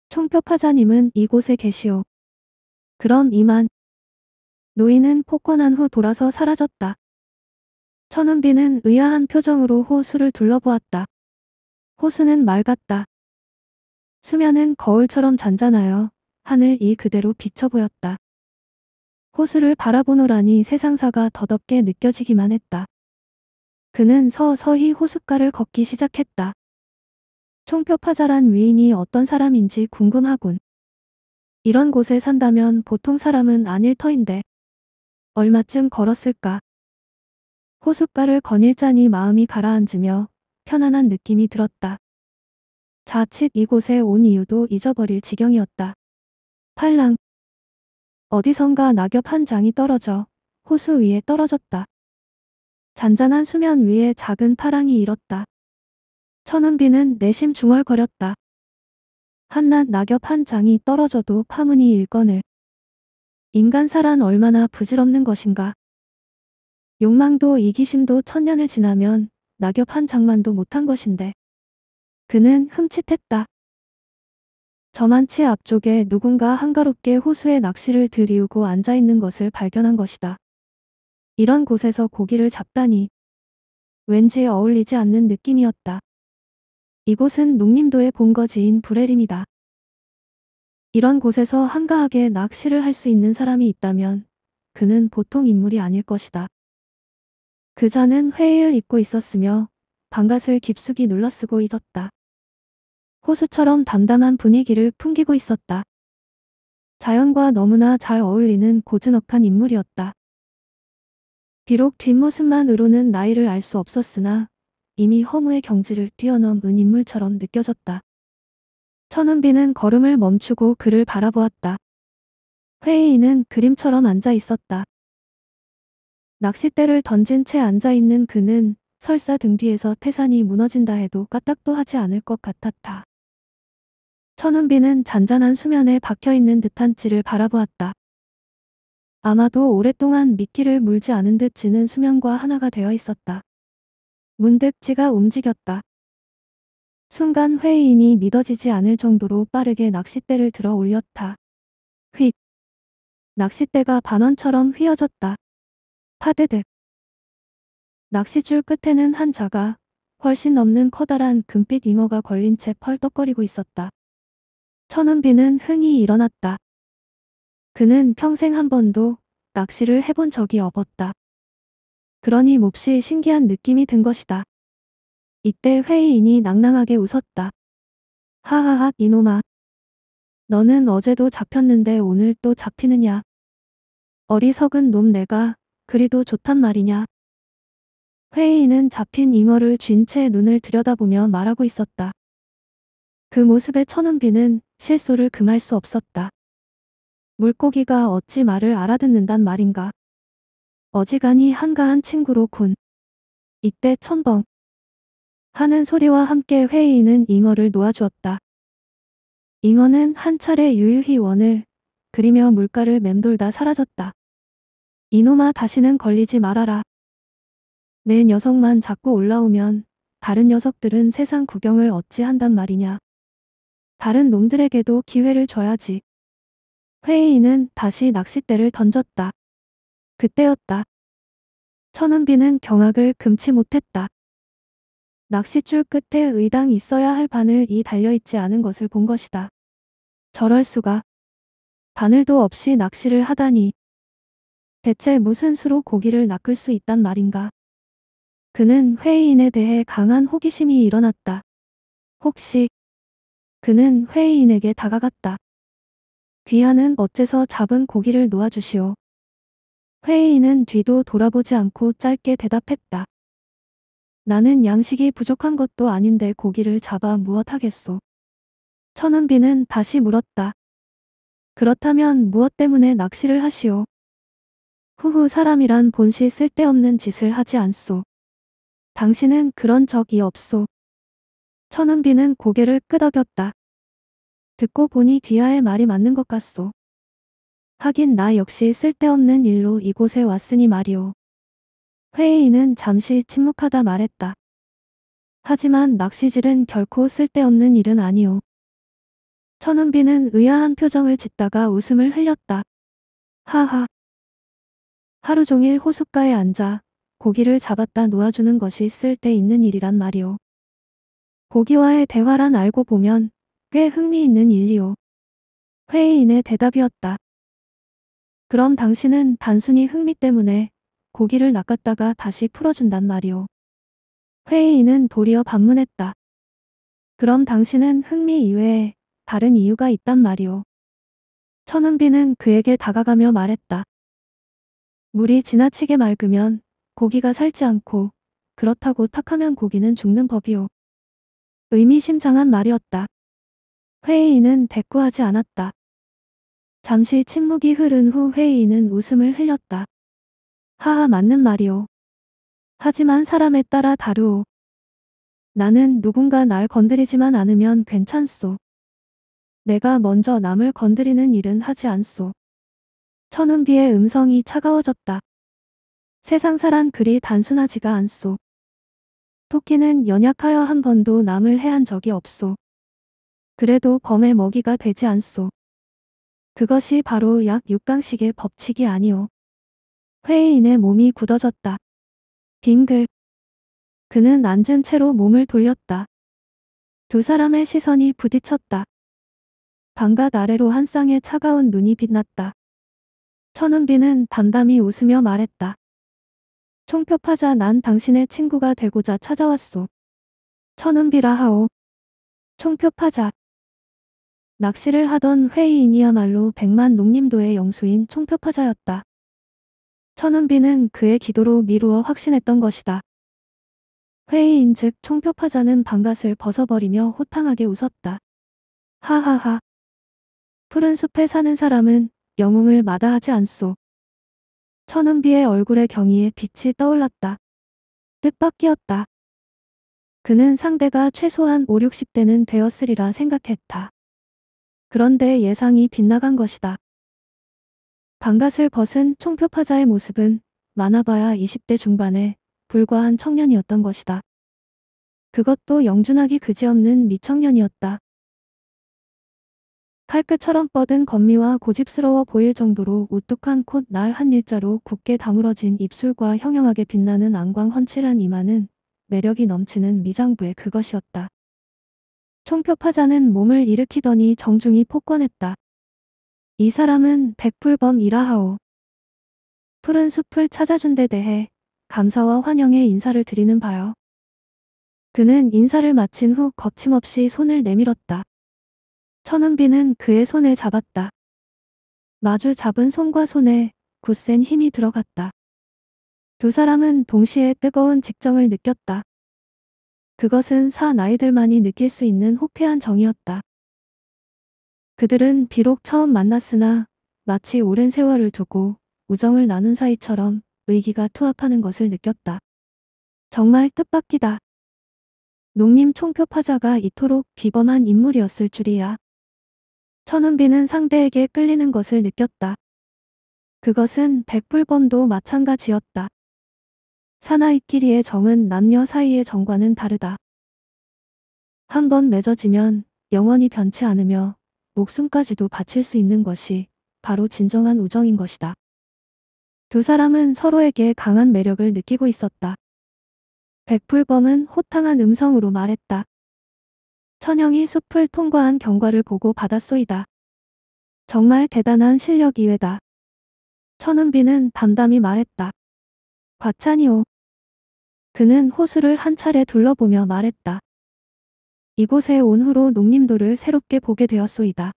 총표파자님은 이곳에 계시오. 그럼 이만. 노인은 폭권한 후 돌아서 사라졌다. 천운비는 의아한 표정으로 호수를 둘러보았다. 호수는 맑았다. 수면은 거울처럼 잔잔하여 하늘 이 그대로 비쳐 보였다. 호수를 바라보노라니 세상사가 더덥게 느껴지기만 했다. 그는 서서히 호숫가를 걷기 시작했다. 총표파자란 위인이 어떤 사람인지 궁금하군. 이런 곳에 산다면 보통 사람은 아닐 터인데 얼마쯤 걸었을까. 호숫가를 거닐자니 마음이 가라앉으며 편안한 느낌이 들었다. 자칫 이곳에 온 이유도 잊어버릴 지경이었다. 팔랑 어디선가 낙엽 한 장이 떨어져 호수 위에 떨어졌다. 잔잔한 수면 위에 작은 파랑이 일었다. 천은비는 내심 중얼거렸다. 한낱 낙엽 한 장이 떨어져도 파문이 일건을. 인간사란 얼마나 부질없는 것인가. 욕망도 이기심도 천년을 지나면 낙엽 한 장만도 못한 것인데. 그는 흠칫했다. 저만치 앞쪽에 누군가 한가롭게 호수에 낚시를 들이우고 앉아있는 것을 발견한 것이다. 이런 곳에서 고기를 잡다니. 왠지 어울리지 않는 느낌이었다. 이곳은 농림도의 본거지인 브레림이다 이런 곳에서 한가하게 낚시를 할 수 있는 사람이 있다면 그는 보통 인물이 아닐 것이다. 그자는 회의를 입고 있었으며 방갓을 깊숙이 눌러쓰고 있었다. 호수처럼 담담한 분위기를 풍기고 있었다. 자연과 너무나 잘 어울리는 고즈넉한 인물이었다. 비록 뒷모습만으로는 나이를 알 수 없었으나 이미 허무의 경지를 뛰어넘은 인물처럼 느껴졌다. 천은비는 걸음을 멈추고 그를 바라보았다. 회의인은 그림처럼 앉아 있었다. 낚싯대를 던진 채 앉아 있는 그는 설사 등 뒤에서 태산이 무너진다 해도 까딱도 하지 않을 것 같았다. 천은비는 잔잔한 수면에 박혀있는 듯한 찌를 바라보았다. 아마도 오랫동안 미끼를 물지 않은 듯 지는 수면과 하나가 되어 있었다. 문득지가 움직였다. 순간 회의인이 믿어지지 않을 정도로 빠르게 낚싯대를 들어 올렸다. 휙. 낚싯대가 반원처럼 휘어졌다. 파드득. 낚싯줄 끝에는 한 자가 훨씬 넘는 커다란 금빛 잉어가 걸린 채 펄떡거리고 있었다. 천은비는 흥이 일어났다. 그는 평생 한 번도 낚시를 해본 적이 없었다. 그러니 몹시 신기한 느낌이 든 것이다. 이때 회의인이 낭낭하게 웃었다. 하하하 이놈아. 너는 어제도 잡혔는데 오늘 또 잡히느냐. 어리석은 놈 내가 그리도 좋단 말이냐. 회의인은 잡힌 잉어를 쥔 채 눈을 들여다보며 말하고 있었다. 그 모습에 천운비는 실소를 금할 수 없었다. 물고기가 어찌 말을 알아듣는단 말인가. 어지간히 한가한 친구로군. 이때 천벙 하는 소리와 함께 회의인은 잉어를 놓아주었다. 잉어는 한 차례 유유히 원을 그리며 물가를 맴돌다 사라졌다. 이놈아 다시는 걸리지 말아라. 내 녀석만 자꾸 올라오면 다른 녀석들은 세상 구경을 어찌 한단 말이냐. 다른 놈들에게도 기회를 줘야지. 회의인은 다시 낚싯대를 던졌다. 그때였다. 천은비는 경악을 금치 못했다. 낚싯줄 끝에 의당 있어야 할 바늘이 달려있지 않은 것을 본 것이다. 저럴 수가. 바늘도 없이 낚시를 하다니. 대체 무슨 수로 고기를 낚을 수 있단 말인가. 그는 회의인에 대해 강한 호기심이 일어났다. 혹시 그는 회의인에게 다가갔다. 귀하는 어째서 잡은 고기를 놓아주시오. 회의인은 뒤도 돌아보지 않고 짧게 대답했다. 나는 양식이 부족한 것도 아닌데 고기를 잡아 무엇 하겠소. 천은비는 다시 물었다. 그렇다면 무엇 때문에 낚시를 하시오? 후후 사람이란 본시 쓸데없는 짓을 하지 않소. 당신은 그런 적이 없소. 천은비는 고개를 끄덕였다. 듣고 보니 귀하의 말이 맞는 것 같소. 하긴 나 역시 쓸데없는 일로 이곳에 왔으니 말이오. 회의인은 잠시 침묵하다 말했다. 하지만 낚시질은 결코 쓸데없는 일은 아니오. 천은비는 의아한 표정을 짓다가 웃음을 흘렸다. 하하. 하루 종일 호숫가에 앉아 고기를 잡았다 놓아주는 것이 쓸데있는 일이란 말이오. 고기와의 대화란 알고 보면 꽤 흥미있는 일이오. 회의인의 대답이었다. 그럼 당신은 단순히 흥미 때문에 고기를 낚았다가 다시 풀어준단 말이오. 회의인은 도리어 반문했다. 그럼 당신은 흥미 이외에 다른 이유가 있단 말이오. 천은비는 그에게 다가가며 말했다. 물이 지나치게 맑으면 고기가 살지 않고 그렇다고 탁하면 고기는 죽는 법이오. 의미심장한 말이었다. 회의인은 대꾸하지 않았다. 잠시 침묵이 흐른 후 회의인은 웃음을 흘렸다. 하하 맞는 말이오. 하지만 사람에 따라 다르오. 나는 누군가 날 건드리지만 않으면 괜찮소. 내가 먼저 남을 건드리는 일은 하지 않소. 천운비의 음성이 차가워졌다. 세상사란 그리 단순하지가 않소. 토끼는 연약하여 한 번도 남을 해한 적이 없소. 그래도 범의 먹이가 되지 않소. 그것이 바로 약 6강식의 법칙이 아니오. 회의인의 몸이 굳어졌다. 빙글. 그는 앉은 채로 몸을 돌렸다. 두 사람의 시선이 부딪혔다. 방갓 아래로 한 쌍의 차가운 눈이 빛났다. 천은비는 담담히 웃으며 말했다. 총표파자 난 당신의 친구가 되고자 찾아왔소. 천은비라 하오. 총표파자. 낚시를 하던 회의인이야말로 백만 농림도의 영수인 총표파자였다. 천운비는 그의 기도로 미루어 확신했던 것이다. 회의인 즉 총표파자는 반갓을 벗어버리며 호탕하게 웃었다. 하하하. 푸른 숲에 사는 사람은 영웅을 마다하지 않소. 천은비의 얼굴에 경이의 빛이 떠올랐다. 뜻밖이었다. 그는 상대가 최소한 5, 60대는 되었으리라 생각했다. 그런데 예상이 빗나간 것이다. 반갓을 벗은 총표파자의 모습은 많아봐야 20대 중반에 불과한 청년이었던 것이다. 그것도 영준하기 그지없는 미청년이었다. 칼끝처럼 뻗은 건미와 고집스러워 보일 정도로 우뚝한 콧날한 일자로 굳게 다물어진 입술과 형형하게 빛나는 안광 헌칠한 이마는 매력이 넘치는 미장부의 그것이었다. 총표파자는 몸을 일으키더니 정중히 폭권했다. 이 사람은 백불범이라 하오. 푸른 숲을 찾아준 데 대해 감사와 환영의 인사를 드리는 바요. 그는 인사를 마친 후 거침없이 손을 내밀었다. 천은비는 그의 손을 잡았다. 마주 잡은 손과 손에 굳센 힘이 들어갔다. 두 사람은 동시에 뜨거운 직정을 느꼈다. 그것은 산 아이들만이 느낄 수 있는 호쾌한 정이었다. 그들은 비록 처음 만났으나 마치 오랜 세월을 두고 우정을 나눈 사이처럼 의기가 투합하는 것을 느꼈다. 정말 뜻밖이다. 농림 총표 파자가 이토록 비범한 인물이었을 줄이야. 천운비는 상대에게 끌리는 것을 느꼈다. 그것은 백불범도 마찬가지였다. 사나이끼리의 정은 남녀 사이의 정과는 다르다. 한 번 맺어지면 영원히 변치 않으며 목숨까지도 바칠 수 있는 것이 바로 진정한 우정인 것이다. 두 사람은 서로에게 강한 매력을 느끼고 있었다. 백풀범은 호탕한 음성으로 말했다. 천영이 숲을 통과한 경과를 보고 받았소이다. 정말 대단한 실력 이외다. 천은비는 담담히 말했다. 과찬이오. 그는 호수를 한 차례 둘러보며 말했다. 이곳에 온 후로 농림도를 새롭게 보게 되었소이다.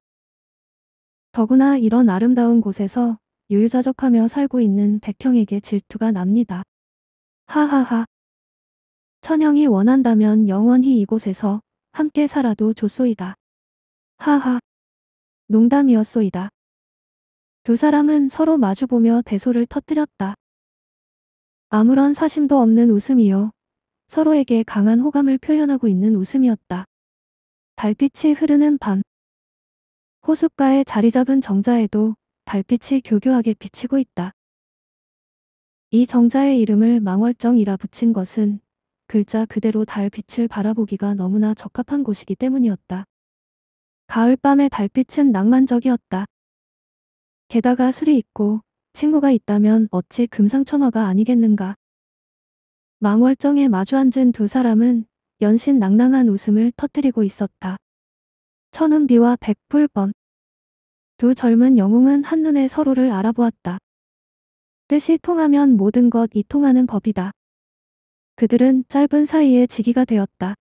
더구나 이런 아름다운 곳에서 유유자적하며 살고 있는 백형에게 질투가 납니다. 하하하. 천형이 원한다면 영원히 이곳에서 함께 살아도 좋소이다. 하하. 농담이었소이다. 두 사람은 서로 마주보며 대소를 터뜨렸다. 아무런 사심도 없는 웃음이요. 서로에게 강한 호감을 표현하고 있는 웃음이었다. 달빛이 흐르는 밤. 호숫가에 자리 잡은 정자에도 달빛이 교교하게 비치고 있다. 이 정자의 이름을 망월정이라 붙인 것은 글자 그대로 달빛을 바라보기가 너무나 적합한 곳이기 때문이었다. 가을밤의 달빛은 낭만적이었다. 게다가 술이 있고 친구가 있다면 어찌 금상첨화가 아니겠는가. 망월정에 마주 앉은 두 사람은 연신 낭낭한 웃음을 터뜨리고 있었다. 천은비와 백불범. 두 젊은 영웅은 한눈에 서로를 알아보았다. 뜻이 통하면 모든 것이 통하는 법이다. 그들은 짧은 사이에 지기가 되었다.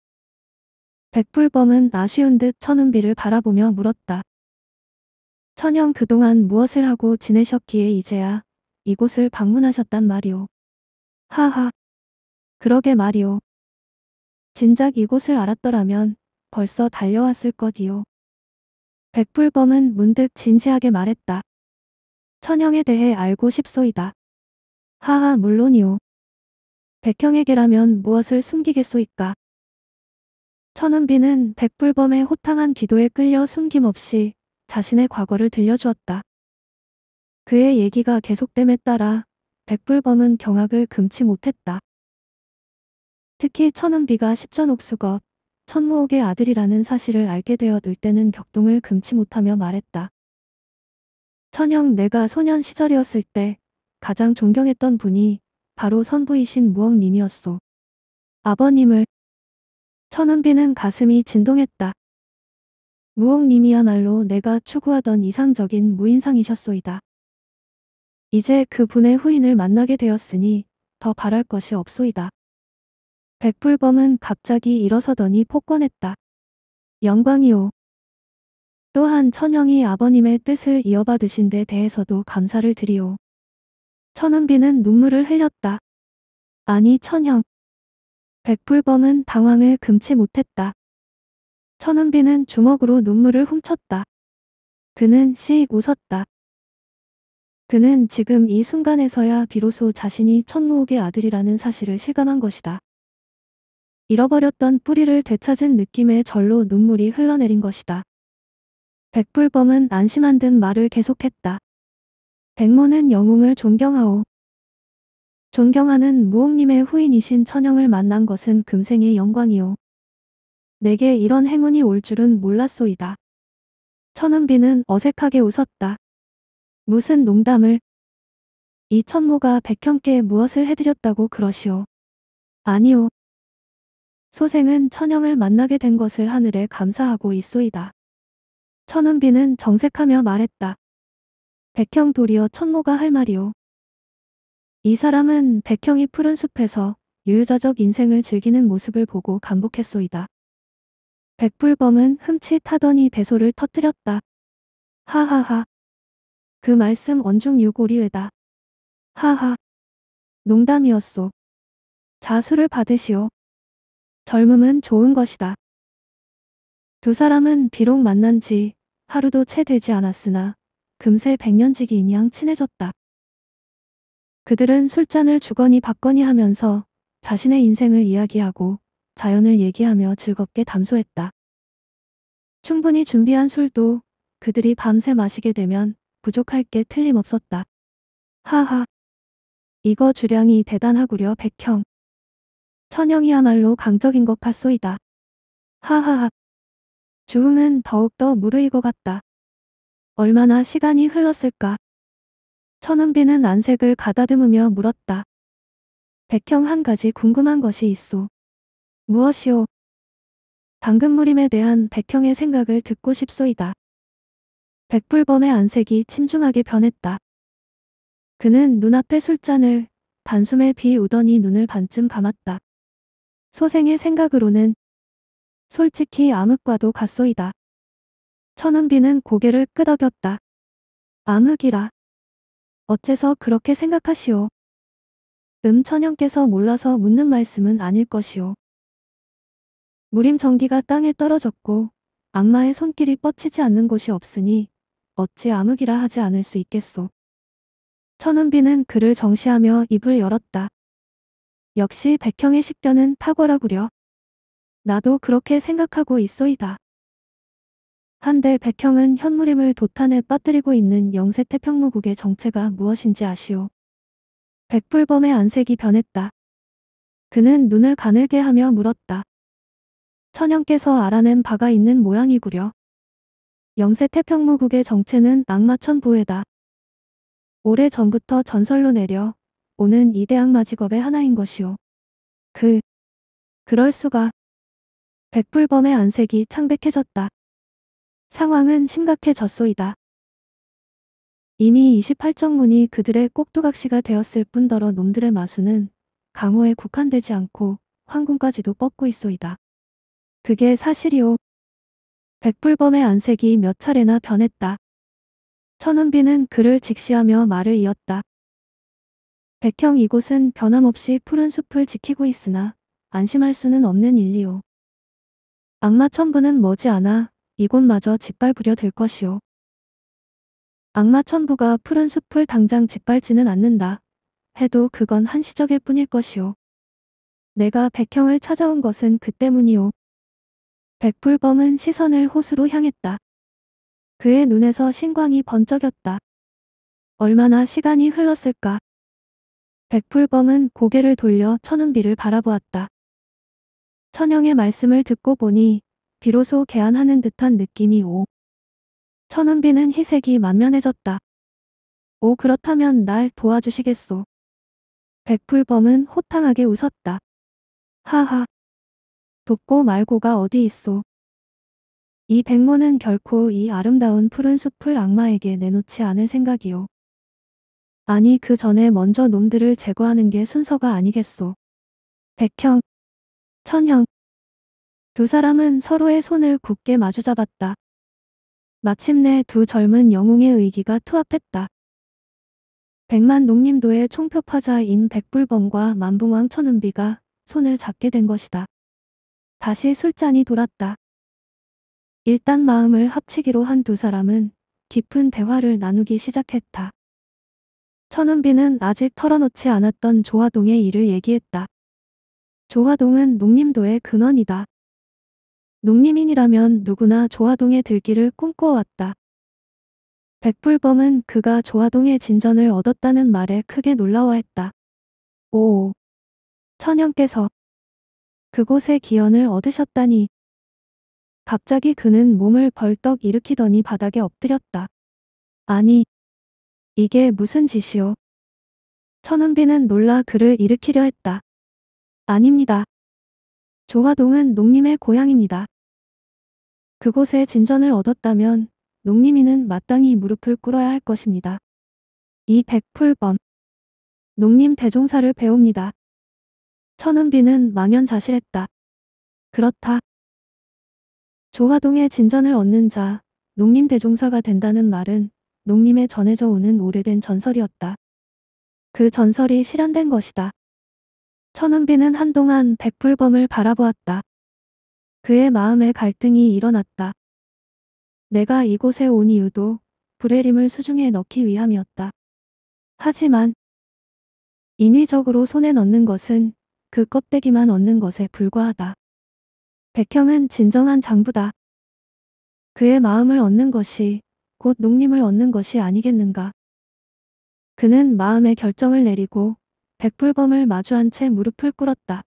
백불범은 아쉬운 듯 천은비를 바라보며 물었다. 천영 그동안 무엇을 하고 지내셨기에 이제야 이곳을 방문하셨단 말이오. 하하. 그러게 말이오. 진작 이곳을 알았더라면 벌써 달려왔을 것이오. 백불범은 문득 진지하게 말했다. 천영에 대해 알고 싶소이다. 하하 물론이오. 백형에게라면 무엇을 숨기겠소이까. 천은비는 백불범의 호탕한 기도에 끌려 숨김없이 자신의 과거를 들려주었다. 그의 얘기가 계속됨에 따라 백불범은 경악을 금치 못했다. 특히 천은비가 십전옥수겁, 천무옥의 아들이라는 사실을 알게 되어늘 때는 격동을 금치 못하며 말했다. 천형 내가 소년 시절이었을 때 가장 존경했던 분이 바로 선부이신 무엉님이었소. 아버님을 천은비는 가슴이 진동했다. 무옥님이야말로 내가 추구하던 이상적인 무인상이셨소이다. 이제 그분의 후인을 만나게 되었으니 더 바랄 것이 없소이다. 백불범은 갑자기 일어서더니 폭권했다. 영광이오. 또한 천영이 아버님의 뜻을 이어받으신 데 대해서도 감사를 드리오. 천은비는 눈물을 흘렸다. 아니 천형 백불범은 당황을 금치 못했다. 천은비는 주먹으로 눈물을 훔쳤다. 그는 씩 웃었다. 그는 지금 이 순간에서야 비로소 자신이 천무옥의 아들이라는 사실을 실감한 것이다. 잃어버렸던 뿌리를 되찾은 느낌에 절로 눈물이 흘러내린 것이다. 백불범은 안심한 듯 말을 계속했다. 백모는 영웅을 존경하오. 존경하는 무옥님의 후인이신 천영을 만난 것은 금생의 영광이오. 내게 이런 행운이 올 줄은 몰랐소이다. 천은비는 어색하게 웃었다. 무슨 농담을. 이 천모가 백형께 무엇을 해드렸다고 그러시오. 아니오. 소생은 천영을 만나게 된 것을 하늘에 감사하고 있소이다. 천은비는 정색하며 말했다. 백형 도리어 천모가 할 말이오. 이 사람은 백형이 푸른 숲에서 유유자적 인생을 즐기는 모습을 보고 감복했소이다. 백불범은 흠칫하더니 대소를 터뜨렸다. 하하하. 그 말씀 언중 유골이외다. 하하. 농담이었소. 자수를 받으시오. 젊음은 좋은 것이다. 두 사람은 비록 만난 지 하루도 채 되지 않았으나 금세 백년지기 인양 친해졌다. 그들은 술잔을 주거니 받거니 하면서 자신의 인생을 이야기하고 자연을 얘기하며 즐겁게 담소했다. 충분히 준비한 술도 그들이 밤새 마시게 되면 부족할 게 틀림없었다. 하하. 이거 주량이 대단하구려 백형. 천영이야말로 강적인 것 같소이다. 하하하. 주흥은 더욱더 무르익어 갔다. 얼마나 시간이 흘렀을까. 천은비는 안색을 가다듬으며 물었다. 백형 한 가지 궁금한 것이 있소. 무엇이오? 방금 무림에 대한 백형의 생각을 듣고 싶소이다. 백불범의 안색이 침중하게 변했다. 그는 눈앞의 술잔을 단숨에 비우더니 눈을 반쯤 감았다. 소생의 생각으로는 솔직히 암흑과도 같소이다. 천은비는 고개를 끄덕였다. 암흑이라. 어째서 그렇게 생각하시오? 음천영께서 몰라서 묻는 말씀은 아닐 것이오. 무림 전기가 땅에 떨어졌고 악마의 손길이 뻗치지 않는 곳이 없으니 어찌 암흑이라 하지 않을 수 있겠소. 천운비는 그를 정시하며 입을 열었다. 역시 백형의 식견은 탁월하구려. 나도 그렇게 생각하고 있소이다. 한데 백형은 현무림을 도탄에 빠뜨리고 있는 영세태평무국의 정체가 무엇인지 아시오. 백불범의 안색이 변했다. 그는 눈을 가늘게 하며 물었다. 천연께서 알아낸 바가 있는 모양이구려. 영세 태평무국의 정체는 악마천 부회다. 오래 전부터 전설로 내려 오는 이대 악마 직업의 하나인 것이오. 그, 그럴 수가. 백불범의 안색이 창백해졌다. 상황은 심각해졌소이다. 이미 28정문이 그들의 꼭두각시가 되었을 뿐더러 놈들의 마수는 강호에 국한되지 않고 황군까지도 뻗고 있소이다. 그게 사실이오. 백불범의 안색이 몇 차례나 변했다. 천은비는 그를 직시하며 말을 이었다. 백형 이곳은 변함없이 푸른 숲을 지키고 있으나 안심할 수는 없는 일이오. 악마 천부는 머지않아 이곳마저 짓밟으려 될 것이오. 악마 천부가 푸른 숲을 당장 짓밟지는 않는다. 해도 그건 한시적일 뿐일 것이오. 내가 백형을 찾아온 것은 그 때문이오. 백불범은 시선을 호수로 향했다. 그의 눈에서 신광이 번쩍였다. 얼마나 시간이 흘렀을까. 백불범은 고개를 돌려 천은비를 바라보았다. 천영의 말씀을 듣고 보니 비로소 개안하는 듯한 느낌이 오. 천은비는 희색이 만면해졌다. 오 그렇다면 날 도와주시겠소. 백불범은 호탕하게 웃었다. 하하. 돕고 말고가 어디 있소. 이 백모는 결코 이 아름다운 푸른 숲을 악마에게 내놓지 않을 생각이오. 아니 그 전에 먼저 놈들을 제거하는 게 순서가 아니겠소. 백형, 천형. 두 사람은 서로의 손을 굳게 마주잡았다. 마침내 두 젊은 영웅의 의기가 투합했다. 백만 농림도의 총표파자인 백불범과 만붕왕 천은비가 손을 잡게 된 것이다. 다시 술잔이 돌았다. 일단 마음을 합치기로 한 두 사람은 깊은 대화를 나누기 시작했다. 천은비는 아직 털어놓지 않았던 조화동의 일을 얘기했다. 조화동은 농림도의 근원이다. 농림인이라면 누구나 조화동의 들기를 꿈꿔왔다. 백불범은 그가 조화동의 진전을 얻었다는 말에 크게 놀라워했다. 오. 천연께서 그곳의 기연을 얻으셨다니. 갑자기 그는 몸을 벌떡 일으키더니 바닥에 엎드렸다. 아니, 이게 무슨 짓이오? 천은비는 놀라 그를 일으키려 했다. 아닙니다. 조화동은 농림의 고향입니다. 그곳에 진전을 얻었다면 농림이는 마땅히 무릎을 꿇어야 할 것입니다. 이 백풀범 농림 대종사를 배웁니다. 천은비는 망연자실했다. 그렇다. 조화동의 진전을 얻는 자, 농림대종사가 된다는 말은 농림에 전해져 오는 오래된 전설이었다. 그 전설이 실현된 것이다. 천은비는 한동안 백불범을 바라보았다. 그의 마음에 갈등이 일어났다. 내가 이곳에 온 이유도 불의림을 수중에 넣기 위함이었다. 하지만 인위적으로 손에 넣는 것은 그 껍데기만 얻는 것에 불과하다. 백형은 진정한 장부다. 그의 마음을 얻는 것이 곧 농림을 얻는 것이 아니겠는가. 그는 마음의 결정을 내리고 백불범을 마주한 채 무릎을 꿇었다.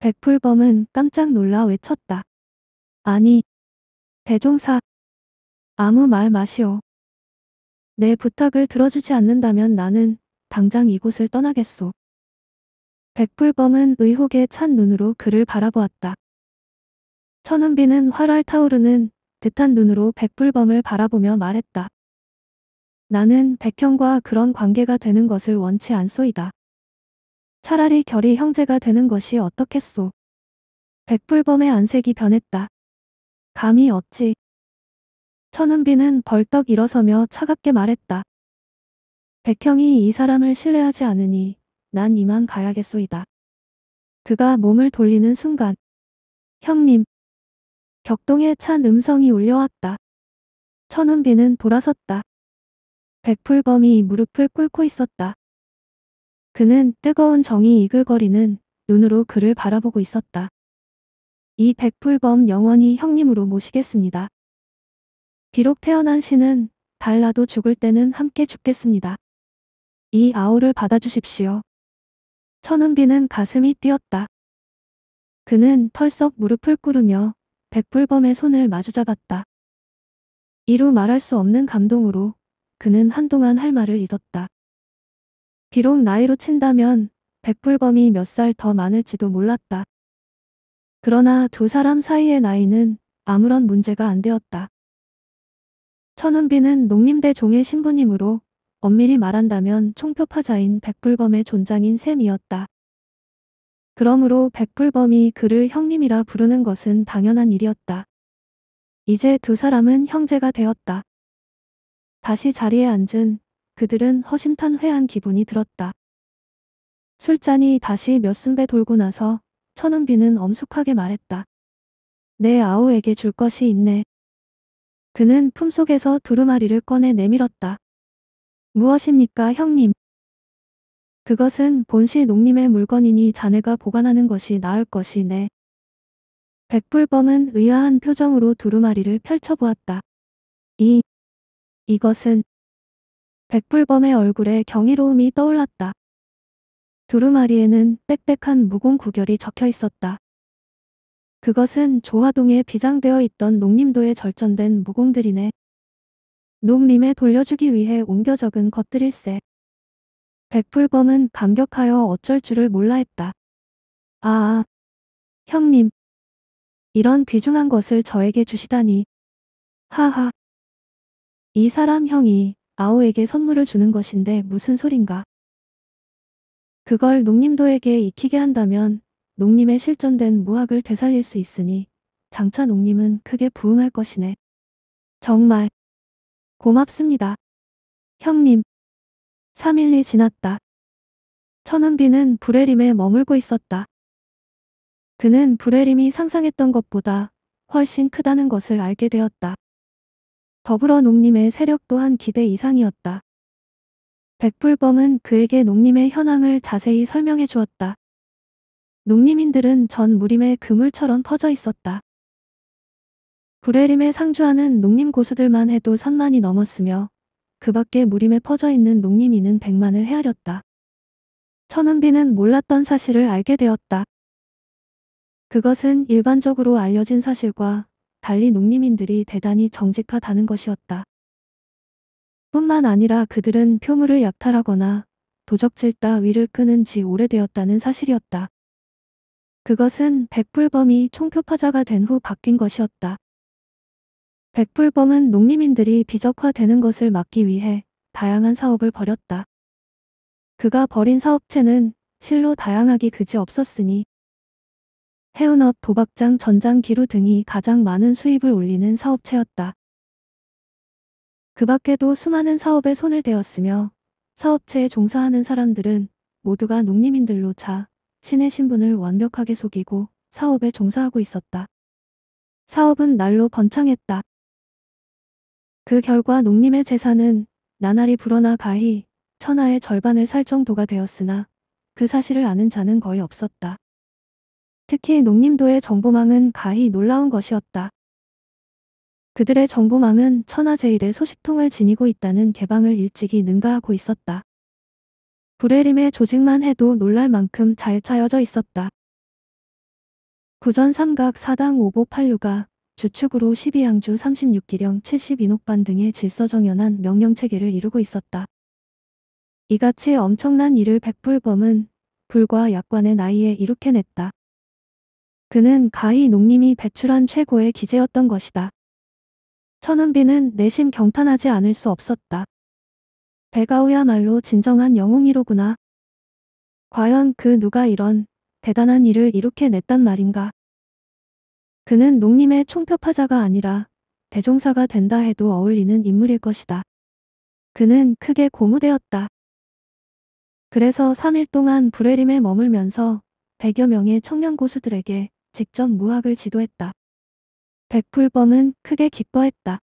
백불범은 깜짝 놀라 외쳤다. 아니, 대종사, 아무 말 마시오. 내 부탁을 들어주지 않는다면 나는 당장 이곳을 떠나겠소. 백불범은 의혹의찬 눈으로 그를 바라보았다. 천운비는 활활 타오르는 듯한 눈으로 백불범을 바라보며 말했다. 나는 백형과 그런 관계가 되는 것을 원치 않소이다. 차라리 결이 형제가 되는 것이 어떻겠소. 백불범의 안색이 변했다. 감히 어찌. 천은비는 벌떡 일어서며 차갑게 말했다. 백형이 이 사람을 신뢰하지 않으니 난 이만 가야겠소이다. 그가 몸을 돌리는 순간 형님 격동에 찬 음성이 울려왔다. 천운비는 돌아섰다. 백풀검이 무릎을 꿇고 있었다. 그는 뜨거운 정이 이글거리는 눈으로 그를 바라보고 있었다. 이 백풀범 영원히 형님으로 모시겠습니다. 비록 태어난 신은 달라도 죽을 때는 함께 죽겠습니다. 이 아우를 받아주십시오. 천은비는 가슴이 뛰었다. 그는 털썩 무릎을 꿇으며 백불범의 손을 마주잡았다. 이루 말할 수 없는 감동으로 그는 한동안 할 말을 잊었다. 비록 나이로 친다면 백불범이 몇 살 더 많을지도 몰랐다. 그러나 두 사람 사이의 나이는 아무런 문제가 안 되었다. 천은비는 농림대 종의 신부님으로 엄밀히 말한다면 총표파자인 백불범의 존장인 셈이었다. 그러므로 백불범이 그를 형님이라 부르는 것은 당연한 일이었다. 이제 두 사람은 형제가 되었다. 다시 자리에 앉은 그들은 허심탄회한 기분이 들었다. 술잔이 다시 몇 순배 돌고 나서 천은비는 엄숙하게 말했다. 내 아우에게 줄 것이 있네. 그는 품속에서 두루마리를 꺼내 내밀었다. 무엇입니까 형님? 그것은 본시 농림의 물건이니 자네가 보관하는 것이 나을 것이네. 백불범은 의아한 표정으로 두루마리를 펼쳐보았다. 이, 이것은 백불범의 얼굴에 경이로움이 떠올랐다. 두루마리에는 빽빽한 무공 구결이 적혀 있었다. 그것은 조화동에 비장되어 있던 농림도에 절전된 무공들이네. 농림에 돌려주기 위해 옮겨 적은 것들일세. 백풀범은 감격하여 어쩔 줄을 몰라했다. 아, 형님. 이런 귀중한 것을 저에게 주시다니. 하하. 이 사람 형이 아오에게 선물을 주는 것인데 무슨 소린가. 그걸 농림도에게 익히게 한다면 농림의 실전된 무학을 되살릴 수 있으니 장차 농림은 크게 부응할 것이네. 정말 고맙습니다. 형님. 3일이 지났다. 천은비는 브레림에 머물고 있었다. 그는 브레림이 상상했던 것보다 훨씬 크다는 것을 알게 되었다. 더불어 농림의 세력 또한 기대 이상이었다. 백불범은 그에게 농림의 현황을 자세히 설명해 주었다. 농림인들은 전 무림의 그물처럼 퍼져 있었다. 브레림에 상주하는 농림 고수들만 해도 3만이 넘었으며 그 밖에 무림에 퍼져있는 농림인은 0만을 헤아렸다. 천은비는 몰랐던 사실을 알게 되었다. 그것은 일반적으로 알려진 사실과 달리 농림인들이 대단히 정직하다는 것이었다. 뿐만 아니라 그들은 표물을 약탈하거나 도적질 따위를 끄는 지 오래되었다는 사실이었다. 그것은 백불범이 총표파자가 된 후 바뀐 것이었다. 백불범은 농림인들이 비적화되는 것을 막기 위해 다양한 사업을 벌였다. 그가 벌인 사업체는 실로 다양하기 그지 없었으니 해운업, 도박장, 전장, 기루 등이 가장 많은 수입을 올리는 사업체였다. 그 밖에도 수많은 사업에 손을 대었으며 사업체에 종사하는 사람들은 모두가 농림인들로 차 신의 신분을 완벽하게 속이고 사업에 종사하고 있었다. 사업은 날로 번창했다. 그 결과 농림의 재산은 나날이 불어나 가히 천하의 절반을 살 정도가 되었으나 그 사실을 아는 자는 거의 없었다. 특히 농림도의 정보망은 가히 놀라운 것이었다. 그들의 정보망은 천하제일의 소식통을 지니고 있다는 개방을 일찍이 능가하고 있었다. 불해림의 조직만 해도 놀랄 만큼 잘차여져 있었다. 구전 삼각 사당 오보 팔류가 주축으로 12항주 36기령 72녹반 등의 질서정연한 명령체계를 이루고 있었다. 이같이 엄청난 일을 백불범은 불과 약관의 나이에 이룩해냈다. 그는 가히 농님이 배출한 최고의 기재였던 것이다. 천은비는 내심 경탄하지 않을 수 없었다. 배가우야말로 진정한 영웅이로구나. 과연 그 누가 이런 대단한 일을 이룩해냈단 말인가. 그는 농림의 총표파자가 아니라 대종사가 된다 해도 어울리는 인물일 것이다. 그는 크게 고무되었다. 그래서 3일 동안 불레림에 머물면서 100여 명의 청년 고수들에게 직접 무학을 지도했다. 백풀범은 크게 기뻐했다.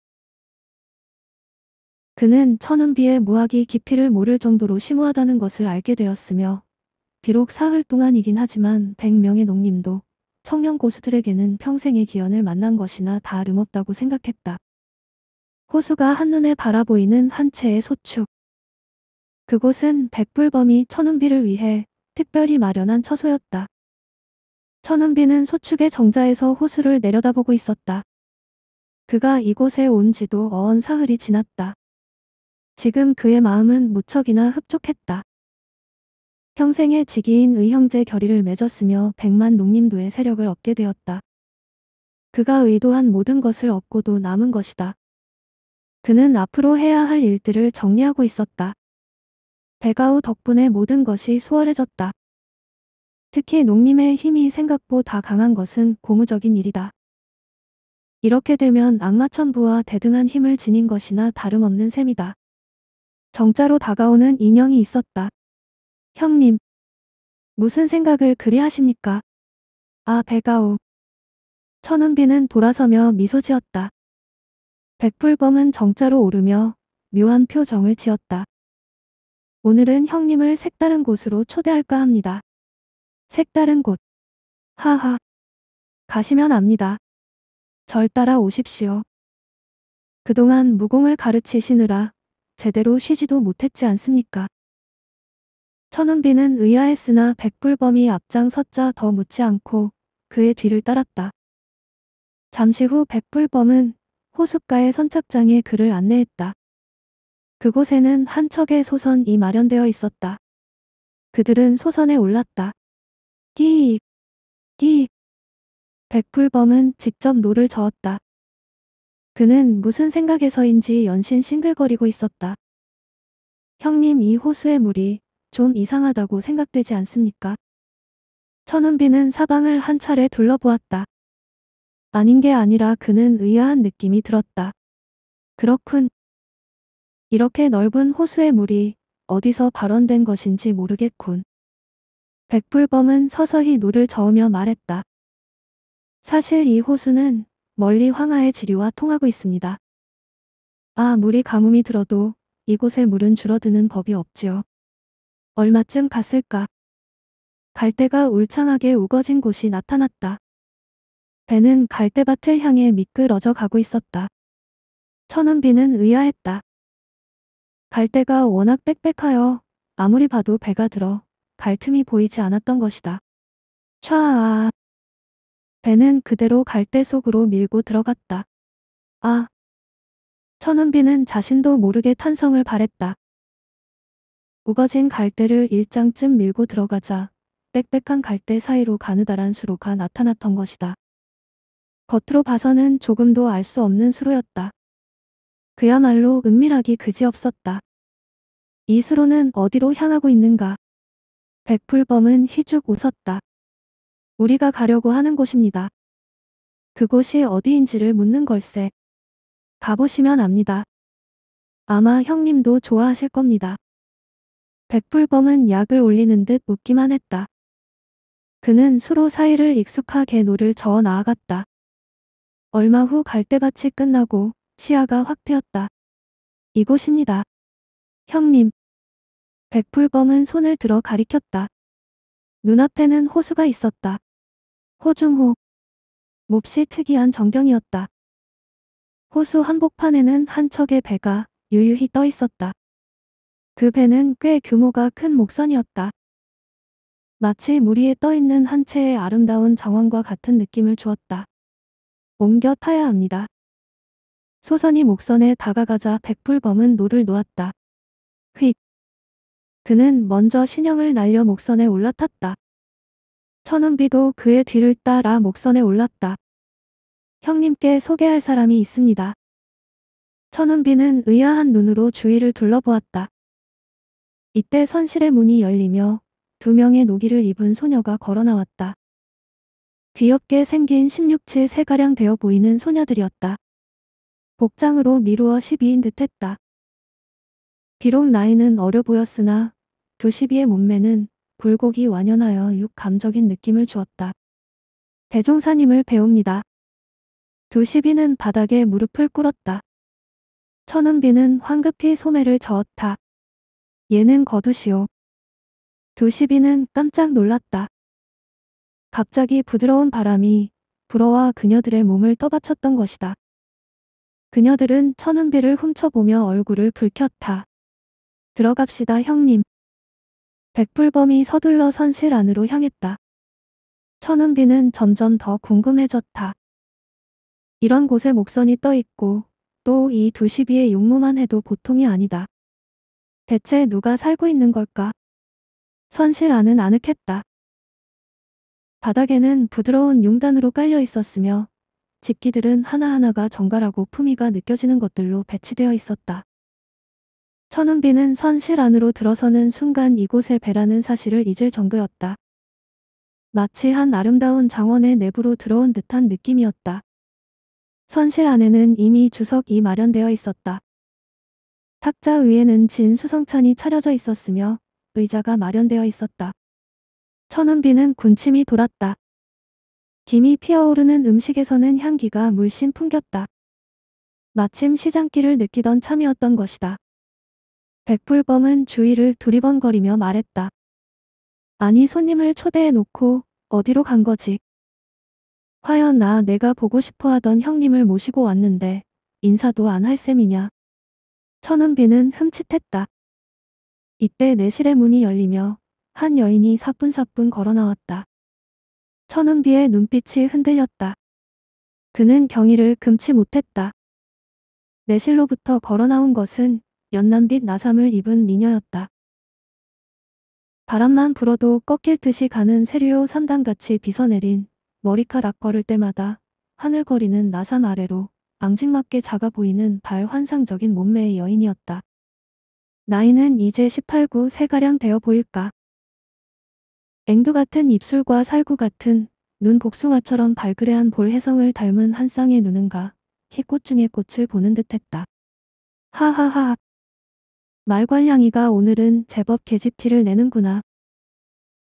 그는 천운비의 무학이 깊이를 모를 정도로 심오하다는 것을 알게 되었으며 비록 사흘 동안이긴 하지만 100명의 농림도 청년 고수들에게는 평생의 기연을 만난 것이나 다름없다고 생각했다. 호수가 한눈에 바라보이는 한 채의 소축. 그곳은 백불범이 천운비를 위해 특별히 마련한 처소였다. 천운비는 소축의 정자에서 호수를 내려다보고 있었다. 그가 이곳에 온 지도 어언 사흘이 지났다. 지금 그의 마음은 무척이나 흡족했다. 평생의 직위인 의형제 결의를 맺었으며 백만 농림도의 세력을 얻게 되었다. 그가 의도한 모든 것을 얻고도 남은 것이다. 그는 앞으로 해야 할 일들을 정리하고 있었다. 배가우 덕분에 모든 것이 수월해졌다. 특히 농림의 힘이 생각보다 강한 것은 고무적인 일이다. 이렇게 되면 악마천부와 대등한 힘을 지닌 것이나 다름없는 셈이다. 정자로 다가오는 인형이 있었다. 형님. 무슨 생각을 그리 하십니까? 아백아오천은비는 돌아서며 미소 지었다. 백불범은 정자로 오르며 묘한 표정을 지었다. 오늘은 형님을 색다른 곳으로 초대할까 합니다. 색다른 곳. 하하. 가시면 압니다. 절 따라 오십시오. 그동안 무공을 가르치시느라 제대로 쉬지도 못했지 않습니까? 천은비는 의아했으나 백불범이 앞장섰자 더 묻지 않고 그의 뒤를 따랐다. 잠시 후 백불범은 호숫가의 선착장에 그를 안내했다. 그곳에는 한 척의 소선이 마련되어 있었다. 그들은 소선에 올랐다. 끼익, 끼익. 백불범은 직접 노를 저었다. 그는 무슨 생각에서인지 연신 싱글거리고 있었다. 형님 이 호수의 물이 좀 이상하다고 생각되지 않습니까? 천은비는 사방을 한 차례 둘러보았다. 아닌 게 아니라 그는 의아한 느낌이 들었다. 그렇군. 이렇게 넓은 호수의 물이 어디서 발원된 것인지 모르겠군. 백불범은 서서히 노를 저으며 말했다. 사실 이 호수는 멀리 황하의 지류와 통하고 있습니다. 아, 물이 가뭄이 들어도 이곳의 물은 줄어드는 법이 없지요. 얼마쯤 갔을까? 갈대가 울창하게 우거진 곳이 나타났다. 배는 갈대밭을 향해 미끄러져 가고 있었다. 천은비는 의아했다. 갈대가 워낙 빽빽하여 아무리 봐도 배가 들어 갈 틈이 보이지 않았던 것이다. 촤아. 배는 그대로 갈대 속으로 밀고 들어갔다. 아. 천은비는 자신도 모르게 탄성을 바랬다. 우거진 갈대를 일장쯤 밀고 들어가자 빽빽한 갈대 사이로 가느다란 수로가 나타났던 것이다. 겉으로 봐서는 조금도 알 수 없는 수로였다. 그야말로 은밀하기 그지없었다. 이 수로는 어디로 향하고 있는가? 백풀범은 희죽 웃었다. 우리가 가려고 하는 곳입니다. 그곳이 어디인지를 묻는 걸세. 가보시면 압니다. 아마 형님도 좋아하실 겁니다. 백불범은 약을 올리는 듯 웃기만 했다. 그는 수로 사이를 익숙하게 노를 저어 나아갔다. 얼마 후 갈대밭이 끝나고 시야가 확 트였다. 이곳입니다. 형님. 백불범은 손을 들어 가리켰다. 눈앞에는 호수가 있었다. 호중호. 몹시 특이한 정경이었다 호수 한복판에는 한 척의 배가 유유히 떠 있었다. 그 배는 꽤 규모가 큰 목선이었다. 마치 물 위에 떠있는 한 채의 아름다운 정원과 같은 느낌을 주었다. 옮겨 타야 합니다. 소선이 목선에 다가가자 백불범은 노를 놓았다. 휙. 그는 먼저 신형을 날려 목선에 올라탔다. 천운비도 그의 뒤를 따라 목선에 올랐다. 형님께 소개할 사람이 있습니다. 천운비는 의아한 눈으로 주위를 둘러보았다. 이때 선실의 문이 열리며 두 명의 노기를 입은 소녀가 걸어나왔다. 귀엽게 생긴 16, 7세가량 되어 보이는 소녀들이었다. 복장으로 미루어 12인 듯 했다. 비록 나이는 어려 보였으나 두시비의 몸매는 굴곡이 완연하여 육감적인 느낌을 주었다. 대종사님을 배웁니다. 두 시비는 바닥에 무릎을 꿇었다. 천은비는 황급히 소매를 저었다. 얘는 거두시오. 두시비는 깜짝 놀랐다. 갑자기 부드러운 바람이 불어와 그녀들의 몸을 떠받쳤던 것이다. 그녀들은 천은비를 훔쳐보며 얼굴을 붉혔다. 들어갑시다 형님. 백불범이 서둘러 선실 안으로 향했다. 천은비는 점점 더 궁금해졌다. 이런 곳에 목선이 떠있고 또 이 두시비의 용무만 해도 보통이 아니다. 대체 누가 살고 있는 걸까? 선실 안은 아늑했다. 바닥에는 부드러운 용단으로 깔려 있었으며 집기들은 하나하나가 정갈하고 품위가 느껴지는 것들로 배치되어 있었다. 천운비는 선실 안으로 들어서는 순간 이곳에 배라는 사실을 잊을 정도였다. 마치 한 아름다운 장원의 내부로 들어온 듯한 느낌이었다. 선실 안에는 이미 주석이 마련되어 있었다. 탁자 위에는 진 수성찬이 차려져 있었으며 의자가 마련되어 있었다. 천은비는 군침이 돌았다. 김이 피어오르는 음식에서는 향기가 물씬 풍겼다. 마침 시장길을 느끼던 참이었던 것이다. 백불범은 주위를 두리번거리며 말했다. 아니 손님을 초대해놓고 어디로 간 거지? 화연 나 내가 보고 싶어 하던 형님을 모시고 왔는데 인사도 안 할 셈이냐? 천은비는 흠칫했다. 이때 내실의 문이 열리며 한 여인이 사뿐사뿐 걸어나왔다. 천은비의 눈빛이 흔들렸다. 그는 경의를 금치 못했다. 내실로부터 걸어나온 것은 연남빛 나삼을 입은 미녀였다. 바람만 불어도 꺾일 듯이 가는 세류요 삼단같이 빗어내린 머리카락 걸을 때마다 하늘거리는 나삼 아래로 앙증맞게 작아 보이는 발 환상적인 몸매의 여인이었다. 나이는 이제 18, 9 세가량 되어 보일까. 앵두 같은 입술과 살구 같은 눈 복숭아처럼 발그레한 볼 해성을 닮은 한 쌍의 눈은가 희꽃 중의 꽃을 보는 듯했다. 하하하. 말괄량이가 오늘은 제법 계집티를 내는구나.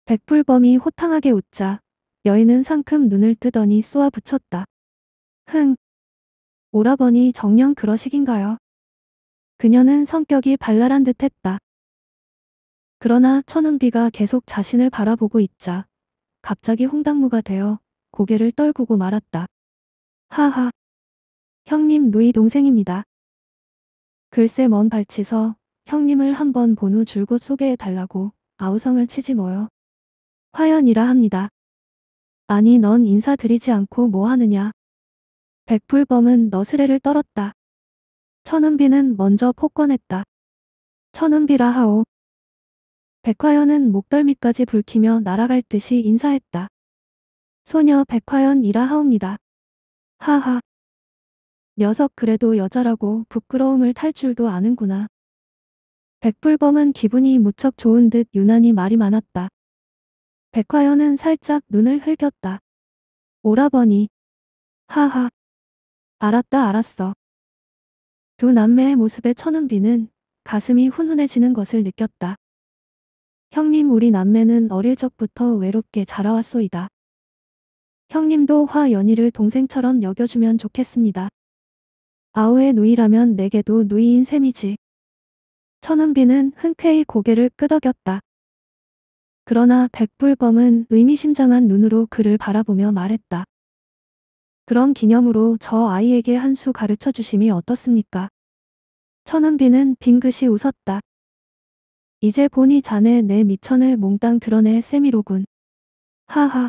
백불범이 호탕하게 웃자 여인은 상큼 눈을 뜨더니 쏘아붙였다. 흥. 오라버니 정녕 그러시긴가요. 그녀는 성격이 발랄한 듯 했다. 그러나 천은비가 계속 자신을 바라보고 있자 갑자기 홍당무가 되어 고개를 떨구고 말았다. 하하. 형님 누이 동생입니다. 글쎄 먼 발치서 형님을 한번 본 후 줄곧 소개해달라고 아우성을 치지 뭐요. 화연이라 합니다. 아니 넌 인사드리지 않고 뭐 하느냐. 백풀범은 너스레를 떨었다. 천은비는 먼저 폭권했다. 천은비라 하오. 백화연은 목덜미까지 불키며 날아갈 듯이 인사했다. 소녀 백화연이라 하옵니다. 하하. 녀석 그래도 여자라고 부끄러움을 탈 줄도 아는구나. 백불범은 기분이 무척 좋은 듯 유난히 말이 많았다. 백화연은 살짝 눈을 흘겼다. 오라버니. 하하. 알았다 알았어. 두 남매의 모습에 천은비는 가슴이 훈훈해지는 것을 느꼈다. 형님 우리 남매는 어릴 적부터 외롭게 자라왔소이다. 형님도 화연이를 동생처럼 여겨주면 좋겠습니다. 아우의 누이라면 내게도 누이인 셈이지. 천은비는 흔쾌히 고개를 끄덕였다. 그러나 백불범은 의미심장한 눈으로 그를 바라보며 말했다. 그런 기념으로 저 아이에게 한 수 가르쳐 주심이 어떻습니까? 천은비는 빙긋이 웃었다. 이제 보니 자네 내 미천을 몽땅 드러낼 셈이로군. 하하.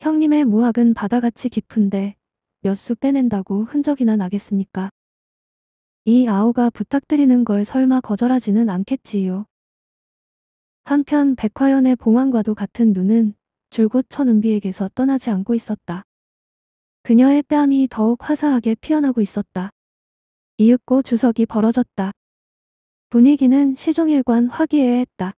형님의 무학은 바다같이 깊은데 몇 수 빼낸다고 흔적이나 나겠습니까? 이 아우가 부탁드리는 걸 설마 거절하지는 않겠지요. 한편 백화연의 봉황과도 같은 눈은 줄곧 천은비에게서 떠나지 않고 있었다. 그녀의 뺨이 더욱 화사하게 피어나고 있었다. 이윽고 주석이 벌어졌다. 분위기는 시종일관 화기애애했다.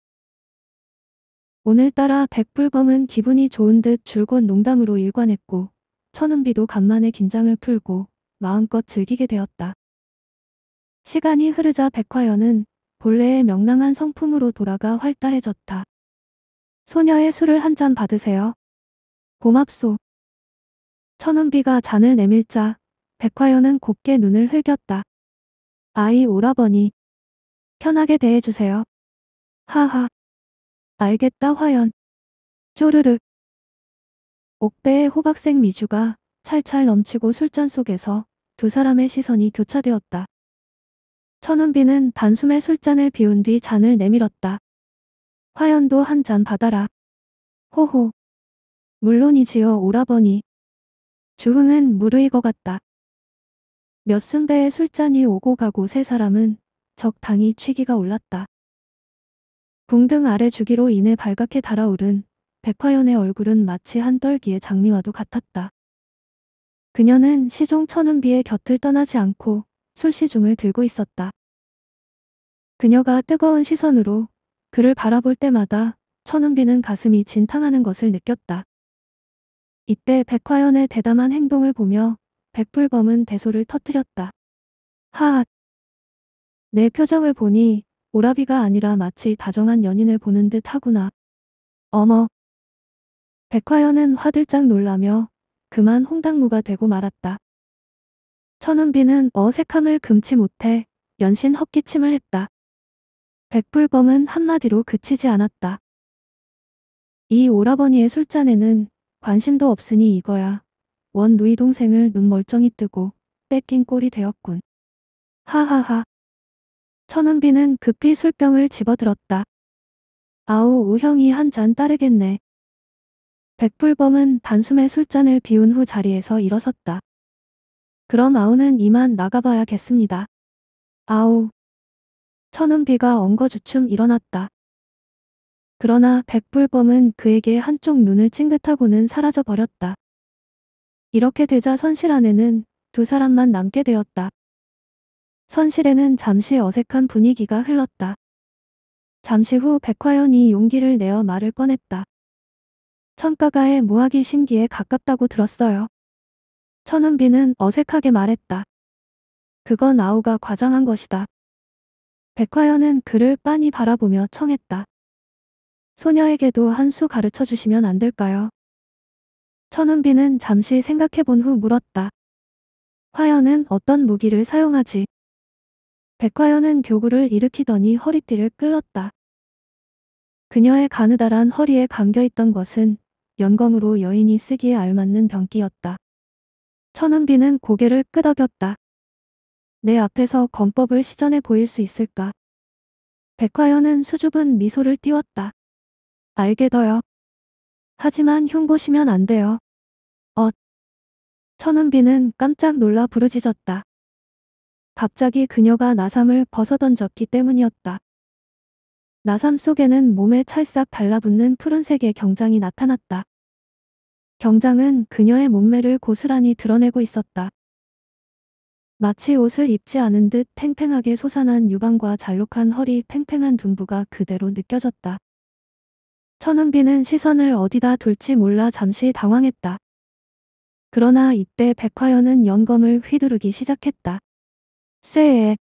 오늘따라 백불범은 기분이 좋은 듯 줄곧 농담으로 일관했고 천은비도 간만에 긴장을 풀고 마음껏 즐기게 되었다. 시간이 흐르자 백화연은 본래의 명랑한 성품으로 돌아가 활달해졌다. 소녀의 술을 한 잔 받으세요. 고맙소. 천은비가 잔을 내밀자 백화연은 곱게 눈을 흘겼다. 아이 오라버니. 편하게 대해주세요. 하하. 알겠다 화연. 쪼르륵. 옥배의 호박색 미주가 찰찰 넘치고 술잔 속에서 두 사람의 시선이 교차되었다. 천은비는 단숨에 술잔을 비운 뒤 잔을 내밀었다. 화연도 한 잔 받아라. 호호. 물론이지요 오라버니. 주흥은 무르익어갔다. 몇 순배의 술잔이 오고 가고 세 사람은 적당히 취기가 올랐다. 궁등 아래 주기로 인해 발갛게 달아오른 백화연의 얼굴은 마치 한 떨기의 장미와도 같았다. 그녀는 시종 천은비의 곁을 떠나지 않고 술시중을 들고 있었다. 그녀가 뜨거운 시선으로 그를 바라볼 때마다 천은비는 가슴이 진탕하는 것을 느꼈다. 이때 백화연의 대담한 행동을 보며 백불범은 대소를 터뜨렸다. 하앗! 내 표정을 보니 오라비가 아니라 마치 다정한 연인을 보는 듯 하구나. 어머! 백화연은 화들짝 놀라며 그만 홍당무가 되고 말았다. 천은비는 어색함을 금치 못해 연신 헛기침을 했다. 백불범은 한마디로 그치지 않았다. 이 오라버니의 술잔에는 관심도 없으니 이거야. 원 누이 동생을 눈 멀쩡히 뜨고 뺏긴 꼴이 되었군. 하하하. 천은비는 급히 술병을 집어들었다. 아우 우형이 한 잔 따르겠네. 백불범은 단숨에 술잔을 비운 후 자리에서 일어섰다. 그럼 아우는 이만 나가봐야겠습니다. 아우. 천은비가 엉거주춤 일어났다. 그러나 백불범은 그에게 한쪽 눈을 찡긋하고는 사라져 버렸다. 이렇게 되자 선실 안에는 두 사람만 남게 되었다. 선실에는 잠시 어색한 분위기가 흘렀다. 잠시 후 백화연이 용기를 내어 말을 꺼냈다. 천가가의 무학이 신기에 가깝다고 들었어요. 천은비는 어색하게 말했다. 그건 아우가 과장한 것이다. 백화연은 그를 빤히 바라보며 청했다. 소녀에게도 한 수 가르쳐 주시면 안 될까요? 천은비는 잠시 생각해 본 후 물었다. 화연은 어떤 무기를 사용하지? 백화연은 교구를 일으키더니 허리띠를 끌었다. 그녀의 가느다란 허리에 감겨있던 것은 연검으로 여인이 쓰기에 알맞는 병기였다. 천은비는 고개를 끄덕였다. 내 앞에서 검법을 시전해 보일 수 있을까? 백화연은 수줍은 미소를 띄웠다. 알게더요. 하지만 흉보시면 안 돼요. 엇. 천은비는 깜짝 놀라 부르짖었다. 갑자기 그녀가 나삼을 벗어던졌기 때문이었다. 나삼 속에는 몸에 찰싹 달라붙는 푸른색의 경장이 나타났다. 경장은 그녀의 몸매를 고스란히 드러내고 있었다. 마치 옷을 입지 않은 듯 팽팽하게 솟아난 유방과 잘록한 허리 팽팽한 둔부가 그대로 느껴졌다. 천은비는 시선을 어디다 둘지 몰라 잠시 당황했다. 그러나 이때 백화연은 연검을 휘두르기 시작했다. 쇠에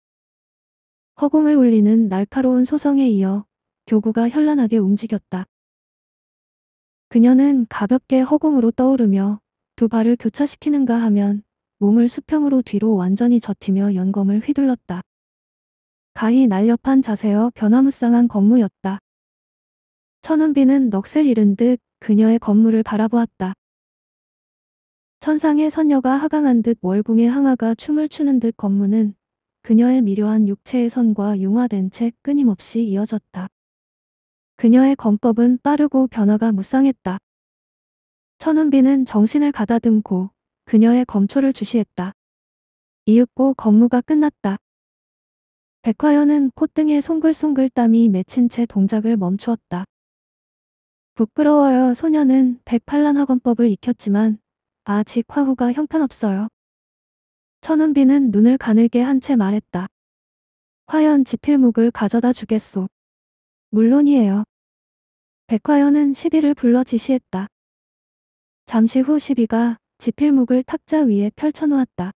허공을 울리는 날카로운 소성에 이어 교구가 현란하게 움직였다. 그녀는 가볍게 허공으로 떠오르며 두 발을 교차시키는가 하면 몸을 수평으로 뒤로 완전히 젖히며 연검을 휘둘렀다. 가히 날렵한 자세여 변화무쌍한 건무였다 천운비는 넋을 잃은 듯 그녀의 건물을 바라보았다. 천상의 선녀가 하강한 듯 월궁의 항아가 춤을 추는 듯 건무는 그녀의 미려한 육체의 선과 융화된 채 끊임없이 이어졌다. 그녀의 건법은 빠르고 변화가 무쌍했다. 천운비는 정신을 가다듬고 그녀의 검초를 주시했다. 이윽고 건무가 끝났다. 백화연은 콧등에 송글송글 땀이 맺힌 채 동작을 멈추었다. 부끄러워요. 소녀는 108란 학원법을 익혔지만 아직 화후가 형편없어요. 천은비는 눈을 가늘게 한 채 말했다. 화연 지필묵을 가져다 주겠소. 물론이에요. 백화연은 시비를 불러 지시했다. 잠시 후 시비가 지필묵을 탁자 위에 펼쳐놓았다.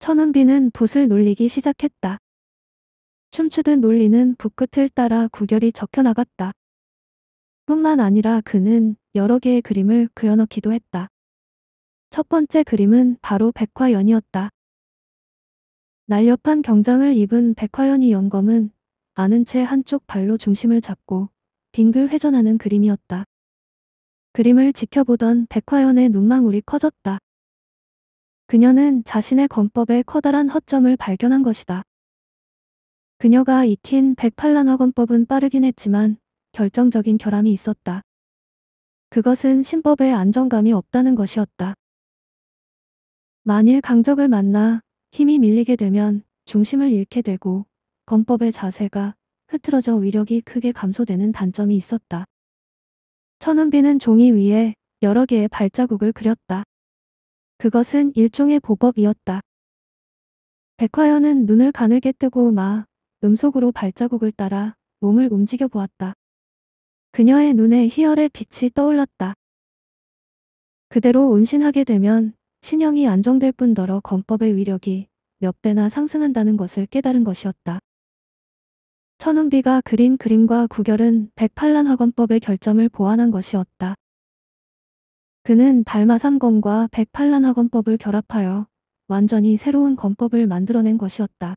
천은비는 붓을 놀리기 시작했다. 춤추듯 놀리는 붓끝을 따라 구결이 적혀나갔다. 뿐만 아니라 그는 여러 개의 그림을 그려넣기도 했다. 첫 번째 그림은 바로 백화연이었다. 날렵한 경장을 입은 백화연이 연검은 아는 채 한쪽 발로 중심을 잡고 빙글 회전하는 그림이었다. 그림을 지켜보던 백화연의 눈망울이 커졌다. 그녀는 자신의 검법에 커다란 허점을 발견한 것이다. 그녀가 익힌 백팔란화 검법은 빠르긴 했지만 결정적인 결함이 있었다. 그것은 신법에 안정감이 없다는 것이었다. 만일 강적을 만나 힘이 밀리게 되면 중심을 잃게 되고 건법의 자세가 흐트러져 위력이 크게 감소되는 단점이 있었다. 천은비는 종이 위에 여러 개의 발자국을 그렸다. 그것은 일종의 보법이었다. 백화연은 눈을 가늘게 뜨고 마 음속으로 발자국을 따라 몸을 움직여 보았다. 그녀의 눈에 희열의 빛이 떠올랐다. 그대로 운신하게 되면 신형이 안정될 뿐더러 건법의 위력이 몇 배나 상승한다는 것을 깨달은 것이었다. 천운비가 그린 그림과 구결은 108란 화건법의 결점을 보완한 것이었다. 그는 달마 삼검과 108란 화건법을 결합하여 완전히 새로운 검법을 만들어낸 것이었다.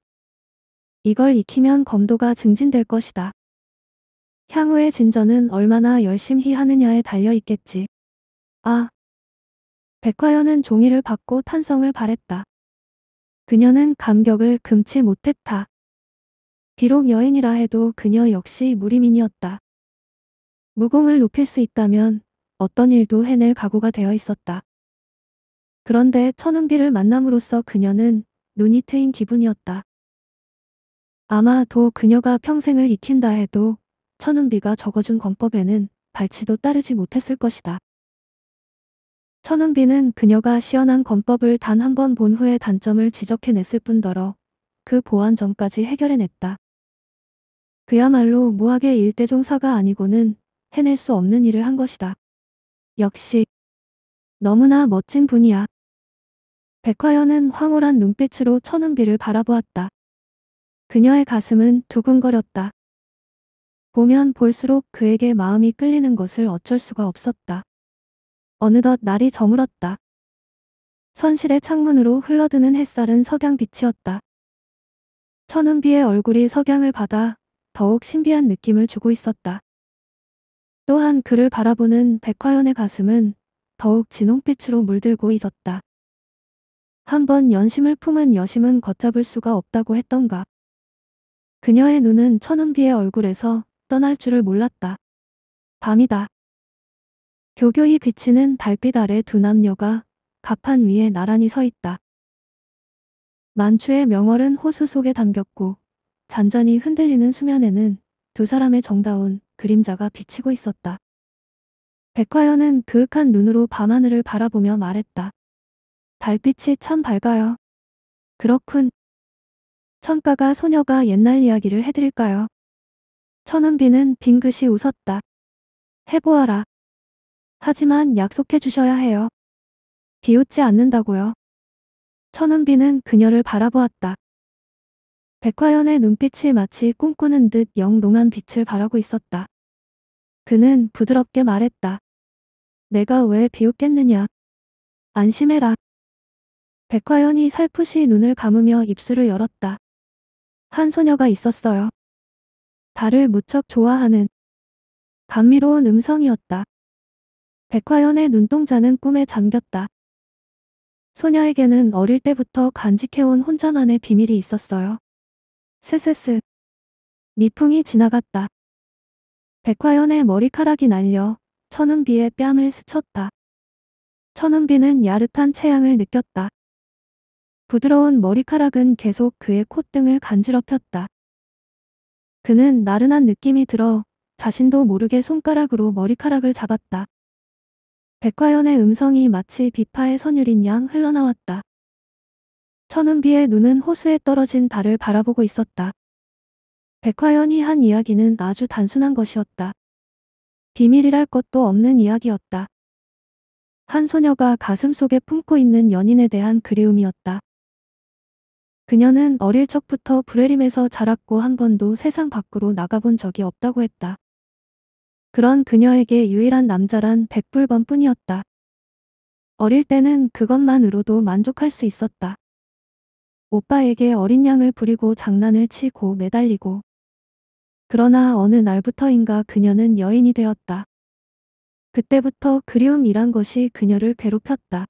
이걸 익히면 검도가 증진될 것이다. 향후의 진전은 얼마나 열심히 하느냐에 달려 있겠지. 아. 백화연은 종이를 받고 탄성을 바랬다. 그녀는 감격을 금치 못했다. 비록 여인이라 해도 그녀 역시 무리민이었다. 무공을 높일 수 있다면 어떤 일도 해낼 각오가 되어 있었다. 그런데 천은비를 만남으로써 그녀는 눈이 트인 기분이었다. 아마 도 그녀가 평생을 익힌다 해도 천운비가 적어준 권법에는 발치도 따르지 못했을 것이다. 천운비는 그녀가 시연한 권법을 단 한 번 본 후에 단점을 지적해냈을 뿐더러 그 보완점까지 해결해냈다. 그야말로 무학의 일대종사가 아니고는 해낼 수 없는 일을 한 것이다. 역시 너무나 멋진 분이야. 백화연은 황홀한 눈빛으로 천은비를 바라보았다. 그녀의 가슴은 두근거렸다. 보면 볼수록 그에게 마음이 끌리는 것을 어쩔 수가 없었다. 어느덧 날이 저물었다. 선실의 창문으로 흘러드는 햇살은 석양빛이었다. 천은비의 얼굴이 석양을 받아 더욱 신비한 느낌을 주고 있었다. 또한 그를 바라보는 백화연의 가슴은 더욱 진홍빛으로 물들고 있었다. 한번 연심을 품은 여심은 걷잡을 수가 없다고 했던가. 그녀의 눈은 천은비의 얼굴에서 떠날 줄을 몰랐다. 밤이다. 교교히 비치는 달빛 아래 두 남녀가 갑판 위에 나란히 서 있다. 만추의 명월은 호수 속에 담겼고 잔잔히 흔들리는 수면에는 두 사람의 정다운 그림자가 비치고 있었다. 백화연은 그윽한 눈으로 밤하늘을 바라보며 말했다. 달빛이 참 밝아요. 그렇군. 천가가 소녀가 옛날 이야기를 해드릴까요? 천은비는 빙긋이 웃었다. 해보아라. 하지만 약속해 주셔야 해요. 비웃지 않는다고요. 천은비는 그녀를 바라보았다. 백화연의 눈빛이 마치 꿈꾸는 듯 영롱한 빛을 바라고 있었다. 그는 부드럽게 말했다. 내가 왜 비웃겠느냐. 안심해라. 백화연이 살포시 눈을 감으며 입술을 열었다. 한 소녀가 있었어요. 달을 무척 좋아하는 감미로운 음성이었다. 백화연의 눈동자는 꿈에 잠겼다. 소녀에게는 어릴 때부터 간직해온 혼자만의 비밀이 있었어요. 스스스. 미풍이 지나갔다. 백화연의 머리카락이 날려 천은비의 뺨을 스쳤다. 천은비는 야릇한 체향을 느꼈다. 부드러운 머리카락은 계속 그의 콧등을 간지럽혔다. 그는 나른한 느낌이 들어 자신도 모르게 손가락으로 머리카락을 잡았다. 백화연의 음성이 마치 비파의 선율인 양 흘러나왔다. 천은비의 눈은 호수에 떨어진 달을 바라보고 있었다. 백화연이 한 이야기는 아주 단순한 것이었다. 비밀이랄 것도 없는 이야기였다. 한 소녀가 가슴속에 품고 있는 연인에 대한 그리움이었다. 그녀는 어릴 적부터 브레림에서 자랐고 한 번도 세상 밖으로 나가본 적이 없다고 했다. 그런 그녀에게 유일한 남자란 백불범뿐이었다 어릴 때는 그것만으로도 만족할 수 있었다. 오빠에게 어린 양을 부리고 장난을 치고 매달리고. 그러나 어느 날부터인가 그녀는 여인이 되었다. 그때부터 그리움이란 것이 그녀를 괴롭혔다.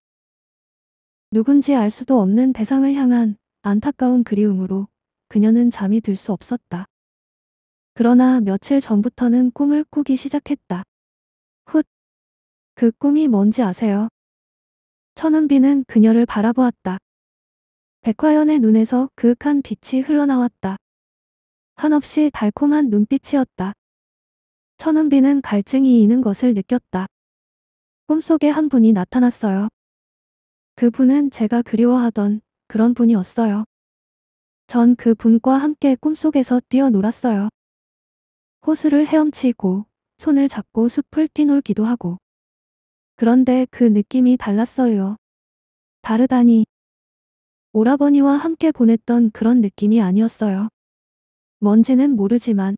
누군지 알 수도 없는 대상을 향한 안타까운 그리움으로 그녀는 잠이 들 수 없었다. 그러나 며칠 전부터는 꿈을 꾸기 시작했다. 훗. 그 꿈이 뭔지 아세요? 천은비는 그녀를 바라보았다. 백화연의 눈에서 그윽한 빛이 흘러나왔다. 한없이 달콤한 눈빛이었다. 천은비는 갈증이 이는 것을 느꼈다. 꿈속에 한 분이 나타났어요. 그 분은 제가 그리워하던 그런 분이었어요. 전 그 분과 함께 꿈속에서 뛰어놀았어요. 호수를 헤엄치고 손을 잡고 숲을 뛰놀기도 하고. 그런데 그 느낌이 달랐어요. 다르다니. 오라버니와 함께 보냈던 그런 느낌이 아니었어요. 뭔지는 모르지만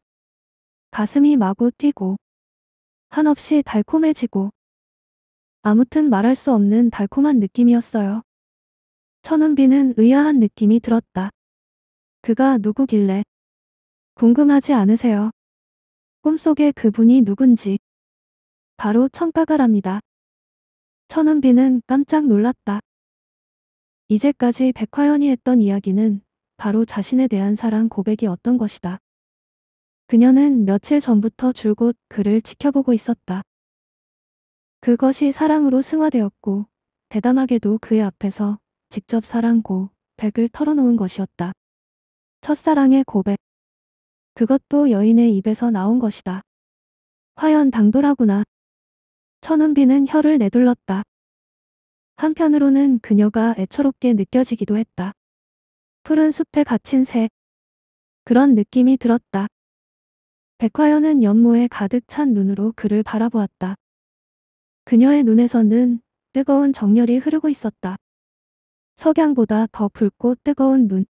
가슴이 마구 뛰고 한없이 달콤해지고 아무튼 말할 수 없는 달콤한 느낌이었어요. 천은비는 의아한 느낌이 들었다. 그가 누구길래? 궁금하지 않으세요? 꿈속에 그분이 누군지. 바로 청가가랍니다. 천은비는 깜짝 놀랐다. 이제까지 백화연이 했던 이야기는 바로 자신에 대한 사랑 고백이 어떤 것이다. 그녀는 며칠 전부터 줄곧 그를 지켜보고 있었다. 그것이 사랑으로 승화되었고 대담하게도 그의 앞에서 직접 사랑 고백을 털어놓은 것이었다. 첫사랑의 고백. 그것도 여인의 입에서 나온 것이다. 화연 당돌하구나. 천은비는 혀를 내둘렀다. 한편으로는 그녀가 애처롭게 느껴지기도 했다. 푸른 숲에 갇힌 새. 그런 느낌이 들었다. 백화연은 연모에 가득 찬 눈으로 그를 바라보았다. 그녀의 눈에서는 뜨거운 정열이 흐르고 있었다. 석양보다 더 붉고 뜨거운 눈.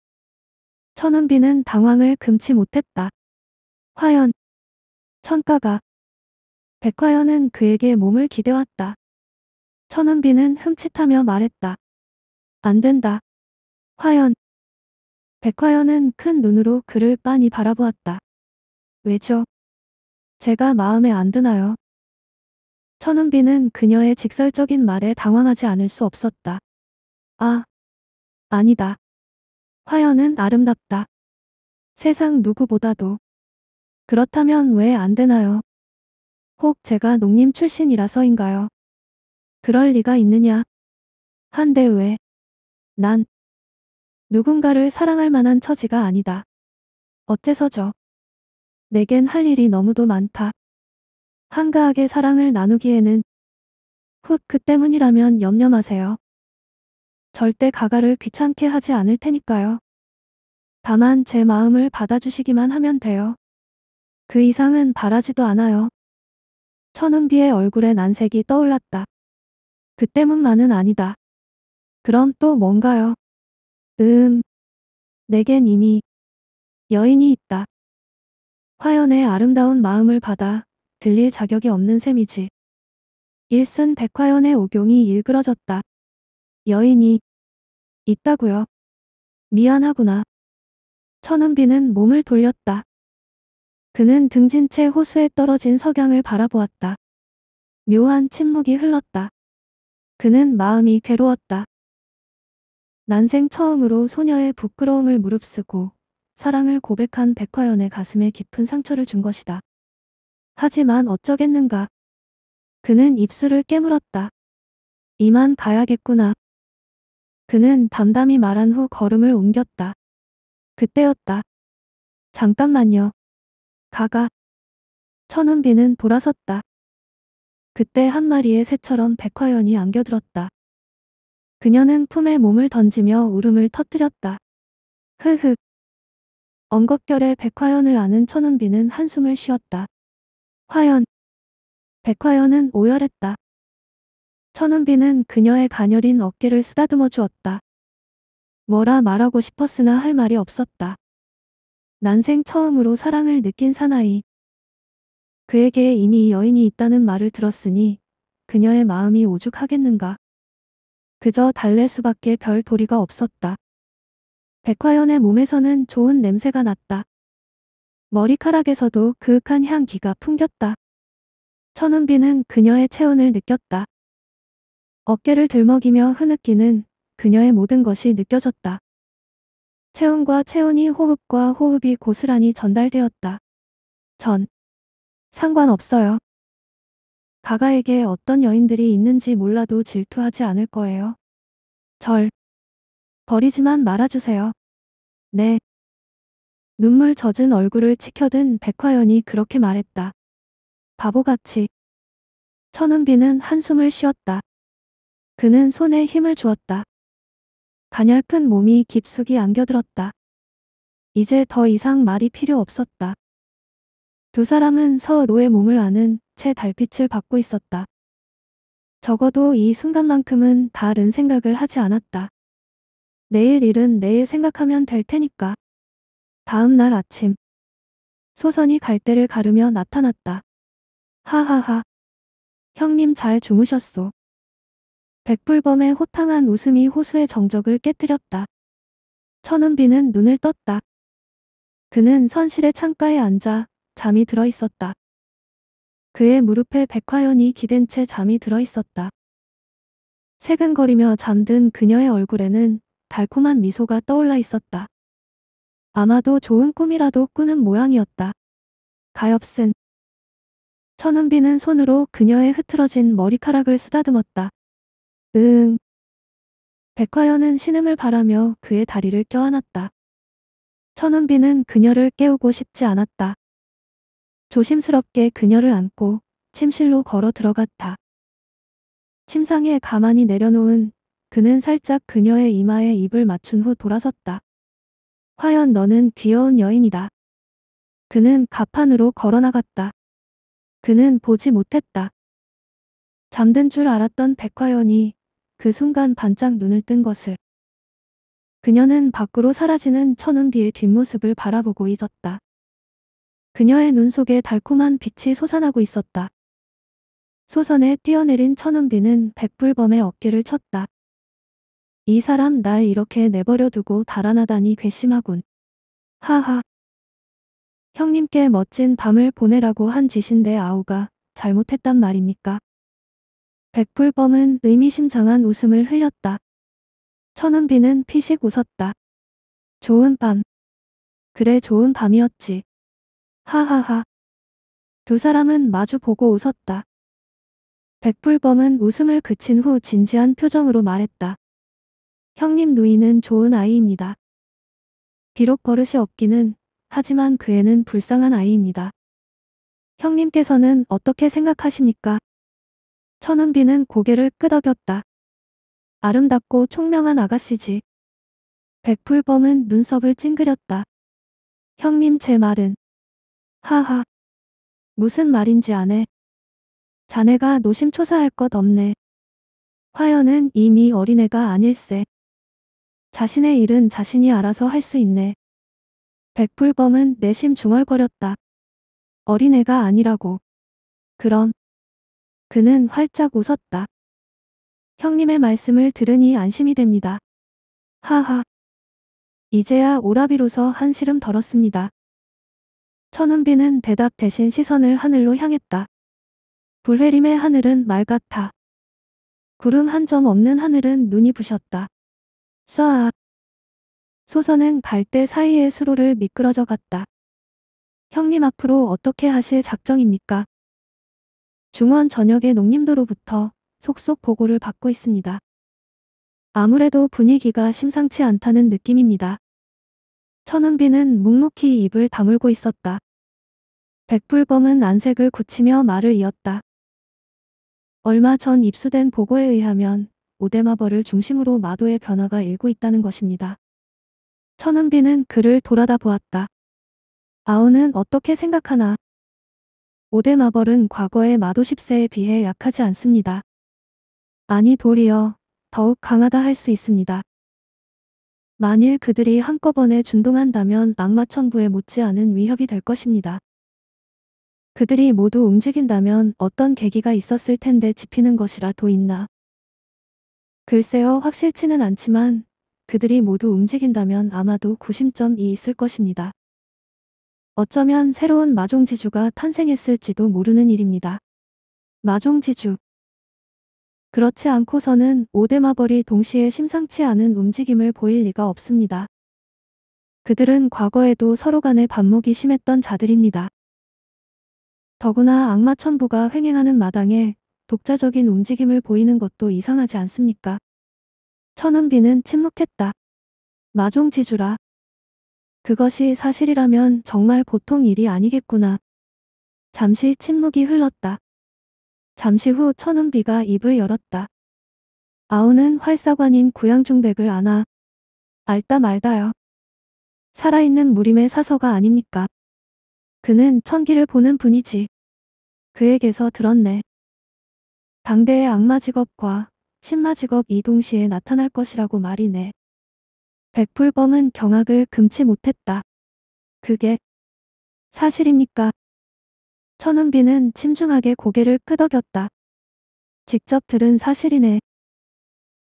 천은비는 당황을 금치 못했다. 화연. 천가가. 백화연은 그에게 몸을 기대왔다. 천은비는 흠칫하며 말했다. 안 된다. 화연. 백화연은 큰 눈으로 그를 빤히 바라보았다. 왜죠? 제가 마음에 안 드나요? 천은비는 그녀의 직설적인 말에 당황하지 않을 수 없었다. 아, 아니다. 화연은 아름답다. 세상 누구보다도. 그렇다면 왜 안 되나요? 혹 제가 농림 출신이라서인가요? 그럴 리가 있느냐? 한데 왜? 난 누군가를 사랑할 만한 처지가 아니다. 어째서죠? 내겐 할 일이 너무도 많다. 한가하게 사랑을 나누기에는 훗그 때문이라면 염려 마세요. 절대 가가를 귀찮게 하지 않을 테니까요. 다만 제 마음을 받아주시기만 하면 돼요. 그 이상은 바라지도 않아요. 천은비의 얼굴에 난색이 떠올랐다. 그 때문만은 아니다. 그럼 또 뭔가요? 음. 내겐 이미 여인이 있다. 화연의 아름다운 마음을 받아 들릴 자격이 없는 셈이지. 일순 백화연의 오경이 일그러졌다. 여인이 있다고요. 미안하구나. 천은비는 몸을 돌렸다. 그는 등진 채 호수에 떨어진 석양을 바라보았다. 묘한 침묵이 흘렀다. 그는 마음이 괴로웠다. 난생 처음으로 소녀의 부끄러움을 무릅쓰고 사랑을 고백한 백화연의 가슴에 깊은 상처를 준 것이다. 하지만 어쩌겠는가. 그는 입술을 깨물었다. 이만 가야겠구나. 그는 담담히 말한 후 걸음을 옮겼다. 그때였다. 잠깐만요. 가가. 천운비는 돌아섰다. 그때 한 마리의 새처럼 백화연이 안겨들었다. 그녀는 품에 몸을 던지며 울음을 터뜨렸다. 흐흑 엉겁결에 백화연을 아는 천운비는 한숨을 쉬었다. 화연. 백화연은 오열했다. 천은비는 그녀의 가녀린 어깨를 쓰다듬어 주었다. 뭐라 말하고 싶었으나 할 말이 없었다. 난생 처음으로 사랑을 느낀 사나이. 그에게 이미 여인이 있다는 말을 들었으니 그녀의 마음이 오죽하겠는가. 그저 달랠 수밖에 별 도리가 없었다. 백화연의 몸에서는 좋은 냄새가 났다. 머리카락에서도 그윽한 향기가 풍겼다. 천은비는 그녀의 체온을 느꼈다. 어깨를 들먹이며 흐느끼는 그녀의 모든 것이 느껴졌다. 체온과 체온이 호흡과 호흡이 고스란히 전달되었다. 전. 상관없어요. 가가에게 어떤 여인들이 있는지 몰라도 질투하지 않을 거예요. 절. 버리지만 말아주세요. 네. 눈물 젖은 얼굴을 치켜든 백화연이 그렇게 말했다. 바보같이. 천은비는 한숨을 쉬었다. 그는 손에 힘을 주었다. 가냘픈 몸이 깊숙이 안겨들었다. 이제 더 이상 말이 필요 없었다. 두 사람은 서로의 몸을 아는 채 달빛을 받고 있었다. 적어도 이 순간만큼은 다른 생각을 하지 않았다. 내일 일은 내일 생각하면 될 테니까. 다음 날 아침. 소선이 갈대를 가르며 나타났다. 하하하. 형님 잘 주무셨소. 백불범의 호탕한 웃음이 호수의 정적을 깨뜨렸다. 천은비는 눈을 떴다. 그는 선실의 창가에 앉아 잠이 들어 있었다. 그의 무릎에 백화연이 기댄 채 잠이 들어 있었다. 세근거리며 잠든 그녀의 얼굴에는 달콤한 미소가 떠올라 있었다. 아마도 좋은 꿈이라도 꾸는 모양이었다. 가엾은 천은비는 손으로 그녀의 흐트러진 머리카락을 쓰다듬었다. 응. 백화연은 신음을 바라며 그의 다리를 껴안았다. 천은비는 그녀를 깨우고 싶지 않았다. 조심스럽게 그녀를 안고 침실로 걸어 들어갔다. 침상에 가만히 내려놓은 그는 살짝 그녀의 이마에 입을 맞춘 후 돌아섰다. 화연 너는 귀여운 여인이다. 그는 가판으로 걸어나갔다. 그는 보지 못했다. 잠든 줄 알았던 백화연이 그 순간 반짝 눈을 뜬 것을. 그녀는 밖으로 사라지는 천운비의 뒷모습을 바라보고 있었다. 그녀의 눈 속에 달콤한 빛이 솟아나고 있었다. 소선에 뛰어내린 천운비는 백불범의 어깨를 쳤다. 이 사람 날 이렇게 내버려 두고 달아나다니 괘씸하군. 하하. 형님께 멋진 밤을 보내라고 한 짓인데 아우가 잘못했단 말입니까? 백불범은 의미심장한 웃음을 흘렸다. 천은비는 피식 웃었다. 좋은 밤. 그래 좋은 밤이었지. 하하하. 두 사람은 마주보고 웃었다. 백불범은 웃음을 그친 후 진지한 표정으로 말했다. 형님 누이는 좋은 아이입니다. 비록 버릇이 없기는 하지만 그 애는 불쌍한 아이입니다. 형님께서는 어떻게 생각하십니까? 천은비는 고개를 끄덕였다. 아름답고 총명한 아가씨지. 백풀범은 눈썹을 찡그렸다. 형님 제 말은 하하 무슨 말인지 아네. 자네가 노심초사할 것 없네. 화연은 이미 어린애가 아닐세. 자신의 일은 자신이 알아서 할 수 있네. 백불범은 내심 중얼거렸다. 어린애가 아니라고. 그럼 그는 활짝 웃었다. 형님의 말씀을 들으니 안심이 됩니다. 하하. 이제야 오라비로서 한시름 덜었습니다. 천운비는 대답 대신 시선을 하늘로 향했다. 불해림의 하늘은 맑았다. 구름 한 점 없는 하늘은 눈이 부셨다. 쏴아. 소선은 갈대 사이의 수로를 미끄러져 갔다. 형님 앞으로 어떻게 하실 작정입니까? 중원 전역의 농림도로부터 속속 보고를 받고 있습니다. 아무래도 분위기가 심상치 않다는 느낌입니다. 천은비는 묵묵히 입을 다물고 있었다. 백불범은 안색을 굳히며 말을 이었다. 얼마 전 입수된 보고에 의하면 오데마벌을 중심으로 마도의 변화가 일고 있다는 것입니다. 천은비는 그를 돌아다 보았다. 아우는 어떻게 생각하나 5대 마벌은 과거의 마도 10세에 비해 약하지 않습니다. 아니 도리어 더욱 강하다 할 수 있습니다. 만일 그들이 한꺼번에 준동한다면 악마천부에 못지않은 위협이 될 것입니다. 그들이 모두 움직인다면 어떤 계기가 있었을 텐데 지피는 것이라도 있나. 글쎄요 확실치는 않지만 그들이 모두 움직인다면 아마도 9 0점이 있을 것입니다. 어쩌면 새로운 마종지주가 탄생했을지도 모르는 일입니다. 마종지주 그렇지 않고서는 오대 마벌이 동시에 심상치 않은 움직임을 보일 리가 없습니다. 그들은 과거에도 서로 간의 반목이 심했던 자들입니다. 더구나 악마천부가 횡행하는 마당에 독자적인 움직임을 보이는 것도 이상하지 않습니까? 천은비는 침묵했다. 마종지주라. 그것이 사실이라면 정말 보통 일이 아니겠구나. 잠시 침묵이 흘렀다. 잠시 후 천운비가 입을 열었다. 아우는 활사관인 구양중백을 안아 알다 말다요. 살아있는 무림의 사서가 아닙니까? 그는 천기를 보는 분이지. 그에게서 들었네. 당대의 악마 직업과 신마 직업이 동시에 나타날 것이라고 말이네. 백풀범은 경악을 금치 못했다. 그게 사실입니까? 천은비는 침중하게 고개를 끄덕였다. 직접 들은 사실이네.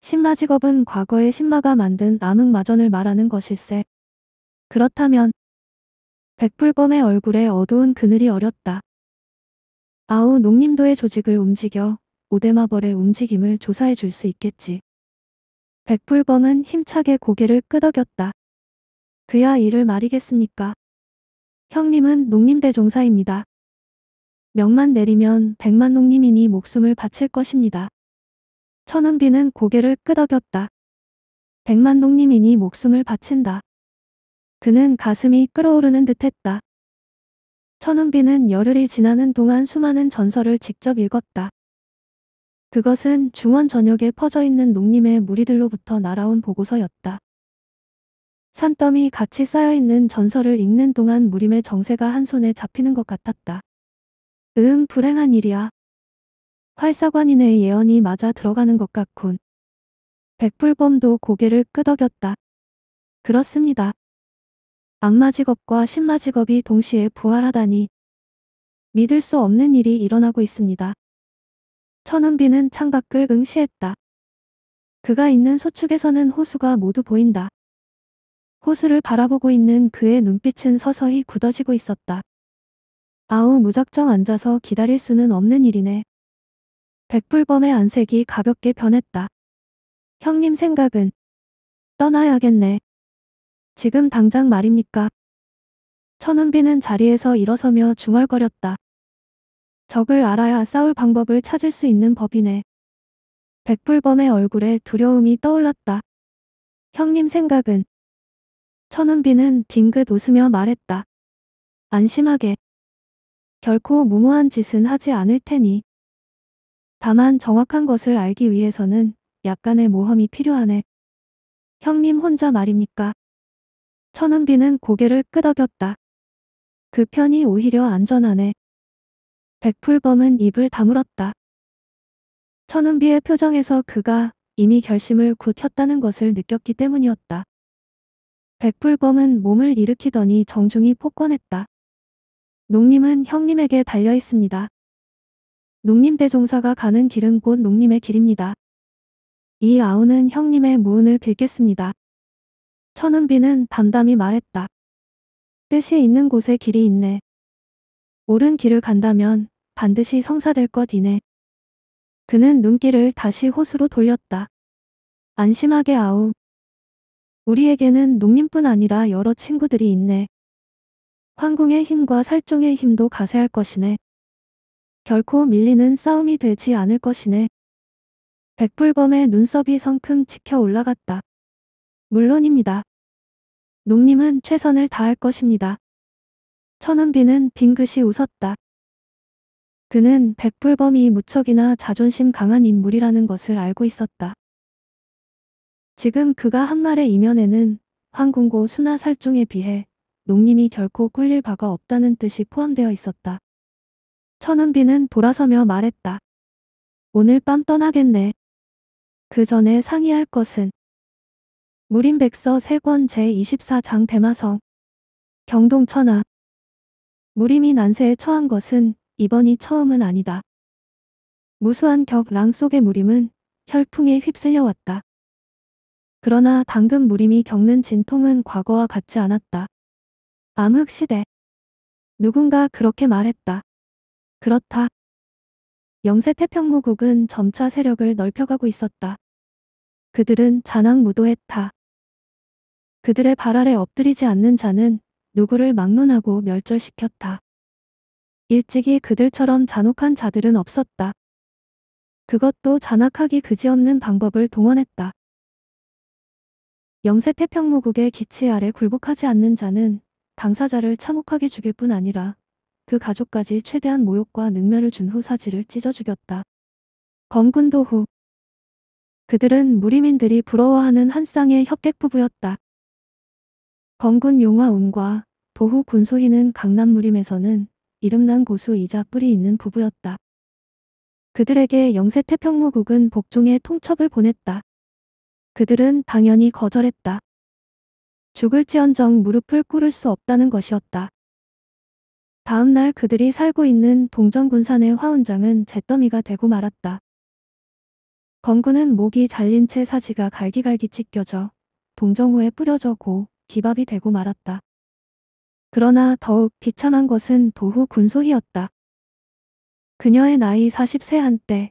신마 직업은 과거에 신마가 만든 암흑마전을 말하는 것일세. 그렇다면 백불범의 얼굴에 어두운 그늘이 어렸다. 아우 농림도의 조직을 움직여 오데마벌의 움직임을 조사해 줄 수 있겠지. 백불범은 힘차게 고개를 끄덕였다. 그야 일을 말이겠습니까? 형님은 농림대종사입니다. 명만 내리면 백만 농림인이 목숨을 바칠 것입니다. 천은비는 고개를 끄덕였다. 백만 농림인이 목숨을 바친다. 그는 가슴이 끓어오르는 듯했다. 천은비는 열흘이 지나는 동안 수많은 전설을 직접 읽었다. 그것은 중원 전역에 퍼져 있는 농림의 무리들로부터 날아온 보고서였다. 산더미 같이 쌓여있는 전설을 읽는 동안 무림의 정세가 한 손에 잡히는 것 같았다. 응, 불행한 일이야. 활사관인의 예언이 맞아 들어가는 것 같군. 백불범도 고개를 끄덕였다. 그렇습니다. 악마 직업과 신마 직업이 동시에 부활하다니. 믿을 수 없는 일이 일어나고 있습니다. 천은비는 창밖을 응시했다. 그가 있는 소축에서는 호수가 모두 보인다. 호수를 바라보고 있는 그의 눈빛은 서서히 굳어지고 있었다. 아우 무작정 앉아서 기다릴 수는 없는 일이네. 백불범의 안색이 가볍게 변했다. 형님 생각은 떠나야겠네. 지금 당장 말입니까? 천은비는 자리에서 일어서며 중얼거렸다. 적을 알아야 싸울 방법을 찾을 수 있는 법이네. 백불번의 얼굴에 두려움이 떠올랐다. 형님 생각은? 천은비는 빙긋 웃으며 말했다. 안심하게. 결코 무모한 짓은 하지 않을 테니. 다만 정확한 것을 알기 위해서는 약간의 모험이 필요하네. 형님 혼자 말입니까? 천은비는 고개를 끄덕였다. 그 편이 오히려 안전하네. 백풀범은 입을 다물었다. 천은비의 표정에서 그가 이미 결심을 굳혔다는 것을 느꼈기 때문이었다. 백불범은 몸을 일으키더니 정중히 폭권했다. 농님은 형님에게 달려 있습니다. 농림대종사가 가는 길은 곧 농님의 길입니다. 이 아우는 형님의 무운을 빌겠습니다. 천은비는 담담히 말했다. 뜻이 있는 곳에 길이 있네. 옳은 길을 간다면 반드시 성사될 것이네. 그는 눈길을 다시 호수로 돌렸다. 안심하게 아우. 우리에게는 농민뿐 아니라 여러 친구들이 있네. 황궁의 힘과 살종의 힘도 가세할 것이네. 결코 밀리는 싸움이 되지 않을 것이네. 백불범의 눈썹이 성큼 치켜 올라갔다. 물론입니다. 농님은 최선을 다할 것입니다. 천운비는 빙긋이 웃었다. 그는 백불범이 무척이나 자존심 강한 인물이라는 것을 알고 있었다. 지금 그가 한 말의 이면에는 황궁고 수나 살종에 비해 농림이 결코 꿀릴 바가 없다는 뜻이 포함되어 있었다. 천은비는 돌아서며 말했다. 오늘 밤 떠나겠네. 그 전에 상의할 것은 무림백서 세권 제24장 대마성 경동천하 무림이 난세에 처한 것은 이번이 처음은 아니다. 무수한 격랑 속의 무림은 혈풍에 휩쓸려왔다. 그러나 당금 무림이 겪는 진통은 과거와 같지 않았다. 암흑 시대. 누군가 그렇게 말했다. 그렇다. 영세 태평무국은 점차 세력을 넓혀가고 있었다. 그들은 잔악 무도했다. 그들의 발 아래 엎드리지 않는 자는 누구를 막론하고 멸절시켰다. 일찍이 그들처럼 잔혹한 자들은 없었다. 그것도 잔악하기 그지없는 방법을 동원했다. 영세 태평무국의 기치 아래 굴복하지 않는 자는 당사자를 참혹하게 죽일 뿐 아니라 그 가족까지 최대한 모욕과 능멸을 준 후 사지를 찢어 죽였다. 검군도 후 그들은 무리민들이 부러워하는 한 쌍의 협객 부부였다. 검군 용화운과 도후 군소희는 강남 무림에서는 이름난 고수이자 뿌리 있는 부부였다. 그들에게 영세 태평무국은 복종의 통첩을 보냈다. 그들은 당연히 거절했다. 죽을지언정 무릎을 꿇을 수 없다는 것이었다. 다음 날 그들이 살고 있는 동정군산의 화운장은 잿더미가 되고 말았다. 검구는 목이 잘린 채 사지가 갈기갈기 찢겨져 동정호에 뿌려져 고 기밥이 되고 말았다. 그러나 더욱 비참한 것은 도후 군소희였다. 그녀의 나이 40세 한때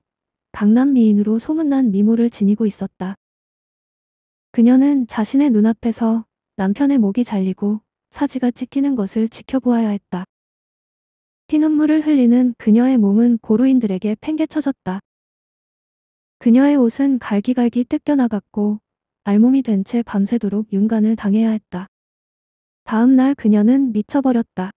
강남 미인으로 소문난 미모를 지니고 있었다. 그녀는 자신의 눈앞에서 남편의 목이 잘리고 사지가 찍히는 것을 지켜보아야 했다. 피눈물을 흘리는 그녀의 몸은 고루인들에게 팽개쳐졌다. 그녀의 옷은 갈기갈기 뜯겨나갔고 알몸이 된 채 밤새도록 윤간을 당해야 했다. 다음 날 그녀는 미쳐버렸다.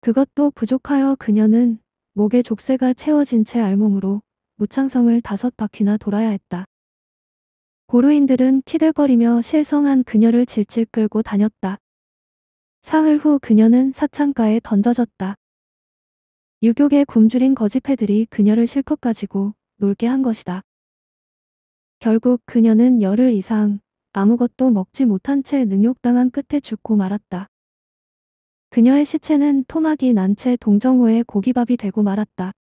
그것도 부족하여 그녀는 목에 족쇄가 채워진 채 알몸으로 무창성을 다섯 바퀴나 돌아야 했다. 고루인들은 키들거리며 실성한 그녀를 질질 끌고 다녔다. 사흘 후 그녀는 사창가에 던져졌다. 유격에 굶주린 거짓패들이 그녀를 실컷 가지고 놀게 한 것이다. 결국 그녀는 열흘 이상 아무것도 먹지 못한 채 능욕당한 끝에 죽고 말았다. 그녀의 시체는 토막이 난 채 동정호의 고기밥이 되고 말았다.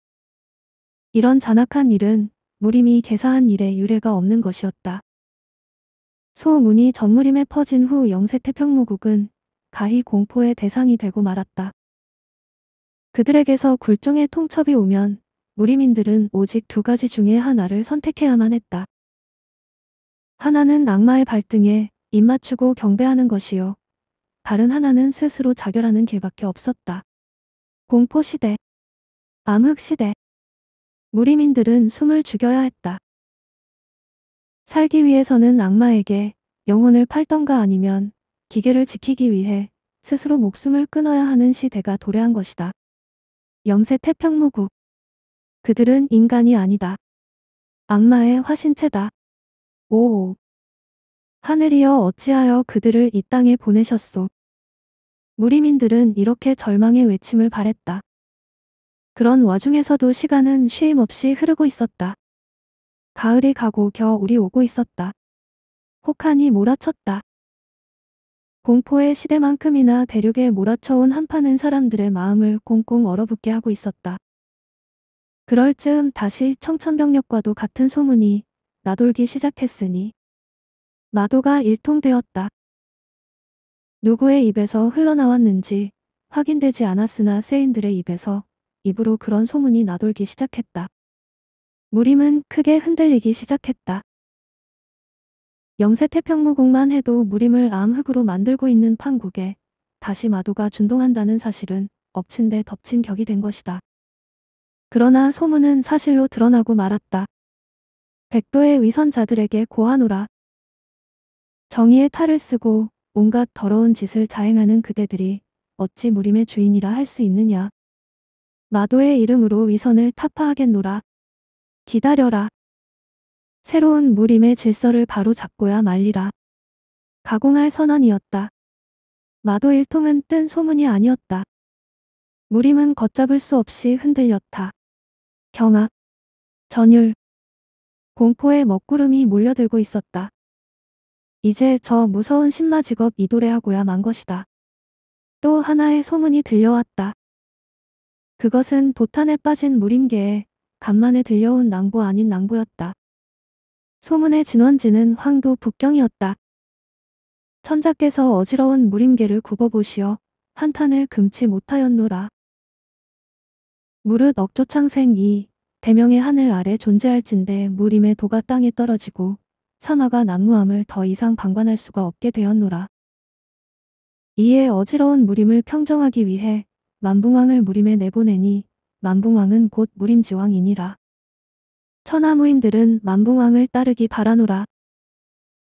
이런 잔악한 일은 무림이 개사한 일에 유례가 없는 것이었다. 소문이 전무림에 퍼진 후영세태평무국은 가히 공포의 대상이 되고 말았다. 그들에게서 굴종의 통첩이 오면 무림인들은 오직 두 가지 중에 하나를 선택해야만 했다. 하나는 악마의 발등에 입맞추고 경배하는 것이요. 다른 하나는 스스로 자결하는 길밖에 없었다. 공포시대, 암흑시대, 무리민들은 숨을 죽여야 했다. 살기 위해서는 악마에게 영혼을 팔던가 아니면 기계를 지키기 위해 스스로 목숨을 끊어야 하는 시대가 도래한 것이다. 영세 태평무국. 그들은 인간이 아니다. 악마의 화신체다. 오. 하늘이여 어찌하여 그들을 이 땅에 보내셨소. 무리민들은 이렇게 절망의 외침을 바랬다. 그런 와중에서도 시간은 쉼없이 흐르고 있었다. 가을이 가고 겨 우리 오고 있었다. 혹한이 몰아쳤다. 공포의 시대만큼이나 대륙에 몰아쳐온 한파는 사람들의 마음을 꽁꽁 얼어붙게 하고 있었다. 그럴 즈음 다시 청천벽력과도 같은 소문이 나돌기 시작했으니 마도가 일통되었다. 누구의 입에서 흘러나왔는지 확인되지 않았으나 세인들의 입에서 입으로 그런 소문이 나돌기 시작했다. 무림은 크게 흔들리기 시작했다. 영세태평무국만 해도 무림을 암흑으로 만들고 있는 판국에 다시 마도가 준동한다는 사실은 엎친 데 덮친 격이 된 것이다. 그러나 소문은 사실로 드러나고 말았다. 백도의 위선자들에게 고하노라. 정의의 탈을 쓰고 온갖 더러운 짓을 자행하는 그대들이 어찌 무림의 주인이라 할 수 있느냐. 마도의 이름으로 위선을 타파하겠노라. 기다려라. 새로운 무림의 질서를 바로잡고야 말리라. 가공할 선언이었다. 마도 일통은 뜬 소문이 아니었다. 무림은 걷잡을 수 없이 흔들렸다. 경악, 전율, 공포의 먹구름이 몰려들고 있었다. 이제 저 무서운 신마 직업 이도래하고야 만 것이다. 또 하나의 소문이 들려왔다. 그것은 도탄에 빠진 무림계에 간만에 들려온 낭부 아닌 낭부였다 소문의 진원지는 황도 북경이었다. 천자께서 어지러운 무림계를 굽어보시어 한탄을 금치 못하였노라. 무릇 억조창생 이 대명의 하늘 아래 존재할진대 무림의 도가 땅에 떨어지고 산화가 난무함을 더 이상 방관할 수가 없게 되었노라. 이에 어지러운 무림을 평정하기 위해 만붕왕을 무림에 내보내니 만붕왕은 곧 무림지왕이니라. 천하무인들은 만붕왕을 따르기 바라노라.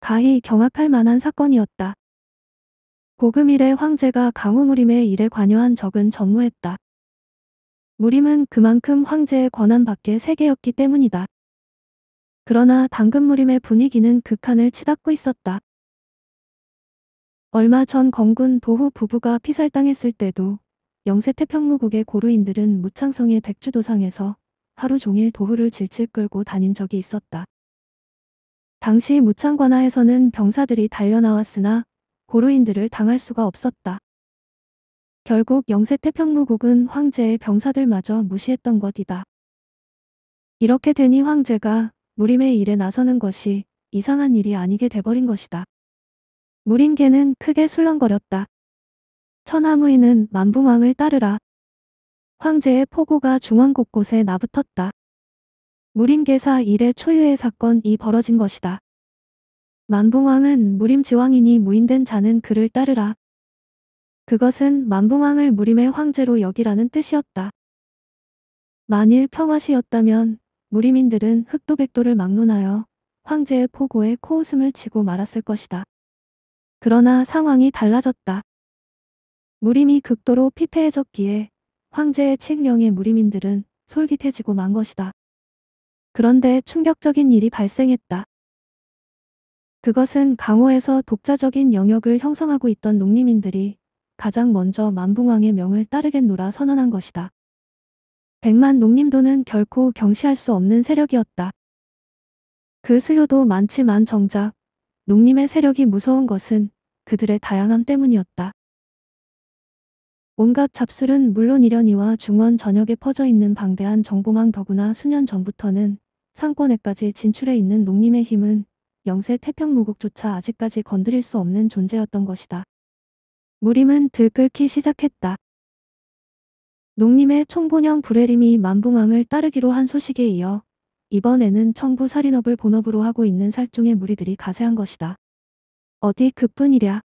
가히 경악할 만한 사건이었다. 고금일의 황제가 강호무림의 일에 관여한 적은 전무했다. 무림은 그만큼 황제의 권한 밖의 세계였기 때문이다. 그러나 당근 무림의 분위기는 극한을 치닫고 있었다. 얼마 전 건군 도후 부부가 피살당했을 때도 영세 태평무국의 고루인들은 무창성의 백주도상에서 하루 종일 도후를 질질 끌고 다닌 적이 있었다. 당시 무창관하에서는 병사들이 달려나왔으나 고루인들을 당할 수가 없었다. 결국 영세 태평무국은 황제의 병사들마저 무시했던 것이다. 이렇게 되니 황제가 무림의 일에 나서는 것이 이상한 일이 아니게 돼버린 것이다. 무림계는 크게 술렁거렸다. 천하무인은 만붕왕을 따르라. 황제의 포고가 중앙 곳곳에 나붙었다. 무림계사 일의 초유의 사건이 벌어진 것이다. 만붕왕은 무림지왕이니 무인된 자는 그를 따르라. 그것은 만붕왕을 무림의 황제로 여기라는 뜻이었다. 만일 평화시였다면 무림인들은 흑도백도를 막론하여 황제의 포고에 코웃음을 치고 말았을 것이다. 그러나 상황이 달라졌다. 무림이 극도로 피폐해졌기에 황제의 칙령에 무림인들은 솔깃해지고 만 것이다. 그런데 충격적인 일이 발생했다. 그것은 강호에서 독자적인 영역을 형성하고 있던 농림인들이 가장 먼저 만붕왕의 명을 따르겠노라 선언한 것이다. 백만 농림도는 결코 경시할 수 없는 세력이었다. 그 수요도 많지만 정작 농림의 세력이 무서운 것은 그들의 다양함 때문이었다. 온갖 잡술은 물론 이련이와 중원 전역에 퍼져 있는 방대한 정보망 더구나 수년 전부터는 상권에까지 진출해 있는 농림의 힘은 영세 태평무국조차 아직까지 건드릴 수 없는 존재였던 것이다. 무림은 들끓기 시작했다. 농림의 총본영 불해림이 만붕왕을 따르기로 한 소식에 이어 이번에는 청부 살인업을 본업으로 하고 있는 살종의 무리들이 가세한 것이다. 어디 그뿐이랴.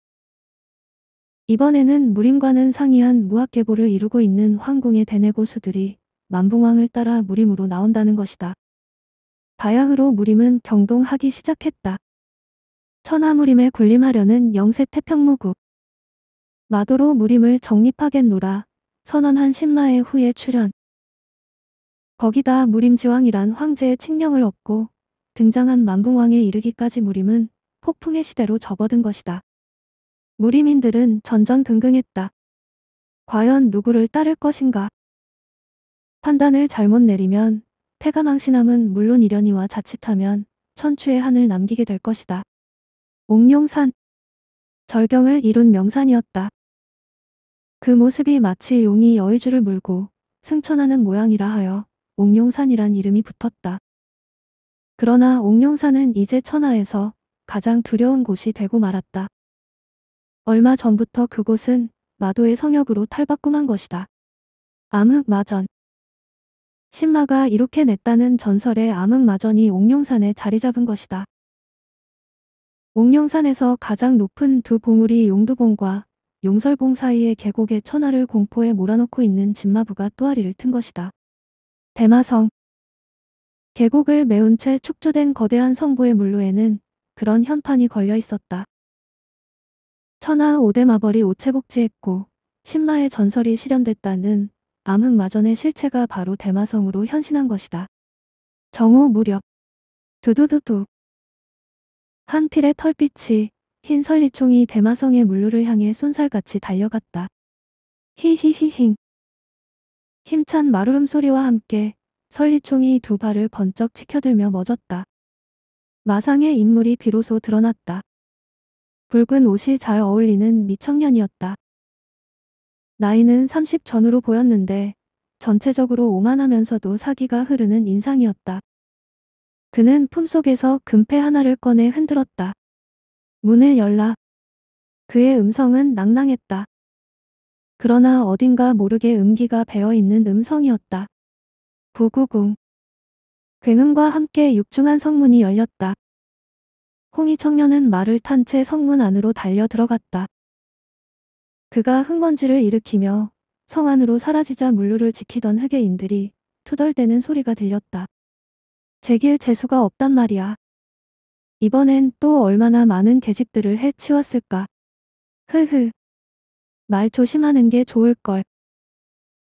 이번에는 무림과는 상이한 무학계보를 이루고 있는 황궁의 대내고수들이 만붕왕을 따라 무림으로 나온다는 것이다. 바야흐로 무림은 경동하기 시작했다. 천하무림에 군림하려는 영세 태평무국 마도로 무림을 정립하겠노라 선언한 신라의 후에 출현. 거기다 무림지왕이란 황제의 칙령을 얻고 등장한 만붕왕에 이르기까지 무림은 폭풍의 시대로 접어든 것이다. 무림인들은 전전긍긍했다. 과연 누구를 따를 것인가? 판단을 잘못 내리면 패가 망신함은 물론 이련이와 자칫하면 천추의 한을 남기게 될 것이다. 옥룡산 절경을 이룬 명산이었다. 그 모습이 마치 용이 여의주를 물고 승천하는 모양이라 하여 옥룡산이란 이름이 붙었다. 그러나 옥룡산은 이제 천하에서 가장 두려운 곳이 되고 말았다. 얼마 전부터 그곳은 마도의 성역으로 탈바꿈한 것이다. 암흑마전 신마가 이렇게 냈다는 전설의 암흑마전이 옥룡산에 자리 잡은 것이다. 옥룡산에서 가장 높은 두 봉우리 용두봉과 용설봉 사이의 계곡에 천하를 공포에 몰아넣고 있는 진마부가 또아리를 튼 것이다. 대마성 계곡을 메운 채 축조된 거대한 성부의 물로에는 그런 현판이 걸려 있었다. 천하 오대마벌이 오체복지했고 신마의 전설이 실현됐다는 암흑마전의 실체가 바로 대마성으로 현신한 것이다. 정오 무렵 두두두두 한 필의 털빛이 흰 설리총이 대마성의 물루를 향해 손살같이 달려갔다. 히히히힝. 힘찬 마루름 소리와 함께 설리총이 두 발을 번쩍 치켜들며 멎었다. 마상의 인물이 비로소 드러났다. 붉은 옷이 잘 어울리는 미청년이었다. 나이는 30 전후로 보였는데 전체적으로 오만하면서도 사기가 흐르는 인상이었다. 그는 품속에서 금패 하나를 꺼내 흔들었다. 문을 열라. 그의 음성은 낭낭했다. 그러나 어딘가 모르게 음기가 배어있는 음성이었다. 부구궁괭음과 함께 육중한 성문이 열렸다. 홍이 청년은 말을 탄 채 성문 안으로 달려 들어갔다. 그가 흙먼지를 일으키며 성 안으로 사라지자 물루를 지키던 흑의인들이 투덜대는 소리가 들렸다. 제길 재수가 없단 말이야. 이번엔 또 얼마나 많은 계집들을 해치웠을까. 흐흐. 말 조심하는 게 좋을걸.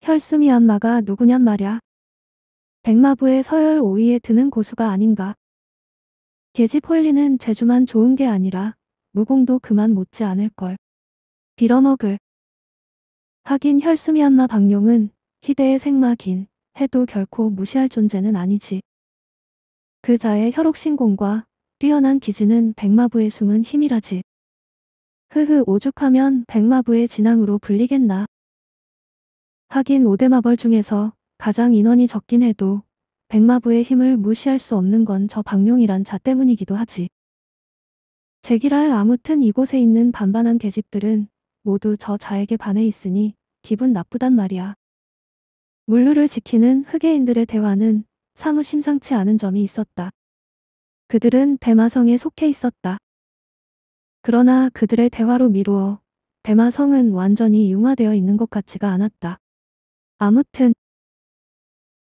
혈수미 안마가 누구냔 말야. 백마부의 서열 5위에 드는 고수가 아닌가. 계집 홀리는 재주만 좋은 게 아니라 무공도 그만 못지 않을걸. 빌어먹을. 하긴 혈수미 안마 박룡은 희대의 생마긴 해도 결코 무시할 존재는 아니지. 그 자의 혈옥신공과 뛰어난 기지는 백마부의 숨은 힘이라지. 흐흐 오죽하면 백마부의 진앙으로 불리겠나. 하긴 오대마벌 중에서 가장 인원이 적긴 해도 백마부의 힘을 무시할 수 없는 건 저 박룡이란 자 때문이기도 하지. 제기랄 아무튼 이곳에 있는 반반한 계집들은 모두 저 자에게 반해 있으니 기분 나쁘단 말이야. 물류를 지키는 흑해인들의 대화는 사무 심상치 않은 점이 있었다. 그들은 대마성에 속해 있었다. 그러나 그들의 대화로 미루어 대마성은 완전히 융화되어 있는 것 같지가 않았다. 아무튼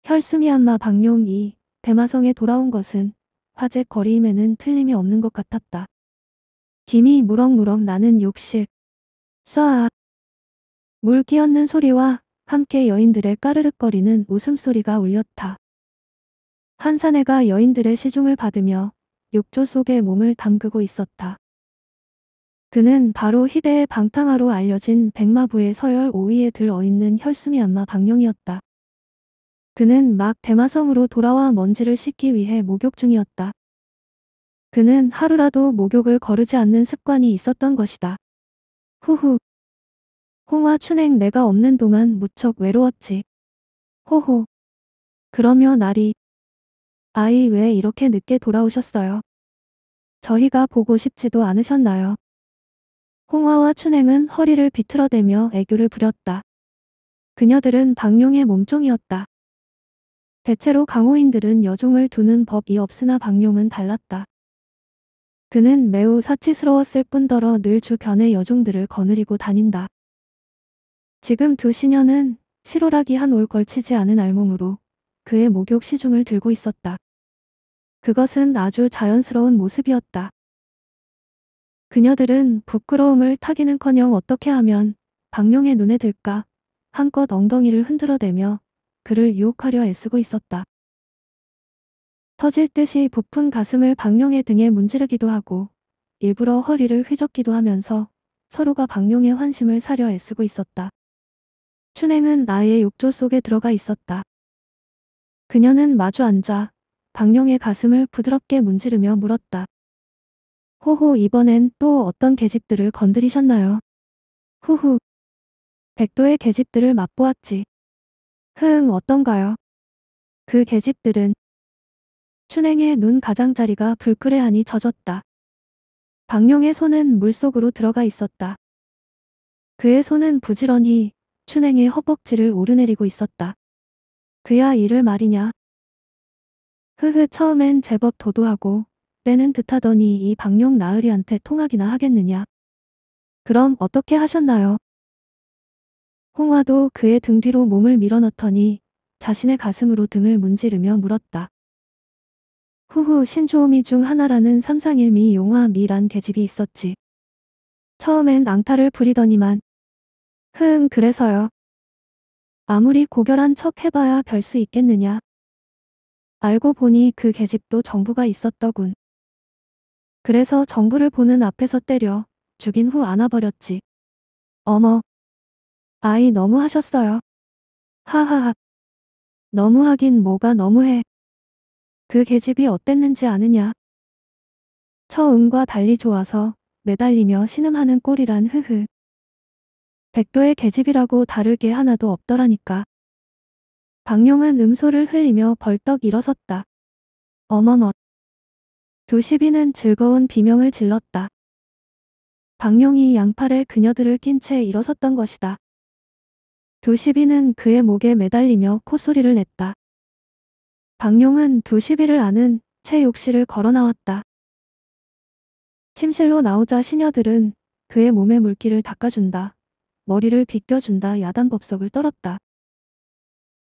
혈수미 안마 박룡이 대마성에 돌아온 것은 화재 거리임에는 틀림이 없는 것 같았다. 김이 무럭무럭 나는 욕실. 쏴아. 물 끼얹는 소리와 함께 여인들의 까르륵거리는 웃음소리가 울렸다. 한사내가 여인들의 시중을 받으며 욕조 속에 몸을 담그고 있었다. 그는 바로 희대의 방탕하로 알려진 백마부의 서열 5위에 들어있는 혈수미 안마 방령이었다 그는 막 대마성으로 돌아와 먼지를 씻기 위해 목욕 중이었다. 그는 하루라도 목욕을 거르지 않는 습관이 있었던 것이다. 후후. 홍화 춘행 내가 없는 동안 무척 외로웠지. 호호. 그러며 날이 아이 왜 이렇게 늦게 돌아오셨어요? 저희가 보고 싶지도 않으셨나요? 홍화와 춘행은 허리를 비틀어대며 애교를 부렸다. 그녀들은 박룡의 몸종이었다. 대체로 강호인들은 여종을 두는 법이 없으나 박룡은 달랐다. 그는 매우 사치스러웠을 뿐더러 늘 주변의 여종들을 거느리고 다닌다. 지금 두 시녀는 시로라기한 올 걸치지 않은 알몸으로 그의 목욕 시중을 들고 있었다. 그것은 아주 자연스러운 모습이었다. 그녀들은 부끄러움을 타기는커녕 어떻게 하면 박룡의 눈에 들까 한껏 엉덩이를 흔들어대며 그를 유혹하려 애쓰고 있었다. 터질 듯이 부푼 가슴을 박룡의 등에 문지르기도 하고 일부러 허리를 휘젓기도 하면서 서로가 박룡의 환심을 사려 애쓰고 있었다. 춘행은 나의 욕조 속에 들어가 있었다. 그녀는 마주 앉아 박룡의 가슴을 부드럽게 문지르며 물었다. 호호 이번엔 또 어떤 계집들을 건드리셨나요? 후후. 백도의 계집들을 맛보았지. 흥 어떤가요? 그 계집들은 춘행의 눈 가장자리가 불그레하니 젖었다. 박룡의 손은 물속으로 들어가 있었다. 그의 손은 부지런히 춘행의 허벅지를 오르내리고 있었다. 그야 이를 말이냐 흐흐 처음엔 제법 도도하고 때는 듯하더니 이 박룡 나으리한테 통학이나 하겠느냐. 그럼 어떻게 하셨나요? 홍화도 그의 등 뒤로 몸을 밀어넣더니 자신의 가슴으로 등을 문지르며 물었다. 후후 신조오미 중 하나라는 삼상일미 용화 미란 계집이 있었지. 처음엔 낭타를 부리더니만 흥 그래서요. 아무리 고결한 척 해봐야 별 수 있겠느냐. 알고 보니 그 계집도 정부가 있었더군. 그래서 정부를 보는 앞에서 때려 죽인 후 안아버렸지. 어머. 아이 너무 하셨어요. 하하하. 너무하긴 뭐가 너무해. 그 계집이 어땠는지 아느냐. 처음과 달리 좋아서 매달리며 신음하는 꼴이란 흐흐. 백도의 계집이라고 다를 게 하나도 없더라니까. 박룡은 음소를 흘리며 벌떡 일어섰다. 어머멋. 두 시비는 즐거운 비명을 질렀다. 박룡이 양팔에 그녀들을 낀 채 일어섰던 것이다. 두 시비는 그의 목에 매달리며 콧소리를 냈다. 박룡은 두 시비를 아는 채 욕실을 걸어 나왔다. 침실로 나오자 시녀들은 그의 몸의 물기를 닦아준다. 머리를 빗겨준다 야단법석을 떨었다.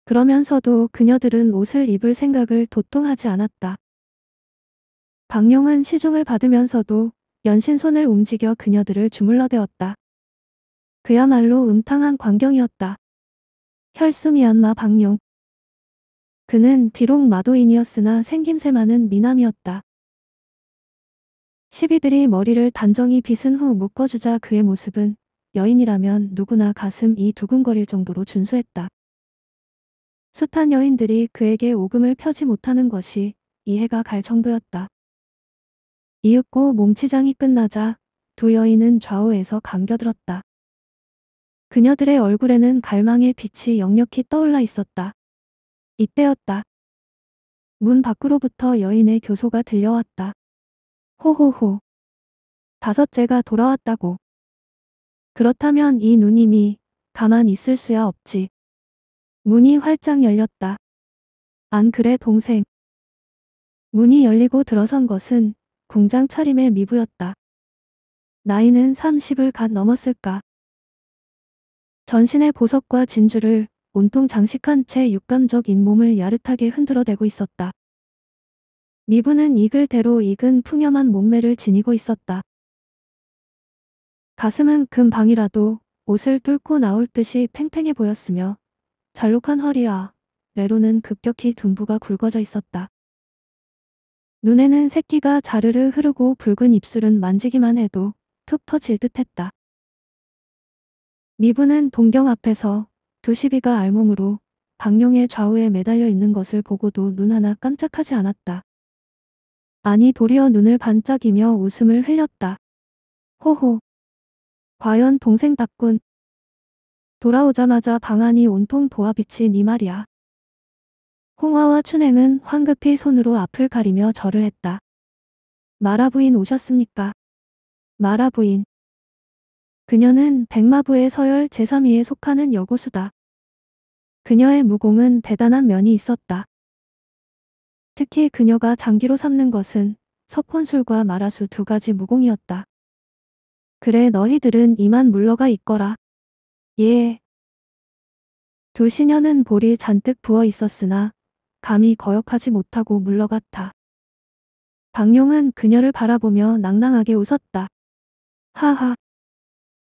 그러면서도 그녀들은 옷을 입을 생각을 도통하지 않았다. 박룡은 시중을 받으면서도 연신 손을 움직여 그녀들을 주물러대었다. 그야말로 음탕한 광경이었다. 혈수미얀마 박룡. 그는 비록 마도인이었으나 생김새만은 미남이었다. 시비들이 머리를 단정히 빗은 후 묶어주자 그의 모습은 여인이라면 누구나 가슴이 두근거릴 정도로 준수했다. 숱한 여인들이 그에게 오금을 펴지 못하는 것이 이해가 갈 정도였다. 이윽고 몸치장이 끝나자 두 여인은 좌우에서 감겨들었다. 그녀들의 얼굴에는 갈망의 빛이 역력히 떠올라 있었다. 이때였다. 문 밖으로부터 여인의 교소가 들려왔다. 호호호. 다섯째가 돌아왔다고. 그렇다면 이 누님이 가만 있을 수야 없지. 문이 활짝 열렸다. 안 그래 동생. 문이 열리고 들어선 것은 공장 차림의 미부였다. 나이는 30을 갓 넘었을까. 전신의 보석과 진주를 온통 장식한 채 육감적인 몸을 야릇하게 흔들어대고 있었다. 미부는 이글대로 익은 풍염한 몸매를 지니고 있었다. 가슴은 금방이라도 옷을 뚫고 나올 듯이 팽팽해 보였으며 잘록한 허리와 뇌로는 급격히 둔부가 굵어져 있었다. 눈에는 새끼가 자르르 흐르고 붉은 입술은 만지기만 해도 툭 터질 듯 했다. 미부는 동경 앞에서 두 시비가 알몸으로 박룡의 좌우에 매달려 있는 것을 보고도 눈 하나 깜짝하지 않았다. 아니 도리어 눈을 반짝이며 웃음을 흘렸다. 호호. 과연 동생답군 돌아오자마자 방안이 온통 보아비친이 말이야. 홍화와 춘행은 황급히 손으로 앞을 가리며 절을 했다. 마라부인 오셨습니까? 마라부인. 그녀는 백마부의 서열 제3위에 속하는 여고수다. 그녀의 무공은 대단한 면이 있었다. 특히 그녀가 장기로 삼는 것은 석혼술과 마라수 두 가지 무공이었다. 그래 너희들은 이만 물러가 있거라. 예. 두 시녀는 볼이 잔뜩 부어 있었으나 감히 거역하지 못하고 물러갔다. 박룡은 그녀를 바라보며 낭낭하게 웃었다. 하하.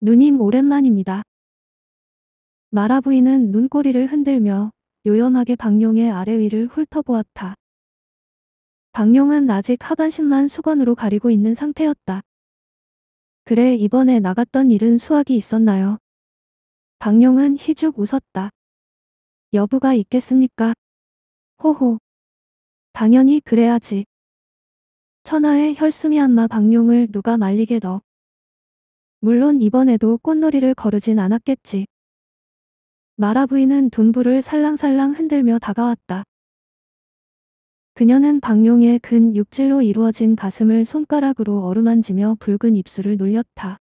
누님 오랜만입니다. 마라부인은 눈꼬리를 흔들며 요염하게 박룡의 아래 위를 훑어보았다. 박룡은 아직 하반신만 수건으로 가리고 있는 상태였다. 그래 이번에 나갔던 일은 수확이 있었나요? 박룡은 희죽 웃었다. 여부가 있겠습니까? 호호. 당연히 그래야지. 천하의 혈수미 한마 박룡을 누가 말리게 너. 물론 이번에도 꽃놀이를 거르진 않았겠지. 마라부인은 둔부를 살랑살랑 흔들며 다가왔다. 그녀는 박룡의 근 육질로 이루어진 가슴을 손가락으로 어루만지며 붉은 입술을 놀렸다.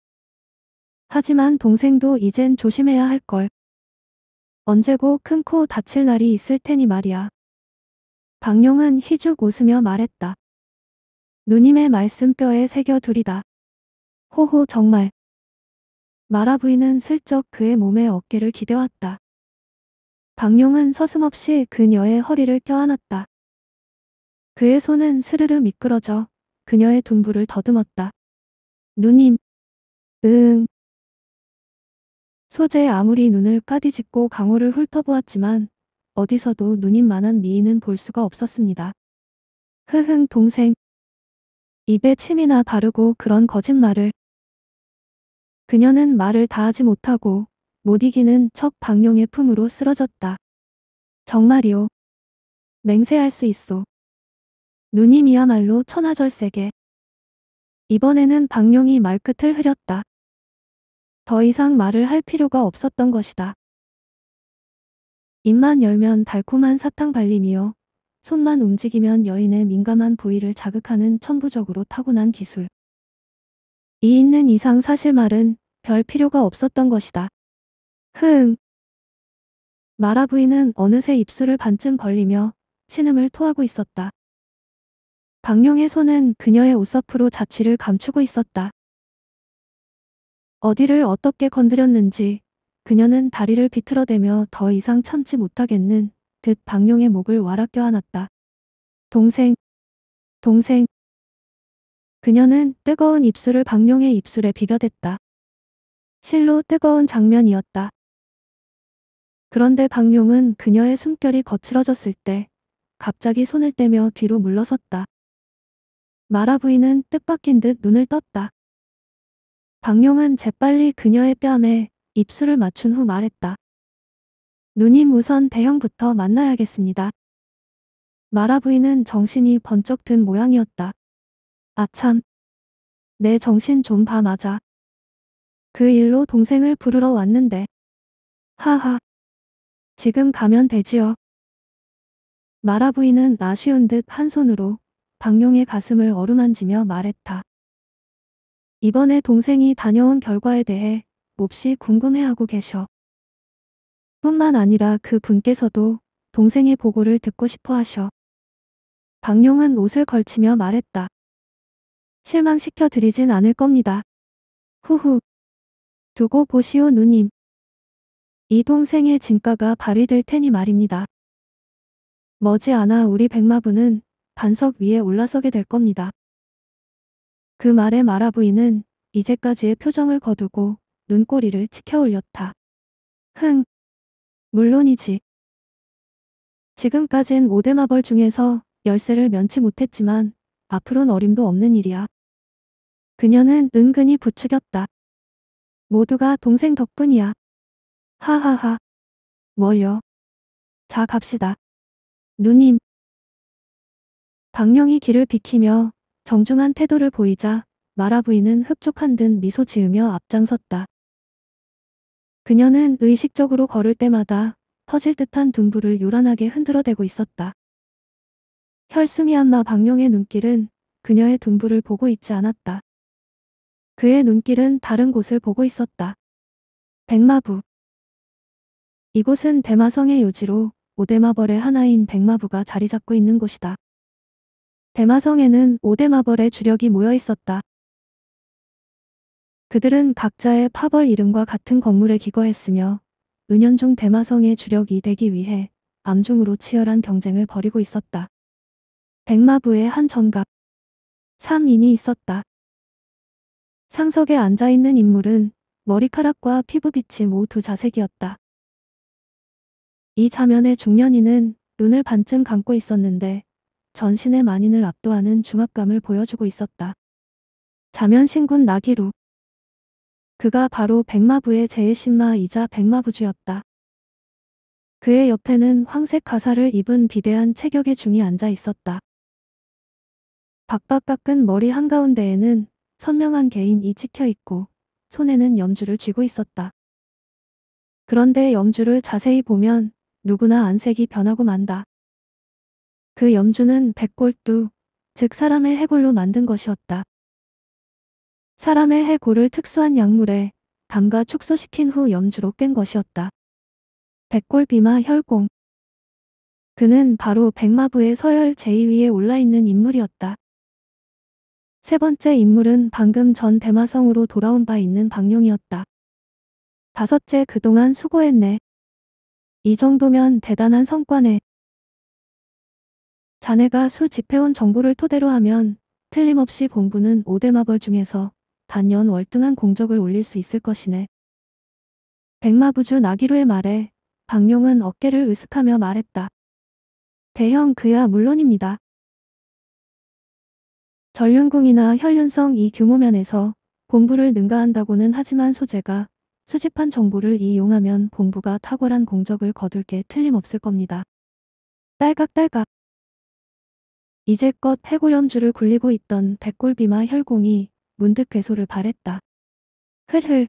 하지만 동생도 이젠 조심해야 할걸. 언제고 큰 코 다칠 날이 있을 테니 말이야. 박룡은 희죽 웃으며 말했다. 누님의 말씀 뼈에 새겨 둘이다 호호 정말. 마라 부인은 슬쩍 그의 몸에 어깨를 기대왔다. 박룡은 서슴없이 그녀의 허리를 껴안았다. 그의 손은 스르르 미끄러져 그녀의 둔부를 더듬었다. 누님. 응. 소재의 아무리 눈을 까디집고 강호를 훑어보았지만 어디서도 눈인만한 미인은 볼 수가 없었습니다. 흐흥 동생. 입에 침이나 바르고 그런 거짓말을. 그녀는 말을 다하지 못하고 못 이기는 척 박룡의 품으로 쓰러졌다. 정말이오. 맹세할 수 있소. 누님이야말로 천하절세게. 이번에는 박룡이 말끝을 흐렸다. 더 이상 말을 할 필요가 없었던 것이다. 입만 열면 달콤한 사탕 발림이요. 손만 움직이면 여인의 민감한 부위를 자극하는 천부적으로 타고난 기술. 이 있는 이상 사실 말은 별 필요가 없었던 것이다. 흥. 마라 부인은 어느새 입술을 반쯤 벌리며 신음을 토하고 있었다. 박룡의 손은 그녀의 옷서프로 자취를 감추고 있었다. 어디를 어떻게 건드렸는지 그녀는 다리를 비틀어대며 더 이상 참지 못하겠는 듯 박룡의 목을 와락껴 안았다. 동생, 동생. 그녀는 뜨거운 입술을 박룡의 입술에 비벼댔다. 실로 뜨거운 장면이었다. 그런데 박룡은 그녀의 숨결이 거칠어졌을 때 갑자기 손을 떼며 뒤로 물러섰다. 마라 부인은 뜻밖인 듯 눈을 떴다. 박룡은 재빨리 그녀의 뺨에 입술을 맞춘 후 말했다. 누님 우선 대형부터 만나야겠습니다. 마라 부인은 정신이 번쩍 든 모양이었다. 아참. 내 정신 좀 봐 맞아. 그 일로 동생을 부르러 왔는데. 하하. 지금 가면 되지요. 마라 부인은 아쉬운 듯 한 손으로 박룡의 가슴을 어루만지며 말했다. 이번에 동생이 다녀온 결과에 대해 몹시 궁금해하고 계셔. 뿐만 아니라 그 분께서도 동생의 보고를 듣고 싶어 하셔. 박용은 옷을 걸치며 말했다. 실망시켜 드리진 않을 겁니다. 후후. 두고 보시오 누님. 이 동생의 진가가 발휘될 테니 말입니다. 머지않아 우리 백마부는 반석 위에 올라서게 될 겁니다. 그 말에 마라부인은 이제까지의 표정을 거두고 눈꼬리를 치켜 올렸다. 흥. 물론이지. 지금까진 오대마벌 중에서 열쇠를 면치 못했지만 앞으론 어림도 없는 일이야. 그녀는 은근히 부추겼다. 모두가 동생 덕분이야. 하하하. 뭘요? 자 갑시다. 누님. 박령이 길을 비키며 정중한 태도를 보이자 마라 부인은 흡족한 듯 미소 지으며 앞장섰다. 그녀는 의식적으로 걸을 때마다 터질 듯한 둔부를 요란하게 흔들어대고 있었다. 혈수미 안마 박룡의 눈길은 그녀의 둔부를 보고 있지 않았다. 그의 눈길은 다른 곳을 보고 있었다. 백마부 이곳은 대마성의 요지로 오대마벌의 하나인 백마부가 자리 잡고 있는 곳이다. 대마성에는 오대 마벌의 주력이 모여 있었다. 그들은 각자의 파벌 이름과 같은 건물에 기거했으며 은연중 대마성의 주력이 되기 위해 암중으로 치열한 경쟁을 벌이고 있었다. 백마부의 한 전각 3인이 있었다. 상석에 앉아있는 인물은 머리카락과 피부빛이 모두 자색이었다. 이 자면의 중년인은 눈을 반쯤 감고 있었는데 전신의 만인을 압도하는 중압감을 보여주고 있었다. 자면신군 나기루. 그가 바로 백마부의 제일신마이자 백마부주였다. 그의 옆에는 황색 가사를 입은 비대한 체격의 중이 앉아 있었다. 박박 깎은 머리 한가운데에는 선명한 개인이 찍혀 있고 손에는 염주를 쥐고 있었다. 그런데 염주를 자세히 보면 누구나 안색이 변하고 만다. 그 염주는 백골두, 즉 사람의 해골로 만든 것이었다. 사람의 해골을 특수한 약물에 담가 축소시킨 후 염주로 깬 것이었다. 백골비마 혈공 그는 바로 백마부의 서열 제2위에 올라있는 인물이었다. 세 번째 인물은 방금 전 대마성으로 돌아온 바 있는 방룡이었다 다섯째 그동안 수고했네. 이 정도면 대단한 성과네. 자네가 수집해온 정보를 토대로 하면 틀림없이 본부는 오대마벌 중에서 단연 월등한 공적을 올릴 수 있을 것이네. 백마부주 나기로의 말에 박룡은 어깨를 으쓱하며 말했다. 대형 그야 물론입니다. 전륜궁이나 현륜성 이 규모면에서 본부를 능가한다고는 하지만 소재가 수집한 정보를 이용하면 본부가 탁월한 공적을 거둘 게 틀림없을 겁니다. 딸깍딸깍 이제껏 해고염주를 굴리고 있던 백골비마 혈공이 문득 괴소를 바랬다. 흘흘.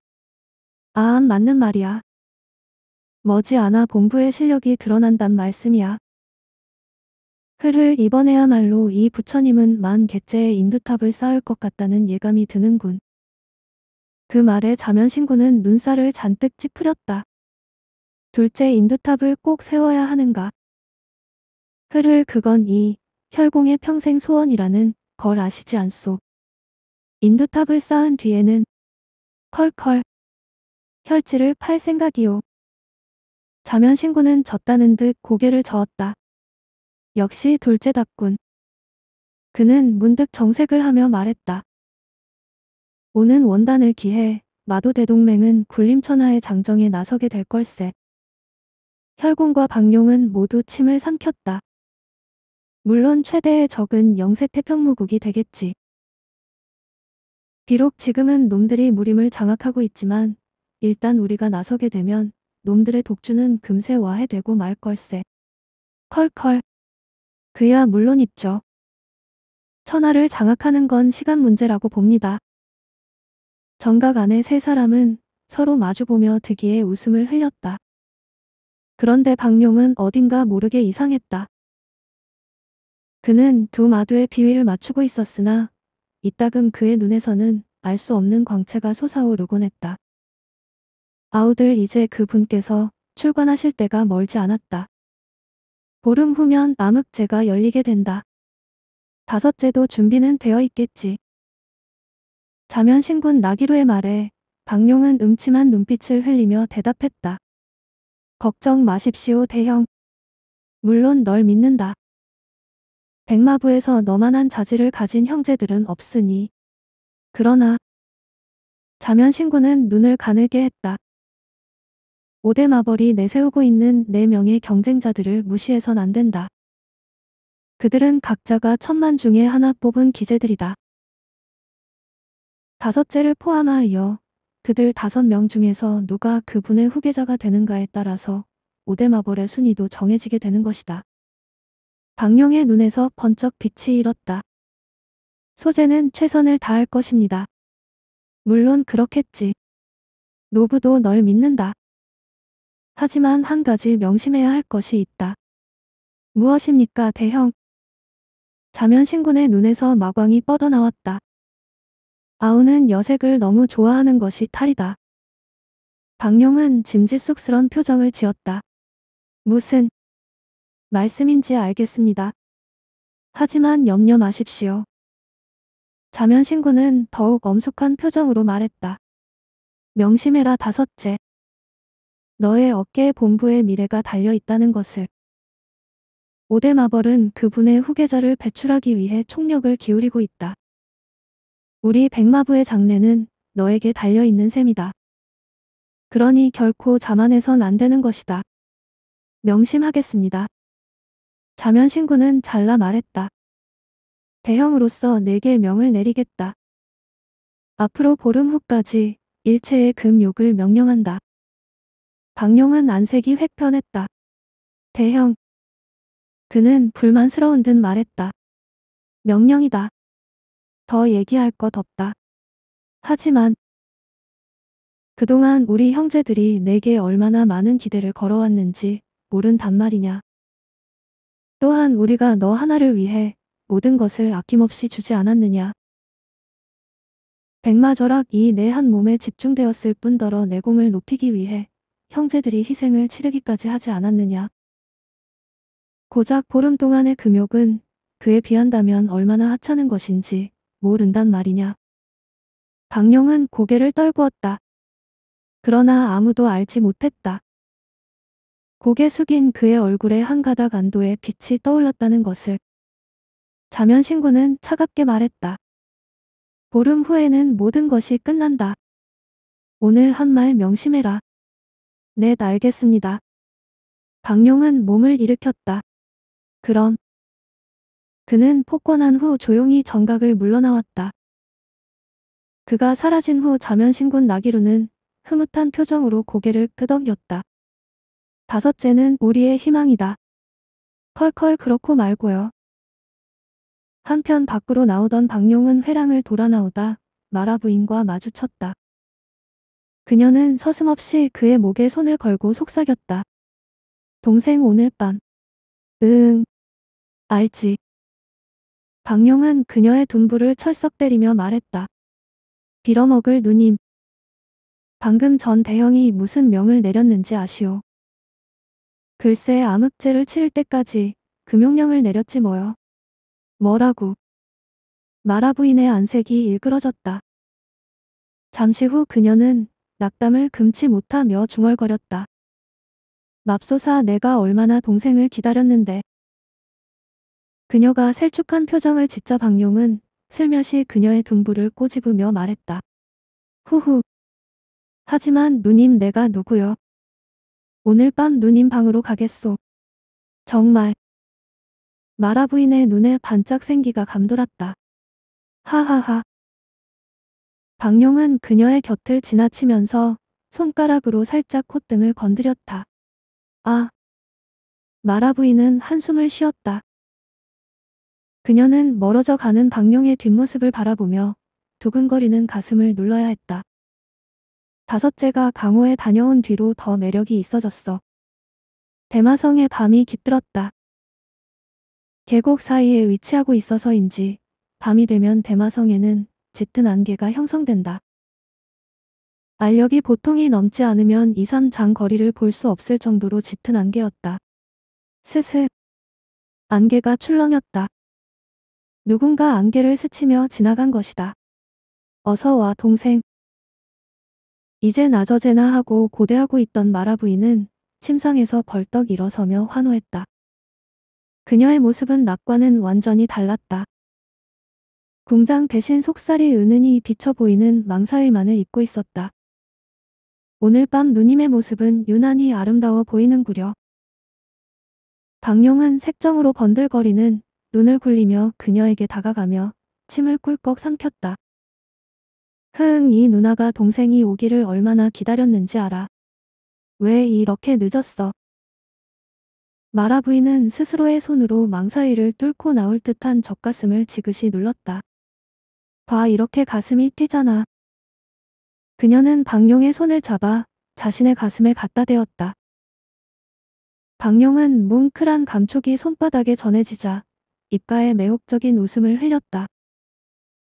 아, 맞는 말이야. 머지않아 본부의 실력이 드러난단 말씀이야. 흐를 이번에야말로 이 부처님은 만 개째의 인두탑을 쌓을 것 같다는 예감이 드는군. 그 말에 자면신구는 눈살을 잔뜩 찌푸렸다. 둘째 인두탑을 꼭 세워야 하는가? 흐를 그건 이 혈공의 평생 소원이라는 걸 아시지 않소. 인두탑을 쌓은 뒤에는 컬컬 혈지를 팔 생각이오. 자면신구는 졌다는 듯 고개를 저었다. 역시 둘째답군. 그는 문득 정색을 하며 말했다. 오는 원단을 기해 마도 대동맹은 군림천하의 장정에 나서게 될 걸세. 혈공과 박룡은 모두 침을 삼켰다. 물론 최대의 적은 영세 태평무국이 되겠지. 비록 지금은 놈들이 무림을 장악하고 있지만 일단 우리가 나서게 되면 놈들의 독주는 금세 와해되고 말 걸세. 컬컬. 그야 물론 입죠. 천하를 장악하는 건 시간 문제라고 봅니다. 정각 안에 세 사람은 서로 마주보며 득이의 웃음을 흘렸다. 그런데 박룡은 어딘가 모르게 이상했다. 그는 두 마두의 비위를 맞추고 있었으나 이따금 그의 눈에서는 알 수 없는 광채가 솟아오르곤 했다. 아우들 이제 그분께서 출관하실 때가 멀지 않았다. 보름 후면 암흑제가 열리게 된다. 다섯째도 준비는 되어 있겠지. 자면신군 나기로의 말에 박룡은 음침한 눈빛을 흘리며 대답했다. 걱정 마십시오 대형. 물론 널 믿는다. 백마부에서 너만한 자질을 가진 형제들은 없으니. 그러나 자면신구는 눈을 가늘게 했다. 오대 마벌이 내세우고 있는 네명의 경쟁자들을 무시해선 안 된다. 그들은 각자가 천만 중에 하나 뽑은 기재들이다. 다섯째를 포함하여 그들 다섯 명 중에서 누가 그분의 후계자가 되는가에 따라서 오대 마벌의 순위도 정해지게 되는 것이다. 박룡의 눈에서 번쩍 빛이 일었다. 소재는 최선을 다할 것입니다. 물론 그렇겠지. 노부도 널 믿는다. 하지만 한 가지 명심해야 할 것이 있다. 무엇입니까, 대형? 자면신군의 눈에서 마광이 뻗어나왔다. 아우는 여색을 너무 좋아하는 것이 탈이다. 박룡은 짐짓쑥스런 표정을 지었다. 무슨 말씀인지 알겠습니다. 하지만 염려 마십시오. 자면 신구는 더욱 엄숙한 표정으로 말했다. 명심해라 다섯째. 너의 어깨에 본부의 미래가 달려 있다는 것을. 오대 마벌은 그분의 후계자를 배출하기 위해 총력을 기울이고 있다. 우리 백마부의 장래는 너에게 달려 있는 셈이다. 그러니 결코 자만해선 안 되는 것이다. 명심하겠습니다. 자면신구는 잘라 말했다. 대형으로서 내게 명을 내리겠다. 앞으로 보름 후까지 일체의 금욕을 명령한다. 박룡은 안색이 획편했다. 대형. 그는 불만스러운 듯 말했다. 명령이다. 더 얘기할 것 없다. 하지만 그동안 우리 형제들이 내게 얼마나 많은 기대를 걸어왔는지 모른단 말이냐. 또한 우리가 너 하나를 위해 모든 것을 아낌없이 주지 않았느냐. 백마절학이 내 한 몸에 집중되었을 뿐더러 내공을 높이기 위해 형제들이 희생을 치르기까지 하지 않았느냐. 고작 보름 동안의 금욕은 그에 비한다면 얼마나 하찮은 것인지 모른단 말이냐. 박룡은 고개를 떨구었다. 그러나 아무도 알지 못했다. 고개 숙인 그의 얼굴에 한 가닥 안도의 빛이 떠올랐다는 것을 자면신구는 차갑게 말했다. 보름 후에는 모든 것이 끝난다. 오늘 한 말 명심해라. 네, 알겠습니다. 박룡은 몸을 일으켰다. 그럼. 그는 폭권한 후 조용히 정각을 물러나왔다. 그가 사라진 후 자면신군 나기루는 흐뭇한 표정으로 고개를 끄덕였다. 다섯째는 우리의 희망이다. 컬컬 그렇고 말고요. 한편 밖으로 나오던 박룡은 회랑을 돌아 나오다 마라 부인과 마주쳤다. 그녀는 서슴없이 그의 목에 손을 걸고 속삭였다. 동생 오늘 밤. 응. 알지. 박룡은 그녀의 둔부를 철썩 때리며 말했다. 빌어먹을 누님. 방금 전 대형이 무슨 명을 내렸는지 아시오. 글쎄 암흑죄를 치를 때까지 금용령을 내렸지 뭐요. 뭐라고. 마라 부인의 안색이 일그러졌다. 잠시 후 그녀는 낙담을 금치 못하며 중얼거렸다. 맙소사 내가 얼마나 동생을 기다렸는데. 그녀가 셀쭉한 표정을 짓자 박룡은 슬며시 그녀의 둔부를 꼬집으며 말했다. 후후. 하지만 누님 내가 누구요? 오늘 밤 누님 방으로 가겠소. 정말. 마라 부인의 눈에 반짝 생기가 감돌았다. 하하하. 박룡은 그녀의 곁을 지나치면서 손가락으로 살짝 콧등을 건드렸다. 아. 마라 부인은 한숨을 쉬었다. 그녀는 멀어져 가는 박룡의 뒷모습을 바라보며 두근거리는 가슴을 눌러야 했다. 다섯째가 강호에 다녀온 뒤로 더 매력이 있어졌어. 대마성의 밤이 깃들었다. 계곡 사이에 위치하고 있어서인지 밤이 되면 대마성에는 짙은 안개가 형성된다. 알력이 보통이 넘지 않으면 2, 3장 거리를 볼 수 없을 정도로 짙은 안개였다. 스스 안개가 출렁였다. 누군가 안개를 스치며 지나간 것이다. 어서 와 동생. 이제나 저제나 하고 고대하고 있던 마라 부인은 침상에서 벌떡 일어서며 환호했다. 그녀의 모습은 낮과는 완전히 달랐다. 궁장 대신 속살이 은은히 비쳐 보이는 망사의만을 입고 있었다. 오늘 밤 누님의 모습은 유난히 아름다워 보이는구려. 박룡은 색정으로 번들거리는 눈을 굴리며 그녀에게 다가가며 침을 꿀꺽 삼켰다. 흥, 이 누나가 동생이 오기를 얼마나 기다렸는지 알아. 왜 이렇게 늦었어? 마라 부인은 스스로의 손으로 망사위를 뚫고 나올 듯한 젖가슴을 지그시 눌렀다. 봐 이렇게 가슴이 뛰잖아. 그녀는 박룡의 손을 잡아 자신의 가슴에 갖다 대었다. 박룡은 뭉클한 감촉이 손바닥에 전해지자 입가에 매혹적인 웃음을 흘렸다.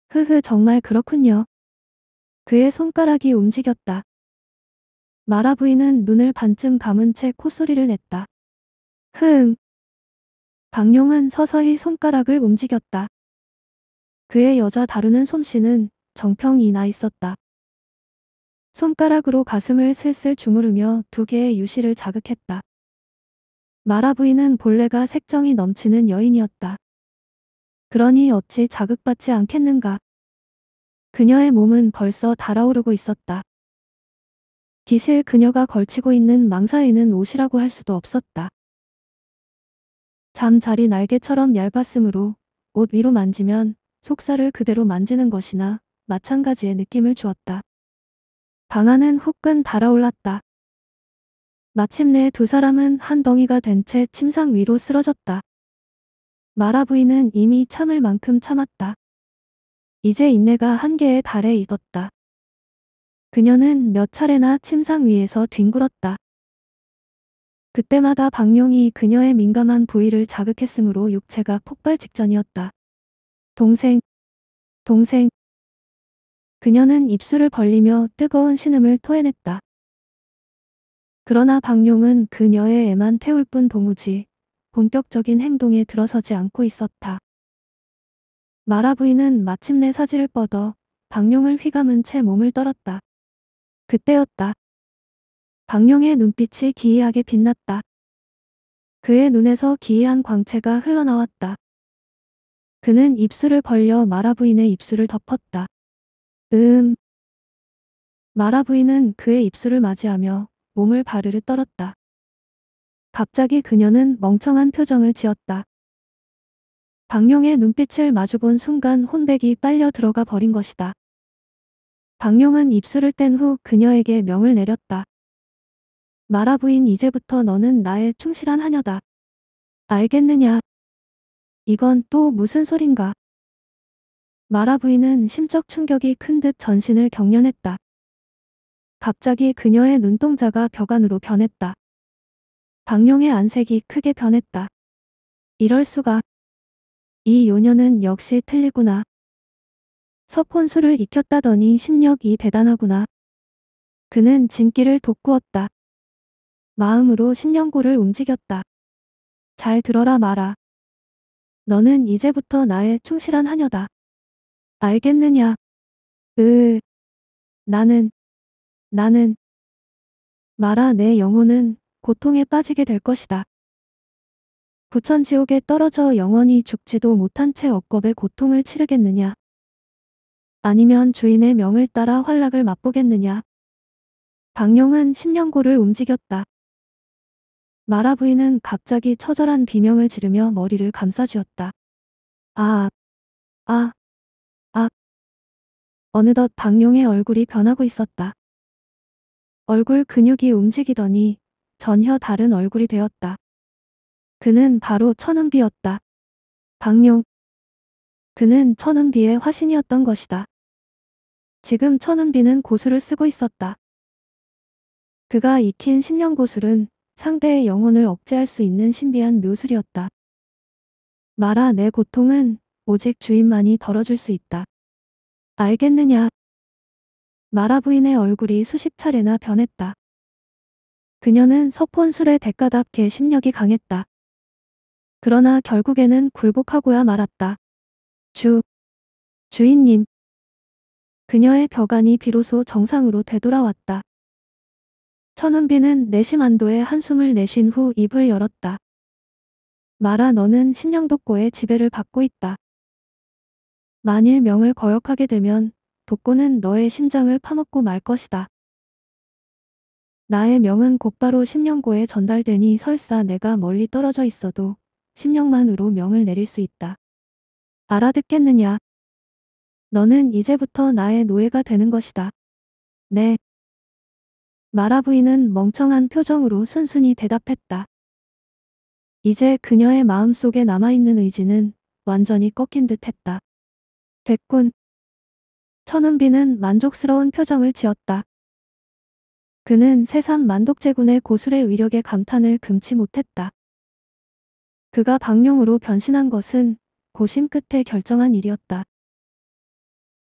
흐흐 정말 그렇군요. 그의 손가락이 움직였다. 마라 부인은 눈을 반쯤 감은 채 콧소리를 냈다. 흥. 박용은 서서히 손가락을 움직였다. 그의 여자 다루는 솜씨는 정평이 나 있었다. 손가락으로 가슴을 슬슬 주무르며 두 개의 유실을 자극했다. 마라 부인은 본래가 색정이 넘치는 여인이었다. 그러니 어찌 자극받지 않겠는가. 그녀의 몸은 벌써 달아오르고 있었다. 기실 그녀가 걸치고 있는 망사에는 옷이라고 할 수도 없었다. 잠자리 날개처럼 얇았으므로 옷 위로 만지면 속살을 그대로 만지는 것이나 마찬가지의 느낌을 주었다. 방 안은 후끈 달아올랐다. 마침내 두 사람은 한 덩이가 된 채 침상 위로 쓰러졌다. 마라 부인은 이미 참을 만큼 참았다. 이제 인내가 한계의 달에 익었다. 그녀는 몇 차례나 침상 위에서 뒹굴었다. 그때마다 박룡이 그녀의 민감한 부위를 자극했으므로 육체가 폭발 직전이었다. 동생, 동생. 그녀는 입술을 벌리며 뜨거운 신음을 토해냈다. 그러나 박룡은 그녀의 애만 태울 뿐 도무지 본격적인 행동에 들어서지 않고 있었다. 마라 부인은 마침내 사지를 뻗어 박룡을 휘감은 채 몸을 떨었다. 그때였다. 박룡의 눈빛이 기이하게 빛났다. 그의 눈에서 기이한 광채가 흘러나왔다. 그는 입술을 벌려 마라 부인의 입술을 덮었다. 음. 마라 부인은 그의 입술을 맞이하며 몸을 바르르 떨었다. 갑자기 그녀는 멍청한 표정을 지었다. 박룡의 눈빛을 마주본 순간 혼백이 빨려 들어가 버린 것이다. 박룡은 입술을 뗀 후 그녀에게 명을 내렸다. 마라 부인 이제부터 너는 나의 충실한 하녀다. 알겠느냐? 이건 또 무슨 소린가? 마라 부인은 심적 충격이 큰 듯 전신을 경련했다. 갑자기 그녀의 눈동자가 벽안으로 변했다. 박룡의 안색이 크게 변했다. 이럴 수가. 이 요녀는 역시 틀리구나. 서폰수를 익혔다더니 심력이 대단하구나. 그는 진기를 돋구었다. 마음으로 심령고를 움직였다. 잘 들어라 마라. 너는 이제부터 나의 충실한 하녀다. 알겠느냐? 으 나는 나는 마라 내 영혼은 고통에 빠지게 될 것이다. 부천지옥에 떨어져 영원히 죽지도 못한 채 억겁의 고통을 치르겠느냐. 아니면 주인의 명을 따라 활락을 맛보겠느냐. 박룡은 심령고를 움직였다. 마라 부인은 갑자기 처절한 비명을 지르며 머리를 감싸쥐었다. 아, 아, 아. 어느덧 박룡의 얼굴이 변하고 있었다. 얼굴 근육이 움직이더니 전혀 다른 얼굴이 되었다. 그는 바로 천은비였다. 박룡. 그는 천은비의 화신이었던 것이다. 지금 천은비는 고수를 쓰고 있었다. 그가 익힌 10년 고술은 상대의 영혼을 억제할 수 있는 신비한 묘술이었다. 마라 내 고통은 오직 주인만이 덜어줄 수 있다. 알겠느냐? 마라 부인의 얼굴이 수십 차례나 변했다. 그녀는 서폰술의 대가답게 심력이 강했다. 그러나 결국에는 굴복하고야 말았다. 주, 주인님. 그녀의 벽안이 비로소 정상으로 되돌아왔다. 천은비는 내심 안도의 한숨을 내쉰 후 입을 열었다. 마라 너는 심령독고의 지배를 받고 있다. 만일 명을 거역하게 되면 독고는 너의 심장을 파먹고 말 것이다. 나의 명은 곧바로 심령고에 전달되니 설사 내가 멀리 떨어져 있어도 십령만으로 명을 내릴 수 있다. 알아듣겠느냐? 너는 이제부터 나의 노예가 되는 것이다. 네. 마라 부인은 멍청한 표정으로 순순히 대답했다. 이제 그녀의 마음속에 남아있는 의지는 완전히 꺾인 듯 했다. 됐군. 천은비는 만족스러운 표정을 지었다. 그는 새삼 만독제군의 고술의 위력에 감탄을 금치 못했다. 그가 박룡으로 변신한 것은 고심 끝에 결정한 일이었다.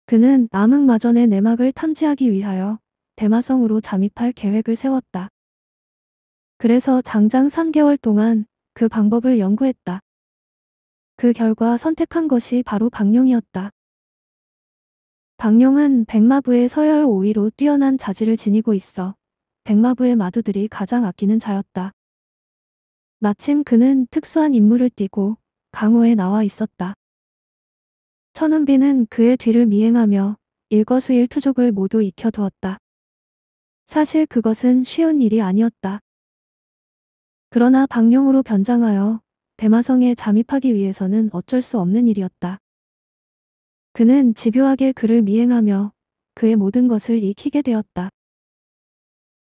그는 암흑마전의 내막을 탐지하기 위하여 대마성으로 잠입할 계획을 세웠다. 그래서 장장 3개월 동안 그 방법을 연구했다. 그 결과 선택한 것이 바로 박룡이었다. 박룡은 백마부의 서열 5위로 뛰어난 자질을 지니고 있어 백마부의 마두들이 가장 아끼는 자였다. 마침 그는 특수한 임무를 띠고 강호에 나와 있었다. 천은비는 그의 뒤를 미행하며 일거수일투족을 모두 익혀두었다. 사실 그것은 쉬운 일이 아니었다. 그러나 방룡으로 변장하여 대마성에 잠입하기 위해서는 어쩔 수 없는 일이었다. 그는 집요하게 그를 미행하며 그의 모든 것을 익히게 되었다.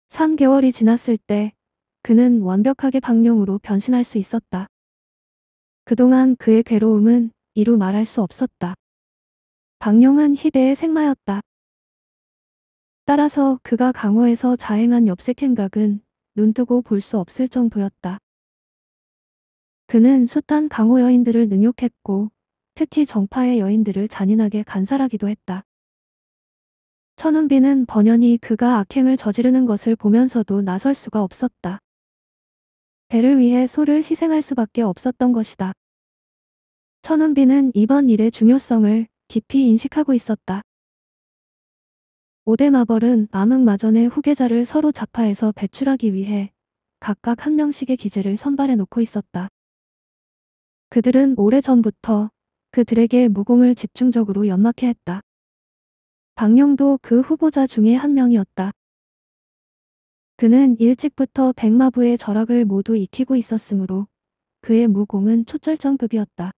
3개월이 지났을 때 그는 완벽하게 박룡으로 변신할 수 있었다. 그동안 그의 괴로움은 이루 말할 수 없었다. 박룡은 희대의 생마였다. 따라서 그가 강호에서 자행한 엽색 행각은 눈뜨고 볼 수 없을 정도였다. 그는 숱한 강호 여인들을 능욕했고 특히 정파의 여인들을 잔인하게 간살하기도 했다. 천운비는 번연히 그가 악행을 저지르는 것을 보면서도 나설 수가 없었다. 대를 위해 소를 희생할 수밖에 없었던 것이다. 천운비는 이번 일의 중요성을 깊이 인식하고 있었다. 오대 마벌은 암흑마전의 후계자를 서로 자파해서 배출하기 위해 각각 한 명씩의 기재를 선발해 놓고 있었다. 그들은 오래전부터 그들에게 무공을 집중적으로 연막해 했다. 박룡도 그 후보자 중에 한 명이었다. 그는 일찍부터 백마부의 절학을 모두 익히고 있었으므로 그의 무공은 초절정급이었다.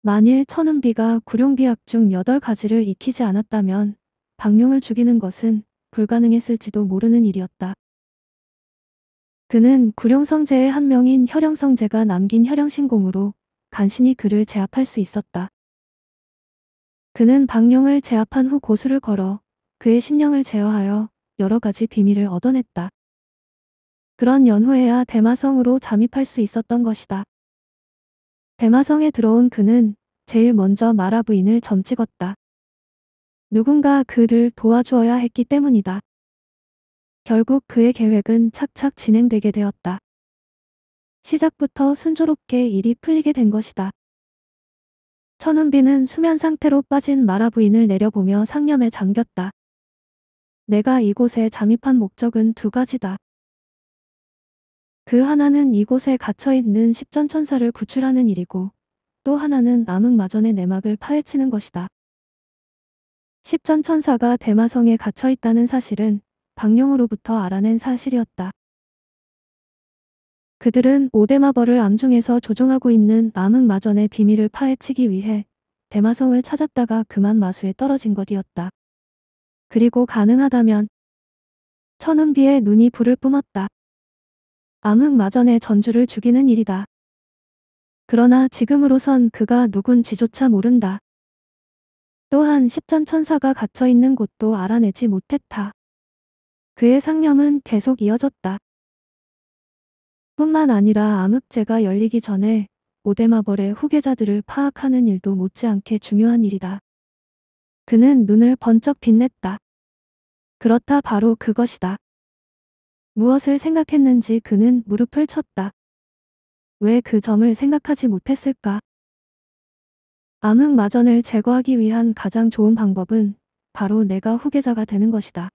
만일 천은비가 구룡비학 중 8가지를 익히지 않았다면 박룡을 죽이는 것은 불가능했을지도 모르는 일이었다. 그는 구룡성제의 한 명인 혈영성제가 남긴 혈영신공으로 간신히 그를 제압할 수 있었다. 그는 박룡을 제압한 후 고수를 걸어 그의 심령을 제어하여 여러 가지 비밀을 얻어냈다. 그런 연후에야 대마성으로 잠입할 수 있었던 것이다. 대마성에 들어온 그는 제일 먼저 마라 부인을 점찍었다. 누군가 그를 도와주어야 했기 때문이다. 결국 그의 계획은 착착 진행되게 되었다. 시작부터 순조롭게 일이 풀리게 된 것이다. 천운비는 수면 상태로 빠진 마라 부인을 내려보며 상념에 잠겼다. 내가 이곳에 잠입한 목적은 두 가지다. 그 하나는 이곳에 갇혀있는 십전천사를 구출하는 일이고 또 하나는 암흑마전의 내막을 파헤치는 것이다. 십전천사가 대마성에 갇혀있다는 사실은 박룡으로부터 알아낸 사실이었다. 그들은 오대마벌을 암중에서 조종하고 있는 암흑마전의 비밀을 파헤치기 위해 대마성을 찾았다가 그만 마수에 떨어진 것이었다. 그리고 가능하다면 천은비의 눈이 불을 뿜었다. 암흑마전의 전주를 죽이는 일이다. 그러나 지금으로선 그가 누군지조차 모른다. 또한 십전 천사가 갇혀있는 곳도 알아내지 못했다. 그의 상념은 계속 이어졌다. 뿐만 아니라 암흑제가 열리기 전에 오데마벌의 후계자들을 파악하는 일도 못지않게 중요한 일이다. 그는 눈을 번쩍 빛냈다. 그렇다 바로 그것이다. 무엇을 생각했는지 그는 무릎을 쳤다. 왜 그 점을 생각하지 못했을까? 암흑마전을 제거하기 위한 가장 좋은 방법은 바로 내가 후계자가 되는 것이다.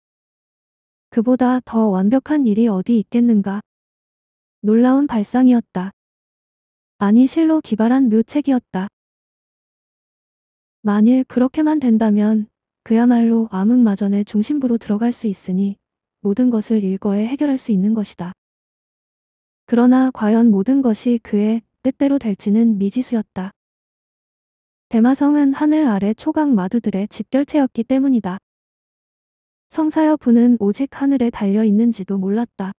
그보다 더 완벽한 일이 어디 있겠는가? 놀라운 발상이었다. 아니 실로 기발한 묘책이었다. 만일 그렇게만 된다면 그야말로 암흑마전의 중심부로 들어갈 수 있으니 모든 것을 일거에 해결할 수 있는 것이다. 그러나 과연 모든 것이 그의 뜻대로 될지는 미지수였다. 대마성은 하늘 아래 초강 마두들의 집결체였기 때문이다. 성사여 부는 오직 하늘에 달려 있는지도 몰랐다.